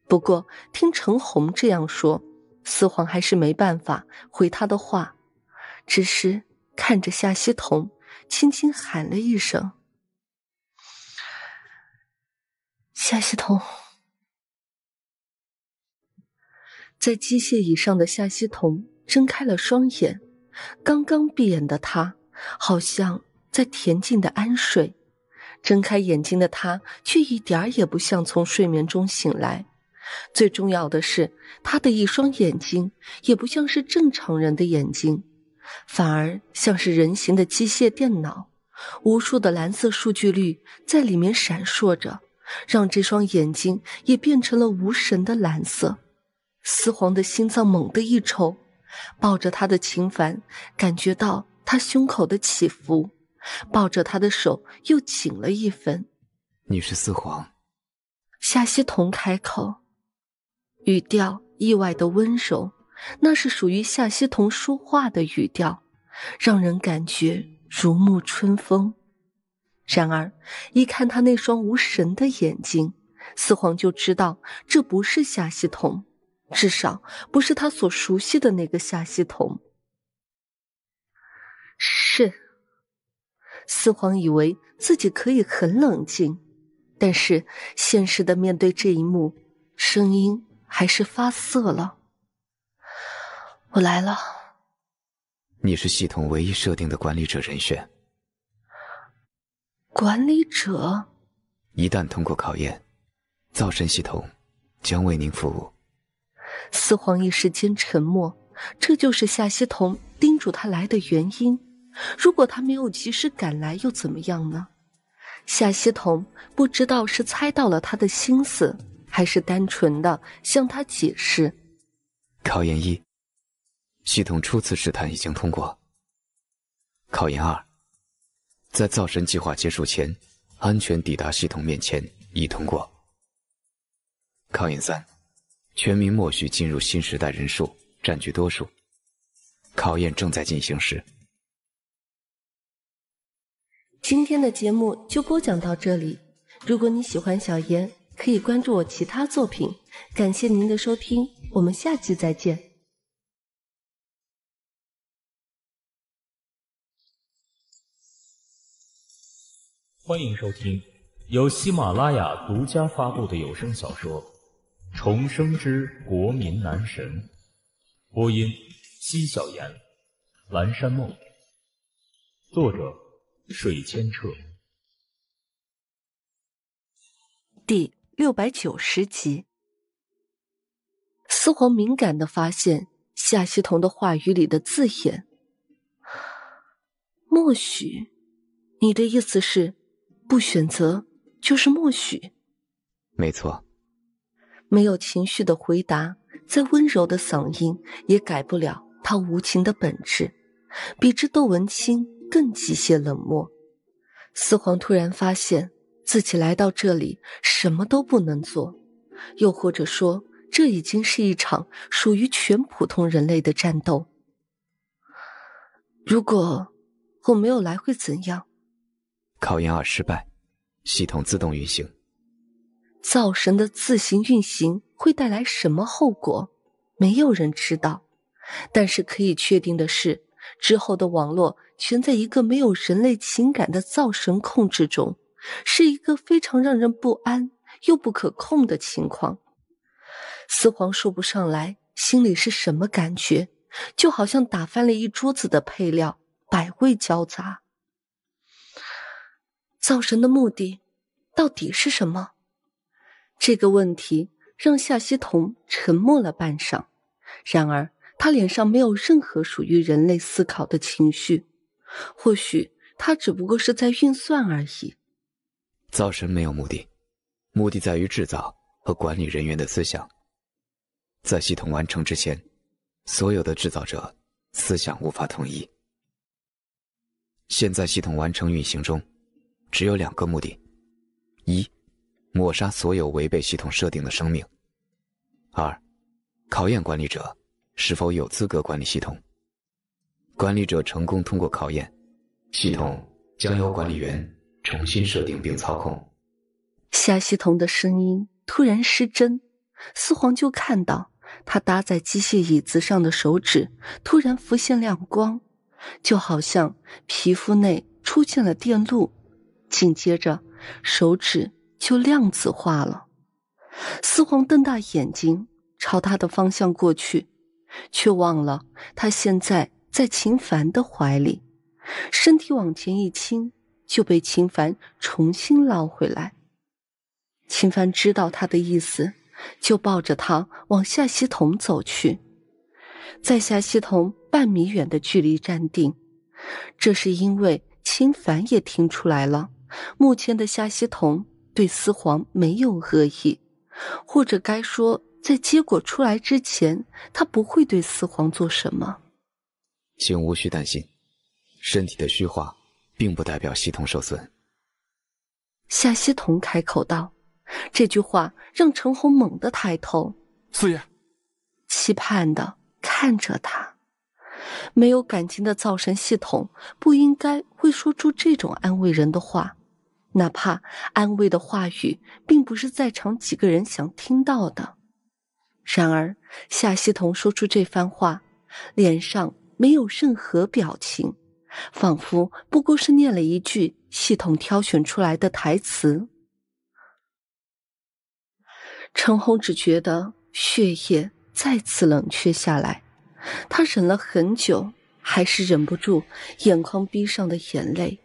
不过听陈红这样说，四皇还是没办法回他的话，只是看着夏西彤，轻轻喊了一声：‘夏西彤。’”在机械椅上的夏西彤睁开了双眼，刚刚闭眼的他，好像。在恬静的安睡，睁开眼睛的他却一点儿也不像从睡眠中醒来。最重要的是，他的一双眼睛也不像是正常人的眼睛，反而像是人形的机械电脑，无数的蓝色数据率在里面闪烁着，让这双眼睛也变成了无神的蓝色。思黄的心脏猛地一抽，抱着他的秦凡感觉到他胸口的起伏。抱着他的手又紧了一分。你是四皇，夏希彤开口，语调意外的温柔，那是属于夏希彤说话的语调，让人感觉如沐春风。然而，一看他那双无神的眼睛，四皇就知道这不是夏希彤，至少不是他所熟悉的那个夏希彤。是。四皇以为自己可以很冷静，但是现实的面对这一幕，声音还是发涩了。我来了。你是系统唯一设定的管理者人选。管理者？一旦通过考验，造神系统将为您服务。四皇一时间沉默，这就是夏希桐叮嘱他来的原因。如果他没有及时赶来，又怎么样呢？夏希桐不知道是猜到了他的心思，还是单纯的向他解释：考研一，系统初次试探已经通过；考研二，在造神计划结束前安全抵达系统面前已通过；考研三，全民默许进入新时代人数占据多数，考验正在进行时。今天的节目就播讲到这里。如果你喜欢小严，可以关注我其他作品。感谢您的收听，我们下期再见。欢迎收听由喜马拉雅独家发布的有声小说《重生之国民男神》，播音：西小言，蓝山梦，作者。水千澈第六百九十集，思皇敏感的发现夏希桐的话语里的字眼“默许”，你的意思是不选择就是默许？没错。没有情绪的回答，再温柔的嗓音也改不了他无情的本质。比之窦文清。更机械冷漠，四皇突然发现自己来到这里什么都不能做，又或者说，这已经是一场属于全普通人类的战斗。如果我没有来会怎样？考验二失败，系统自动运行。造神的自行运行会带来什么后果？没有人知道，但是可以确定的是。之后的网络全在一个没有人类情感的造神控制中，是一个非常让人不安又不可控的情况。四皇说不上来心里是什么感觉，就好像打翻了一桌子的配料，百味交杂。造神的目的到底是什么？这个问题让夏希同沉默了半晌，然而。他脸上没有任何属于人类思考的情绪，或许他只不过是在运算而已。造神没有目的，目的在于制造和管理人员的思想。在系统完成之前，所有的制造者思想无法统一。现在系统完成运行中，只有两个目的：一，抹杀所有违背系统设定的生命；二，考验管理者。是否有资格管理系统？管理者成功通过考验，系统将由管理员重新设定并操控。夏希彤的声音突然失真，四皇就看到他搭在机械椅子上的手指突然浮现亮光，就好像皮肤内出现了电路。紧接着，手指就量子化了。四皇瞪大眼睛，朝他的方向过去。却忘了，他现在在秦凡的怀里，身体往前一倾，就被秦凡重新捞回来。秦凡知道他的意思，就抱着他往夏西彤走去，在夏西彤半米远的距离站定，这是因为秦凡也听出来了，目前的夏西彤对思皇没有恶意，或者该说。在结果出来之前，他不会对四皇做什么。请无需担心，身体的虚化，并不代表系统受损。夏希桐开口道，这句话让陈红猛地抬头，四爷，期盼的看着他。没有感情的造神系统不应该会说出这种安慰人的话，哪怕安慰的话语并不是在场几个人想听到的。然而，夏希彤说出这番话，脸上没有任何表情，仿佛不过是念了一句系统挑选出来的台词。陈红只觉得血液再次冷却下来，他忍了很久，还是忍不住眼眶逼上的眼泪。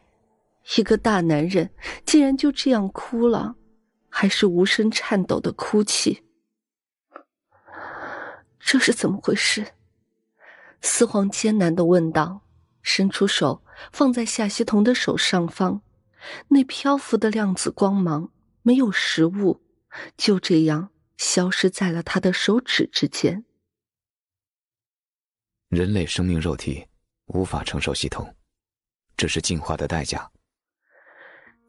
一个大男人竟然就这样哭了，还是无声颤抖的哭泣。这是怎么回事？四皇艰难的问道，伸出手放在夏希彤的手上方，那漂浮的量子光芒没有实物，就这样消失在了他的手指之间。人类生命肉体无法承受系统，这是进化的代价。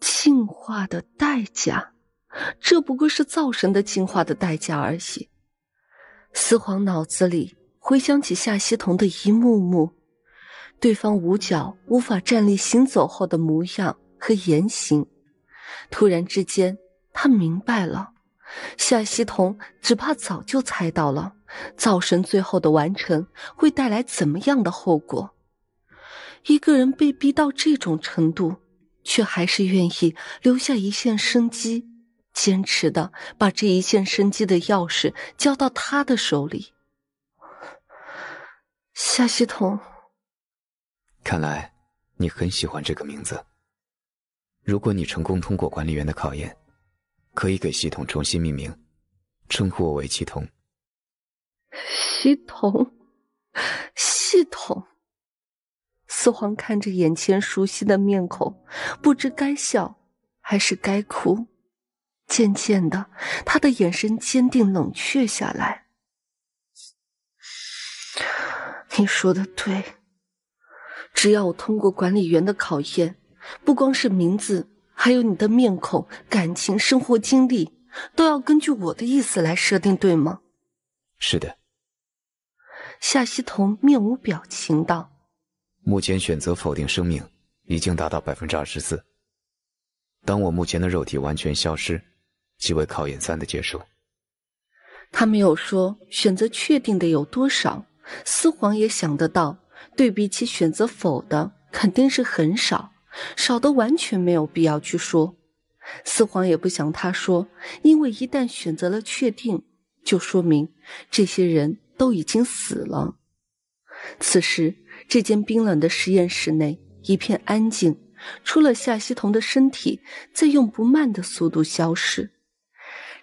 进化的代价？这不过是造神的进化的代价而已。思皇脑子里回想起夏希桐的一幕幕，对方五角无法站立行走后的模样和言行，突然之间他明白了，夏希桐只怕早就猜到了灶神最后的完成会带来怎么样的后果。一个人被逼到这种程度，却还是愿意留下一线生机。坚持的把这一线生机的钥匙交到他的手里，夏西彤。看来你很喜欢这个名字。如果你成功通过管理员的考验，可以给系统重新命名，称呼我为祁同。系统，系统。四皇看着眼前熟悉的面孔，不知该笑还是该哭。渐渐的，他的眼神坚定冷却下来。你说的对，只要我通过管理员的考验，不光是名字，还有你的面孔、感情、生活经历，都要根据我的意思来设定，对吗？是的。夏西彤面无表情道：“目前选择否定生命已经达到百分之二十四。当我目前的肉体完全消失。”即为考验三的结束。他没有说选择确定的有多少，思皇也想得到。对比起选择否的，肯定是很少，少的完全没有必要去说。四皇也不想他说，因为一旦选择了确定，就说明这些人都已经死了。此时，这间冰冷的实验室内一片安静，除了夏希彤的身体在用不慢的速度消失。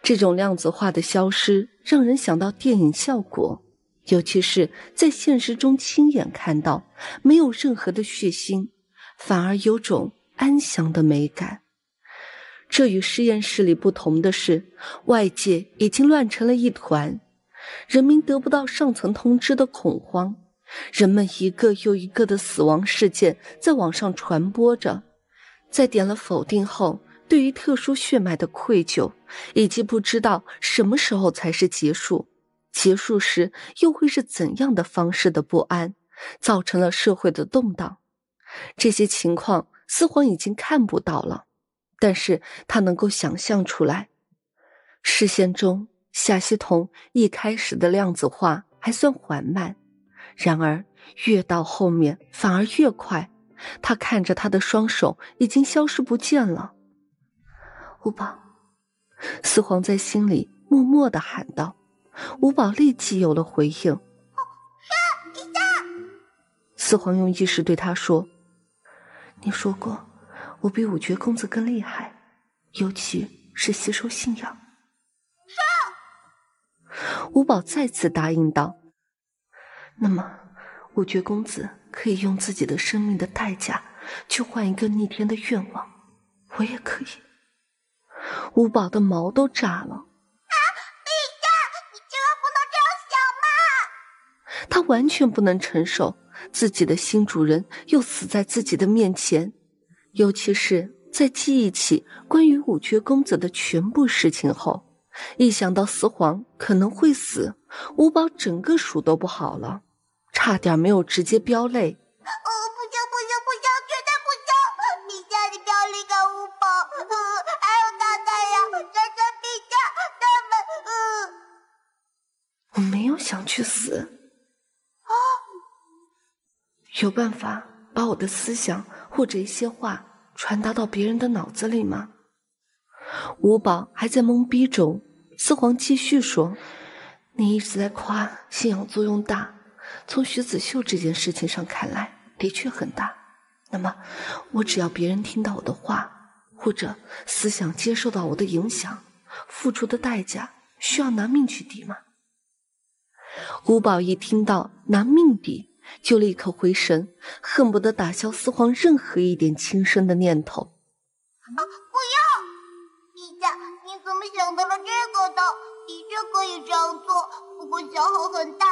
这种量子化的消失让人想到电影效果，尤其是在现实中亲眼看到，没有任何的血腥，反而有种安详的美感。这与实验室里不同的是，外界已经乱成了一团，人民得不到上层通知的恐慌，人们一个又一个的死亡事件在网上传播着，在点了否定后。对于特殊血脉的愧疚，以及不知道什么时候才是结束，结束时又会是怎样的方式的不安，造成了社会的动荡。这些情况，四皇已经看不到了，但是他能够想象出来。视线中，夏希瞳一开始的量子化还算缓慢，然而越到后面反而越快。他看着他的双手已经消失不见了。五宝，四皇在心里默默的喊道：“五宝立即有了回应。”四皇用意识对他说：“你说过，我比五绝公子更厉害，尤其是吸收信仰。”五宝再次答应道：“那么，五绝公子可以用自己的生命的代价去换一个逆天的愿望，我也可以。”五宝的毛都炸了，陛下，你居然不能这样想吗？他完全不能承受自己的新主人又死在自己的面前，尤其是在记忆起关于五绝公子的全部事情后，一想到四皇可能会死，五宝整个数都不好了，差点没有直接飙泪。想去死？有办法把我的思想或者一些话传达到别人的脑子里吗？五宝还在懵逼中，四皇继续说：“你一直在夸信仰作用大，从徐子秀这件事情上看来，的确很大。那么，我只要别人听到我的话，或者思想接受到我的影响，付出的代价需要拿命去抵吗？”吴宝一听到拿命抵，就立刻回神，恨不得打消四皇任何一点轻生的念头。啊，不要！陛下，你怎么想到了这个的？的确可以这样做，不过消耗很大。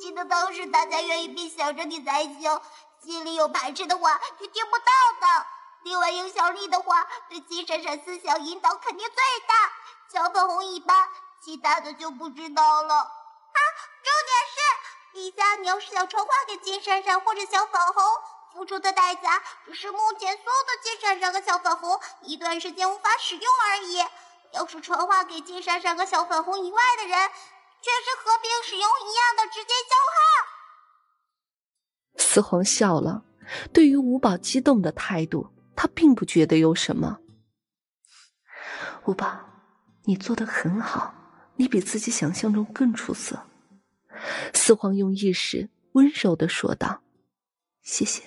记得当时大家愿意比想着你才行，心里有排斥的话，是听不到的。另外，影响力的话，对金闪闪思想引导肯定最大。小粉红一般，其他的就不知道了。啊，重点是，陛下，你要是想传话给金闪闪或者小粉红，付出的代价只是目前所有的金闪闪和小粉红一段时间无法使用而已；要是传话给金闪闪和小粉红以外的人，却是和平使用一样的直接消耗。四皇笑了，对于五宝激动的态度，他并不觉得有什么。五宝，你做的很好。你比自己想象中更出色，四皇用意识温柔的说道：“谢谢。”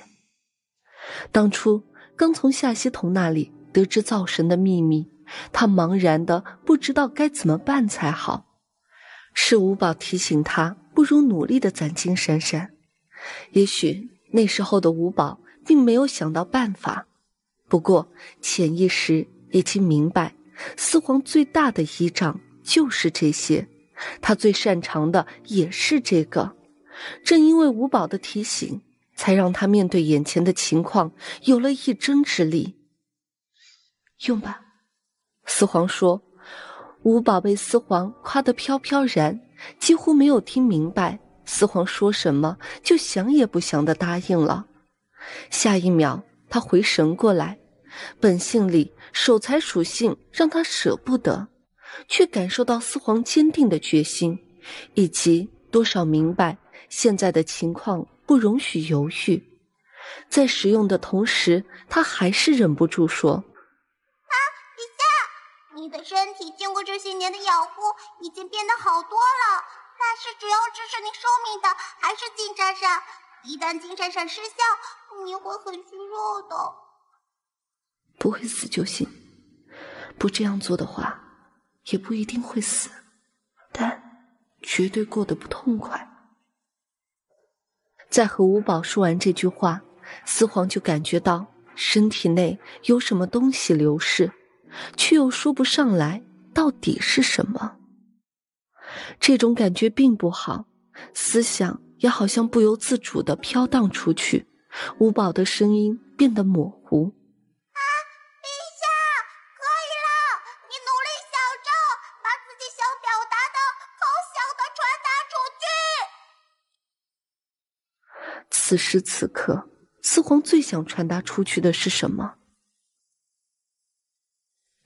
当初刚从夏西彤那里得知灶神的秘密，他茫然的不知道该怎么办才好。是五宝提醒他，不如努力的攒金闪闪。也许那时候的五宝并没有想到办法，不过潜意识已经明白，四皇最大的依仗。就是这些，他最擅长的也是这个。正因为吴宝的提醒，才让他面对眼前的情况有了一争之力。用吧，四皇说。吴宝被四皇夸得飘飘然，几乎没有听明白四皇说什么，就想也不想的答应了。下一秒，他回神过来，本性里守财属性让他舍不得。却感受到四皇坚定的决心，以及多少明白现在的情况不容许犹豫。在使用的同时，他还是忍不住说：“啊，陛下，你的身体经过这些年的养护，已经变得好多了。但是，主要支持你寿命的还是金闪闪。一旦金闪闪失效，你会很虚弱的。不会死就行。不这样做的话。”也不一定会死，但绝对过得不痛快。在和五宝说完这句话，四皇就感觉到身体内有什么东西流逝，却又说不上来到底是什么。这种感觉并不好，思想也好像不由自主的飘荡出去，五宝的声音变得模糊。此时此刻，四皇最想传达出去的是什么？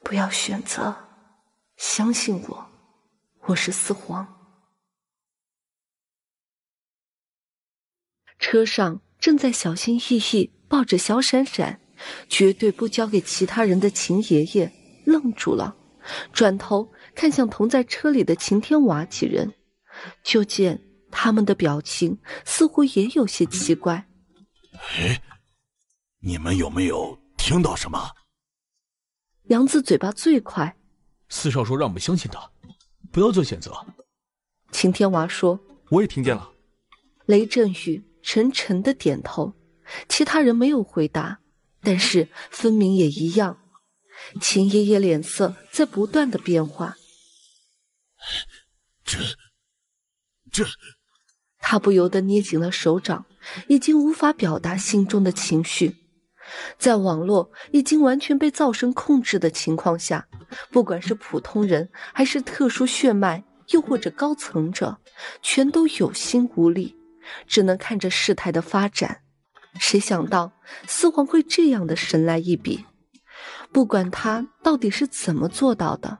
不要选择，相信我，我是四皇。车上正在小心翼翼抱着小闪闪，绝对不交给其他人的秦爷爷愣住了，转头看向同在车里的秦天娃几人，就见。他们的表情似乎也有些奇怪。哎，你们有没有听到什么？杨子嘴巴最快。四少说让我们相信他，不要做选择。晴天娃说：“我也听见了。”雷震宇沉沉的点头。其他人没有回答，但是分明也一样。秦爷爷脸色在不断的变化。这，这。他不由得捏紧了手掌，已经无法表达心中的情绪。在网络已经完全被噪声控制的情况下，不管是普通人，还是特殊血脉，又或者高层者，全都有心无力，只能看着事态的发展。谁想到四皇会这样的神来一笔？不管他到底是怎么做到的，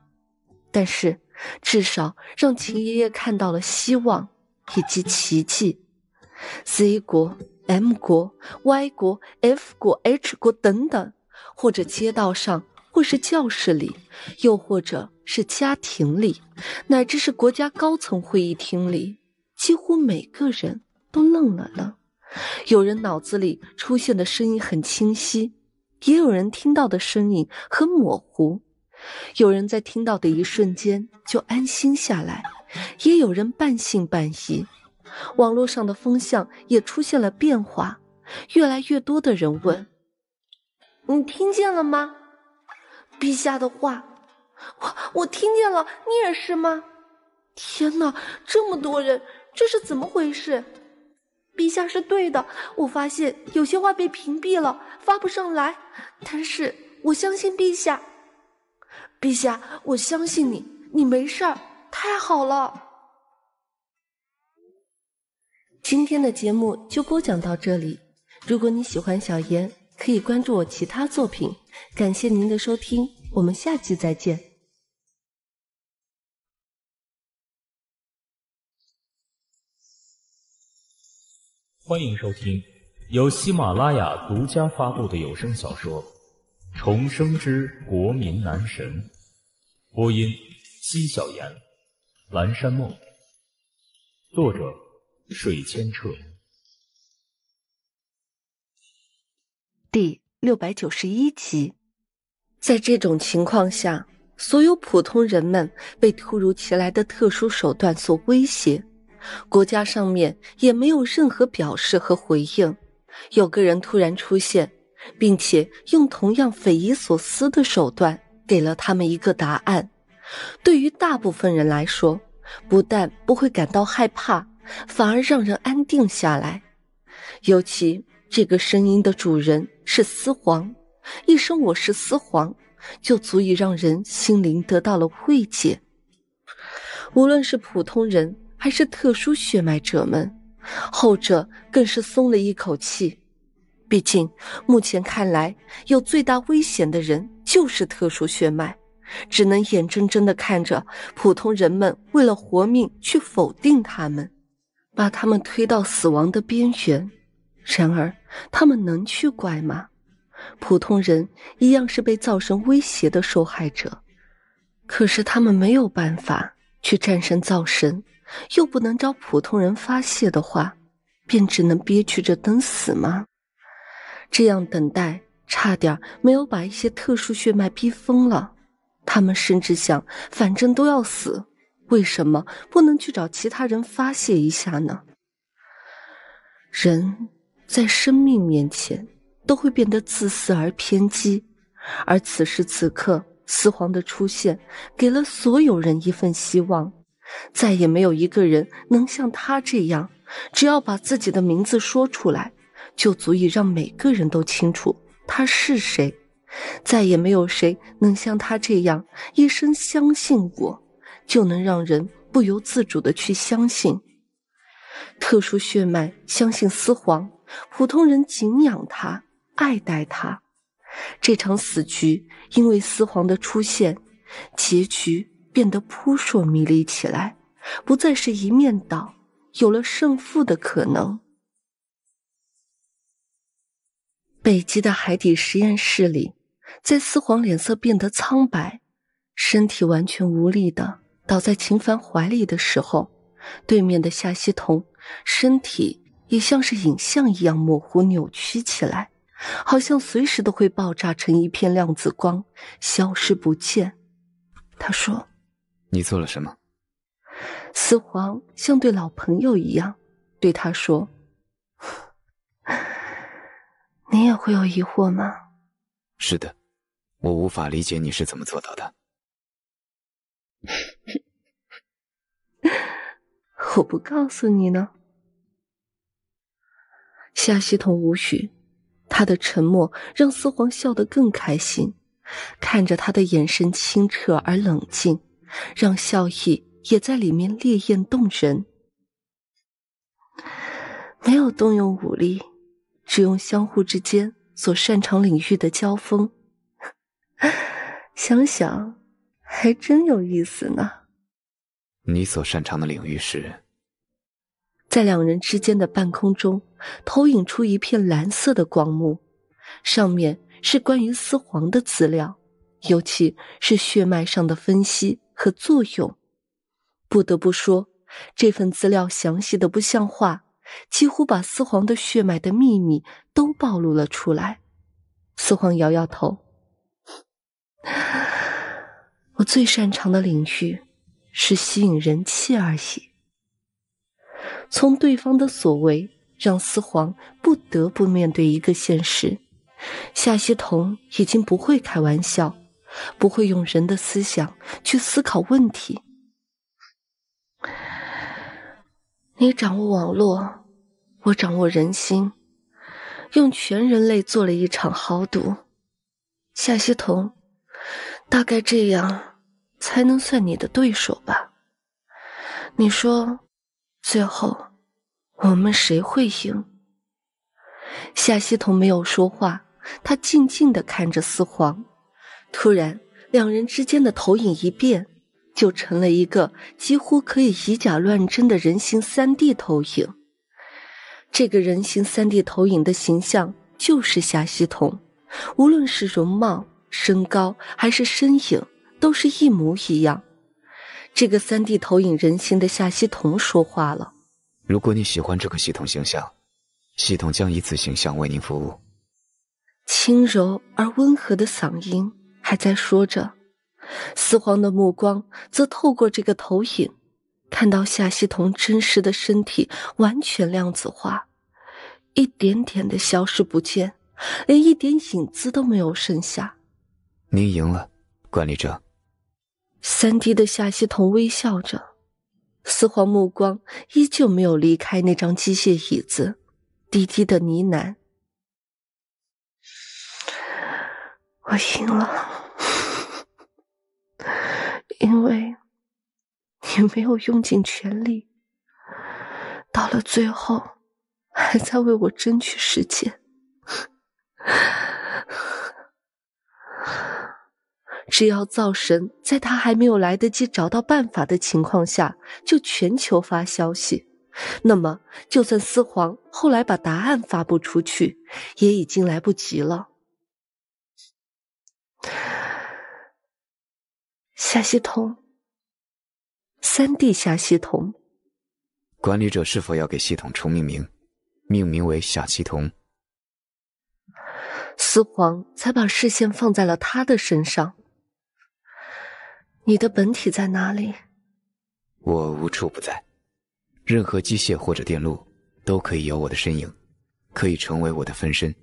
但是至少让秦爷爷看到了希望。以及奇迹，Z 国、M 国、Y 国、F 国、H 国等等，或者街道上，或是教室里，又或者是家庭里，乃至是国家高层会议厅里，几乎每个人都愣了愣。有人脑子里出现的声音很清晰，也有人听到的声音很模糊。有人在听到的一瞬间就安心下来。也有人半信半疑，网络上的风向也出现了变化，越来越多的人问：“你听见了吗？”“陛下的话，我我听见了，你也是吗？”“天哪，这么多人，这是怎么回事？”“陛下是对的，我发现有些话被屏蔽了，发不上来，但是我相信陛下。”“陛下，我相信你，你没事儿。”太好了！今天的节目就播讲到这里。如果你喜欢小严，可以关注我其他作品。感谢您的收听，我们下期再见。欢迎收听由喜马拉雅独家发布的有声小说《重生之国民男神》，播音：西小严。《蓝山梦》，作者：水千澈，第六百九十一集。在这种情况下，所有普通人们被突如其来的特殊手段所威胁，国家上面也没有任何表示和回应。有个人突然出现，并且用同样匪夷所思的手段给了他们一个答案。对于大部分人来说，不但不会感到害怕，反而让人安定下来。尤其这个声音的主人是司皇，一声“我是司皇”，就足以让人心灵得到了慰藉。无论是普通人还是特殊血脉者们，后者更是松了一口气。毕竟，目前看来，有最大危险的人就是特殊血脉。只能眼睁睁地看着普通人们为了活命去否定他们，把他们推到死亡的边缘。然而，他们能去怪吗？普通人一样是被造神威胁的受害者。可是，他们没有办法去战胜造神，又不能找普通人发泄的话，便只能憋屈着等死吗？这样等待，差点没有把一些特殊血脉逼疯了。他们甚至想，反正都要死，为什么不能去找其他人发泄一下呢？人，在生命面前都会变得自私而偏激，而此时此刻，四皇的出现给了所有人一份希望，再也没有一个人能像他这样，只要把自己的名字说出来，就足以让每个人都清楚他是谁。再也没有谁能像他这样，一生相信我，就能让人不由自主的去相信。特殊血脉相信司皇，普通人敬仰他、爱戴他。这场死局因为司皇的出现，结局变得扑朔迷离起来，不再是一面倒，有了胜负的可能。北极的海底实验室里。在四皇脸色变得苍白，身体完全无力的倒在秦凡怀里的时候，对面的夏西彤身体也像是影像一样模糊扭曲起来，好像随时都会爆炸成一片量子光，消失不见。他说：“你做了什么？”四皇像对老朋友一样对他说：“ 你也会有疑惑吗？”是的。我无法理解你是怎么做到的。我不告诉你呢。夏西彤无语，他的沉默让四皇笑得更开心，看着他的眼神清澈而冷静，让笑意也在里面烈焰动人。没有动用武力，只用相互之间所擅长领域的交锋。想想，还真有意思呢。你所擅长的领域是？在两人之间的半空中，投影出一片蓝色的光幕，上面是关于司皇的资料，尤其是血脉上的分析和作用。不得不说，这份资料详细的不像话，几乎把司皇的血脉的秘密都暴露了出来。司皇摇摇头。我最擅长的领域是吸引人气而已。从对方的所为，让四皇不得不面对一个现实：夏希彤已经不会开玩笑，不会用人的思想去思考问题。你掌握网络，我掌握人心，用全人类做了一场豪赌。夏希彤。大概这样，才能算你的对手吧。你说，最后我们谁会赢？夏西桐没有说话，他静静的看着四皇。突然，两人之间的投影一变，就成了一个几乎可以以假乱真的人形三 D 投影。这个人形三 D 投影的形象就是夏西桐，无论是容貌。身高还是身影，都是一模一样。这个三 D 投影人形的夏希桐说话了：“如果你喜欢这个系统形象，系统将以此形象为您服务。”轻柔而温和的嗓音还在说着，四荒的目光则透过这个投影，看到夏希桐真实的身体完全量子化，一点点的消失不见，连一点影子都没有剩下。您赢了，管理者。三 D 的夏希彤微笑着，四皇目光依旧没有离开那张机械椅子，低低的呢喃：“我赢了，因为你没有用尽全力。到了最后，还在为我争取时间。”只要灶神在他还没有来得及找到办法的情况下就全球发消息，那么就算四皇后来把答案发布出去，也已经来不及了。夏希同，三 D 夏希统，管理者是否要给系统重命名？命名为夏希同。四皇才把视线放在了他的身上。你的本体在哪里？我无处不在，任何机械或者电路都可以有我的身影，可以成为我的分身。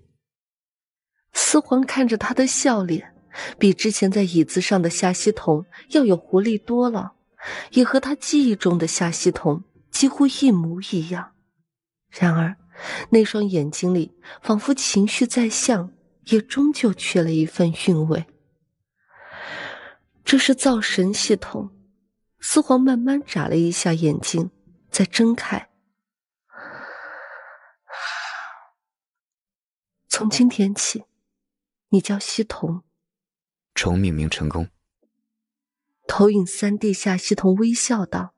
思桓看着他的笑脸，比之前在椅子上的夏希桐要有活力多了，也和他记忆中的夏希桐几乎一模一样。然而，那双眼睛里仿佛情绪再像，也终究缺了一份韵味。这是造神系统，四皇慢慢眨了一下眼睛，再睁开。从今天起，你叫西童，重命名成功。投影三 D 下，西统微笑道：“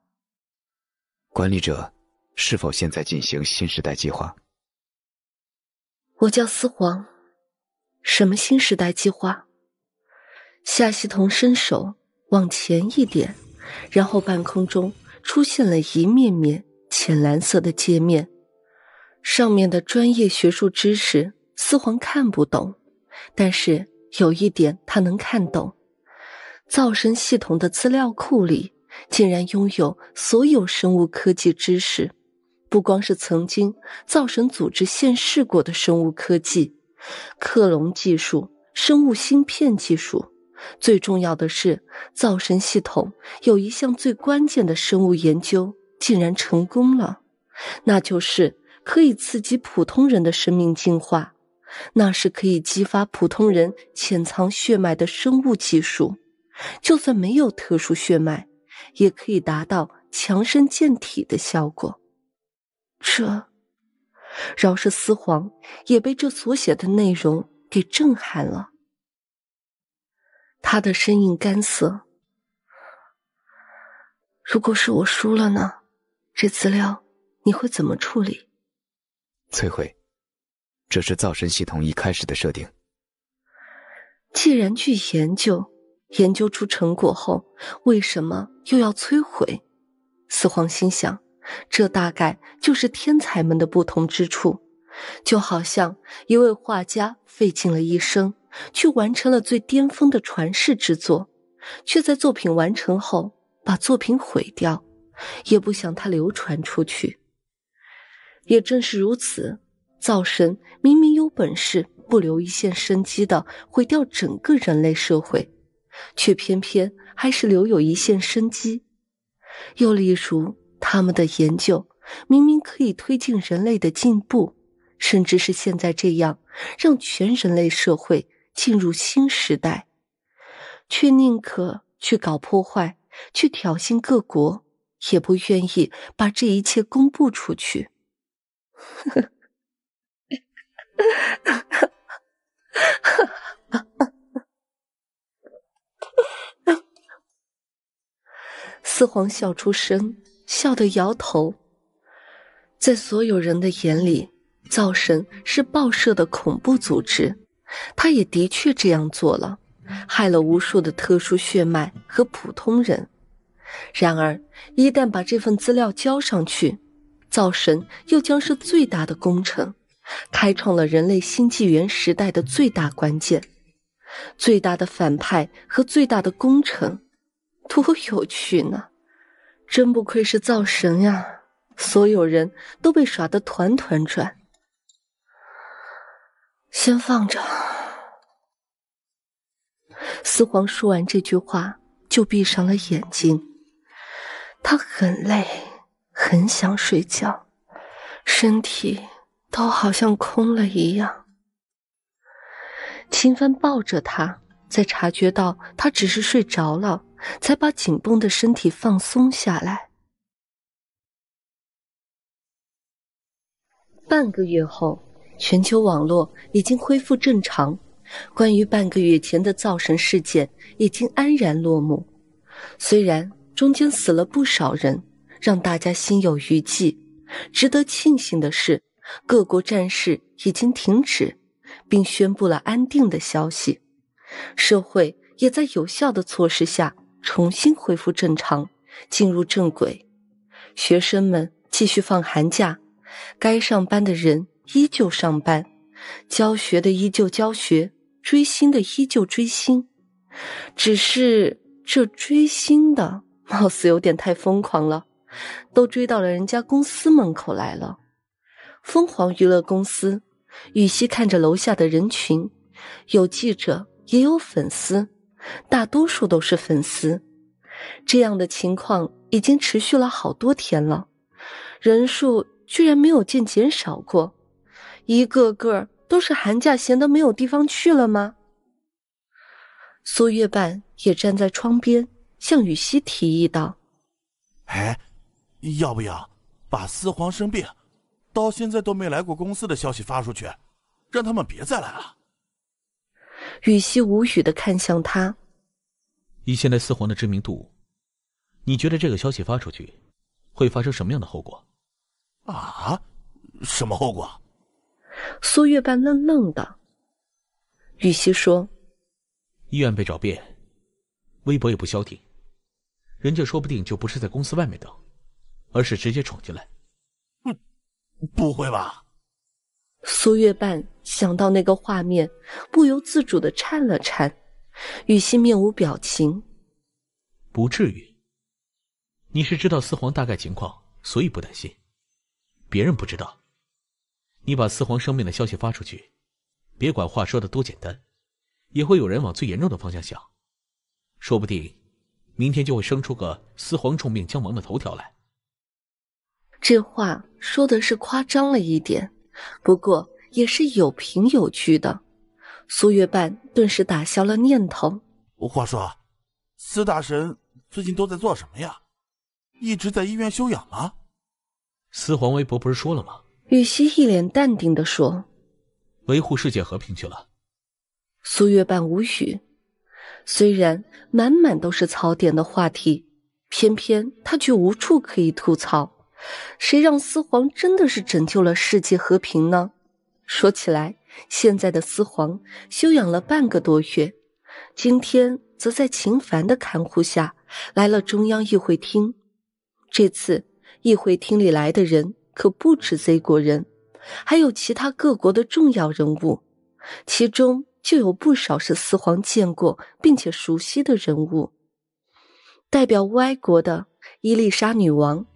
管理者，是否现在进行新时代计划？”我叫思黄，什么新时代计划？夏希彤伸手往前一点，然后半空中出现了一面面浅蓝色的界面，上面的专业学术知识四皇看不懂，但是有一点他能看懂：造神系统的资料库里竟然拥有所有生物科技知识，不光是曾经造神组织现世过的生物科技，克隆技术、生物芯片技术。最重要的是，造神系统有一项最关键的生物研究竟然成功了，那就是可以刺激普通人的生命进化。那是可以激发普通人潜藏血脉的生物技术，就算没有特殊血脉，也可以达到强身健体的效果。这，饶是司皇也被这所写的内容给震撼了。他的身影干涩。如果是我输了呢？这资料你会怎么处理？摧毁，这是造神系统一开始的设定。既然去研究，研究出成果后，为什么又要摧毁？四皇心想，这大概就是天才们的不同之处。就好像一位画家费尽了一生。却完成了最巅峰的传世之作，却在作品完成后把作品毁掉，也不想它流传出去。也正是如此，灶神明明有本事不留一线生机的毁掉整个人类社会，却偏偏还是留有一线生机。又例如他们的研究，明明可以推进人类的进步，甚至是现在这样，让全人类社会。进入新时代，却宁可去搞破坏、去挑衅各国，也不愿意把这一切公布出去。四皇笑出声，笑得摇头。在所有人的眼里，灶神是报社的恐怖组织。他也的确这样做了，害了无数的特殊血脉和普通人。然而，一旦把这份资料交上去，造神又将是最大的功臣，开创了人类新纪元时代的最大关键，最大的反派和最大的功臣，多有趣呢！真不愧是造神呀！所有人都被耍得团团转。先放着。四皇说完这句话，就闭上了眼睛。他很累，很想睡觉，身体都好像空了一样。秦帆抱着他，在察觉到他只是睡着了，才把紧绷的身体放松下来。半个月后。全球网络已经恢复正常，关于半个月前的造神事件已经安然落幕。虽然中间死了不少人，让大家心有余悸。值得庆幸的是，各国战事已经停止，并宣布了安定的消息。社会也在有效的措施下重新恢复正常，进入正轨。学生们继续放寒假，该上班的人。依旧上班，教学的依旧教学，追星的依旧追星，只是这追星的貌似有点太疯狂了，都追到了人家公司门口来了。疯狂娱乐公司，羽西看着楼下的人群，有记者，也有粉丝，大多数都是粉丝。这样的情况已经持续了好多天了，人数居然没有见减少过。一个个都是寒假闲得没有地方去了吗？苏月半也站在窗边，向雨熙提议道：“哎，要不要把四皇生病，到现在都没来过公司的消息发出去，让他们别再来了？”雨熙无语的看向他，以现在四皇的知名度，你觉得这个消息发出去，会发生什么样的后果？啊，什么后果？苏月半愣愣的，玉溪说：“医院被找遍，微博也不消停，人家说不定就不是在公司外面等，而是直接闯进来。”“嗯，不会吧？”苏月半想到那个画面，不由自主的颤了颤。雨溪面无表情：“不至于，你是知道四皇大概情况，所以不担心，别人不知道。”你把四皇生病的消息发出去，别管话说的多简单，也会有人往最严重的方向想，说不定明天就会生出个“四皇重病将亡”的头条来。这话说的是夸张了一点，不过也是有凭有据的。苏月半顿时打消了念头。话说，司大神最近都在做什么呀？一直在医院休养吗？司皇微博不是说了吗？羽溪一脸淡定的说：“维护世界和平去了。”苏月半无语，虽然满满都是槽点的话题，偏偏他却无处可以吐槽。谁让四皇真的是拯救了世界和平呢？说起来，现在的四皇休养了半个多月，今天则在秦凡的看护下来了中央议会厅。这次议会厅里来的人。可不止 Z 国人，还有其他各国的重要人物，其中就有不少是四皇见过并且熟悉的人物。代表 Y 国的伊丽莎女王，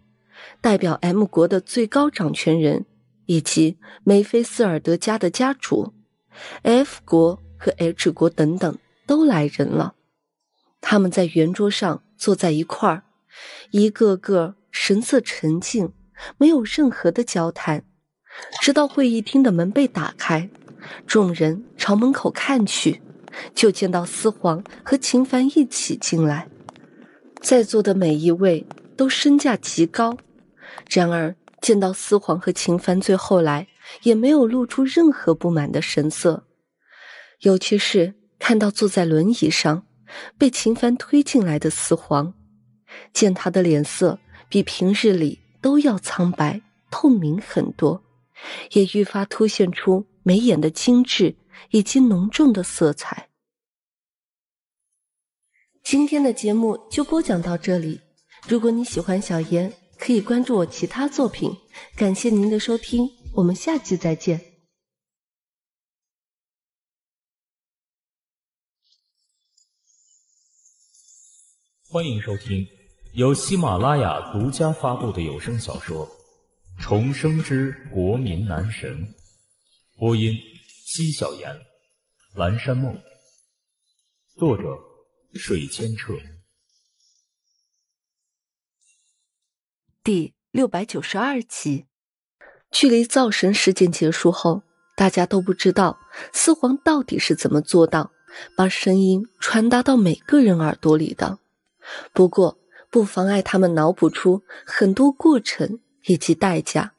代表 M 国的最高掌权人，以及梅菲斯尔德家的家主，F 国和 H 国等等都来人了。他们在圆桌上坐在一块儿，一个个神色沉静。没有任何的交谈，直到会议厅的门被打开，众人朝门口看去，就见到司皇和秦凡一起进来。在座的每一位都身价极高，然而见到司皇和秦凡最后来，也没有露出任何不满的神色。尤其是看到坐在轮椅上，被秦凡推进来的司皇，见他的脸色比平日里。都要苍白透明很多，也愈发凸显出眉眼的精致以及浓重的色彩。今天的节目就播讲到这里，如果你喜欢小言，可以关注我其他作品。感谢您的收听，我们下期再见。欢迎收听。由喜马拉雅独家发布的有声小说《重生之国民男神》，播音：西小言、蓝山梦，作者：水千澈，第六百九十二集。距离造神事件结束后，大家都不知道四皇到底是怎么做到把声音传达到每个人耳朵里的。不过。不妨碍他们脑补出很多过程以及代价。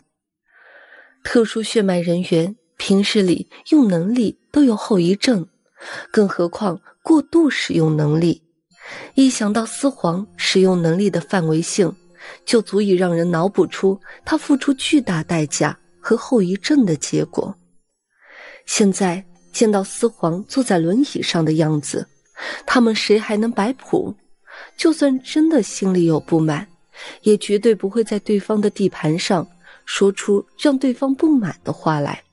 特殊血脉人员平时里用能力都有后遗症，更何况过度使用能力。一想到司皇使用能力的范围性，就足以让人脑补出他付出巨大代价和后遗症的结果。现在见到司皇坐在轮椅上的样子，他们谁还能摆谱？就算真的心里有不满，也绝对不会在对方的地盘上说出让对方不满的话来。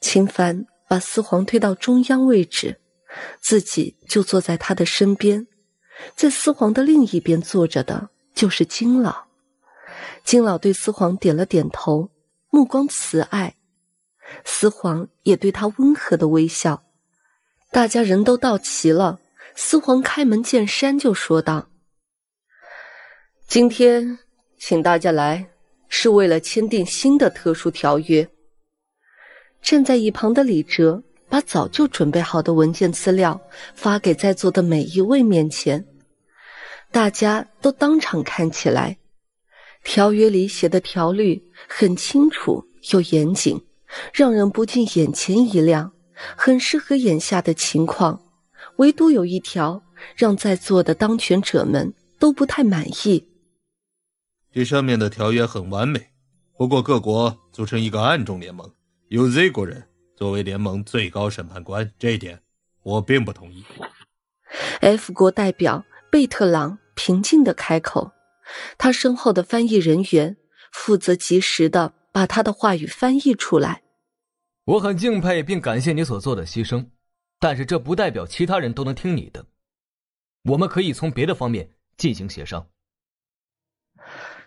秦凡把四皇推到中央位置，自己就坐在他的身边，在四皇的另一边坐着的就是金老。金老对四皇点了点头，目光慈爱，四皇也对他温和的微笑。大家人都到齐了。司皇开门见山就说道：“今天请大家来，是为了签订新的特殊条约。”站在一旁的李哲把早就准备好的文件资料发给在座的每一位面前，大家都当场看起来，条约里写的条律很清楚又严谨，让人不禁眼前一亮，很适合眼下的情况。唯独有一条让在座的当权者们都不太满意。这上面的条约很完美，不过各国组成一个暗中联盟，由 Z 国人作为联盟最高审判官，这一点我并不同意。F 国代表贝特朗平静地开口，他身后的翻译人员负责及时地把他的话语翻译出来。我很敬佩并感谢你所做的牺牲。但是这不代表其他人都能听你的。我们可以从别的方面进行协商。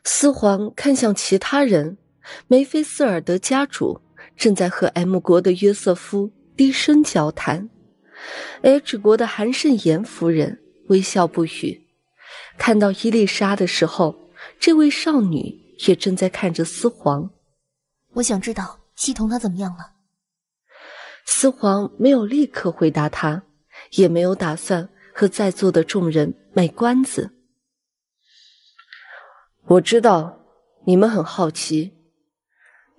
思皇看向其他人，梅菲斯尔德家主正在和 M 国的约瑟夫低声交谈。H 国的韩慎言夫人微笑不语。看到伊丽莎的时候，这位少女也正在看着思皇。我想知道系统它怎么样了。四皇没有立刻回答他，也没有打算和在座的众人卖关子。我知道你们很好奇，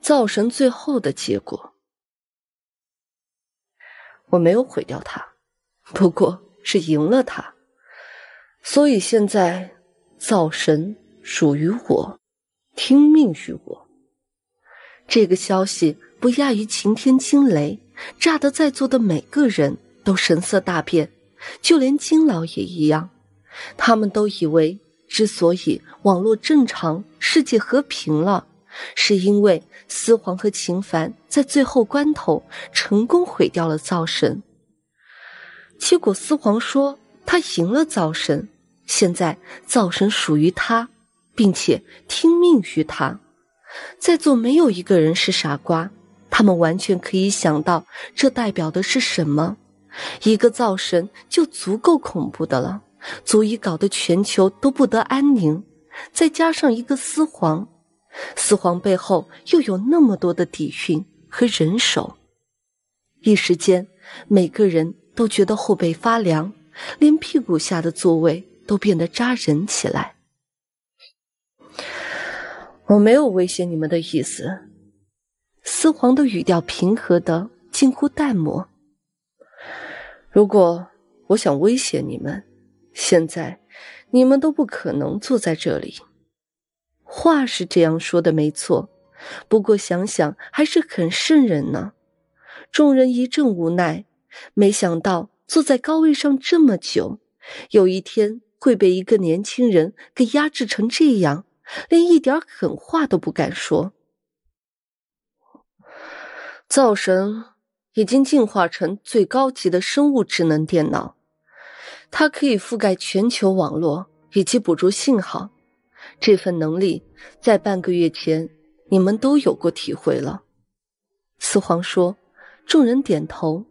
灶神最后的结果。我没有毁掉他，不过是赢了他。所以现在，灶神属于我，听命于我。这个消息不亚于晴天惊雷。炸得在座的每个人都神色大变，就连金老也一样。他们都以为，之所以网络正常、世界和平了，是因为思皇和秦凡在最后关头成功毁掉了灶神。结果思皇说他赢了灶神，现在灶神属于他，并且听命于他。在座没有一个人是傻瓜。他们完全可以想到，这代表的是什么？一个灶神就足够恐怖的了，足以搞得全球都不得安宁。再加上一个司皇，司皇背后又有那么多的底蕴和人手，一时间，每个人都觉得后背发凉，连屁股下的座位都变得扎人起来。我没有威胁你们的意思。丝皇的语调平和的，近乎淡漠。如果我想威胁你们，现在你们都不可能坐在这里。话是这样说的，没错。不过想想还是很瘆人呢。众人一阵无奈，没想到坐在高位上这么久，有一天会被一个年轻人给压制成这样，连一点狠话都不敢说。灶神已经进化成最高级的生物智能电脑，它可以覆盖全球网络以及捕捉信号。这份能力在半个月前你们都有过体会了。四皇说，众人点头。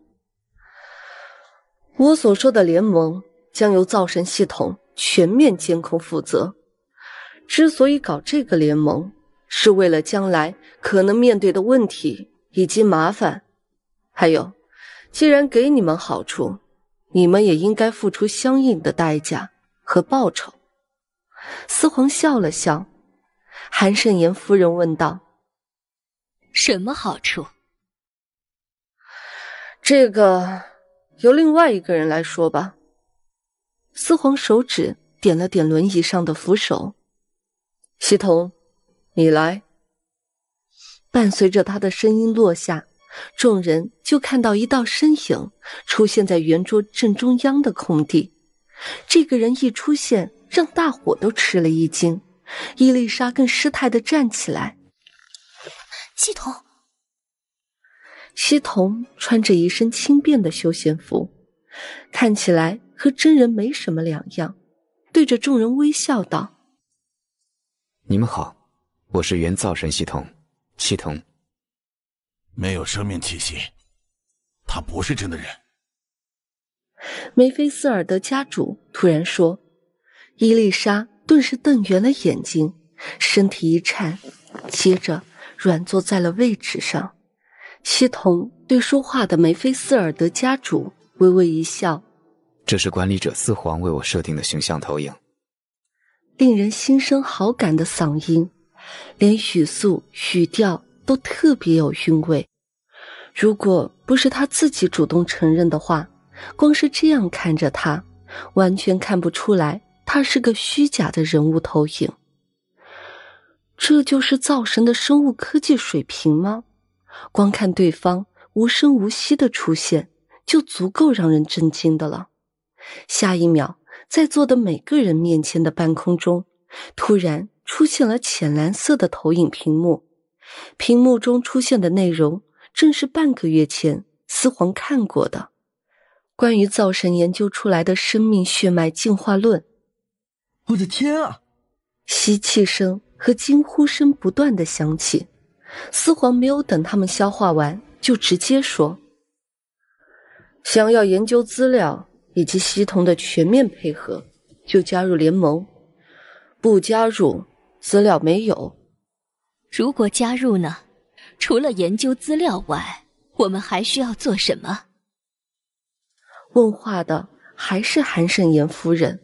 我所说的联盟将由灶神系统全面监控负责。之所以搞这个联盟，是为了将来可能面对的问题。以及麻烦，还有，既然给你们好处，你们也应该付出相应的代价和报酬。司皇笑了笑，韩胜言夫人问道：“什么好处？”这个由另外一个人来说吧。司皇手指点了点轮椅上的扶手，西童，你来。伴随着他的声音落下，众人就看到一道身影出现在圆桌正中央的空地。这个人一出现，让大伙都吃了一惊。伊丽莎更失态的站起来。系统，西童穿着一身轻便的休闲服，看起来和真人没什么两样，对着众人微笑道：“你们好，我是原造神系统。”系统。没有生命气息，他不是真的人。梅菲斯尔德家主突然说，伊丽莎顿时瞪圆了眼睛，身体一颤，接着软坐在了位置上。系统对说话的梅菲斯尔德家主微微一笑：“这是管理者四皇为我设定的形象投影，令人心生好感的嗓音。”连语速、语调都特别有韵味。如果不是他自己主动承认的话，光是这样看着他，完全看不出来他是个虚假的人物投影。这就是造神的生物科技水平吗？光看对方无声无息的出现，就足够让人震惊的了。下一秒，在座的每个人面前的半空中，突然。出现了浅蓝色的投影屏幕，屏幕中出现的内容正是半个月前思皇看过的关于灶神研究出来的生命血脉进化论。我的天啊！吸气声和惊呼声不断的响起。思皇没有等他们消化完，就直接说：“想要研究资料以及西童的全面配合，就加入联盟；不加入。”资料没有。如果加入呢？除了研究资料外，我们还需要做什么？问话的还是韩胜言夫人。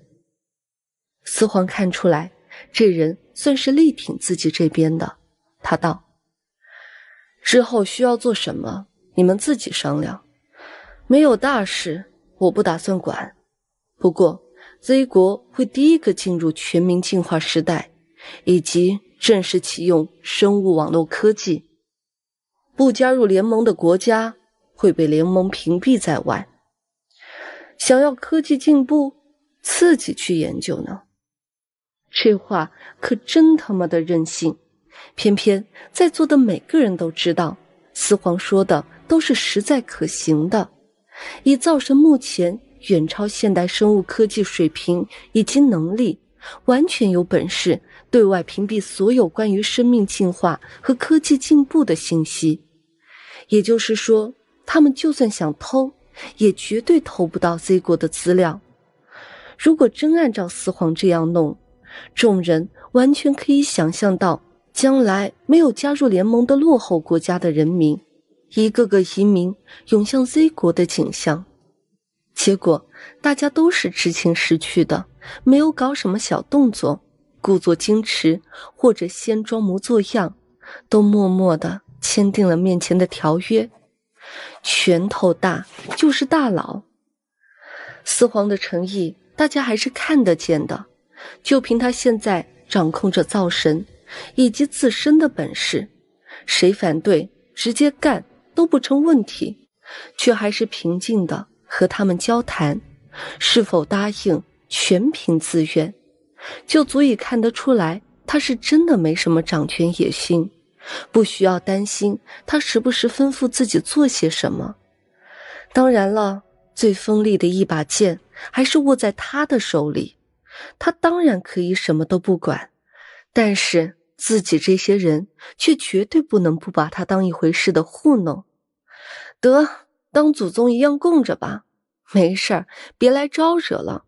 思皇看出来，这人算是力挺自己这边的。他道：“之后需要做什么，你们自己商量。没有大事，我不打算管。不过，Z 国会第一个进入全民进化时代。”以及正式启用生物网络科技，不加入联盟的国家会被联盟屏蔽在外。想要科技进步，自己去研究呢？这话可真他妈的任性！偏偏在座的每个人都知道，四皇说的都是实在可行的。以造神目前远超现代生物科技水平以及能力，完全有本事。对外屏蔽所有关于生命进化和科技进步的信息，也就是说，他们就算想偷，也绝对偷不到 Z 国的资料。如果真按照四皇这样弄，众人完全可以想象到，将来没有加入联盟的落后国家的人民，一个个移民涌向 Z 国的景象。结果，大家都是知情识趣的，没有搞什么小动作。故作矜持，或者先装模作样，都默默的签订了面前的条约。拳头大就是大佬。四皇的诚意，大家还是看得见的。就凭他现在掌控着造神，以及自身的本事，谁反对，直接干都不成问题。却还是平静的和他们交谈，是否答应，全凭自愿。就足以看得出来，他是真的没什么掌权野心，不需要担心他时不时吩咐自己做些什么。当然了，最锋利的一把剑还是握在他的手里，他当然可以什么都不管，但是自己这些人却绝对不能不把他当一回事的糊弄，得当祖宗一样供着吧。没事儿，别来招惹了，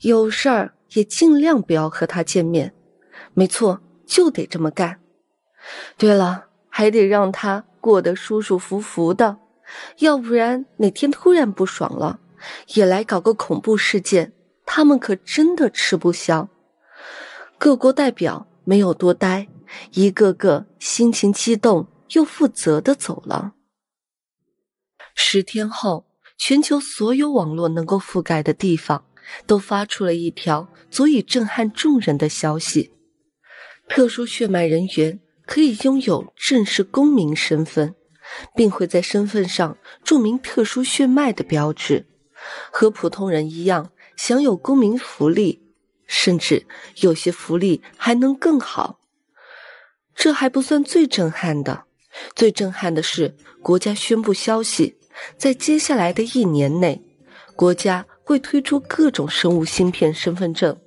有事儿。也尽量不要和他见面，没错，就得这么干。对了，还得让他过得舒舒服服的，要不然哪天突然不爽了，也来搞个恐怖事件，他们可真的吃不消。各国代表没有多待，一个个心情激动又负责的走了。十天后，全球所有网络能够覆盖的地方。都发出了一条足以震撼众人的消息：特殊血脉人员可以拥有正式公民身份，并会在身份上注明特殊血脉的标志，和普通人一样享有公民福利，甚至有些福利还能更好。这还不算最震撼的，最震撼的是国家宣布消息，在接下来的一年内，国家。会推出各种生物芯片身份证，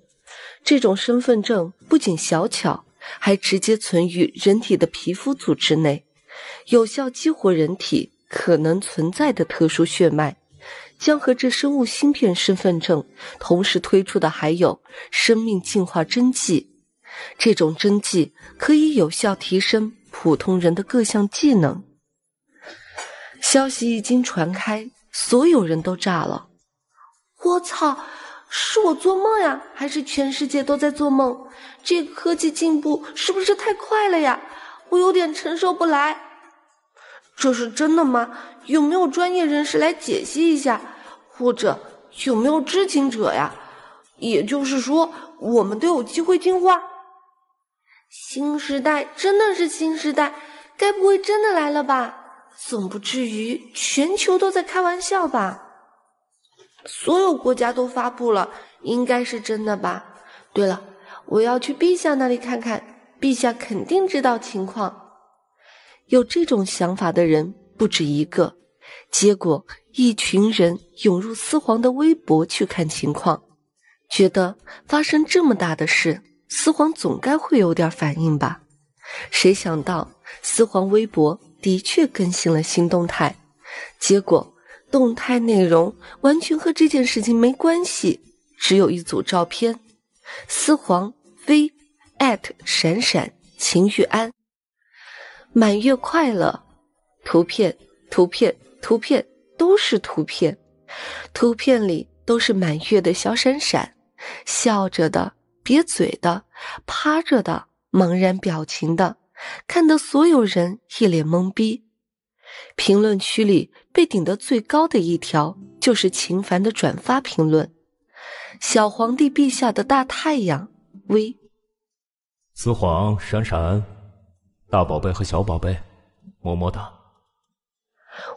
这种身份证不仅小巧，还直接存于人体的皮肤组织内，有效激活人体可能存在的特殊血脉。将和这生物芯片身份证同时推出的还有生命进化针剂，这种针剂可以有效提升普通人的各项技能。消息一经传开，所有人都炸了。我操！是我做梦呀，还是全世界都在做梦？这个科技进步是不是太快了呀？我有点承受不来。这是真的吗？有没有专业人士来解析一下？或者有没有知情者呀？也就是说，我们都有机会进化。新时代真的是新时代，该不会真的来了吧？总不至于全球都在开玩笑吧？所有国家都发布了，应该是真的吧？对了，我要去陛下那里看看，陛下肯定知道情况。有这种想法的人不止一个，结果一群人涌入司皇的微博去看情况，觉得发生这么大的事，司皇总该会有点反应吧？谁想到，司皇微博的确更新了新动态，结果。动态内容完全和这件事情没关系，只有一组照片。思黄飞 at 闪闪秦玉安，满月快乐。图片图片图片都是图片，图片里都是满月的小闪闪，笑着的、瘪嘴的、趴着的、茫然表情的，看得所有人一脸懵逼。评论区里。被顶得最高的一条就是秦凡的转发评论：“小皇帝陛下的大太阳，V。”雌皇闪闪，大宝贝和小宝贝，么么哒。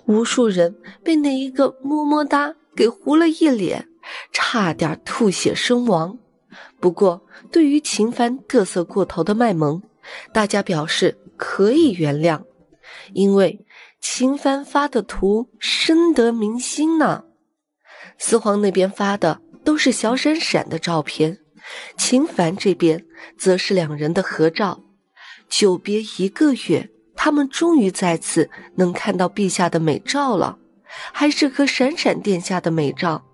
无数人被那一个么么哒给糊了一脸，差点吐血身亡。不过，对于秦凡得瑟过头的卖萌，大家表示可以原谅，因为。秦凡发的图深得民心呢，四皇那边发的都是小闪闪的照片，秦凡这边则是两人的合照。久别一个月，他们终于再次能看到陛下的美照了，还是和闪闪殿下的美照。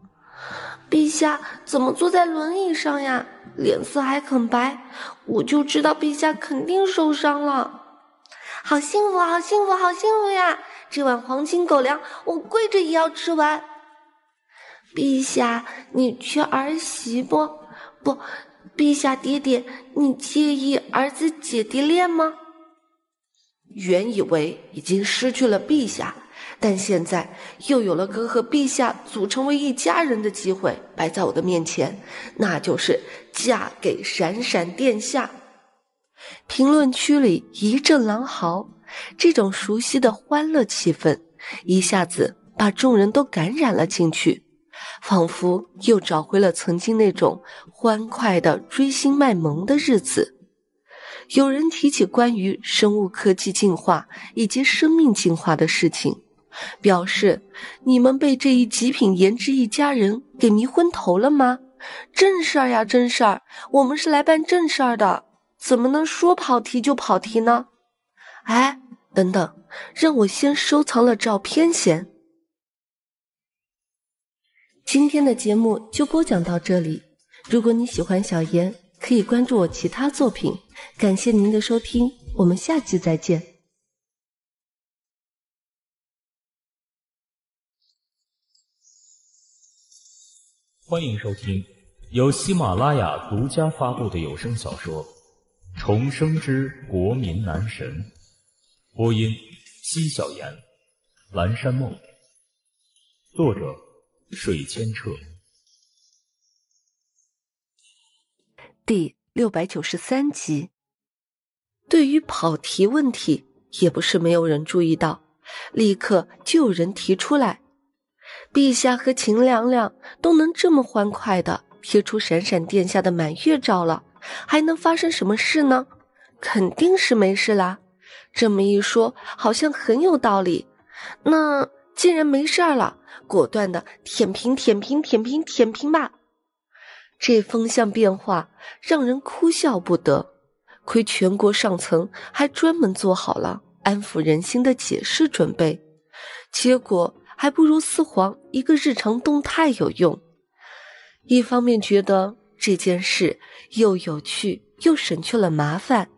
陛下怎么坐在轮椅上呀？脸色还很白，我就知道陛下肯定受伤了。好幸福，好幸福，好幸福呀！这碗黄金狗粮，我跪着也要吃完。陛下，你缺儿媳不？不，陛下爹爹，你介意儿子姐弟恋吗？原以为已经失去了陛下，但现在又有了哥和陛下组成为一家人的机会摆在我的面前，那就是嫁给闪闪殿下。评论区里一阵狼嚎，这种熟悉的欢乐气氛一下子把众人都感染了进去，仿佛又找回了曾经那种欢快的追星卖萌的日子。有人提起关于生物科技进化以及生命进化的事情，表示你们被这一极品颜值一家人给迷昏头了吗？正事儿呀，正事儿，我们是来办正事儿的。怎么能说跑题就跑题呢？哎，等等，让我先收藏了照片先。今天的节目就播讲到这里。如果你喜欢小严，可以关注我其他作品。感谢您的收听，我们下期再见。欢迎收听由喜马拉雅独家发布的有声小说。《重生之国民男神》播音：西小言、蓝山梦，作者：水千澈，第六百九十三集。对于跑题问题，也不是没有人注意到，立刻就有人提出来。陛下和秦凉凉都能这么欢快的贴出闪闪殿下的满月照了。还能发生什么事呢？肯定是没事啦。这么一说，好像很有道理。那既然没事了，果断的舔屏、舔屏、舔屏、舔屏吧。这风向变化让人哭笑不得。亏全国上层还专门做好了安抚人心的解释准备，结果还不如四皇一个日常动态有用。一方面觉得。这件事又有趣又省去了麻烦，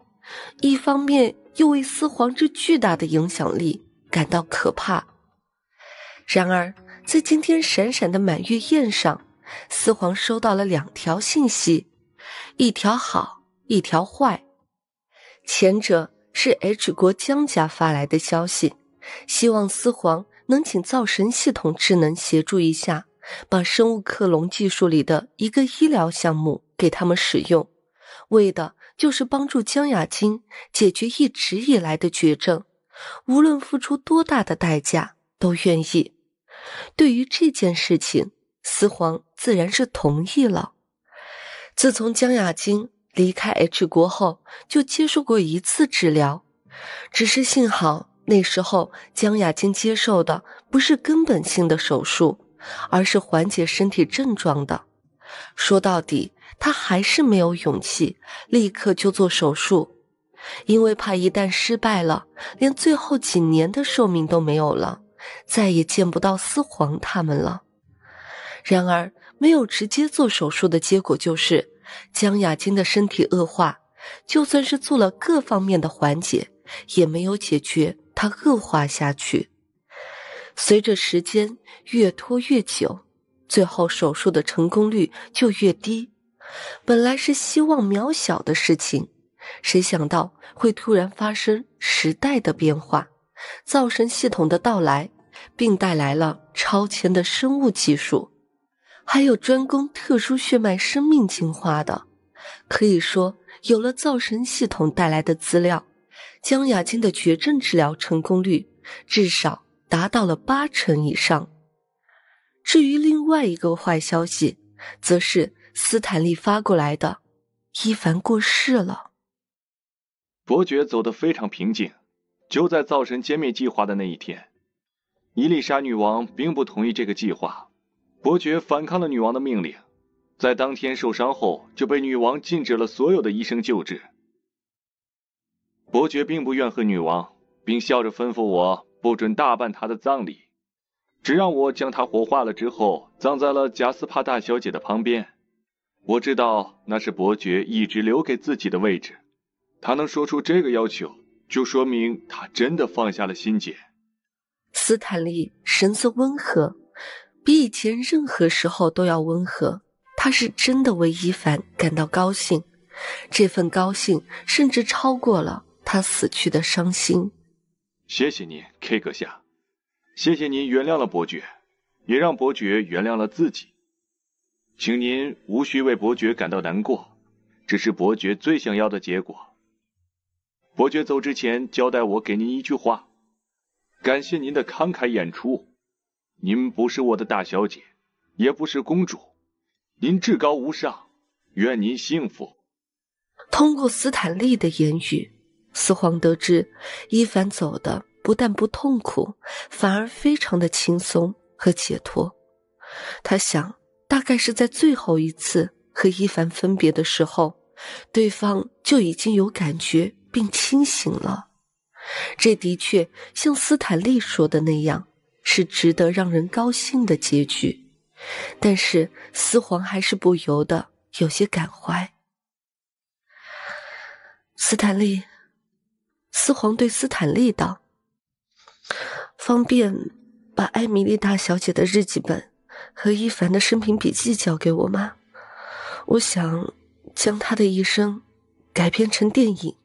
一方面又为四皇之巨大的影响力感到可怕。然而，在今天闪闪的满月宴上，四皇收到了两条信息，一条好，一条坏。前者是 H 国江家发来的消息，希望四皇能请造神系统智能协助一下。把生物克隆技术里的一个医疗项目给他们使用，为的就是帮助江雅晶解决一直以来的绝症，无论付出多大的代价都愿意。对于这件事情，司皇自然是同意了。自从江雅晶离开 H 国后，就接受过一次治疗，只是幸好那时候江雅晶接受的不是根本性的手术。而是缓解身体症状的。说到底，他还是没有勇气立刻就做手术，因为怕一旦失败了，连最后几年的寿命都没有了，再也见不到思皇他们了。然而，没有直接做手术的结果就是，江雅金的身体恶化，就算是做了各方面的缓解，也没有解决他恶化下去。随着时间越拖越久，最后手术的成功率就越低。本来是希望渺小的事情，谁想到会突然发生时代的变化？造神系统的到来，并带来了超前的生物技术，还有专攻特殊血脉生命进化的。可以说，有了造神系统带来的资料，江雅晶的绝症治疗成功率至少。达到了八成以上。至于另外一个坏消息，则是斯坦利发过来的：伊凡过世了。伯爵走得非常平静，就在造神歼灭计划的那一天，伊丽莎女王并不同意这个计划。伯爵反抗了女王的命令，在当天受伤后就被女王禁止了所有的医生救治。伯爵并不怨恨女王，并笑着吩咐我。不准大办他的葬礼，只让我将他火化了之后，葬在了贾斯帕大小姐的旁边。我知道那是伯爵一直留给自己的位置。他能说出这个要求，就说明他真的放下了心结。斯坦利神色温和，比以前任何时候都要温和。他是真的为伊凡感到高兴，这份高兴甚至超过了他死去的伤心。谢谢您，K 阁下，谢谢您原谅了伯爵，也让伯爵原谅了自己。请您无需为伯爵感到难过，这是伯爵最想要的结果。伯爵走之前交代我给您一句话：感谢您的慷慨演出。您不是我的大小姐，也不是公主，您至高无上，愿您幸福。通过斯坦利的言语。四皇得知，伊凡走的不但不痛苦，反而非常的轻松和解脱。他想，大概是在最后一次和伊凡分别的时候，对方就已经有感觉并清醒了。这的确像斯坦利说的那样，是值得让人高兴的结局。但是，四皇还是不由得有些感怀。斯坦利。四皇对斯坦利道：“方便把艾米丽大小姐的日记本和伊凡的生平笔记交给我吗？我想将他的一生改编成电影。”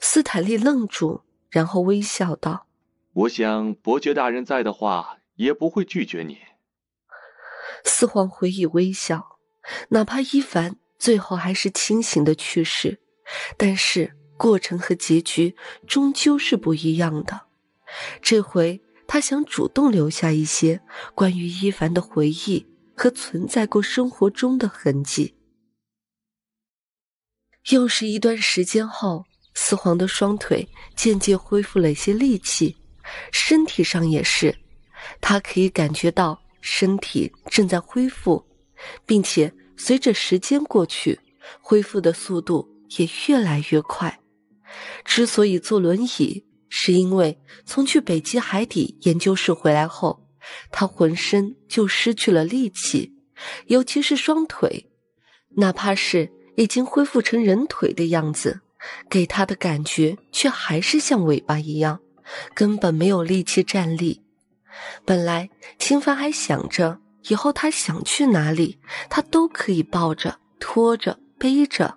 斯坦利愣住，然后微笑道：“我想伯爵大人在的话，也不会拒绝你。”四皇回以微笑，哪怕伊凡最后还是清醒的去世，但是。过程和结局终究是不一样的。这回他想主动留下一些关于伊凡的回忆和存在过生活中的痕迹。又是一段时间后，四皇的双腿渐渐恢复了一些力气，身体上也是，他可以感觉到身体正在恢复，并且随着时间过去，恢复的速度也越来越快。之所以坐轮椅，是因为从去北极海底研究室回来后，他浑身就失去了力气，尤其是双腿，哪怕是已经恢复成人腿的样子，给他的感觉却还是像尾巴一样，根本没有力气站立。本来，秦凡还想着以后他想去哪里，他都可以抱着、拖着、背着，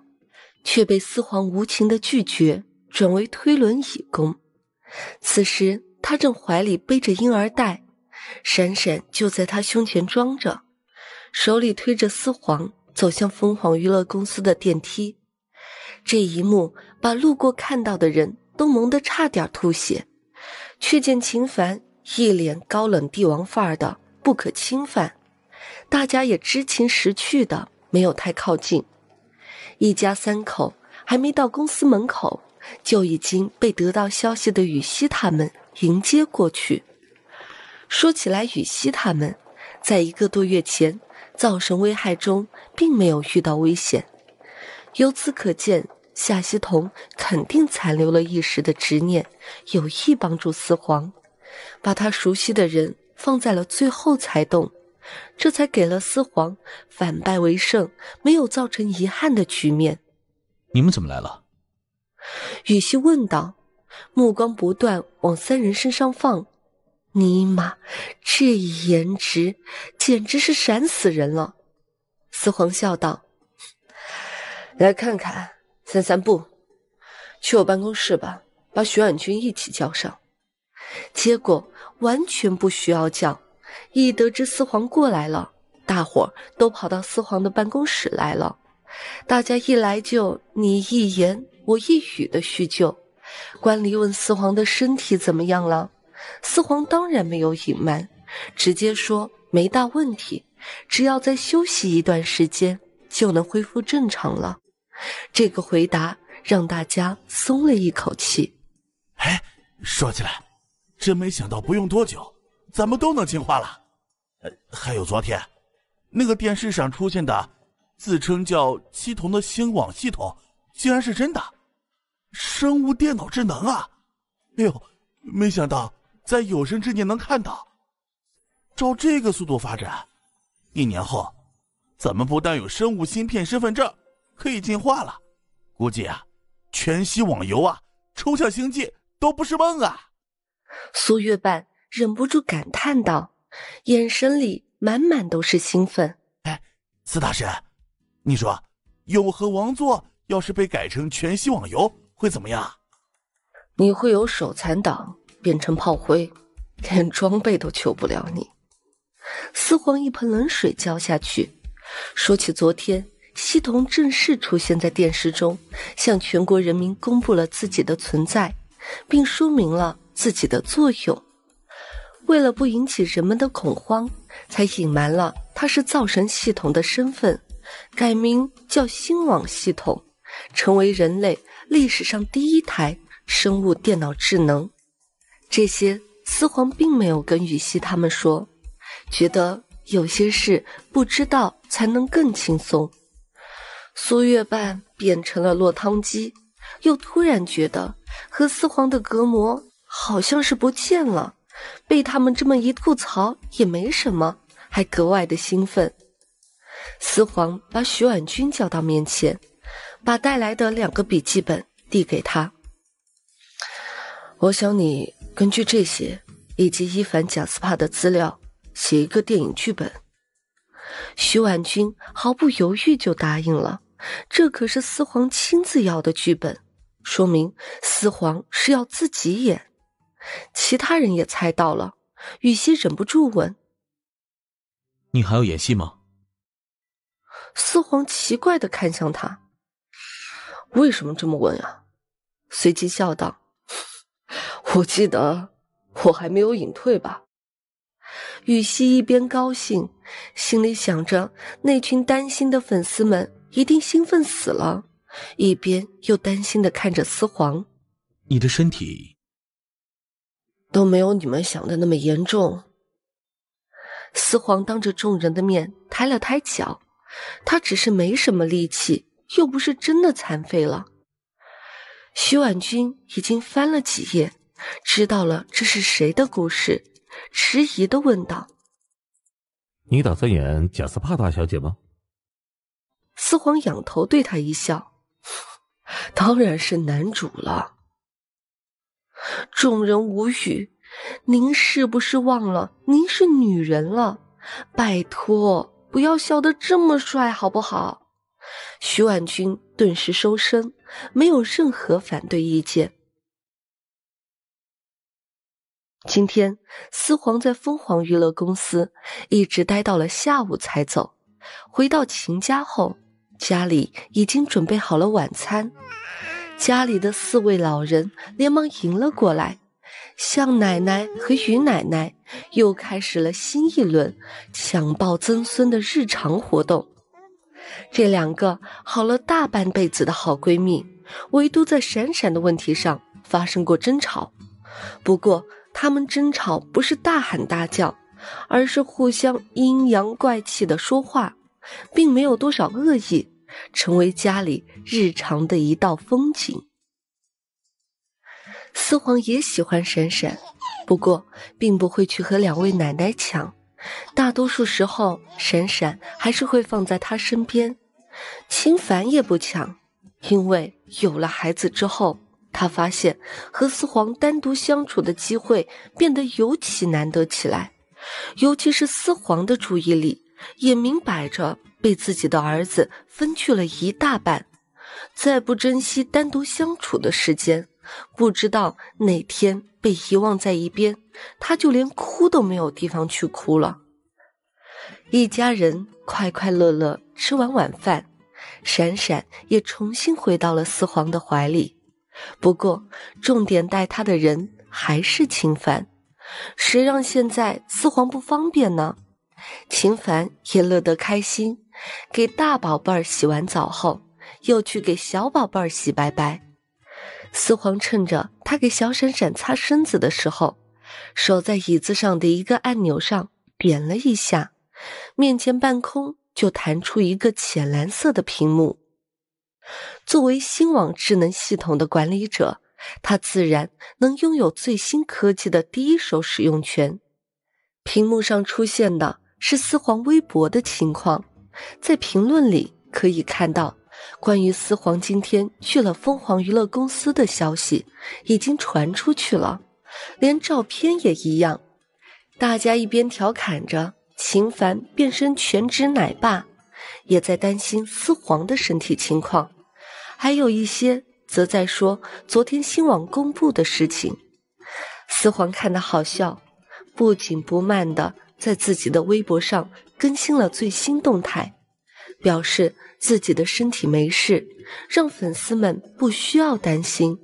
却被四皇无情的拒绝。转为推轮椅工，此时他正怀里背着婴儿袋，闪闪就在他胸前装着，手里推着丝皇走向凤凰娱乐公司的电梯。这一幕把路过看到的人都蒙得差点吐血，却见秦凡一脸高冷帝王范儿的不可侵犯，大家也知情识趣的没有太靠近。一家三口还没到公司门口。就已经被得到消息的羽西他们迎接过去。说起来，羽西他们在一个多月前造成危害中并没有遇到危险，由此可见，夏西桐肯定残留了一时的执念，有意帮助四皇，把他熟悉的人放在了最后才动，这才给了四皇反败为胜，没有造成遗憾的局面。你们怎么来了？雨西问道，目光不断往三人身上放。尼玛，这颜值简直是闪死人了！四皇笑道：“来看看，散散步，去我办公室吧，把徐婉君一起叫上。”结果完全不需要叫，一得知四皇过来了，大伙儿都跑到四皇的办公室来了。大家一来就你一言。我一语的叙旧，关离问四皇的身体怎么样了？四皇当然没有隐瞒，直接说没大问题，只要再休息一段时间就能恢复正常了。这个回答让大家松了一口气。哎，说起来，真没想到不用多久，咱们都能进化了。还有昨天，那个电视上出现的自称叫七童的星网系统，竟然是真的。生物电脑智能啊！哎呦，没想到在有生之年能看到。照这个速度发展，一年后，咱们不但有生物芯片身份证，可以进化了。估计啊，全息网游啊，抽象星际都不是梦啊！苏月半忍不住感叹道，眼神里满满都是兴奋。哎，斯大神，你说《永和王座》要是被改成全息网游？会怎么样？你会由手残党变成炮灰，连装备都救不了你。四皇一盆冷水浇下去。说起昨天，系统正式出现在电视中，向全国人民公布了自己的存在，并说明了自己的作用。为了不引起人们的恐慌，才隐瞒了他是造神系统的身份，改名叫星网系统，成为人类。历史上第一台生物电脑智能，这些司皇并没有跟羽熙他们说，觉得有些事不知道才能更轻松。苏月半变成了落汤鸡，又突然觉得和四皇的隔膜好像是不见了，被他们这么一吐槽也没什么，还格外的兴奋。四皇把徐婉君叫到面前。把带来的两个笔记本递给他。我想你根据这些以及伊凡·贾斯帕的资料写一个电影剧本。徐婉君毫不犹豫就答应了。这可是四皇亲自要的剧本，说明四皇是要自己演。其他人也猜到了，雨熙忍不住问：“你还要演戏吗？”四皇奇怪的看向他。为什么这么问呀？随即笑道：“ 我记得我还没有隐退吧？”雨熙一边高兴，心里想着那群担心的粉丝们一定兴奋死了，一边又担心的看着司皇：“你的身体都没有你们想的那么严重。”司皇当着众人的面抬了抬脚，他只是没什么力气。又不是真的残废了。徐婉君已经翻了几页，知道了这是谁的故事，迟疑的问道：“你打算演贾斯帕大小姐吗？”四皇仰头对她一笑：“当然是男主了。”众人无语：“您是不是忘了您是女人了？拜托，不要笑得这么帅，好不好？”徐婉君顿时收声，没有任何反对意见。今天，思皇在凤凰娱乐公司一直待到了下午才走。回到秦家后，家里已经准备好了晚餐，家里的四位老人连忙迎了过来。向奶奶和于奶奶又开始了新一轮抢抱曾孙的日常活动。这两个好了大半辈子的好闺蜜，唯独在闪闪的问题上发生过争吵。不过，她们争吵不是大喊大叫，而是互相阴阳怪气的说话，并没有多少恶意，成为家里日常的一道风景。四皇也喜欢闪闪，不过并不会去和两位奶奶抢。大多数时候，闪闪还是会放在他身边。秦凡也不抢，因为有了孩子之后，他发现和四皇单独相处的机会变得尤其难得起来。尤其是四皇的注意力，也明摆着被自己的儿子分去了一大半。再不珍惜单独相处的时间，不知道哪天。被遗忘在一边，他就连哭都没有地方去哭了。一家人快快乐乐吃完晚饭，闪闪也重新回到了四皇的怀里。不过，重点带他的人还是秦凡，谁让现在四皇不方便呢？秦凡也乐得开心，给大宝贝儿洗完澡后，又去给小宝贝儿洗白白。司皇趁着他给小闪闪擦身子的时候，手在椅子上的一个按钮上点了一下，面前半空就弹出一个浅蓝色的屏幕。作为新网智能系统的管理者，他自然能拥有最新科技的第一手使用权。屏幕上出现的是四皇微博的情况，在评论里可以看到。关于司皇今天去了凤凰娱乐公司的消息，已经传出去了，连照片也一样。大家一边调侃着秦凡变身全职奶爸，也在担心司皇的身体情况，还有一些则在说昨天新网公布的事情。司皇看的好笑，不紧不慢的在自己的微博上更新了最新动态，表示。自己的身体没事，让粉丝们不需要担心；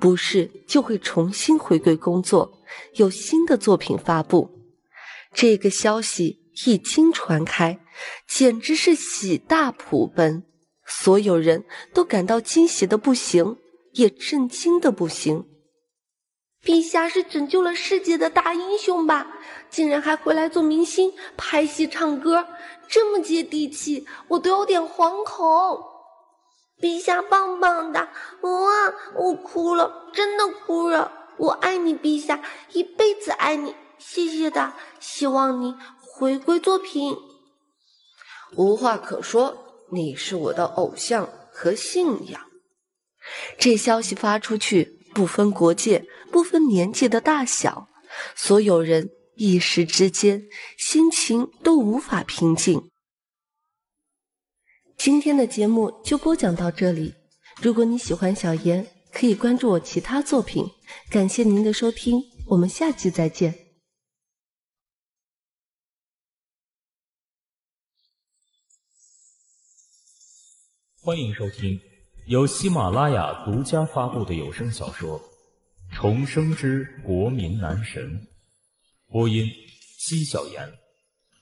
不是就会重新回归工作，有新的作品发布。这个消息一经传开，简直是喜大普奔，所有人都感到惊喜的不行，也震惊的不行。陛下是拯救了世界的大英雄吧？竟然还回来做明星，拍戏、唱歌，这么接地气，我都有点惶恐。陛下棒棒哒！哇，我哭了，真的哭了！我爱你，陛下，一辈子爱你。谢谢哒！希望你回归作品。无话可说，你是我的偶像和信仰。这消息发出去，不分国界，不分年纪的大小，所有人。一时之间，心情都无法平静。今天的节目就播讲到这里。如果你喜欢小严，可以关注我其他作品。感谢您的收听，我们下期再见。欢迎收听由喜马拉雅独家发布的有声小说《重生之国民男神》。播音：西小言，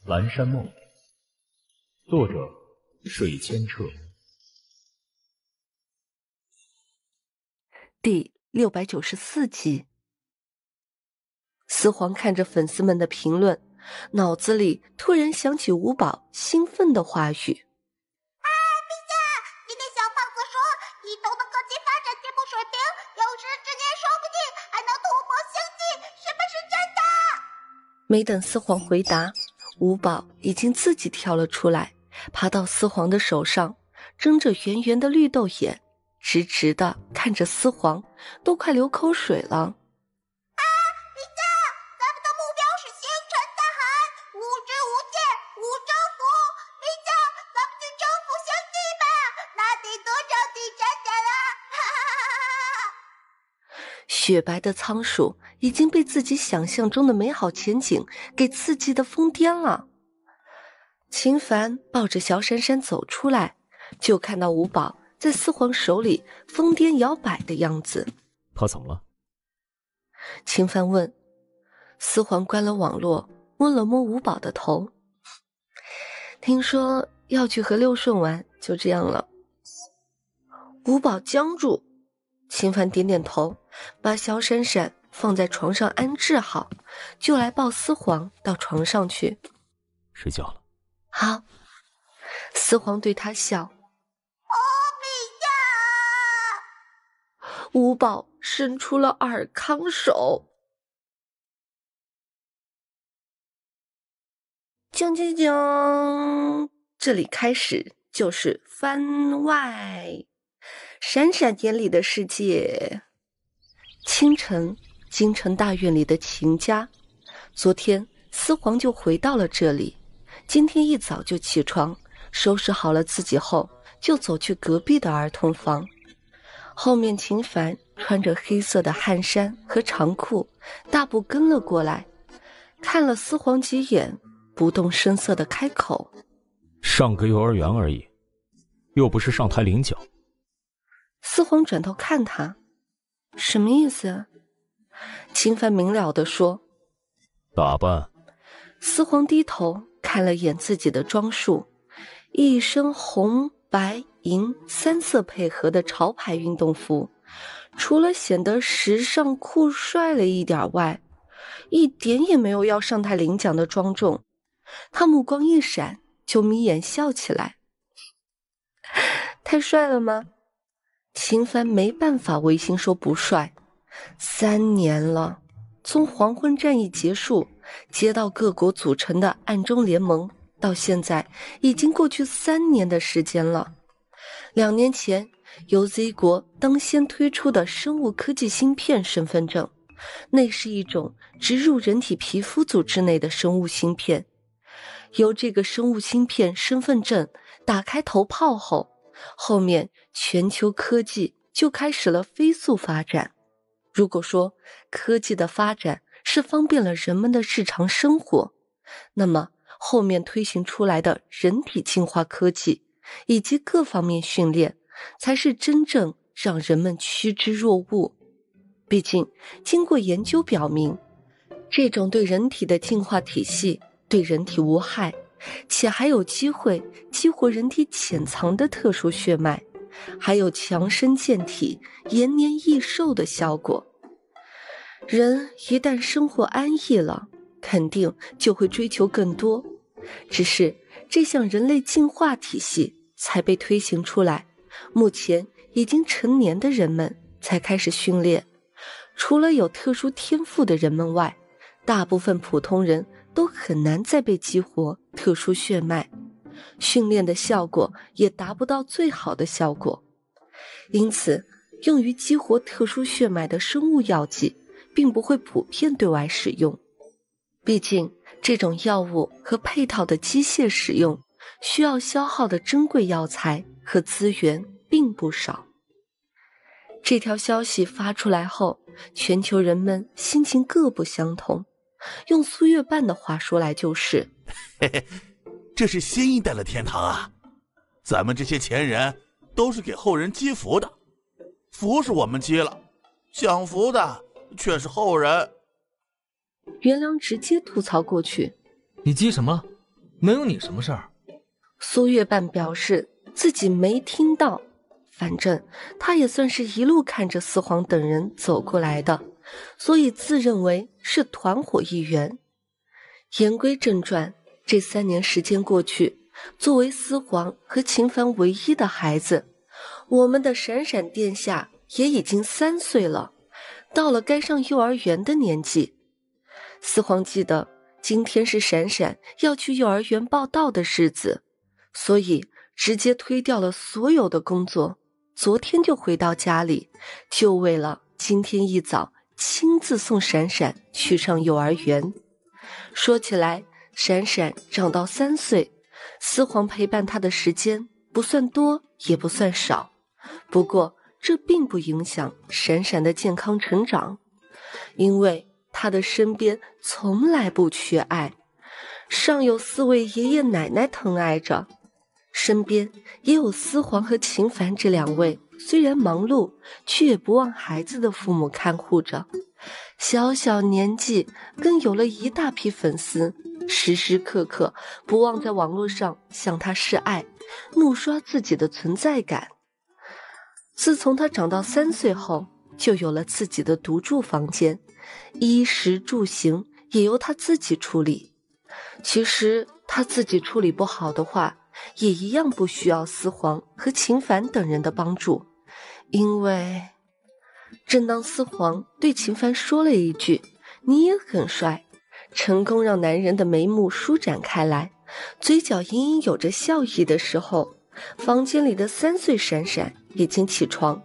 蓝山梦。作者：水千澈。第六百九十四集。四皇看着粉丝们的评论，脑子里突然想起五宝兴奋的话语。没等四皇回答，五宝已经自己跳了出来，爬到四皇的手上，睁着圆圆的绿豆眼，直直的看着四皇，都快流口水了。雪白的仓鼠已经被自己想象中的美好前景给刺激的疯癫了。秦凡抱着小珊珊走出来，就看到五宝在四皇手里疯癫摇摆的样子。他怎么了？秦凡问。四皇关了网络，摸了摸五宝的头。听说要去和六顺玩，就这样了。五宝僵住。秦凡点点头。把小闪闪放在床上安置好，就来抱思皇到床上去睡觉了。好，思皇对他笑。五宝伸出了尔康手。锵锵锵！这里开始就是番外，闪闪眼里的世界。清晨，京城大院里的秦家，昨天思皇就回到了这里，今天一早就起床，收拾好了自己后，就走去隔壁的儿童房。后面秦凡穿着黑色的汗衫和长裤，大步跟了过来，看了思皇几眼，不动声色的开口：“上个幼儿园而已，又不是上台领奖。”思皇转头看他。什么意思？秦凡明了的说：“打扮。”思皇低头看了眼自己的装束，一身红、白、银三色配合的潮牌运动服，除了显得时尚酷帅了一点外，一点也没有要上台领奖的庄重。他目光一闪，就眯眼笑起来：“ 太帅了吗？”秦凡没办法违心说不帅，三年了，从黄昏战役结束，接到各国组成的暗中联盟，到现在已经过去三年的时间了。两年前，由 Z 国当先推出的生物科技芯片身份证，那是一种植入人体皮肤组织内的生物芯片。由这个生物芯片身份证打开头炮后，后面。全球科技就开始了飞速发展。如果说科技的发展是方便了人们的日常生活，那么后面推行出来的人体进化科技以及各方面训练，才是真正让人们趋之若鹜。毕竟，经过研究表明，这种对人体的进化体系对人体无害，且还有机会激活人体潜藏的特殊血脉。还有强身健体、延年益寿的效果。人一旦生活安逸了，肯定就会追求更多。只是这项人类进化体系才被推行出来，目前已经成年的人们才开始训练。除了有特殊天赋的人们外，大部分普通人都很难再被激活特殊血脉。训练的效果也达不到最好的效果，因此用于激活特殊血脉的生物药剂，并不会普遍对外使用。毕竟这种药物和配套的机械使用，需要消耗的珍贵药材和资源并不少。这条消息发出来后，全球人们心情各不相同。用苏月半的话说来就是。这是新一代的天堂啊！咱们这些前人都是给后人积福的，福是我们积了，享福的却是后人。袁良直接吐槽过去：“你积什么了？有你什么事儿。”苏月半表示自己没听到，反正他也算是一路看着四皇等人走过来的，所以自认为是团伙一员。言归正传。这三年时间过去，作为四皇和秦凡唯一的孩子，我们的闪闪殿下也已经三岁了，到了该上幼儿园的年纪。四皇记得今天是闪闪要去幼儿园报道的日子，所以直接推掉了所有的工作，昨天就回到家里，就为了今天一早亲自送闪闪去上幼儿园。说起来。闪闪长到三岁，思皇陪伴他的时间不算多，也不算少。不过这并不影响闪闪的健康成长，因为他的身边从来不缺爱，上有四位爷爷奶奶疼爱着，身边也有思皇和秦凡这两位虽然忙碌，却也不忘孩子的父母看护着。小小年纪更有了一大批粉丝。时时刻刻不忘在网络上向他示爱，怒刷自己的存在感。自从他长到三岁后，就有了自己的独住房间，衣食住行也由他自己处理。其实他自己处理不好的话，也一样不需要思皇和秦凡等人的帮助。因为，正当思皇对秦凡说了一句：“你也很帅。”成功让男人的眉目舒展开来，嘴角隐隐有着笑意的时候，房间里的三岁闪闪已经起床，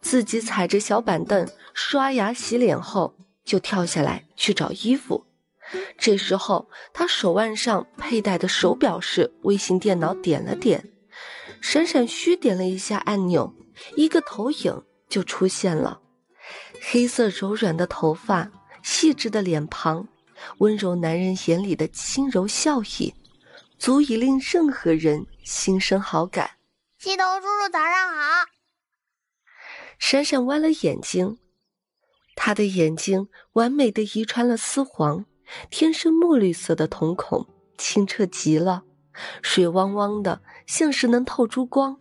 自己踩着小板凳刷牙洗脸后，就跳下来去找衣服。这时候，他手腕上佩戴的手表是微型电脑点了点，闪闪虚点了一下按钮，一个投影就出现了，黑色柔软的头发，细致的脸庞。温柔男人眼里的轻柔笑意，足以令任何人心生好感。西头叔叔早上好。闪闪弯了眼睛，他的眼睛完美的遗传了丝黄，天生墨绿色的瞳孔清澈极了，水汪汪的像是能透出光。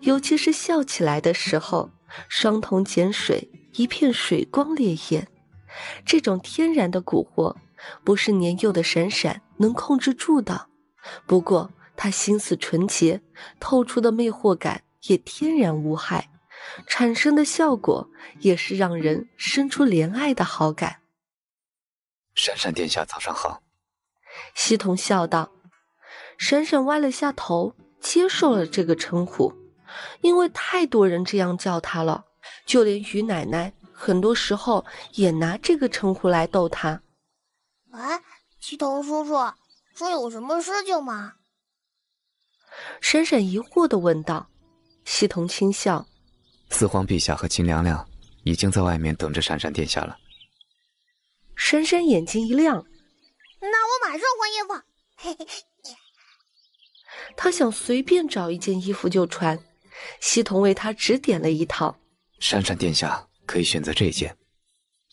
尤其是笑起来的时候，双瞳剪水，一片水光潋滟。这种天然的蛊惑。不是年幼的闪闪能控制住的。不过他心思纯洁，透出的魅惑感也天然无害，产生的效果也是让人生出怜爱的好感。闪闪殿下，早上好。西童笑道：“闪闪歪了下头，接受了这个称呼，因为太多人这样叫他了，就连于奶奶，很多时候也拿这个称呼来逗他。”哎，西童叔叔，这有什么事情吗？闪闪疑惑的问道。西童轻笑，四皇陛下和秦娘娘已经在外面等着闪闪殿下了。闪闪眼睛一亮，那我马上换衣服。嘿嘿。他想随便找一件衣服就穿，西童为他指点了一套。闪闪殿下可以选择这件。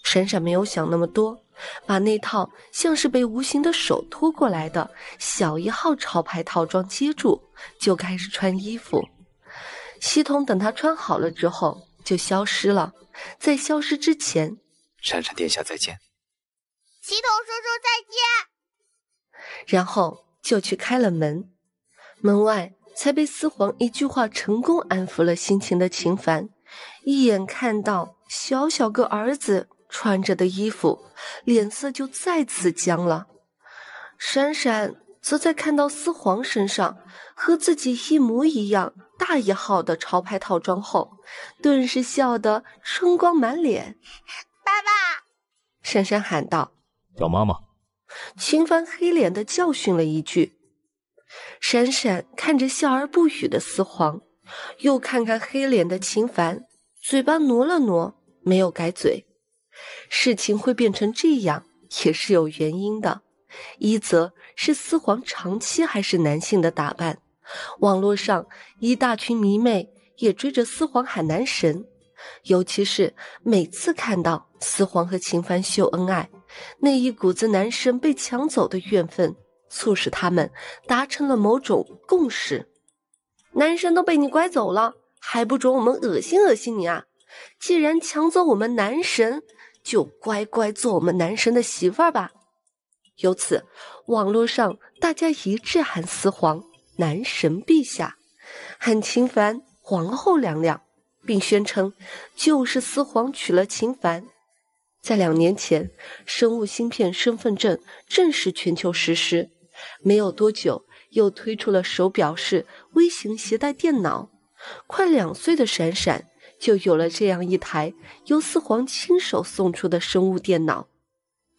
闪闪没有想那么多。把那套像是被无形的手拖过来的小一号潮牌套装接住，就开始穿衣服。西统等他穿好了之后就消失了，在消失之前，闪闪殿下再见，西统叔叔再见。然后就去开了门，门外才被四皇一句话成功安抚了心情的秦凡，一眼看到小小个儿子。穿着的衣服，脸色就再次僵了。闪闪则在看到思皇身上和自己一模一样大一号的潮牌套装后，顿时笑得春光满脸。爸爸，闪闪喊道。叫妈妈。秦凡黑脸的教训了一句。闪闪看着笑而不语的思皇，又看看黑脸的秦凡，嘴巴挪了挪，没有改嘴。事情会变成这样也是有原因的，一则是四皇长期还是男性的打扮，网络上一大群迷妹也追着四皇喊男神，尤其是每次看到四皇和秦凡秀恩爱，那一股子男神被抢走的怨愤，促使他们达成了某种共识：男神都被你拐走了，还不准我们恶心恶心你啊！既然抢走我们男神。就乖乖做我们男神的媳妇儿吧。由此，网络上大家一致喊四皇男神陛下，喊秦凡皇后娘娘，并宣称就是四皇娶了秦凡。在两年前，生物芯片身份证正式全球实施，没有多久又推出了手表式微型携带电脑。快两岁的闪闪。就有了这样一台由四皇亲手送出的生物电脑，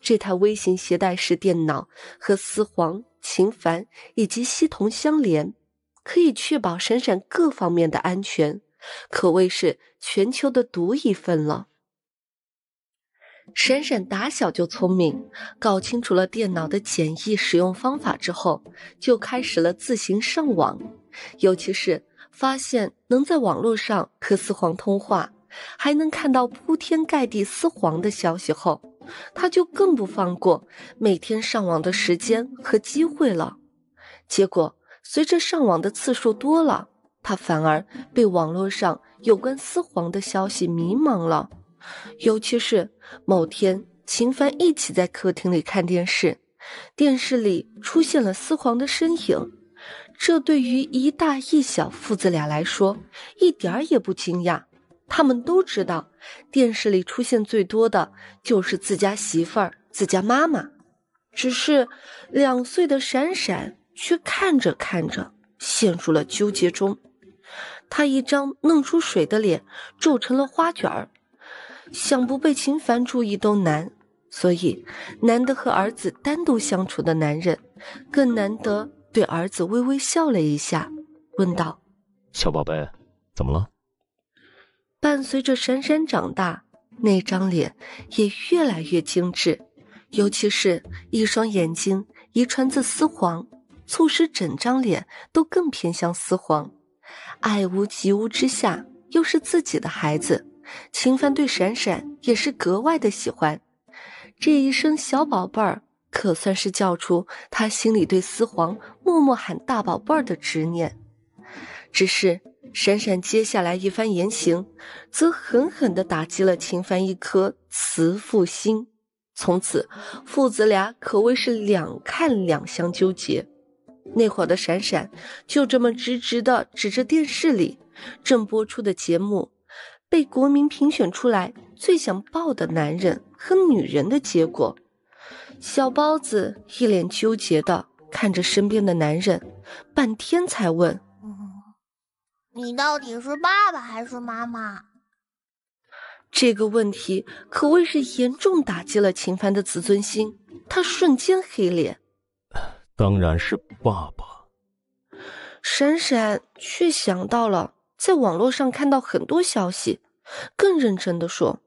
这台微型携带式电脑和四皇、秦凡以及西桐相连，可以确保闪闪各方面的安全，可谓是全球的独一份了。闪闪打小就聪明，搞清楚了电脑的简易使用方法之后，就开始了自行上网，尤其是。发现能在网络上和丝皇通话，还能看到铺天盖地丝皇的消息后，他就更不放过每天上网的时间和机会了。结果，随着上网的次数多了，他反而被网络上有关丝皇的消息迷茫了。尤其是某天，秦凡一起在客厅里看电视，电视里出现了丝皇的身影。这对于一大一小父子俩来说一点儿也不惊讶，他们都知道，电视里出现最多的就是自家媳妇儿、自家妈妈，只是两岁的闪闪却看着看着陷入了纠结中，他一张弄出水的脸皱成了花卷儿，想不被秦凡注意都难，所以难得和儿子单独相处的男人，更难得。对儿子微微笑了一下，问道：“小宝贝，怎么了？”伴随着闪闪长大，那张脸也越来越精致，尤其是一双眼睛，遗传自丝黄，促使整张脸都更偏向丝黄。爱屋及乌之下，又是自己的孩子，秦凡对闪闪也是格外的喜欢。这一声“小宝贝儿”，可算是叫出他心里对丝黄。默默喊“大宝贝儿”的执念，只是闪闪接下来一番言行，则狠狠的打击了秦凡一颗慈父心。从此，父子俩可谓是两看两相纠结。那会儿的闪闪就这么直直的指着电视里正播出的节目，被国民评选出来最想抱的男人和女人的结果。小包子一脸纠结道。看着身边的男人，半天才问：“你到底是爸爸还是妈妈？”这个问题可谓是严重打击了秦凡的自尊心，他瞬间黑脸。当然是爸爸。闪闪却想到了在网络上看到很多消息，更认真的说：“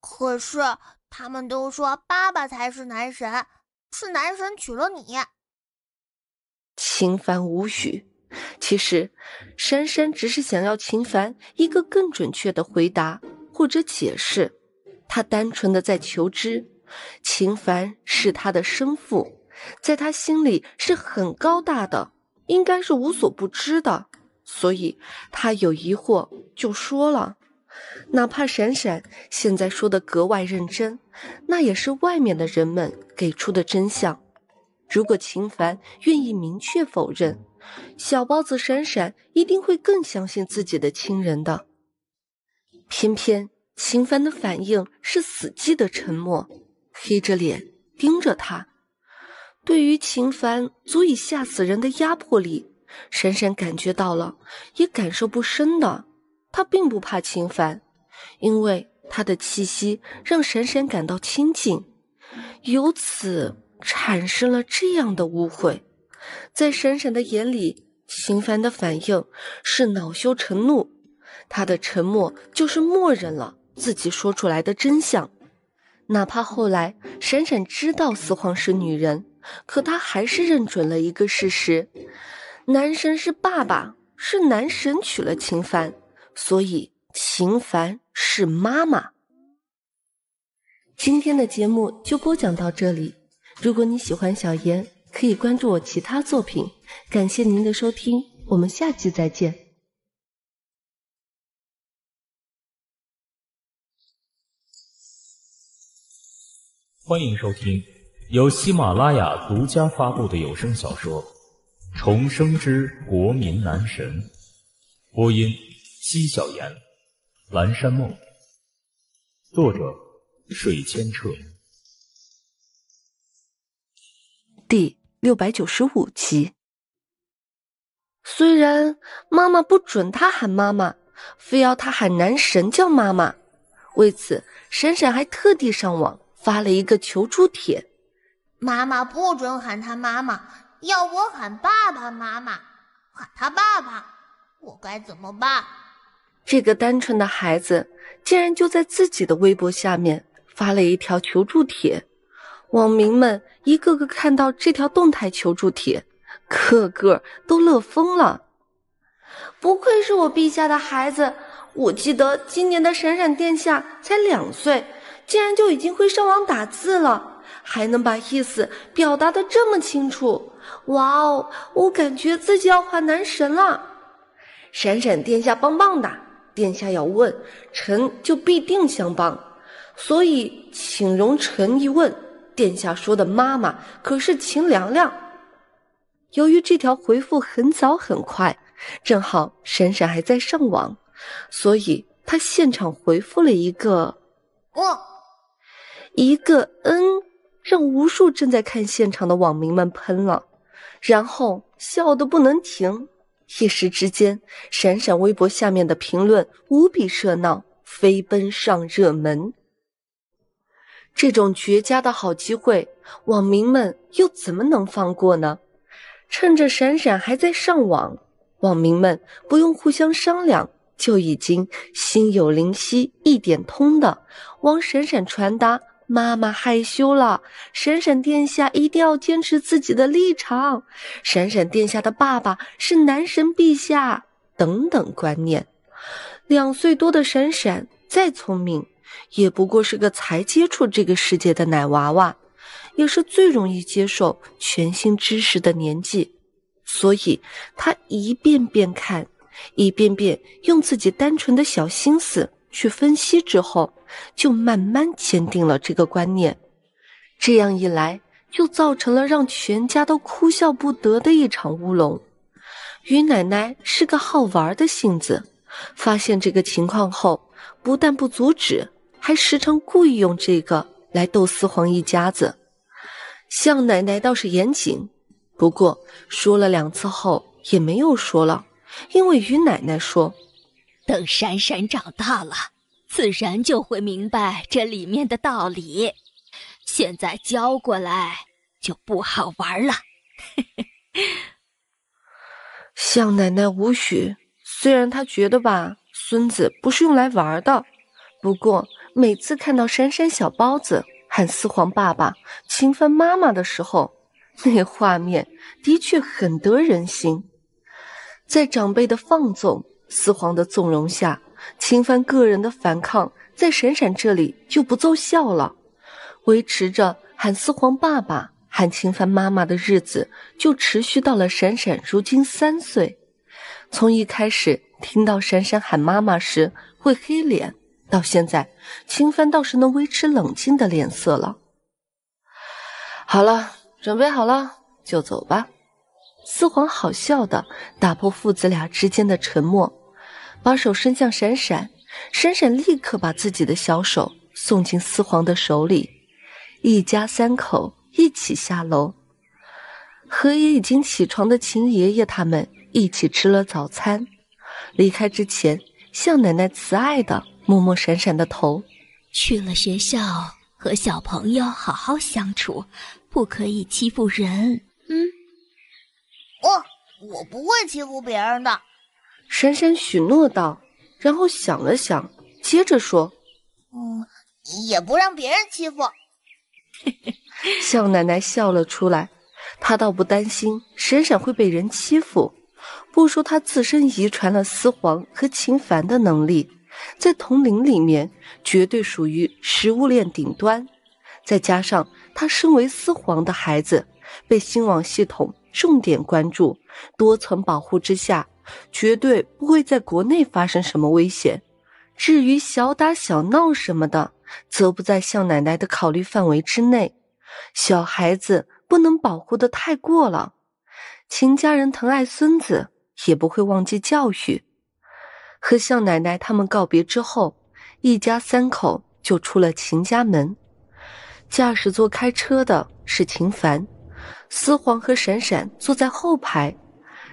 可是他们都说爸爸才是男神，是男神娶了你。”秦凡无语。其实，珊珊只是想要秦凡一个更准确的回答或者解释。她单纯的在求知。秦凡是她的生父，在她心里是很高大的，应该是无所不知的。所以，她有疑惑就说了。哪怕闪闪现在说的格外认真，那也是外面的人们给出的真相。如果秦凡愿意明确否认，小包子闪闪一定会更相信自己的亲人的。偏偏秦凡的反应是死寂的沉默，黑着脸盯着他。对于秦凡足以吓死人的压迫力，闪闪感觉到了，也感受不深的。他并不怕秦凡，因为他的气息让闪闪感到亲近，由此。产生了这样的误会，在闪闪的眼里，秦凡的反应是恼羞成怒，他的沉默就是默认了自己说出来的真相。哪怕后来闪闪知道四皇是女人，可他还是认准了一个事实：男神是爸爸，是男神娶了秦凡，所以秦凡是妈妈。今天的节目就播讲到这里。如果你喜欢小言，可以关注我其他作品。感谢您的收听，我们下期再见。欢迎收听由喜马拉雅独家发布的有声小说《重生之国民男神》，播音：西小言，蓝山梦，作者：水千澈。第六百九十五集。虽然妈妈不准他喊妈妈，非要他喊男神叫妈妈，为此闪闪还特地上网发了一个求助帖：“妈妈不准喊他妈妈，要我喊爸爸妈妈，喊他爸爸，我该怎么办？”这个单纯的孩子竟然就在自己的微博下面发了一条求助帖。网民们一个个看到这条动态求助帖，个个都乐疯了。不愧是我陛下的孩子！我记得今年的闪闪殿下才两岁，竟然就已经会上网打字了，还能把意思表达的这么清楚。哇哦，我感觉自己要换男神了！闪闪殿下棒棒的，殿下要问，臣就必定相帮，所以请容臣一问。殿下说的妈妈可是秦凉凉。由于这条回复很早很快，正好闪闪还在上网，所以他现场回复了一个“我”，一个嗯”，让无数正在看现场的网民们喷了，然后笑得不能停。一时之间，闪闪微博下面的评论无比热闹，飞奔上热门。这种绝佳的好机会，网民们又怎么能放过呢？趁着闪闪还在上网，网民们不用互相商量，就已经心有灵犀一点通的，往闪闪传达“妈妈害羞了，闪闪殿下一定要坚持自己的立场，闪闪殿下的爸爸是男神陛下”等等观念。两岁多的闪闪再聪明。也不过是个才接触这个世界的奶娃娃，也是最容易接受全新知识的年纪，所以他一遍遍看，一遍遍用自己单纯的小心思去分析之后，就慢慢坚定了这个观念。这样一来，就造成了让全家都哭笑不得的一场乌龙。于奶奶是个好玩的性子，发现这个情况后，不但不阻止。还时常故意用这个来逗四皇一家子。向奶奶倒是严谨，不过说了两次后也没有说了，因为于奶奶说：“等闪闪长大了，自然就会明白这里面的道理。现在教过来就不好玩了。”向奶奶无语，虽然她觉得吧，孙子不是用来玩的，不过。每次看到闪闪小包子喊四皇爸爸、秦帆妈妈的时候，那画面的确很得人心。在长辈的放纵、四皇的纵容下，秦帆个人的反抗在闪闪这里就不奏效了。维持着喊四皇爸爸、喊秦帆妈妈的日子，就持续到了闪闪如今三岁。从一开始听到闪闪喊妈妈时会黑脸。到现在，秦帆倒是能维持冷静的脸色了。好了，准备好了就走吧。四皇好笑的打破父子俩之间的沉默，把手伸向闪闪，闪闪立刻把自己的小手送进四皇的手里。一家三口一起下楼，和也已经起床的秦爷爷他们一起吃了早餐。离开之前，向奶奶慈爱的。摸摸闪闪的头，去了学校和小朋友好好相处，不可以欺负人。嗯，哦，我不会欺负别人的。闪闪许诺道，然后想了想，接着说：“嗯，也不让别人欺负。”笑奶奶笑了出来，她倒不担心闪闪会被人欺负，不说她自身遗传了思皇和秦凡的能力。在铜陵里面，绝对属于食物链顶端。再加上他身为四皇的孩子，被新王系统重点关注，多层保护之下，绝对不会在国内发生什么危险。至于小打小闹什么的，则不在向奶奶的考虑范围之内。小孩子不能保护得太过了。秦家人疼爱孙子，也不会忘记教育。和向奶奶他们告别之后，一家三口就出了秦家门。驾驶座开车的是秦凡，思皇和闪闪坐在后排，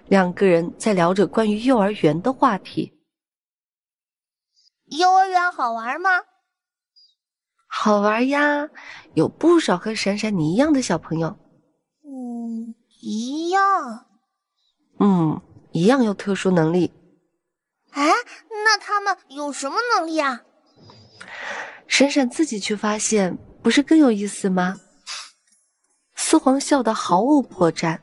两个人在聊着关于幼儿园的话题。幼儿园好玩吗？好玩呀，有不少和闪闪你一样的小朋友。嗯，一样。嗯，一样有特殊能力。哎，那他们有什么能力啊？闪闪自己去发现，不是更有意思吗？四皇笑得毫无破绽。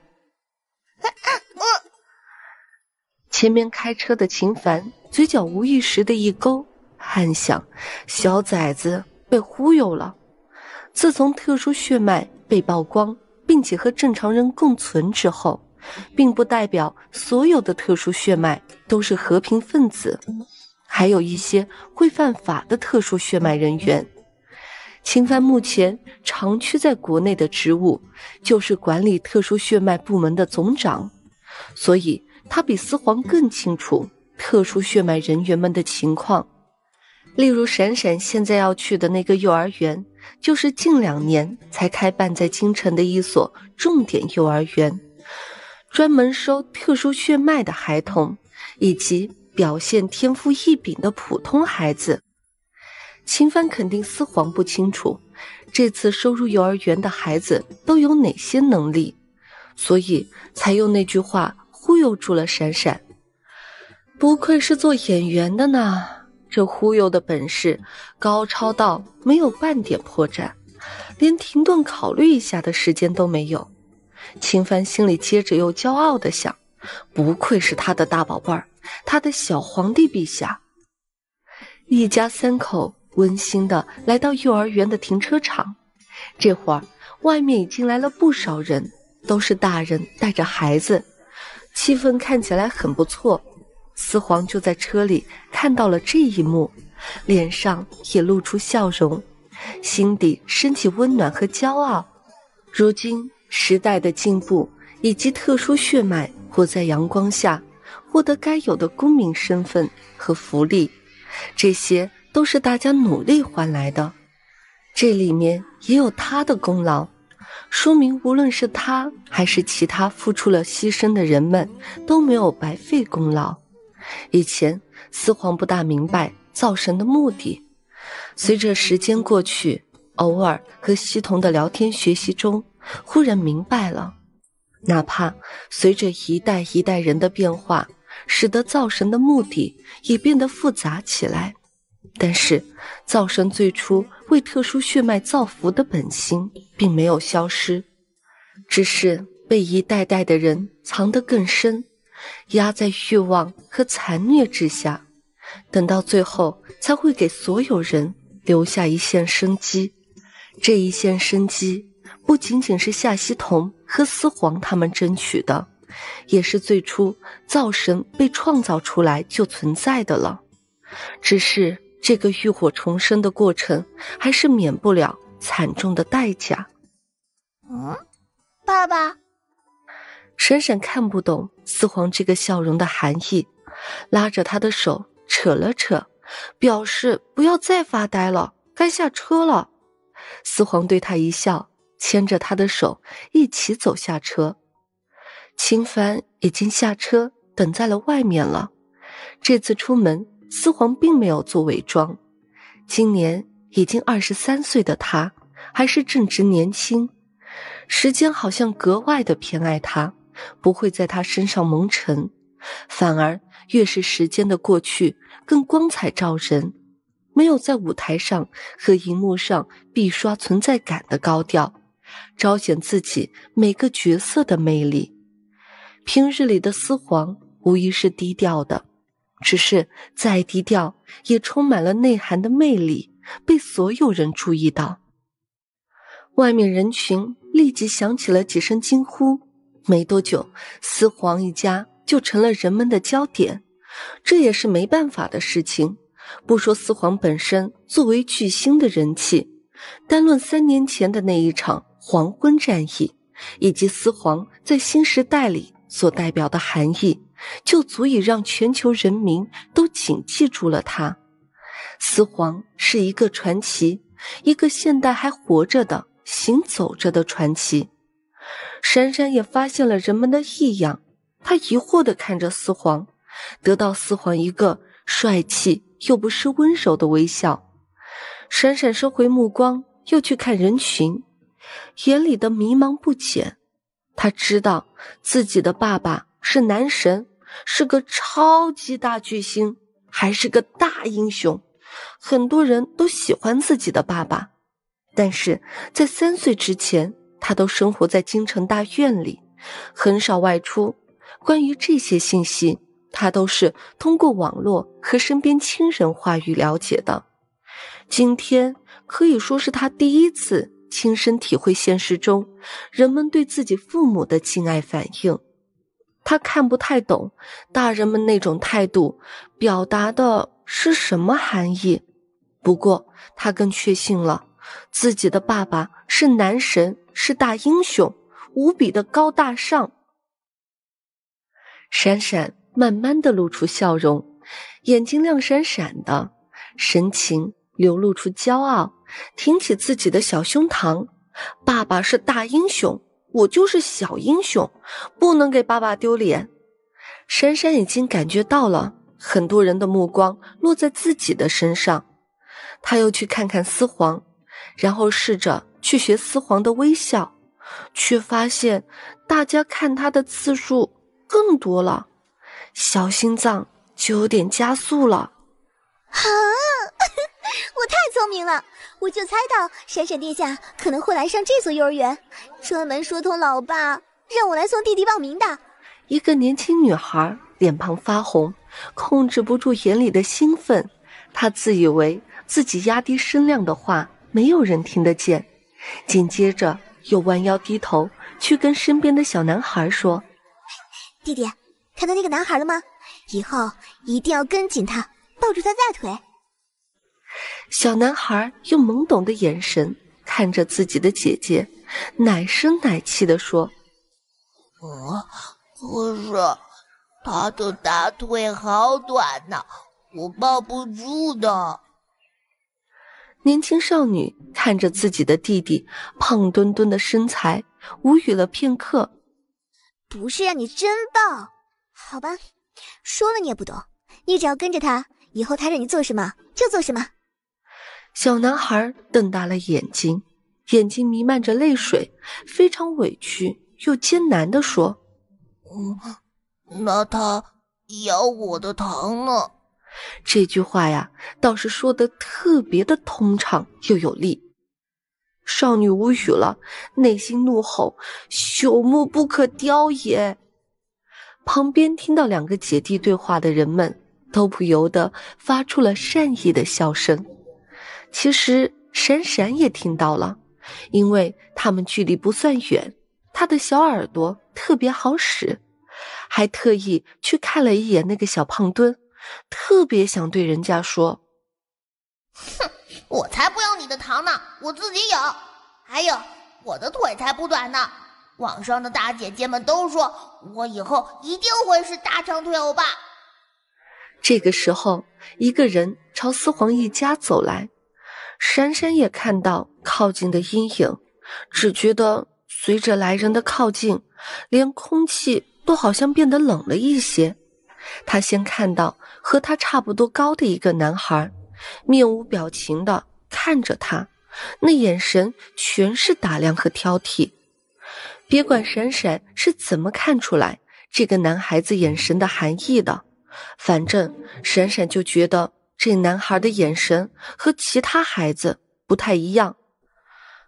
前面开车的秦凡嘴角无意识的一勾，暗想：小崽子被忽悠了。自从特殊血脉被曝光，并且和正常人共存之后。并不代表所有的特殊血脉都是和平分子，还有一些会犯法的特殊血脉人员。秦犯目前长期在国内的职务就是管理特殊血脉部门的总长，所以他比四皇更清楚特殊血脉人员们的情况。例如，闪闪现在要去的那个幼儿园，就是近两年才开办在京城的一所重点幼儿园。专门收特殊血脉的孩童，以及表现天赋异禀的普通孩子。秦帆肯定丝毫不清楚，这次收入幼儿园的孩子都有哪些能力，所以才用那句话忽悠住了闪闪。不愧是做演员的呢，这忽悠的本事高超到没有半点破绽，连停顿考虑一下的时间都没有。秦帆心里接着又骄傲地想：“不愧是他的大宝贝儿，他的小皇帝陛下。”一家三口温馨地来到幼儿园的停车场。这会儿，外面已经来了不少人，都是大人带着孩子，气氛看起来很不错。四皇就在车里看到了这一幕，脸上也露出笑容，心底升起温暖和骄傲。如今。时代的进步，以及特殊血脉活在阳光下，获得该有的公民身份和福利，这些都是大家努力换来的。这里面也有他的功劳，说明无论是他还是其他付出了牺牲的人们都没有白费功劳。以前，四皇不大明白造神的目的，随着时间过去，偶尔和西同的聊天学习中。忽然明白了，哪怕随着一代一代人的变化，使得造神的目的也变得复杂起来，但是造神最初为特殊血脉造福的本心并没有消失，只是被一代代的人藏得更深，压在欲望和残虐之下，等到最后才会给所有人留下一线生机。这一线生机。不仅仅是夏希彤和思皇他们争取的，也是最初灶神被创造出来就存在的了。只是这个浴火重生的过程，还是免不了惨重的代价。嗯，爸爸，闪闪看不懂四皇这个笑容的含义，拉着他的手扯了扯，表示不要再发呆了，该下车了。四皇对他一笑。牵着他的手，一起走下车。秦凡已经下车等在了外面了。这次出门，思皇并没有做伪装。今年已经二十三岁的他，还是正值年轻。时间好像格外的偏爱他，不会在他身上蒙尘，反而越是时间的过去，更光彩照人。没有在舞台上和荧幕上必刷存在感的高调。彰显自己每个角色的魅力。平日里的司皇无疑是低调的，只是再低调，也充满了内涵的魅力，被所有人注意到。外面人群立即响起了几声惊呼。没多久，司皇一家就成了人们的焦点。这也是没办法的事情。不说司皇本身作为巨星的人气，单论三年前的那一场。黄昏战役，以及四皇在新时代里所代表的含义，就足以让全球人民都谨记住了他。四皇是一个传奇，一个现代还活着的行走着的传奇。闪闪也发现了人们的异样，他疑惑地看着四皇，得到四皇一个帅气又不失温柔的微笑。闪闪收回目光，又去看人群。眼里的迷茫不解。他知道自己的爸爸是男神，是个超级大巨星，还是个大英雄，很多人都喜欢自己的爸爸。但是在三岁之前，他都生活在京城大院里，很少外出。关于这些信息，他都是通过网络和身边亲人话语了解的。今天可以说是他第一次。亲身体会现实中，人们对自己父母的敬爱反应，他看不太懂大人们那种态度表达的是什么含义。不过，他更确信了自己的爸爸是男神，是大英雄，无比的高大上。闪闪慢慢的露出笑容，眼睛亮闪闪的，神情流露出骄傲。挺起自己的小胸膛，爸爸是大英雄，我就是小英雄，不能给爸爸丢脸。珊珊已经感觉到了，很多人的目光落在自己的身上。她又去看看思皇，然后试着去学思皇的微笑，却发现大家看她的次数更多了，小心脏就有点加速了。啊，我太聪明了！我就猜到，闪闪殿下可能会来上这所幼儿园，专门说通老爸，让我来送弟弟报名的。一个年轻女孩脸庞发红，控制不住眼里的兴奋，她自以为自己压低声量的话没有人听得见，紧接着又弯腰低头去跟身边的小男孩说：“弟弟，看到那个男孩了吗？以后一定要跟紧他，抱住他大腿。”小男孩用懵懂的眼神看着自己的姐姐，奶声奶气的说：“我可是他的大腿好短呐，我抱不住的。”年轻少女看着自己的弟弟胖墩墩的身材，无语了片刻：“不是呀，你真棒！好吧，说了你也不懂，你只要跟着他，以后他让你做什么就做什么。”小男孩瞪大了眼睛，眼睛弥漫着泪水，非常委屈又艰难地说：“嗯，那他咬我的糖呢？”这句话呀，倒是说的特别的通畅又有力。少女无语了，内心怒吼：“朽木不可雕也！”旁边听到两个姐弟对话的人们，都不由得发出了善意的笑声。其实闪闪也听到了，因为他们距离不算远，他的小耳朵特别好使，还特意去看了一眼那个小胖墩，特别想对人家说：“哼，我才不要你的糖呢，我自己有。还有，我的腿才不短呢！网上的大姐姐们都说我以后一定会是大长腿欧巴。”这个时候，一个人朝四皇一家走来。闪闪也看到靠近的阴影，只觉得随着来人的靠近，连空气都好像变得冷了一些。他先看到和他差不多高的一个男孩，面无表情的看着他，那眼神全是打量和挑剔。别管闪闪是怎么看出来这个男孩子眼神的含义的，反正闪闪就觉得。这男孩的眼神和其他孩子不太一样。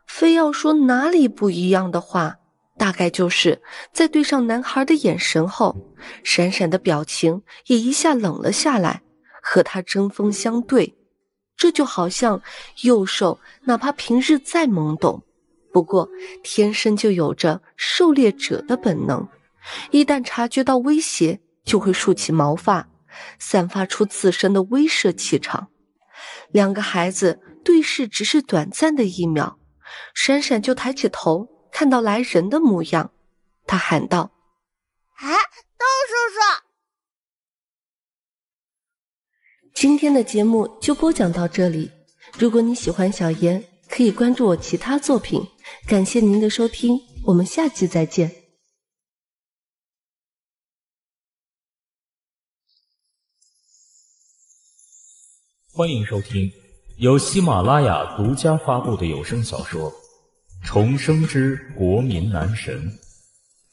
非要说哪里不一样的话，大概就是在对上男孩的眼神后，闪闪的表情也一下冷了下来，和他针锋相对。这就好像幼兽，哪怕平日再懵懂，不过天生就有着狩猎者的本能，一旦察觉到威胁，就会竖起毛发。散发出自身的威慑气场，两个孩子对视，只是短暂的一秒，闪闪就抬起头，看到来人的模样，他喊道：“啊，豆叔叔！”今天的节目就播讲到这里。如果你喜欢小严，可以关注我其他作品。感谢您的收听，我们下期再见。欢迎收听由喜马拉雅独家发布的有声小说《重生之国民男神》，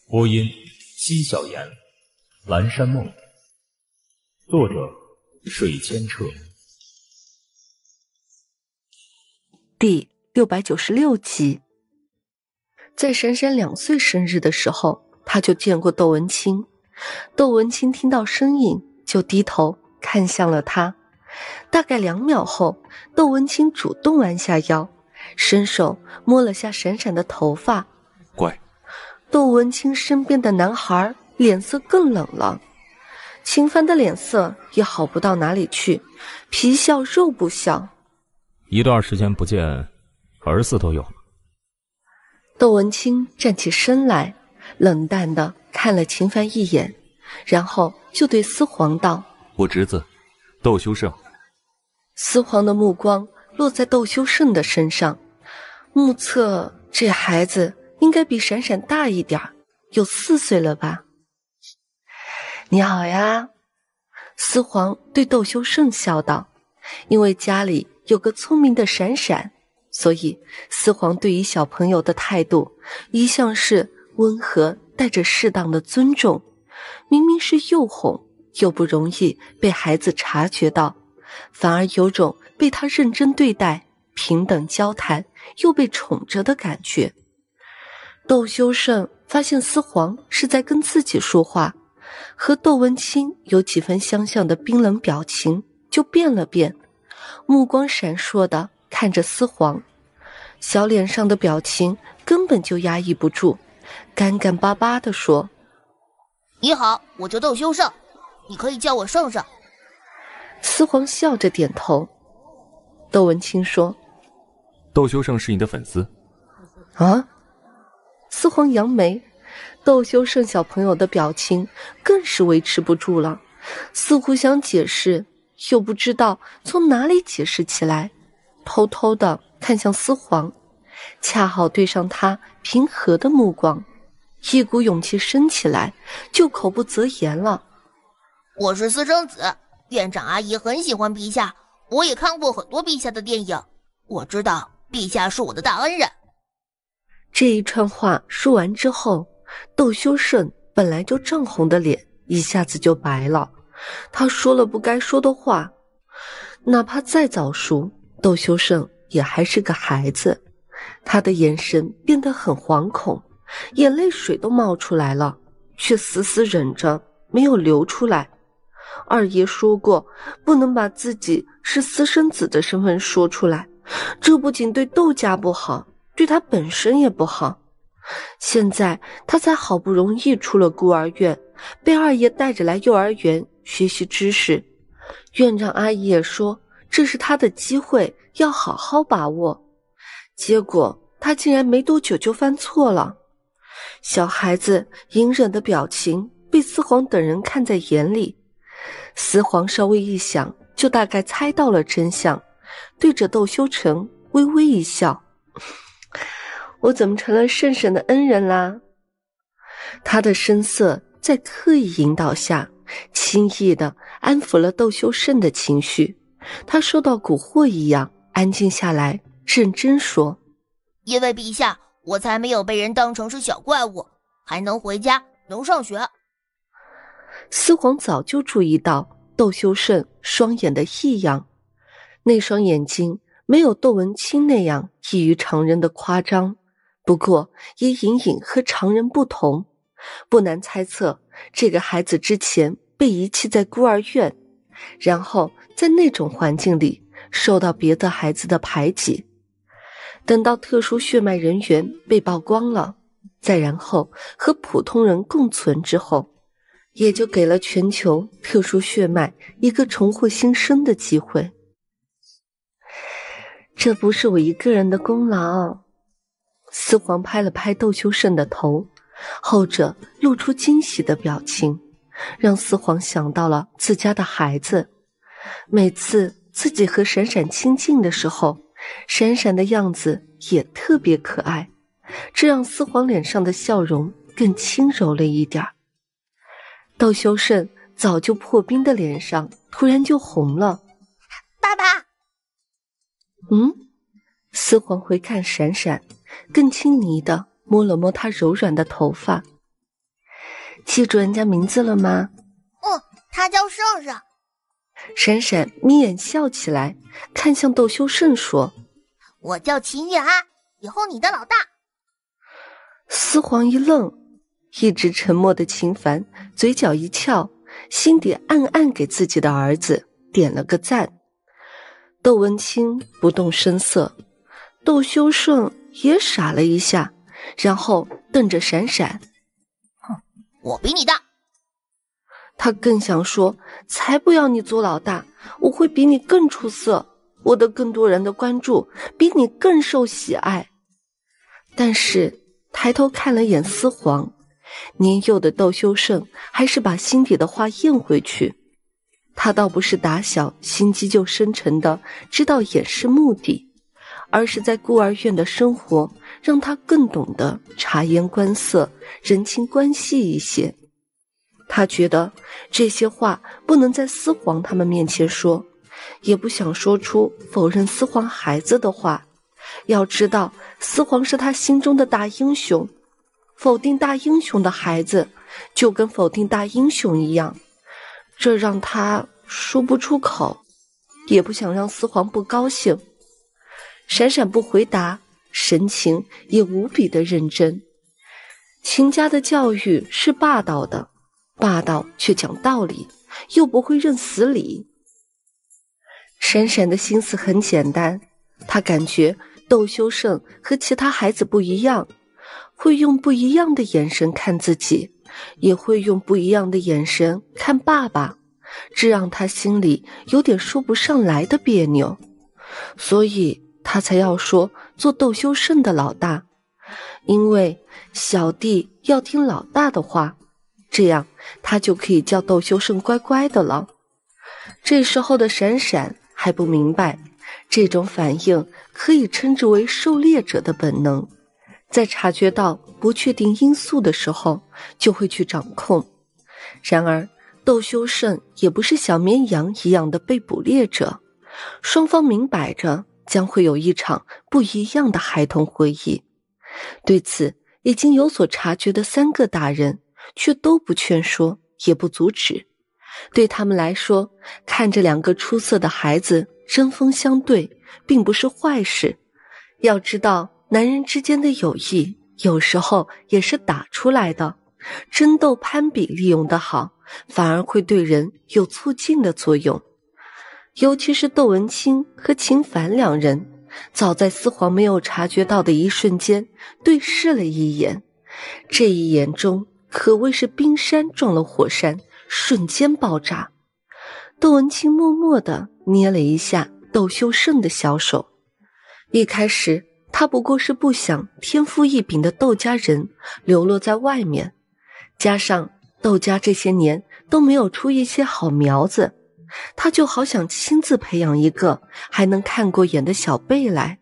播音：西小言、蓝山梦，作者：水千澈，第六百九十六集。在珊珊两岁生日的时候，他就见过窦文清。窦文清听到声音，就低头看向了他。大概两秒后，窦文清主动弯下腰，伸手摸了下闪闪的头发。乖。窦文清身边的男孩脸色更冷了，秦帆的脸色也好不到哪里去，皮笑肉不笑。一段时间不见，儿子都有了。窦文清站起身来，冷淡的看了秦帆一眼，然后就对司皇道：“我侄子，窦修胜。”司皇的目光落在窦修盛的身上，目测这孩子应该比闪闪大一点儿，有四岁了吧？你好呀，司皇对窦修盛笑道。因为家里有个聪明的闪闪，所以司皇对于小朋友的态度一向是温和，带着适当的尊重。明明是又哄，又不容易被孩子察觉到。反而有种被他认真对待、平等交谈，又被宠着的感觉。窦修盛发现司皇是在跟自己说话，和窦文清有几分相像的冰冷表情就变了变，目光闪烁的看着司皇，小脸上的表情根本就压抑不住，干干巴巴的说：“你好，我叫窦修盛，你可以叫我圣圣。”司皇笑着点头，窦文清说：“窦修盛是你的粉丝？”啊！司皇扬眉，窦修盛小朋友的表情更是维持不住了，似乎想解释，又不知道从哪里解释起来，偷偷的看向司皇，恰好对上他平和的目光，一股勇气升起来，就口不择言了：“我是私生子。”院长阿姨很喜欢陛下，我也看过很多陛下的电影，我知道陛下是我的大恩人。这一串话说完之后，窦修盛本来就涨红的脸一下子就白了。他说了不该说的话，哪怕再早熟，窦修盛也还是个孩子。他的眼神变得很惶恐，眼泪水都冒出来了，却死死忍着没有流出来。二爷说过，不能把自己是私生子的身份说出来，这不仅对窦家不好，对他本身也不好。现在他才好不容易出了孤儿院，被二爷带着来幼儿园学习知识，院长阿姨也说这是他的机会，要好好把握。结果他竟然没多久就犯错了，小孩子隐忍的表情被四皇等人看在眼里。司皇稍微一想，就大概猜到了真相，对着窦修成微微一笑：“我怎么成了圣神的恩人啦？”他的声色在刻意引导下，轻易的安抚了窦修慎的情绪。他受到蛊惑一样，安静下来，认真说：“因为陛下，我才没有被人当成是小怪物，还能回家，能上学。”司皇早就注意到窦修慎双眼的异样，那双眼睛没有窦文清那样异于常人的夸张，不过也隐隐和常人不同。不难猜测，这个孩子之前被遗弃在孤儿院，然后在那种环境里受到别的孩子的排挤，等到特殊血脉人员被曝光了，再然后和普通人共存之后。也就给了全球特殊血脉一个重获新生的机会。这不是我一个人的功劳。四皇拍了拍窦秋胜的头，后者露出惊喜的表情，让四皇想到了自家的孩子。每次自己和闪闪亲近的时候，闪闪的样子也特别可爱，这让四皇脸上的笑容更轻柔了一点儿。窦修慎早就破冰的脸上突然就红了。爸爸，嗯，司皇回看闪闪，更亲昵的摸了摸他柔软的头发。记住人家名字了吗？哦，他叫圣圣。闪闪眯眼笑起来，看向窦修胜说：“我叫秦玉安，以后你的老大。”四皇一愣。一直沉默的秦凡嘴角一翘，心底暗暗给自己的儿子点了个赞。窦文清不动声色，窦修顺也傻了一下，然后瞪着闪闪：“哼，我比你大。”他更想说：“才不要你做老大，我会比你更出色，获得更多人的关注，比你更受喜爱。”但是抬头看了一眼司皇。年幼的窦修盛还是把心底的话咽回去。他倒不是打小心机就深沉的，知道掩饰目的，而是在孤儿院的生活让他更懂得察言观色、人情关系一些。他觉得这些话不能在四皇他们面前说，也不想说出否认四皇孩子的话。要知道，四皇是他心中的大英雄。否定大英雄的孩子，就跟否定大英雄一样，这让他说不出口，也不想让四皇不高兴。闪闪不回答，神情也无比的认真。秦家的教育是霸道的，霸道却讲道理，又不会认死理。闪闪的心思很简单，他感觉窦修胜和其他孩子不一样。会用不一样的眼神看自己，也会用不一样的眼神看爸爸，这让他心里有点说不上来的别扭，所以他才要说做窦修盛的老大，因为小弟要听老大的话，这样他就可以叫窦修盛乖乖的了。这时候的闪闪还不明白，这种反应可以称之为狩猎者的本能。在察觉到不确定因素的时候，就会去掌控。然而，窦修盛也不是小绵羊一样的被捕猎者。双方明摆着将会有一场不一样的孩童回忆。对此，已经有所察觉的三个大人却都不劝说，也不阻止。对他们来说，看着两个出色的孩子针锋相对，并不是坏事。要知道。男人之间的友谊，有时候也是打出来的，争斗、攀比、利用的好，反而会对人有促进的作用。尤其是窦文清和秦凡两人，早在四皇没有察觉到的一瞬间，对视了一眼，这一眼中可谓是冰山撞了火山，瞬间爆炸。窦文清默默地捏了一下窦修盛的小手，一开始。他不过是不想天赋异禀的窦家人流落在外面，加上窦家这些年都没有出一些好苗子，他就好想亲自培养一个还能看过眼的小辈来。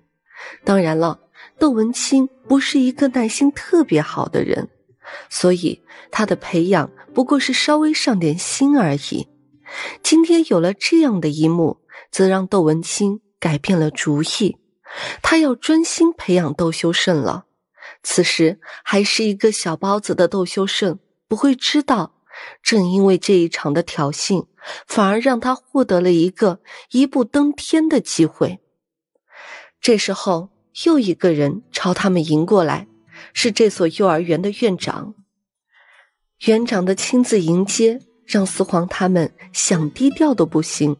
当然了，窦文清不是一个耐心特别好的人，所以他的培养不过是稍微上点心而已。今天有了这样的一幕，则让窦文清改变了主意。他要专心培养窦修慎了。此时还是一个小包子的窦修慎不会知道，正因为这一场的挑衅，反而让他获得了一个一步登天的机会。这时候，又一个人朝他们迎过来，是这所幼儿园的院长。园长的亲自迎接，让四皇他们想低调都不行。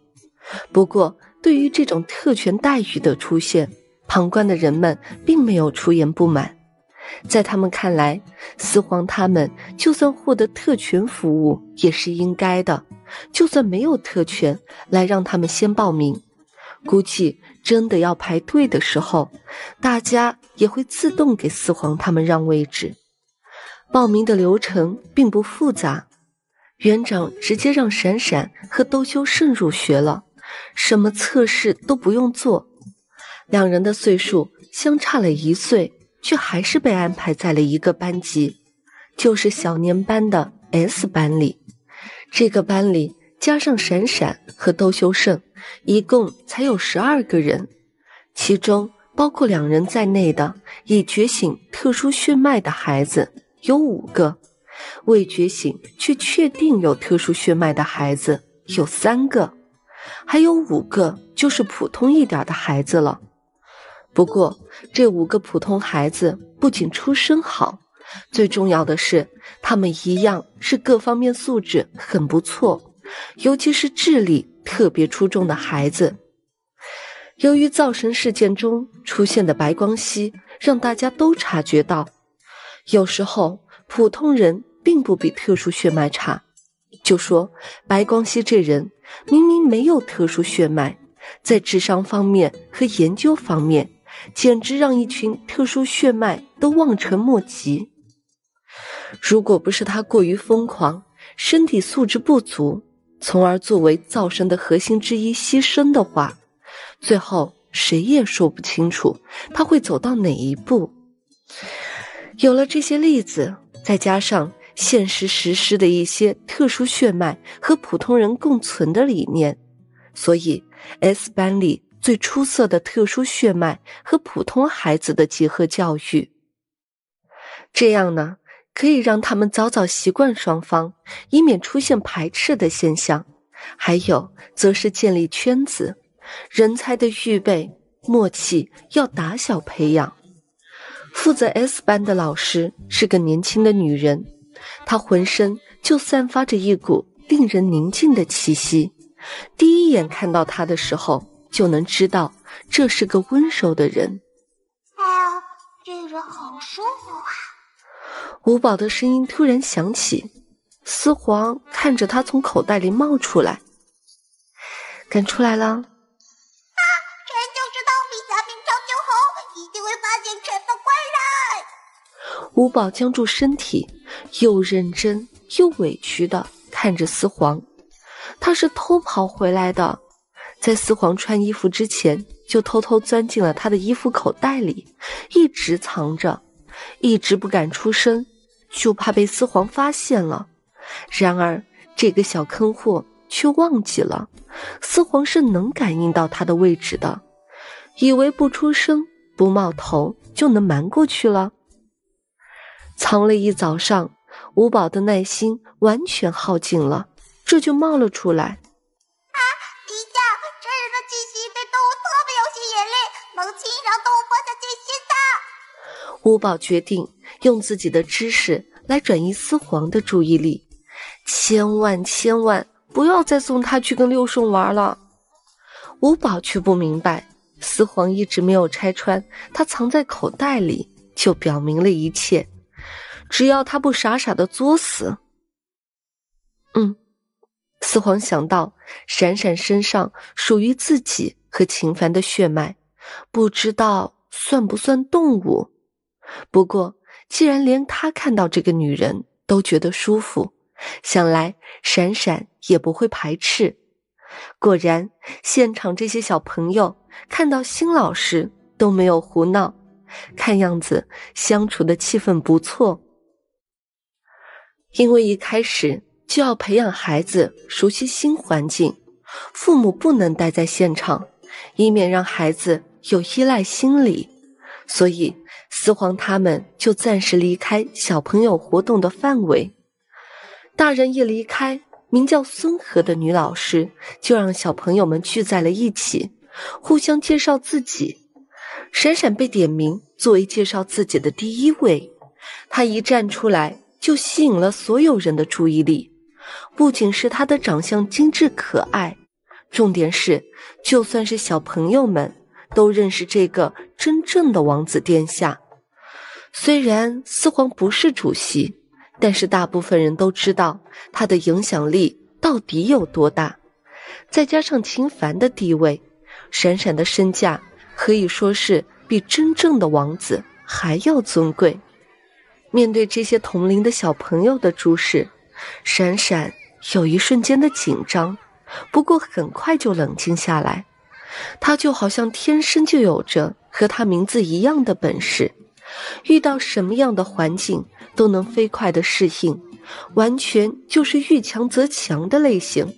不过，对于这种特权待遇的出现，旁观的人们并没有出言不满，在他们看来，四皇他们就算获得特权服务也是应该的，就算没有特权来让他们先报名，估计真的要排队的时候，大家也会自动给四皇他们让位置。报名的流程并不复杂，园长直接让闪闪和兜修圣入学了，什么测试都不用做。两人的岁数相差了一岁，却还是被安排在了一个班级，就是小年班的 S 班里。这个班里加上闪闪和窦修胜，一共才有十二个人。其中包括两人在内的已觉醒特殊血脉的孩子有五个，未觉醒却确定有特殊血脉的孩子有三个，还有五个就是普通一点的孩子了。不过，这五个普通孩子不仅出身好，最重要的是，他们一样是各方面素质很不错，尤其是智力特别出众的孩子。由于造神事件中出现的白光熙，让大家都察觉到，有时候普通人并不比特殊血脉差。就说白光熙这人，明明没有特殊血脉，在智商方面和研究方面。简直让一群特殊血脉都望尘莫及。如果不是他过于疯狂，身体素质不足，从而作为造神的核心之一牺牲的话，最后谁也说不清楚他会走到哪一步。有了这些例子，再加上现实实施的一些特殊血脉和普通人共存的理念，所以 S 班里。最出色的特殊血脉和普通孩子的结合教育，这样呢，可以让他们早早习惯双方，以免出现排斥的现象。还有，则是建立圈子，人才的预备默契要打小培养。负责 S 班的老师是个年轻的女人，她浑身就散发着一股令人宁静的气息。第一眼看到她的时候。就能知道这是个温柔的人。哎呦，这人好舒服啊！五宝的声音突然响起，四皇看着他从口袋里冒出来，敢出来了？啊！臣就是道兵下兵赵秋侯，一定会发现臣的过来。五宝僵住身体，又认真又委屈的看着四皇，他是偷跑回来的。在四皇穿衣服之前，就偷偷钻进了他的衣服口袋里，一直藏着，一直不敢出声，就怕被四皇发现了。然而，这个小坑货却忘记了，四皇是能感应到他的位置的，以为不出声、不冒头就能瞒过去了。藏了一早上，五宝的耐心完全耗尽了，这就冒了出来。萌亲，饶过我放下这些的。五宝决定用自己的知识来转移思皇的注意力，千万千万不要再送他去跟六顺玩了。五宝却不明白，思皇一直没有拆穿他藏在口袋里，就表明了一切。只要他不傻傻的作死，嗯，四皇想到闪闪身上属于自己和秦凡的血脉。不知道算不算动物？不过，既然连他看到这个女人都觉得舒服，想来闪闪也不会排斥。果然，现场这些小朋友看到新老师都没有胡闹，看样子相处的气氛不错。因为一开始就要培养孩子熟悉新环境，父母不能待在现场，以免让孩子。有依赖心理，所以四皇他们就暂时离开小朋友活动的范围。大人一离开，名叫孙和的女老师就让小朋友们聚在了一起，互相介绍自己。闪闪被点名作为介绍自己的第一位，他一站出来就吸引了所有人的注意力。不仅是他的长相精致可爱，重点是，就算是小朋友们。都认识这个真正的王子殿下，虽然四皇不是主席，但是大部分人都知道他的影响力到底有多大。再加上秦凡的地位，闪闪的身价可以说是比真正的王子还要尊贵。面对这些同龄的小朋友的注视，闪闪有一瞬间的紧张，不过很快就冷静下来。他就好像天生就有着和他名字一样的本事，遇到什么样的环境都能飞快的适应，完全就是遇强则强的类型。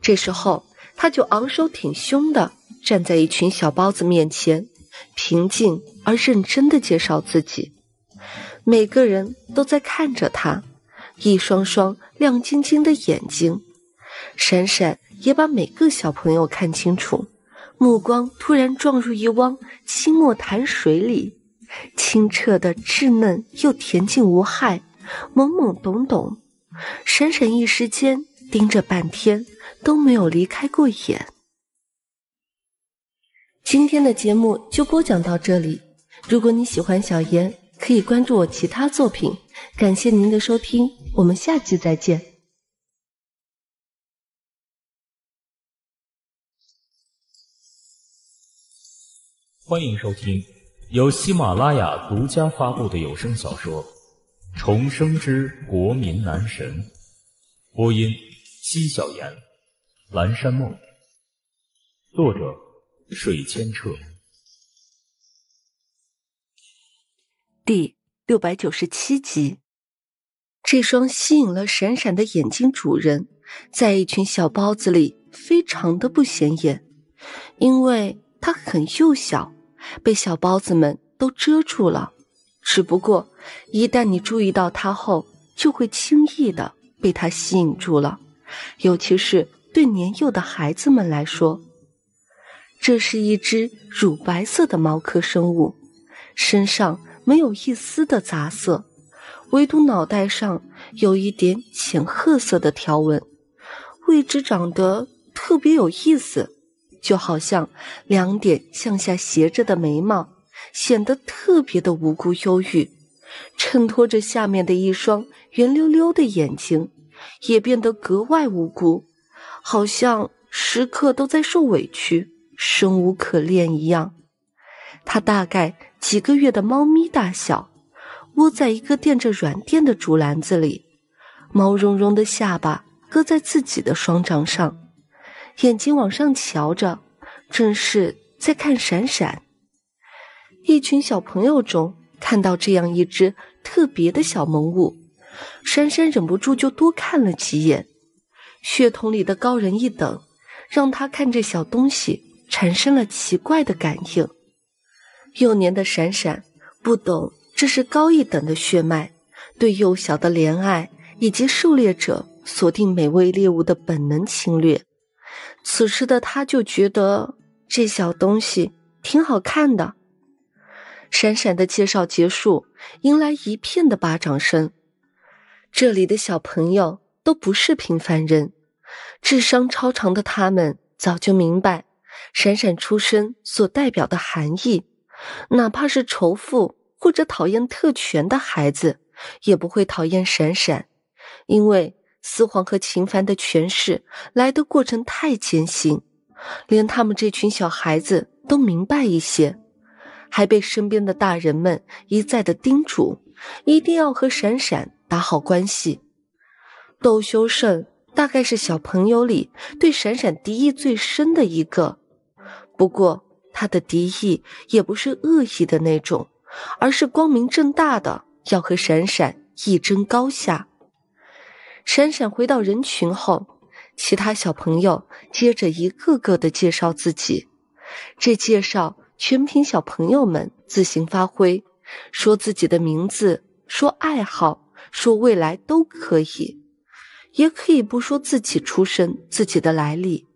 这时候，他就昂首挺胸的站在一群小包子面前，平静而认真的介绍自己。每个人都在看着他，一双双亮晶晶的眼睛，闪闪也把每个小朋友看清楚。目光突然撞入一汪清墨潭水里，清澈的稚嫩又恬静无害，懵懵懂懂，闪闪一时间盯着半天都没有离开过眼。今天的节目就播讲到这里，如果你喜欢小妍，可以关注我其他作品。感谢您的收听，我们下期再见。欢迎收听由喜马拉雅独家发布的有声小说《重生之国民男神》，播音：西小言、蓝山梦，作者：水千澈，第六百九十七集。这双吸引了闪闪的眼睛，主人在一群小包子里非常的不显眼，因为。它很幼小，被小包子们都遮住了。只不过，一旦你注意到它后，就会轻易的被它吸引住了，尤其是对年幼的孩子们来说。这是一只乳白色的猫科生物，身上没有一丝的杂色，唯独脑袋上有一点浅褐色的条纹，位置长得特别有意思。就好像两点向下斜着的眉毛，显得特别的无辜忧郁，衬托着下面的一双圆溜溜的眼睛，也变得格外无辜，好像时刻都在受委屈、生无可恋一样。它大概几个月的猫咪大小，窝在一个垫着软垫的竹篮子里，毛茸茸的下巴搁在自己的双掌上。眼睛往上瞧着，正是在看闪闪。一群小朋友中看到这样一只特别的小萌物，珊珊忍不住就多看了几眼。血统里的高人一等，让他看这小东西产生了奇怪的感应。幼年的闪闪不懂这是高一等的血脉，对幼小的怜爱以及狩猎者锁定美味猎物的本能侵略。此时的他就觉得这小东西挺好看的。闪闪的介绍结束，迎来一片的巴掌声。这里的小朋友都不是平凡人，智商超常的他们早就明白，闪闪出身所代表的含义。哪怕是仇富或者讨厌特权的孩子，也不会讨厌闪闪，因为。司皇和秦凡的权势来的过程太艰辛，连他们这群小孩子都明白一些，还被身边的大人们一再的叮嘱，一定要和闪闪打好关系。窦修胜大概是小朋友里对闪闪敌意最深的一个，不过他的敌意也不是恶意的那种，而是光明正大的要和闪闪一争高下。闪闪回到人群后，其他小朋友接着一个个的介绍自己。这介绍全凭小朋友们自行发挥，说自己的名字，说爱好，说未来都可以，也可以不说自己出身、自己的来历。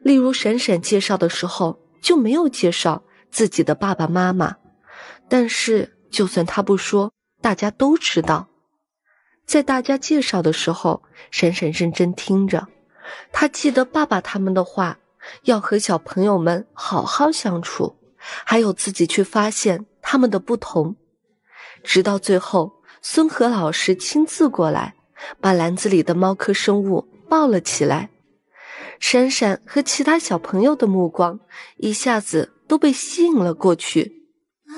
例如，闪闪介绍的时候就没有介绍自己的爸爸妈妈，但是就算他不说，大家都知道。在大家介绍的时候，闪闪认真听着，他记得爸爸他们的话，要和小朋友们好好相处，还有自己去发现他们的不同。直到最后，孙和老师亲自过来，把篮子里的猫科生物抱了起来，闪闪和其他小朋友的目光一下子都被吸引了过去。啊，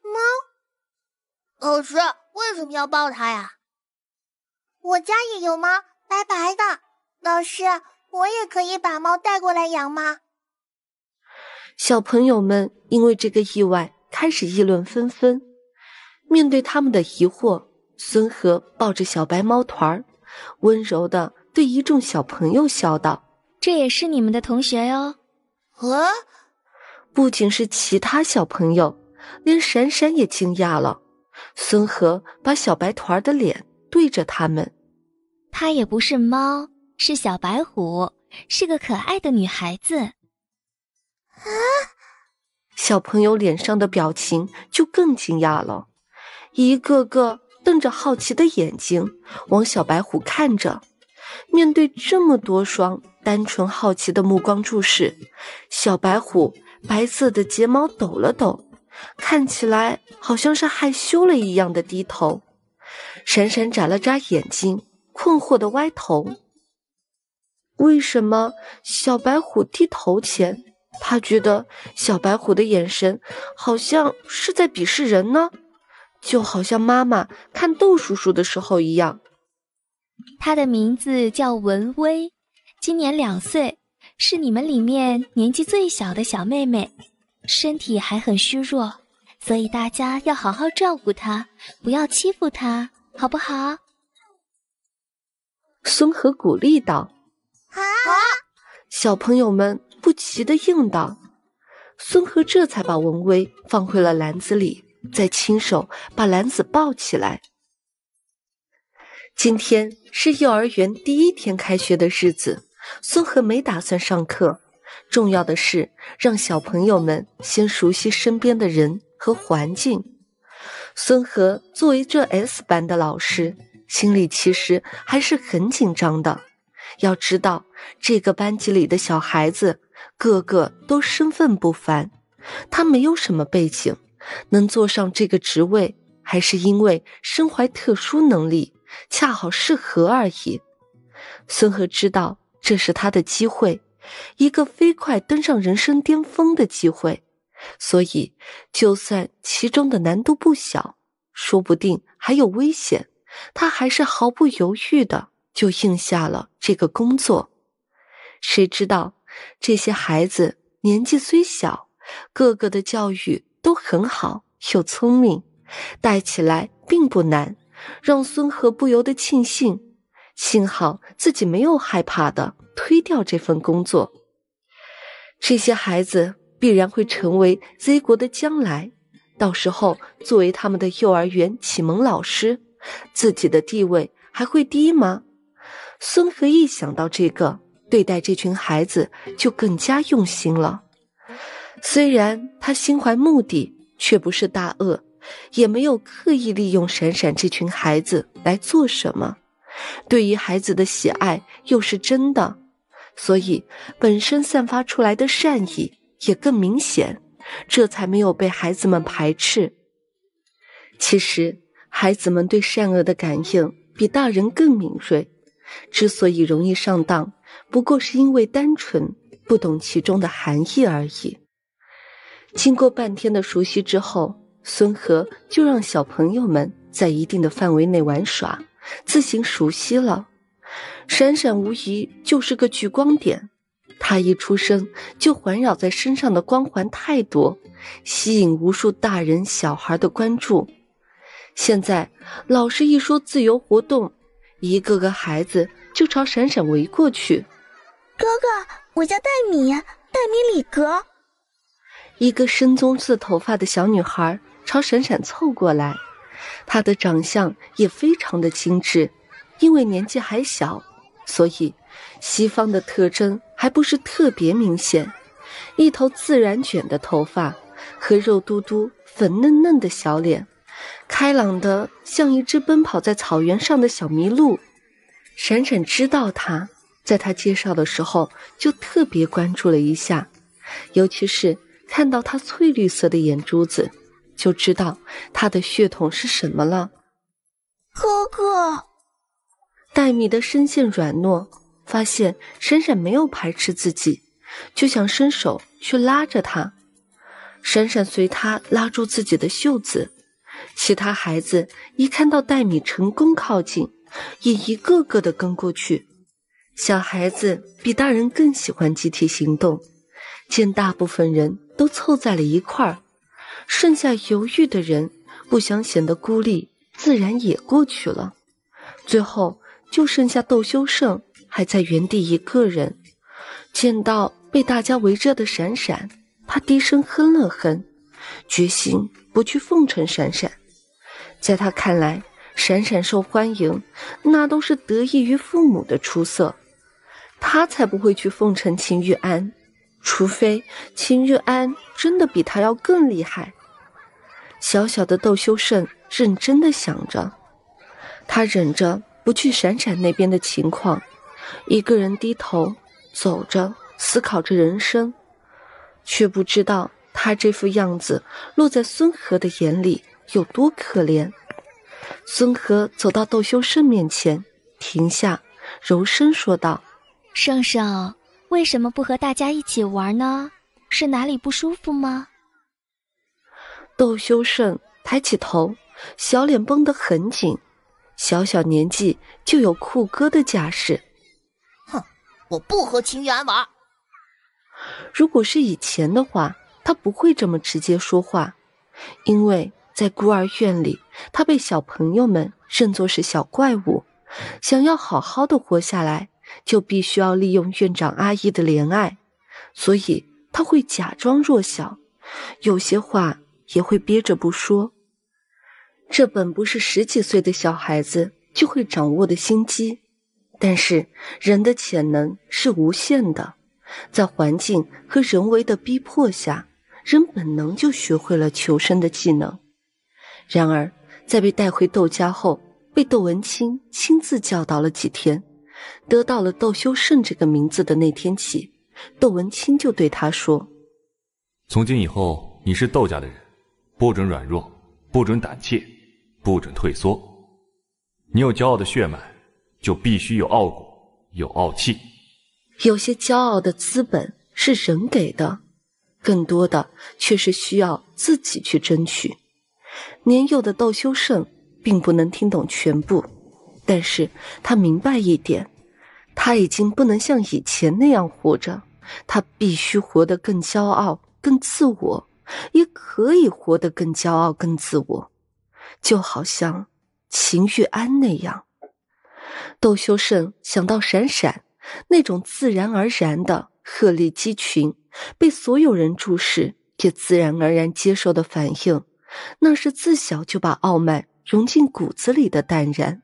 猫，老师为什么要抱它呀？我家也有猫，白白的。老师，我也可以把猫带过来养吗？小朋友们因为这个意外开始议论纷纷。面对他们的疑惑，孙和抱着小白猫团儿，温柔的对一众小朋友笑道：“这也是你们的同学哟。”啊！不仅是其他小朋友，连闪闪也惊讶了。孙和把小白团儿的脸。对着他们，她也不是猫，是小白虎，是个可爱的女孩子。啊！小朋友脸上的表情就更惊讶了，一个个瞪着好奇的眼睛往小白虎看着。面对这么多双单纯好奇的目光注视，小白虎白色的睫毛抖了抖，看起来好像是害羞了一样的低头。闪闪眨了眨眼睛，困惑的歪头。为什么小白虎低头前，他觉得小白虎的眼神好像是在鄙视人呢？就好像妈妈看豆叔叔的时候一样。他的名字叫文薇，今年两岁，是你们里面年纪最小的小妹妹，身体还很虚弱，所以大家要好好照顾她，不要欺负她。好不好？孙和鼓励道。好，小朋友们不齐的应道。孙和这才把文威放回了篮子里，再亲手把篮子抱起来。今天是幼儿园第一天开学的日子，孙和没打算上课，重要的是让小朋友们先熟悉身边的人和环境。孙和作为这 S 班的老师，心里其实还是很紧张的。要知道，这个班级里的小孩子个个都身份不凡，他没有什么背景，能坐上这个职位，还是因为身怀特殊能力，恰好适合而已。孙和知道这是他的机会，一个飞快登上人生巅峰的机会。所以，就算其中的难度不小，说不定还有危险，他还是毫不犹豫的就应下了这个工作。谁知道这些孩子年纪虽小，个个的教育都很好，又聪明，带起来并不难，让孙河不由得庆幸，幸好自己没有害怕的推掉这份工作。这些孩子。必然会成为 Z 国的将来，到时候作为他们的幼儿园启蒙老师，自己的地位还会低吗？孙和一想到这个，对待这群孩子就更加用心了。虽然他心怀目的，却不是大恶，也没有刻意利用闪闪这群孩子来做什么。对于孩子的喜爱又是真的，所以本身散发出来的善意。也更明显，这才没有被孩子们排斥。其实，孩子们对善恶的感应比大人更敏锐。之所以容易上当，不过是因为单纯，不懂其中的含义而已。经过半天的熟悉之后，孙和就让小朋友们在一定的范围内玩耍，自行熟悉了。闪闪无疑就是个聚光点。他一出生就环绕在身上的光环太多，吸引无数大人小孩的关注。现在老师一说自由活动，一个个孩子就朝闪闪围过去。哥哥，我叫戴米，戴米里格。一个深棕色头发的小女孩朝闪闪凑过来，她的长相也非常的精致，因为年纪还小，所以西方的特征。还不是特别明显，一头自然卷的头发和肉嘟嘟、粉嫩嫩的小脸，开朗的像一只奔跑在草原上的小麋鹿。闪闪知道他在他介绍的时候就特别关注了一下，尤其是看到他翠绿色的眼珠子，就知道他的血统是什么了。哥哥，黛米的声线软糯。发现闪闪没有排斥自己，就想伸手去拉着他。闪闪随他拉住自己的袖子。其他孩子一看到戴米成功靠近，也一个个的跟过去。小孩子比大人更喜欢集体行动。见大部分人都凑在了一块儿，剩下犹豫的人不想显得孤立，自然也过去了。最后就剩下窦修胜还在原地一个人，见到被大家围着的闪闪，他低声哼了哼，决心不去奉承闪闪。在他看来，闪闪受欢迎，那都是得益于父母的出色，他才不会去奉承秦玉安，除非秦玉安真的比他要更厉害。小小的窦修慎认真的想着，他忍着不去闪闪那边的情况。一个人低头走着，思考着人生，却不知道他这副样子落在孙和的眼里有多可怜。孙和走到窦修盛面前，停下，柔声说道：“圣圣，为什么不和大家一起玩呢？是哪里不舒服吗？”窦修盛抬起头，小脸绷得很紧，小小年纪就有酷哥的架势。我不和秦玉安玩。如果是以前的话，他不会这么直接说话，因为在孤儿院里，他被小朋友们认作是小怪物，想要好好的活下来，就必须要利用院长阿姨的怜爱，所以他会假装弱小，有些话也会憋着不说。这本不是十几岁的小孩子就会掌握的心机。但是，人的潜能是无限的，在环境和人为的逼迫下，人本能就学会了求生的技能。然而，在被带回窦家后，被窦文清亲自教导了几天，得到了窦修胜这个名字的那天起，窦文清就对他说：“从今以后，你是窦家的人，不准软弱，不准胆怯，不准退缩。你有骄傲的血脉。”就必须有傲骨，有傲气。有些骄傲的资本是人给的，更多的却是需要自己去争取。年幼的窦修胜并不能听懂全部，但是他明白一点：他已经不能像以前那样活着，他必须活得更骄傲、更自我，也可以活得更骄傲、更自我，就好像秦玉安那样。窦修盛想到闪闪那种自然而然的鹤立鸡群，被所有人注视也自然而然接受的反应，那是自小就把傲慢融进骨子里的淡然，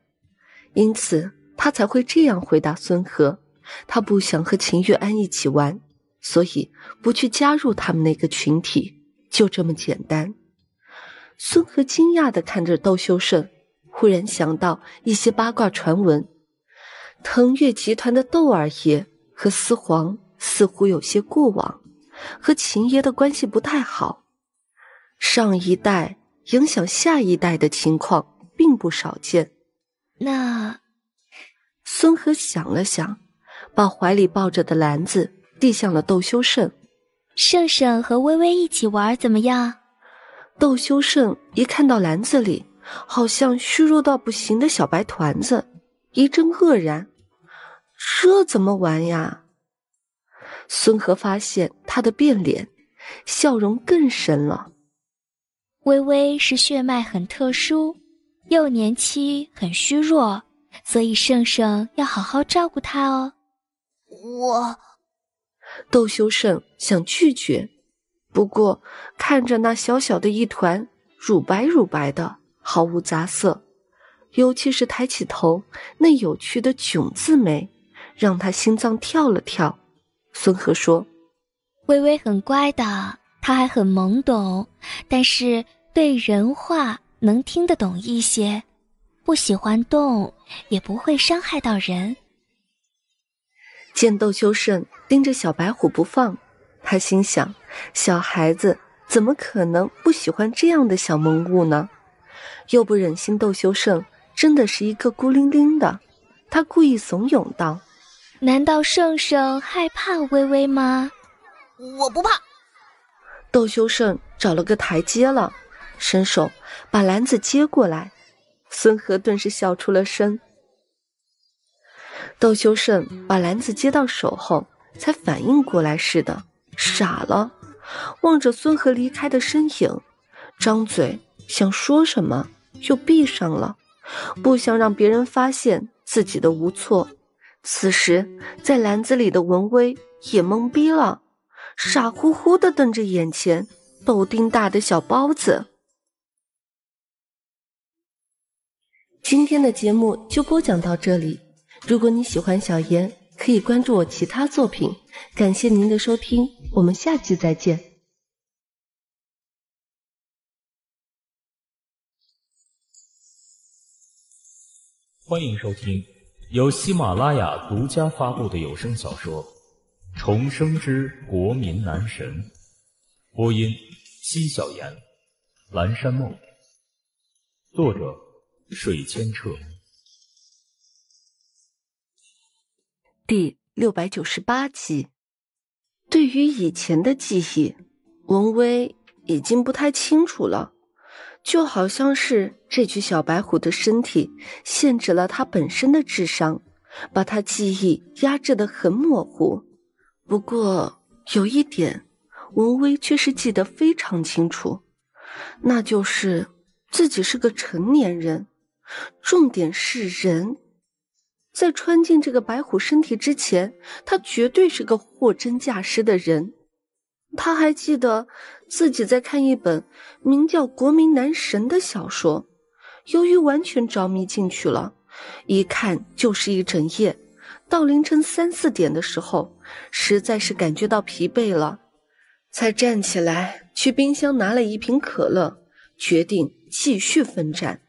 因此他才会这样回答孙和。他不想和秦玉安一起玩，所以不去加入他们那个群体，就这么简单。孙和惊讶的看着窦修盛，忽然想到一些八卦传闻。腾越集团的窦二爷和思皇似乎有些过往，和秦爷的关系不太好。上一代影响下一代的情况并不少见。那，孙和想了想，把怀里抱着的篮子递向了窦修胜。胜胜和微微一起玩怎么样？窦修胜一看到篮子里好像虚弱到不行的小白团子，一阵愕然。这怎么玩呀？孙何发现他的变脸，笑容更深了。微微是血脉很特殊，幼年期很虚弱，所以盛盛要好好照顾他哦。我，窦修盛想拒绝，不过看着那小小的一团乳白乳白的，毫无杂色，尤其是抬起头那有趣的囧字眉。让他心脏跳了跳，孙和说：“微微很乖的，他还很懵懂，但是对人话能听得懂一些，不喜欢动，也不会伤害到人。”见窦修胜盯着小白虎不放，他心想：小孩子怎么可能不喜欢这样的小萌物呢？又不忍心窦修胜真的是一个孤零零的，他故意怂恿道。难道圣圣害怕微微吗？我不怕。窦修慎找了个台阶了，伸手把篮子接过来，孙和顿时笑出了声。窦修慎把篮子接到手后，才反应过来似的，傻了，望着孙和离开的身影，张嘴想说什么，又闭上了，不想让别人发现自己的无措。此时，在篮子里的文威也懵逼了，傻乎乎的瞪着眼前豆丁大的小包子。今天的节目就播讲到这里，如果你喜欢小严，可以关注我其他作品。感谢您的收听，我们下期再见。欢迎收听。由喜马拉雅独家发布的有声小说《重生之国民男神》，播音：西小言、蓝山梦，作者：水千澈，第六百九十八集。对于以前的记忆，文威已经不太清楚了。就好像是这具小白虎的身体限制了他本身的智商，把他记忆压制得很模糊。不过有一点，文威却是记得非常清楚，那就是自己是个成年人。重点是人，在穿进这个白虎身体之前，他绝对是个货真价实的人。他还记得。自己在看一本名叫《国民男神》的小说，由于完全着迷进去了，一看就是一整夜，到凌晨三四点的时候，实在是感觉到疲惫了，才站起来去冰箱拿了一瓶可乐，决定继续奋战。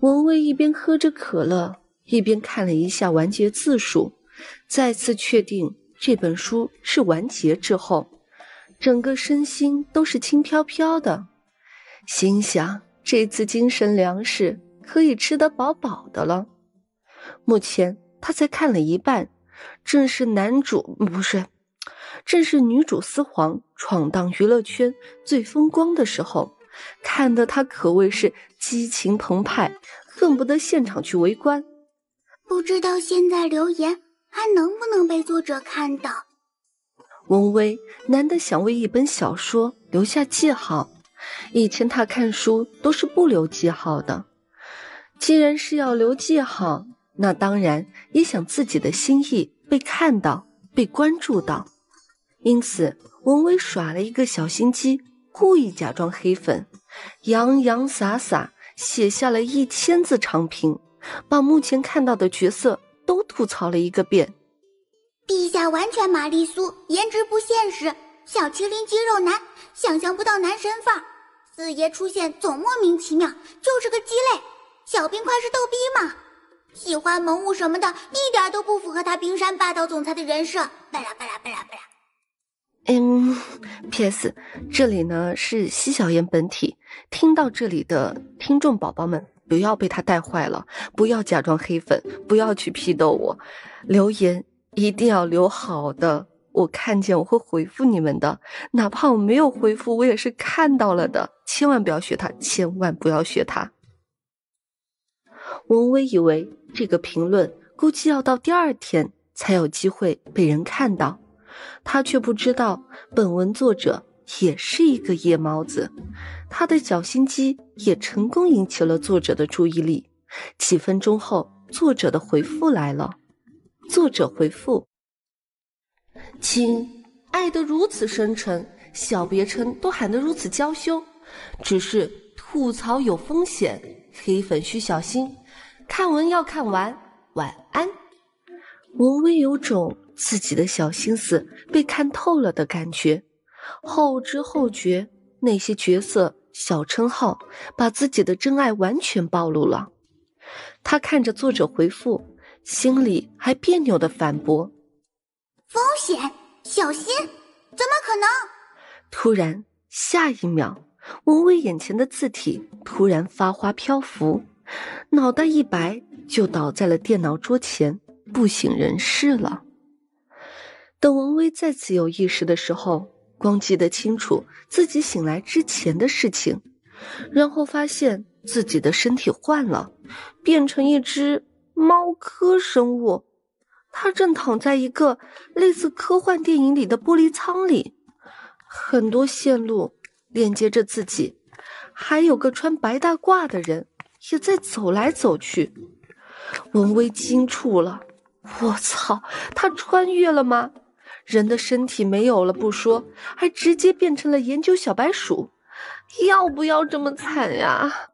文蔚一边喝着可乐，一边看了一下完结字数，再次确定这本书是完结之后。整个身心都是轻飘飘的，心想这次精神粮食可以吃得饱饱的了。目前他才看了一半，正是男主不是，正是女主思皇闯荡娱乐圈最风光的时候，看得他可谓是激情澎湃，恨不得现场去围观。不知道现在留言还能不能被作者看到。文威难得想为一本小说留下记号，以前他看书都是不留记号的。既然是要留记号，那当然也想自己的心意被看到、被关注到。因此，文威耍了一个小心机，故意假装黑粉，洋洋洒洒写下了一千字长评，把目前看到的角色都吐槽了一个遍。陛下完全玛丽苏，颜值不现实，小麒麟肌肉男，想象不到男神范儿。四爷出现总莫名其妙，就是个鸡肋。小冰块是逗逼吗？喜欢萌物什么的，一点都不符合他冰山霸道总裁的人设。巴拉巴拉巴拉巴拉。嗯，PS，这里呢是西小言本体。听到这里的听众宝宝们，不要被他带坏了，不要假装黑粉，不要去批斗我，留言。一定要留好的，我看见我会回复你们的，哪怕我没有回复，我也是看到了的。千万不要学他，千万不要学他。文威以为这个评论估计要到第二天才有机会被人看到，他却不知道，本文作者也是一个夜猫子，他的小心机也成功引起了作者的注意力。几分钟后，作者的回复来了。作者回复：“亲，爱得如此深沉，小别称都喊得如此娇羞，只是吐槽有风险，黑粉需小心，看文要看完，晚安。”文威有种自己的小心思被看透了的感觉，后知后觉，那些角色小称号把自己的真爱完全暴露了。他看着作者回复。心里还别扭的反驳：“风险，小心，怎么可能？”突然，下一秒，文威眼前的字体突然发花漂浮，脑袋一白就倒在了电脑桌前，不省人事了。等文威再次有意识的时候，光记得清楚自己醒来之前的事情，然后发现自己的身体换了，变成一只。猫科生物，它正躺在一个类似科幻电影里的玻璃舱里，很多线路连接着自己，还有个穿白大褂的人也在走来走去。文威惊住了，我操，他穿越了吗？人的身体没有了不说，还直接变成了研究小白鼠，要不要这么惨呀？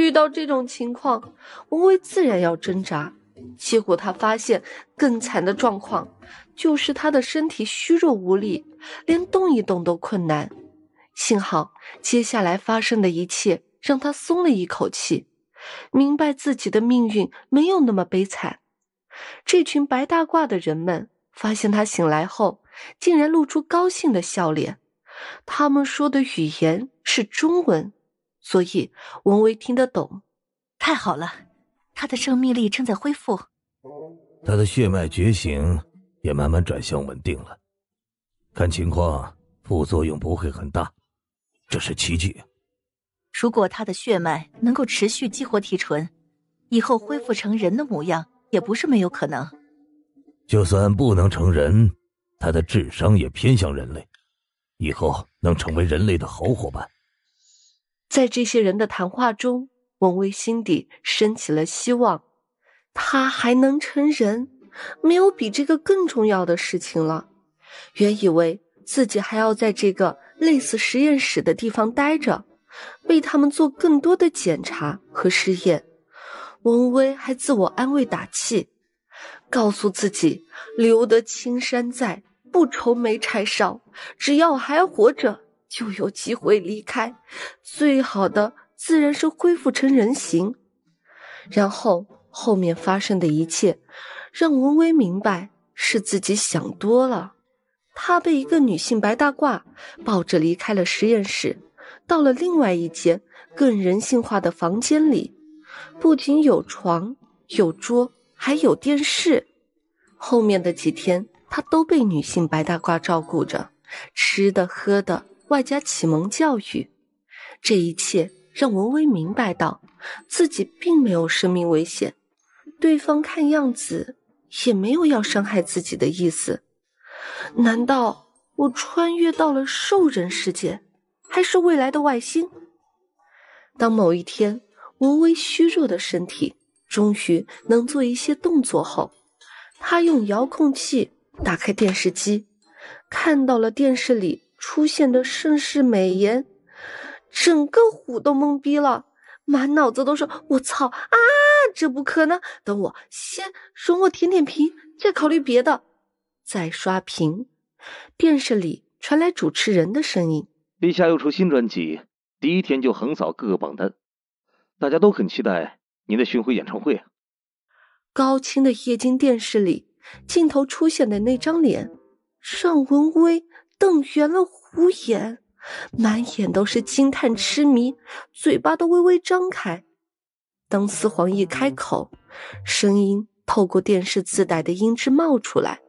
遇到这种情况，文畏自然要挣扎。结果他发现更惨的状况，就是他的身体虚弱无力，连动一动都困难。幸好接下来发生的一切让他松了一口气，明白自己的命运没有那么悲惨。这群白大褂的人们发现他醒来后，竟然露出高兴的笑脸。他们说的语言是中文。所以文威听得懂，太好了，他的生命力正在恢复，他的血脉觉醒也慢慢转向稳定了，看情况副作用不会很大，这是奇迹。如果他的血脉能够持续激活提纯，以后恢复成人的模样也不是没有可能。就算不能成人，他的智商也偏向人类，以后能成为人类的好伙伴。在这些人的谈话中，文威心底升起了希望，他还能成人，没有比这个更重要的事情了。原以为自己还要在这个类似实验室的地方待着，为他们做更多的检查和试验，文威还自我安慰打气，告诉自己：留得青山在，不愁没柴烧。只要还活着。就有机会离开，最好的自然是恢复成人形，然后后面发生的一切让文威明白是自己想多了。他被一个女性白大褂抱着离开了实验室，到了另外一间更人性化的房间里，不仅有床有桌，还有电视。后面的几天，他都被女性白大褂照顾着，吃的喝的。外加启蒙教育，这一切让文威明白到，自己并没有生命危险，对方看样子也没有要伤害自己的意思。难道我穿越到了兽人世界，还是未来的外星？当某一天文威虚弱的身体终于能做一些动作后，他用遥控器打开电视机，看到了电视里。出现的盛世美颜，整个虎都懵逼了，满脑子都是“我操啊，这不可能！”等我先容我舔舔屏，再考虑别的。再刷屏，电视里传来主持人的声音：“陛下又出新专辑，第一天就横扫各个榜单，大家都很期待您的巡回演唱会。”高清的液晶电视里，镜头出现的那张脸，尚文威。瞪圆了虎眼，满眼都是惊叹、痴迷，嘴巴都微微张开。当四皇一开口，声音透过电视自带的音质冒出来，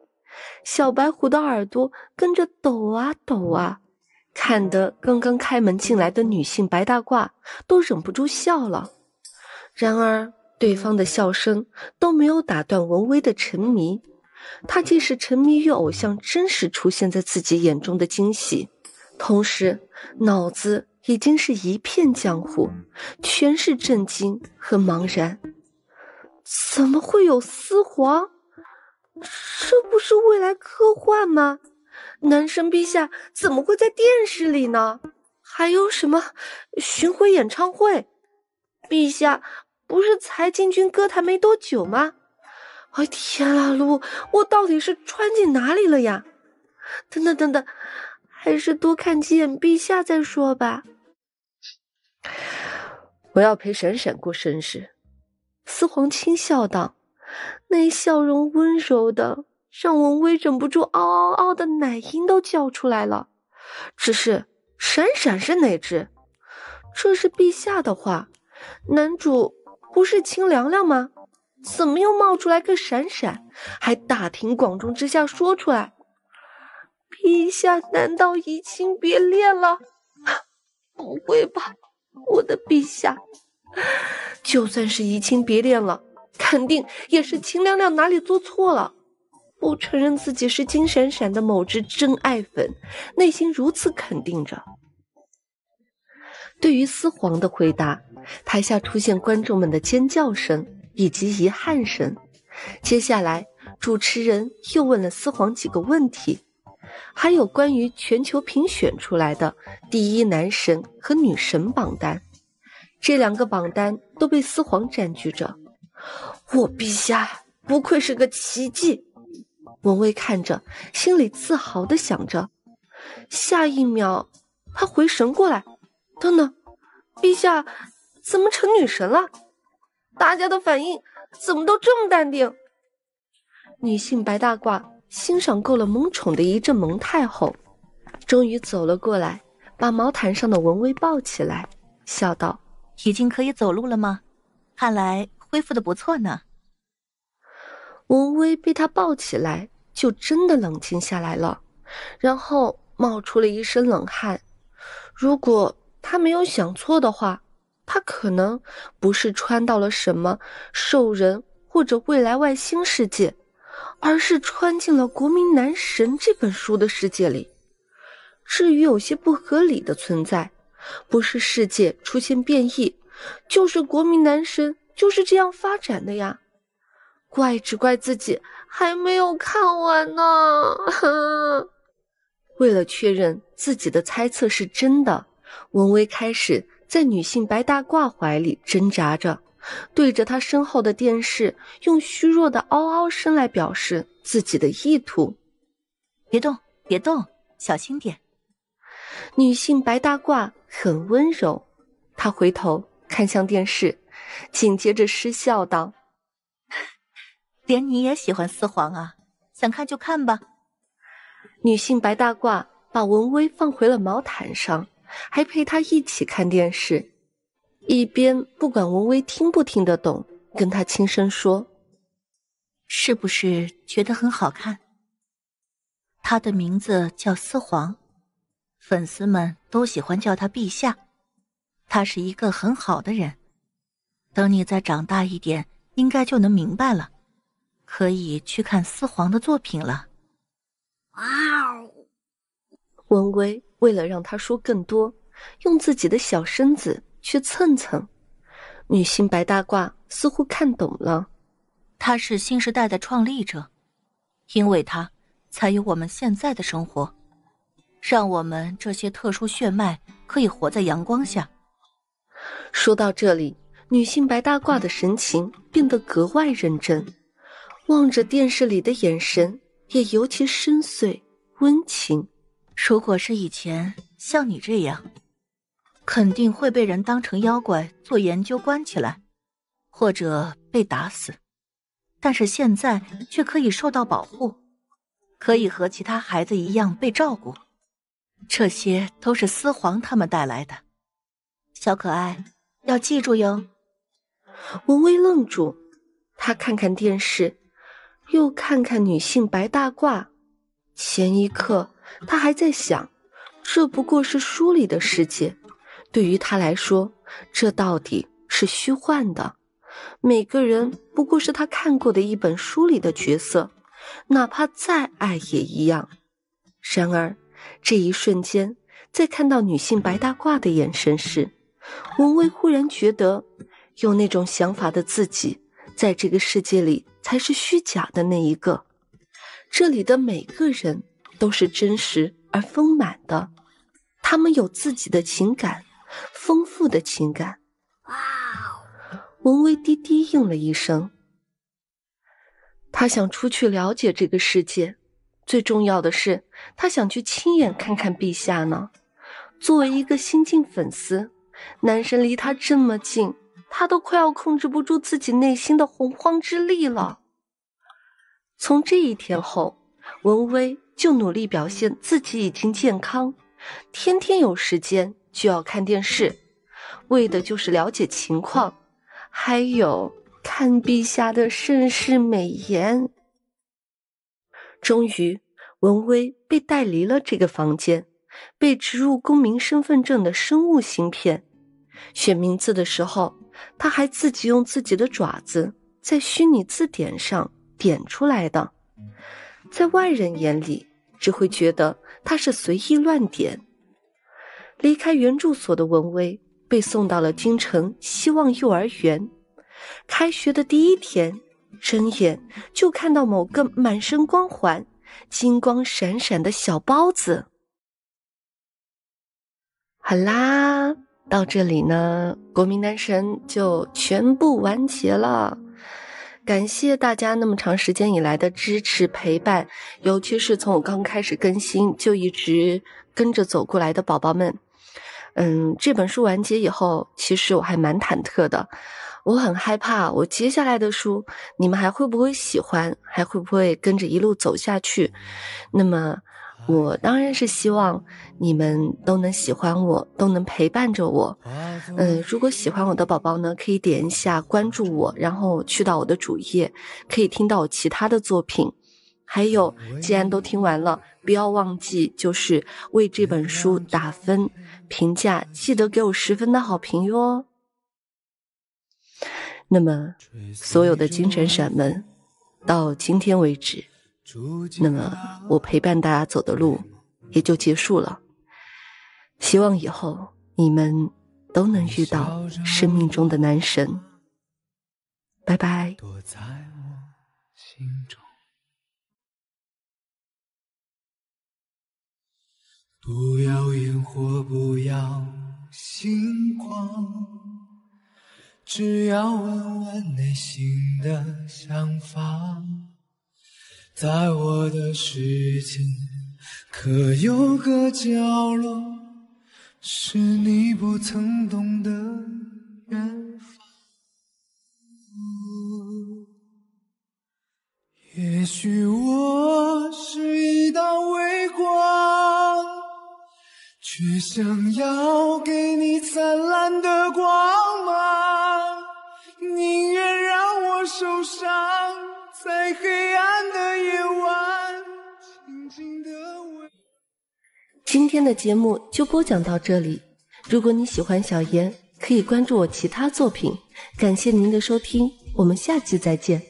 小白虎的耳朵跟着抖啊抖啊，看得刚刚开门进来的女性白大褂都忍不住笑了。然而，对方的笑声都没有打断文威的沉迷。他既是沉迷于偶像真实出现在自己眼中的惊喜，同时脑子已经是一片浆糊，全是震惊和茫然。怎么会有丝皇？这不是未来科幻吗？男神陛下怎么会在电视里呢？还有什么巡回演唱会？陛下不是才进军歌坛没多久吗？哎天啦，鹿，我到底是穿进哪里了呀？等等等等，还是多看几眼陛下再说吧。我要陪闪闪过生日，司皇轻笑道，那笑容温柔的，让文威忍不住嗷嗷嗷的奶音都叫出来了。只是闪闪是哪只？这是陛下的话，男主不是秦凉凉吗？怎么又冒出来个闪闪，还大庭广众之下说出来？陛下难道移情别恋了？不会吧，我的陛下！就算是移情别恋了，肯定也是秦亮亮哪里做错了。不承认自己是金闪闪的某只真爱粉，内心如此肯定着。对于思皇的回答，台下出现观众们的尖叫声。以及遗憾神。接下来，主持人又问了四皇几个问题，还有关于全球评选出来的第一男神和女神榜单，这两个榜单都被四皇占据着。我陛下不愧是个奇迹。文威看着，心里自豪的想着。下一秒，他回神过来，等等，陛下，怎么成女神了？大家的反应怎么都这么淡定？女性白大褂欣赏够了萌宠的一阵萌态后，终于走了过来，把毛毯上的文威抱起来，笑道：“已经可以走路了吗？看来恢复的不错呢。”文威被她抱起来，就真的冷静下来了，然后冒出了一身冷汗。如果他没有想错的话。他可能不是穿到了什么兽人或者未来外星世界，而是穿进了《国民男神》这本书的世界里。至于有些不合理的存在，不是世界出现变异，就是《国民男神》就是这样发展的呀。怪只怪自己还没有看完呢。为了确认自己的猜测是真的，文威开始。在女性白大褂怀里挣扎着，对着她身后的电视用虚弱的嗷嗷声来表示自己的意图。别动，别动，小心点。女性白大褂很温柔，她回头看向电视，紧接着失笑道：“连你也喜欢四皇啊？想看就看吧。”女性白大褂把文威放回了毛毯上。还陪他一起看电视，一边不管文薇听不听得懂，跟他轻声说：“是不是觉得很好看？他的名字叫司皇，粉丝们都喜欢叫他陛下。他是一个很好的人，等你再长大一点，应该就能明白了，可以去看司皇的作品了。”哇哦，文薇。为了让他说更多，用自己的小身子去蹭蹭。女性白大褂似乎看懂了，她是新时代的创立者，因为她才有我们现在的生活，让我们这些特殊血脉可以活在阳光下。说到这里，女性白大褂的神情变得格外认真，望着电视里的眼神也尤其深邃温情。如果是以前像你这样，肯定会被人当成妖怪做研究关起来，或者被打死。但是现在却可以受到保护，可以和其他孩子一样被照顾。这些都是司皇他们带来的。小可爱要记住哟。吴威愣住，他看看电视，又看看女性白大褂，前一刻。他还在想，这不过是书里的世界，对于他来说，这到底是虚幻的。每个人不过是他看过的一本书里的角色，哪怕再爱也一样。然而，这一瞬间，在看到女性白大褂的眼神时，文蔚忽然觉得，有那种想法的自己，在这个世界里才是虚假的那一个。这里的每个人。都是真实而丰满的，他们有自己的情感，丰富的情感。哇！文威低低应了一声。他想出去了解这个世界，最重要的是，他想去亲眼看看陛下呢。作为一个新晋粉丝，男神离他这么近，他都快要控制不住自己内心的洪荒之力了。从这一天后。文威就努力表现自己已经健康，天天有时间就要看电视，为的就是了解情况，还有看陛下的盛世美颜。终于，文威被带离了这个房间，被植入公民身份证的生物芯片。选名字的时候，他还自己用自己的爪子在虚拟字典上点出来的。在外人眼里，只会觉得他是随意乱点。离开原住所的文威被送到了京城希望幼儿园。开学的第一天，睁眼就看到某个满身光环、金光闪闪的小包子。好啦，到这里呢，国民男神就全部完结了。感谢大家那么长时间以来的支持陪伴，尤其是从我刚开始更新就一直跟着走过来的宝宝们。嗯，这本书完结以后，其实我还蛮忐忑的，我很害怕我接下来的书你们还会不会喜欢，还会不会跟着一路走下去。那么。我当然是希望你们都能喜欢我，都能陪伴着我。嗯，如果喜欢我的宝宝呢，可以点一下关注我，然后去到我的主页，可以听到我其他的作品。还有，既然都听完了，不要忘记就是为这本书打分评价，记得给我十分的好评哟。那么，所有的金神闪们，到今天为止。那么我陪伴大家走的路也就结束了希望以后你们都能遇到生命中的男神拜拜心中不要烟火不要星光只要问问内心的想法在我的世界，可有个角落，是你不曾懂的远方。也许我是一道微光，却想要给你灿烂的光芒，宁愿让我受伤。在黑暗的的夜晚，今天的节目就播讲到这里。如果你喜欢小严，可以关注我其他作品。感谢您的收听，我们下期再见。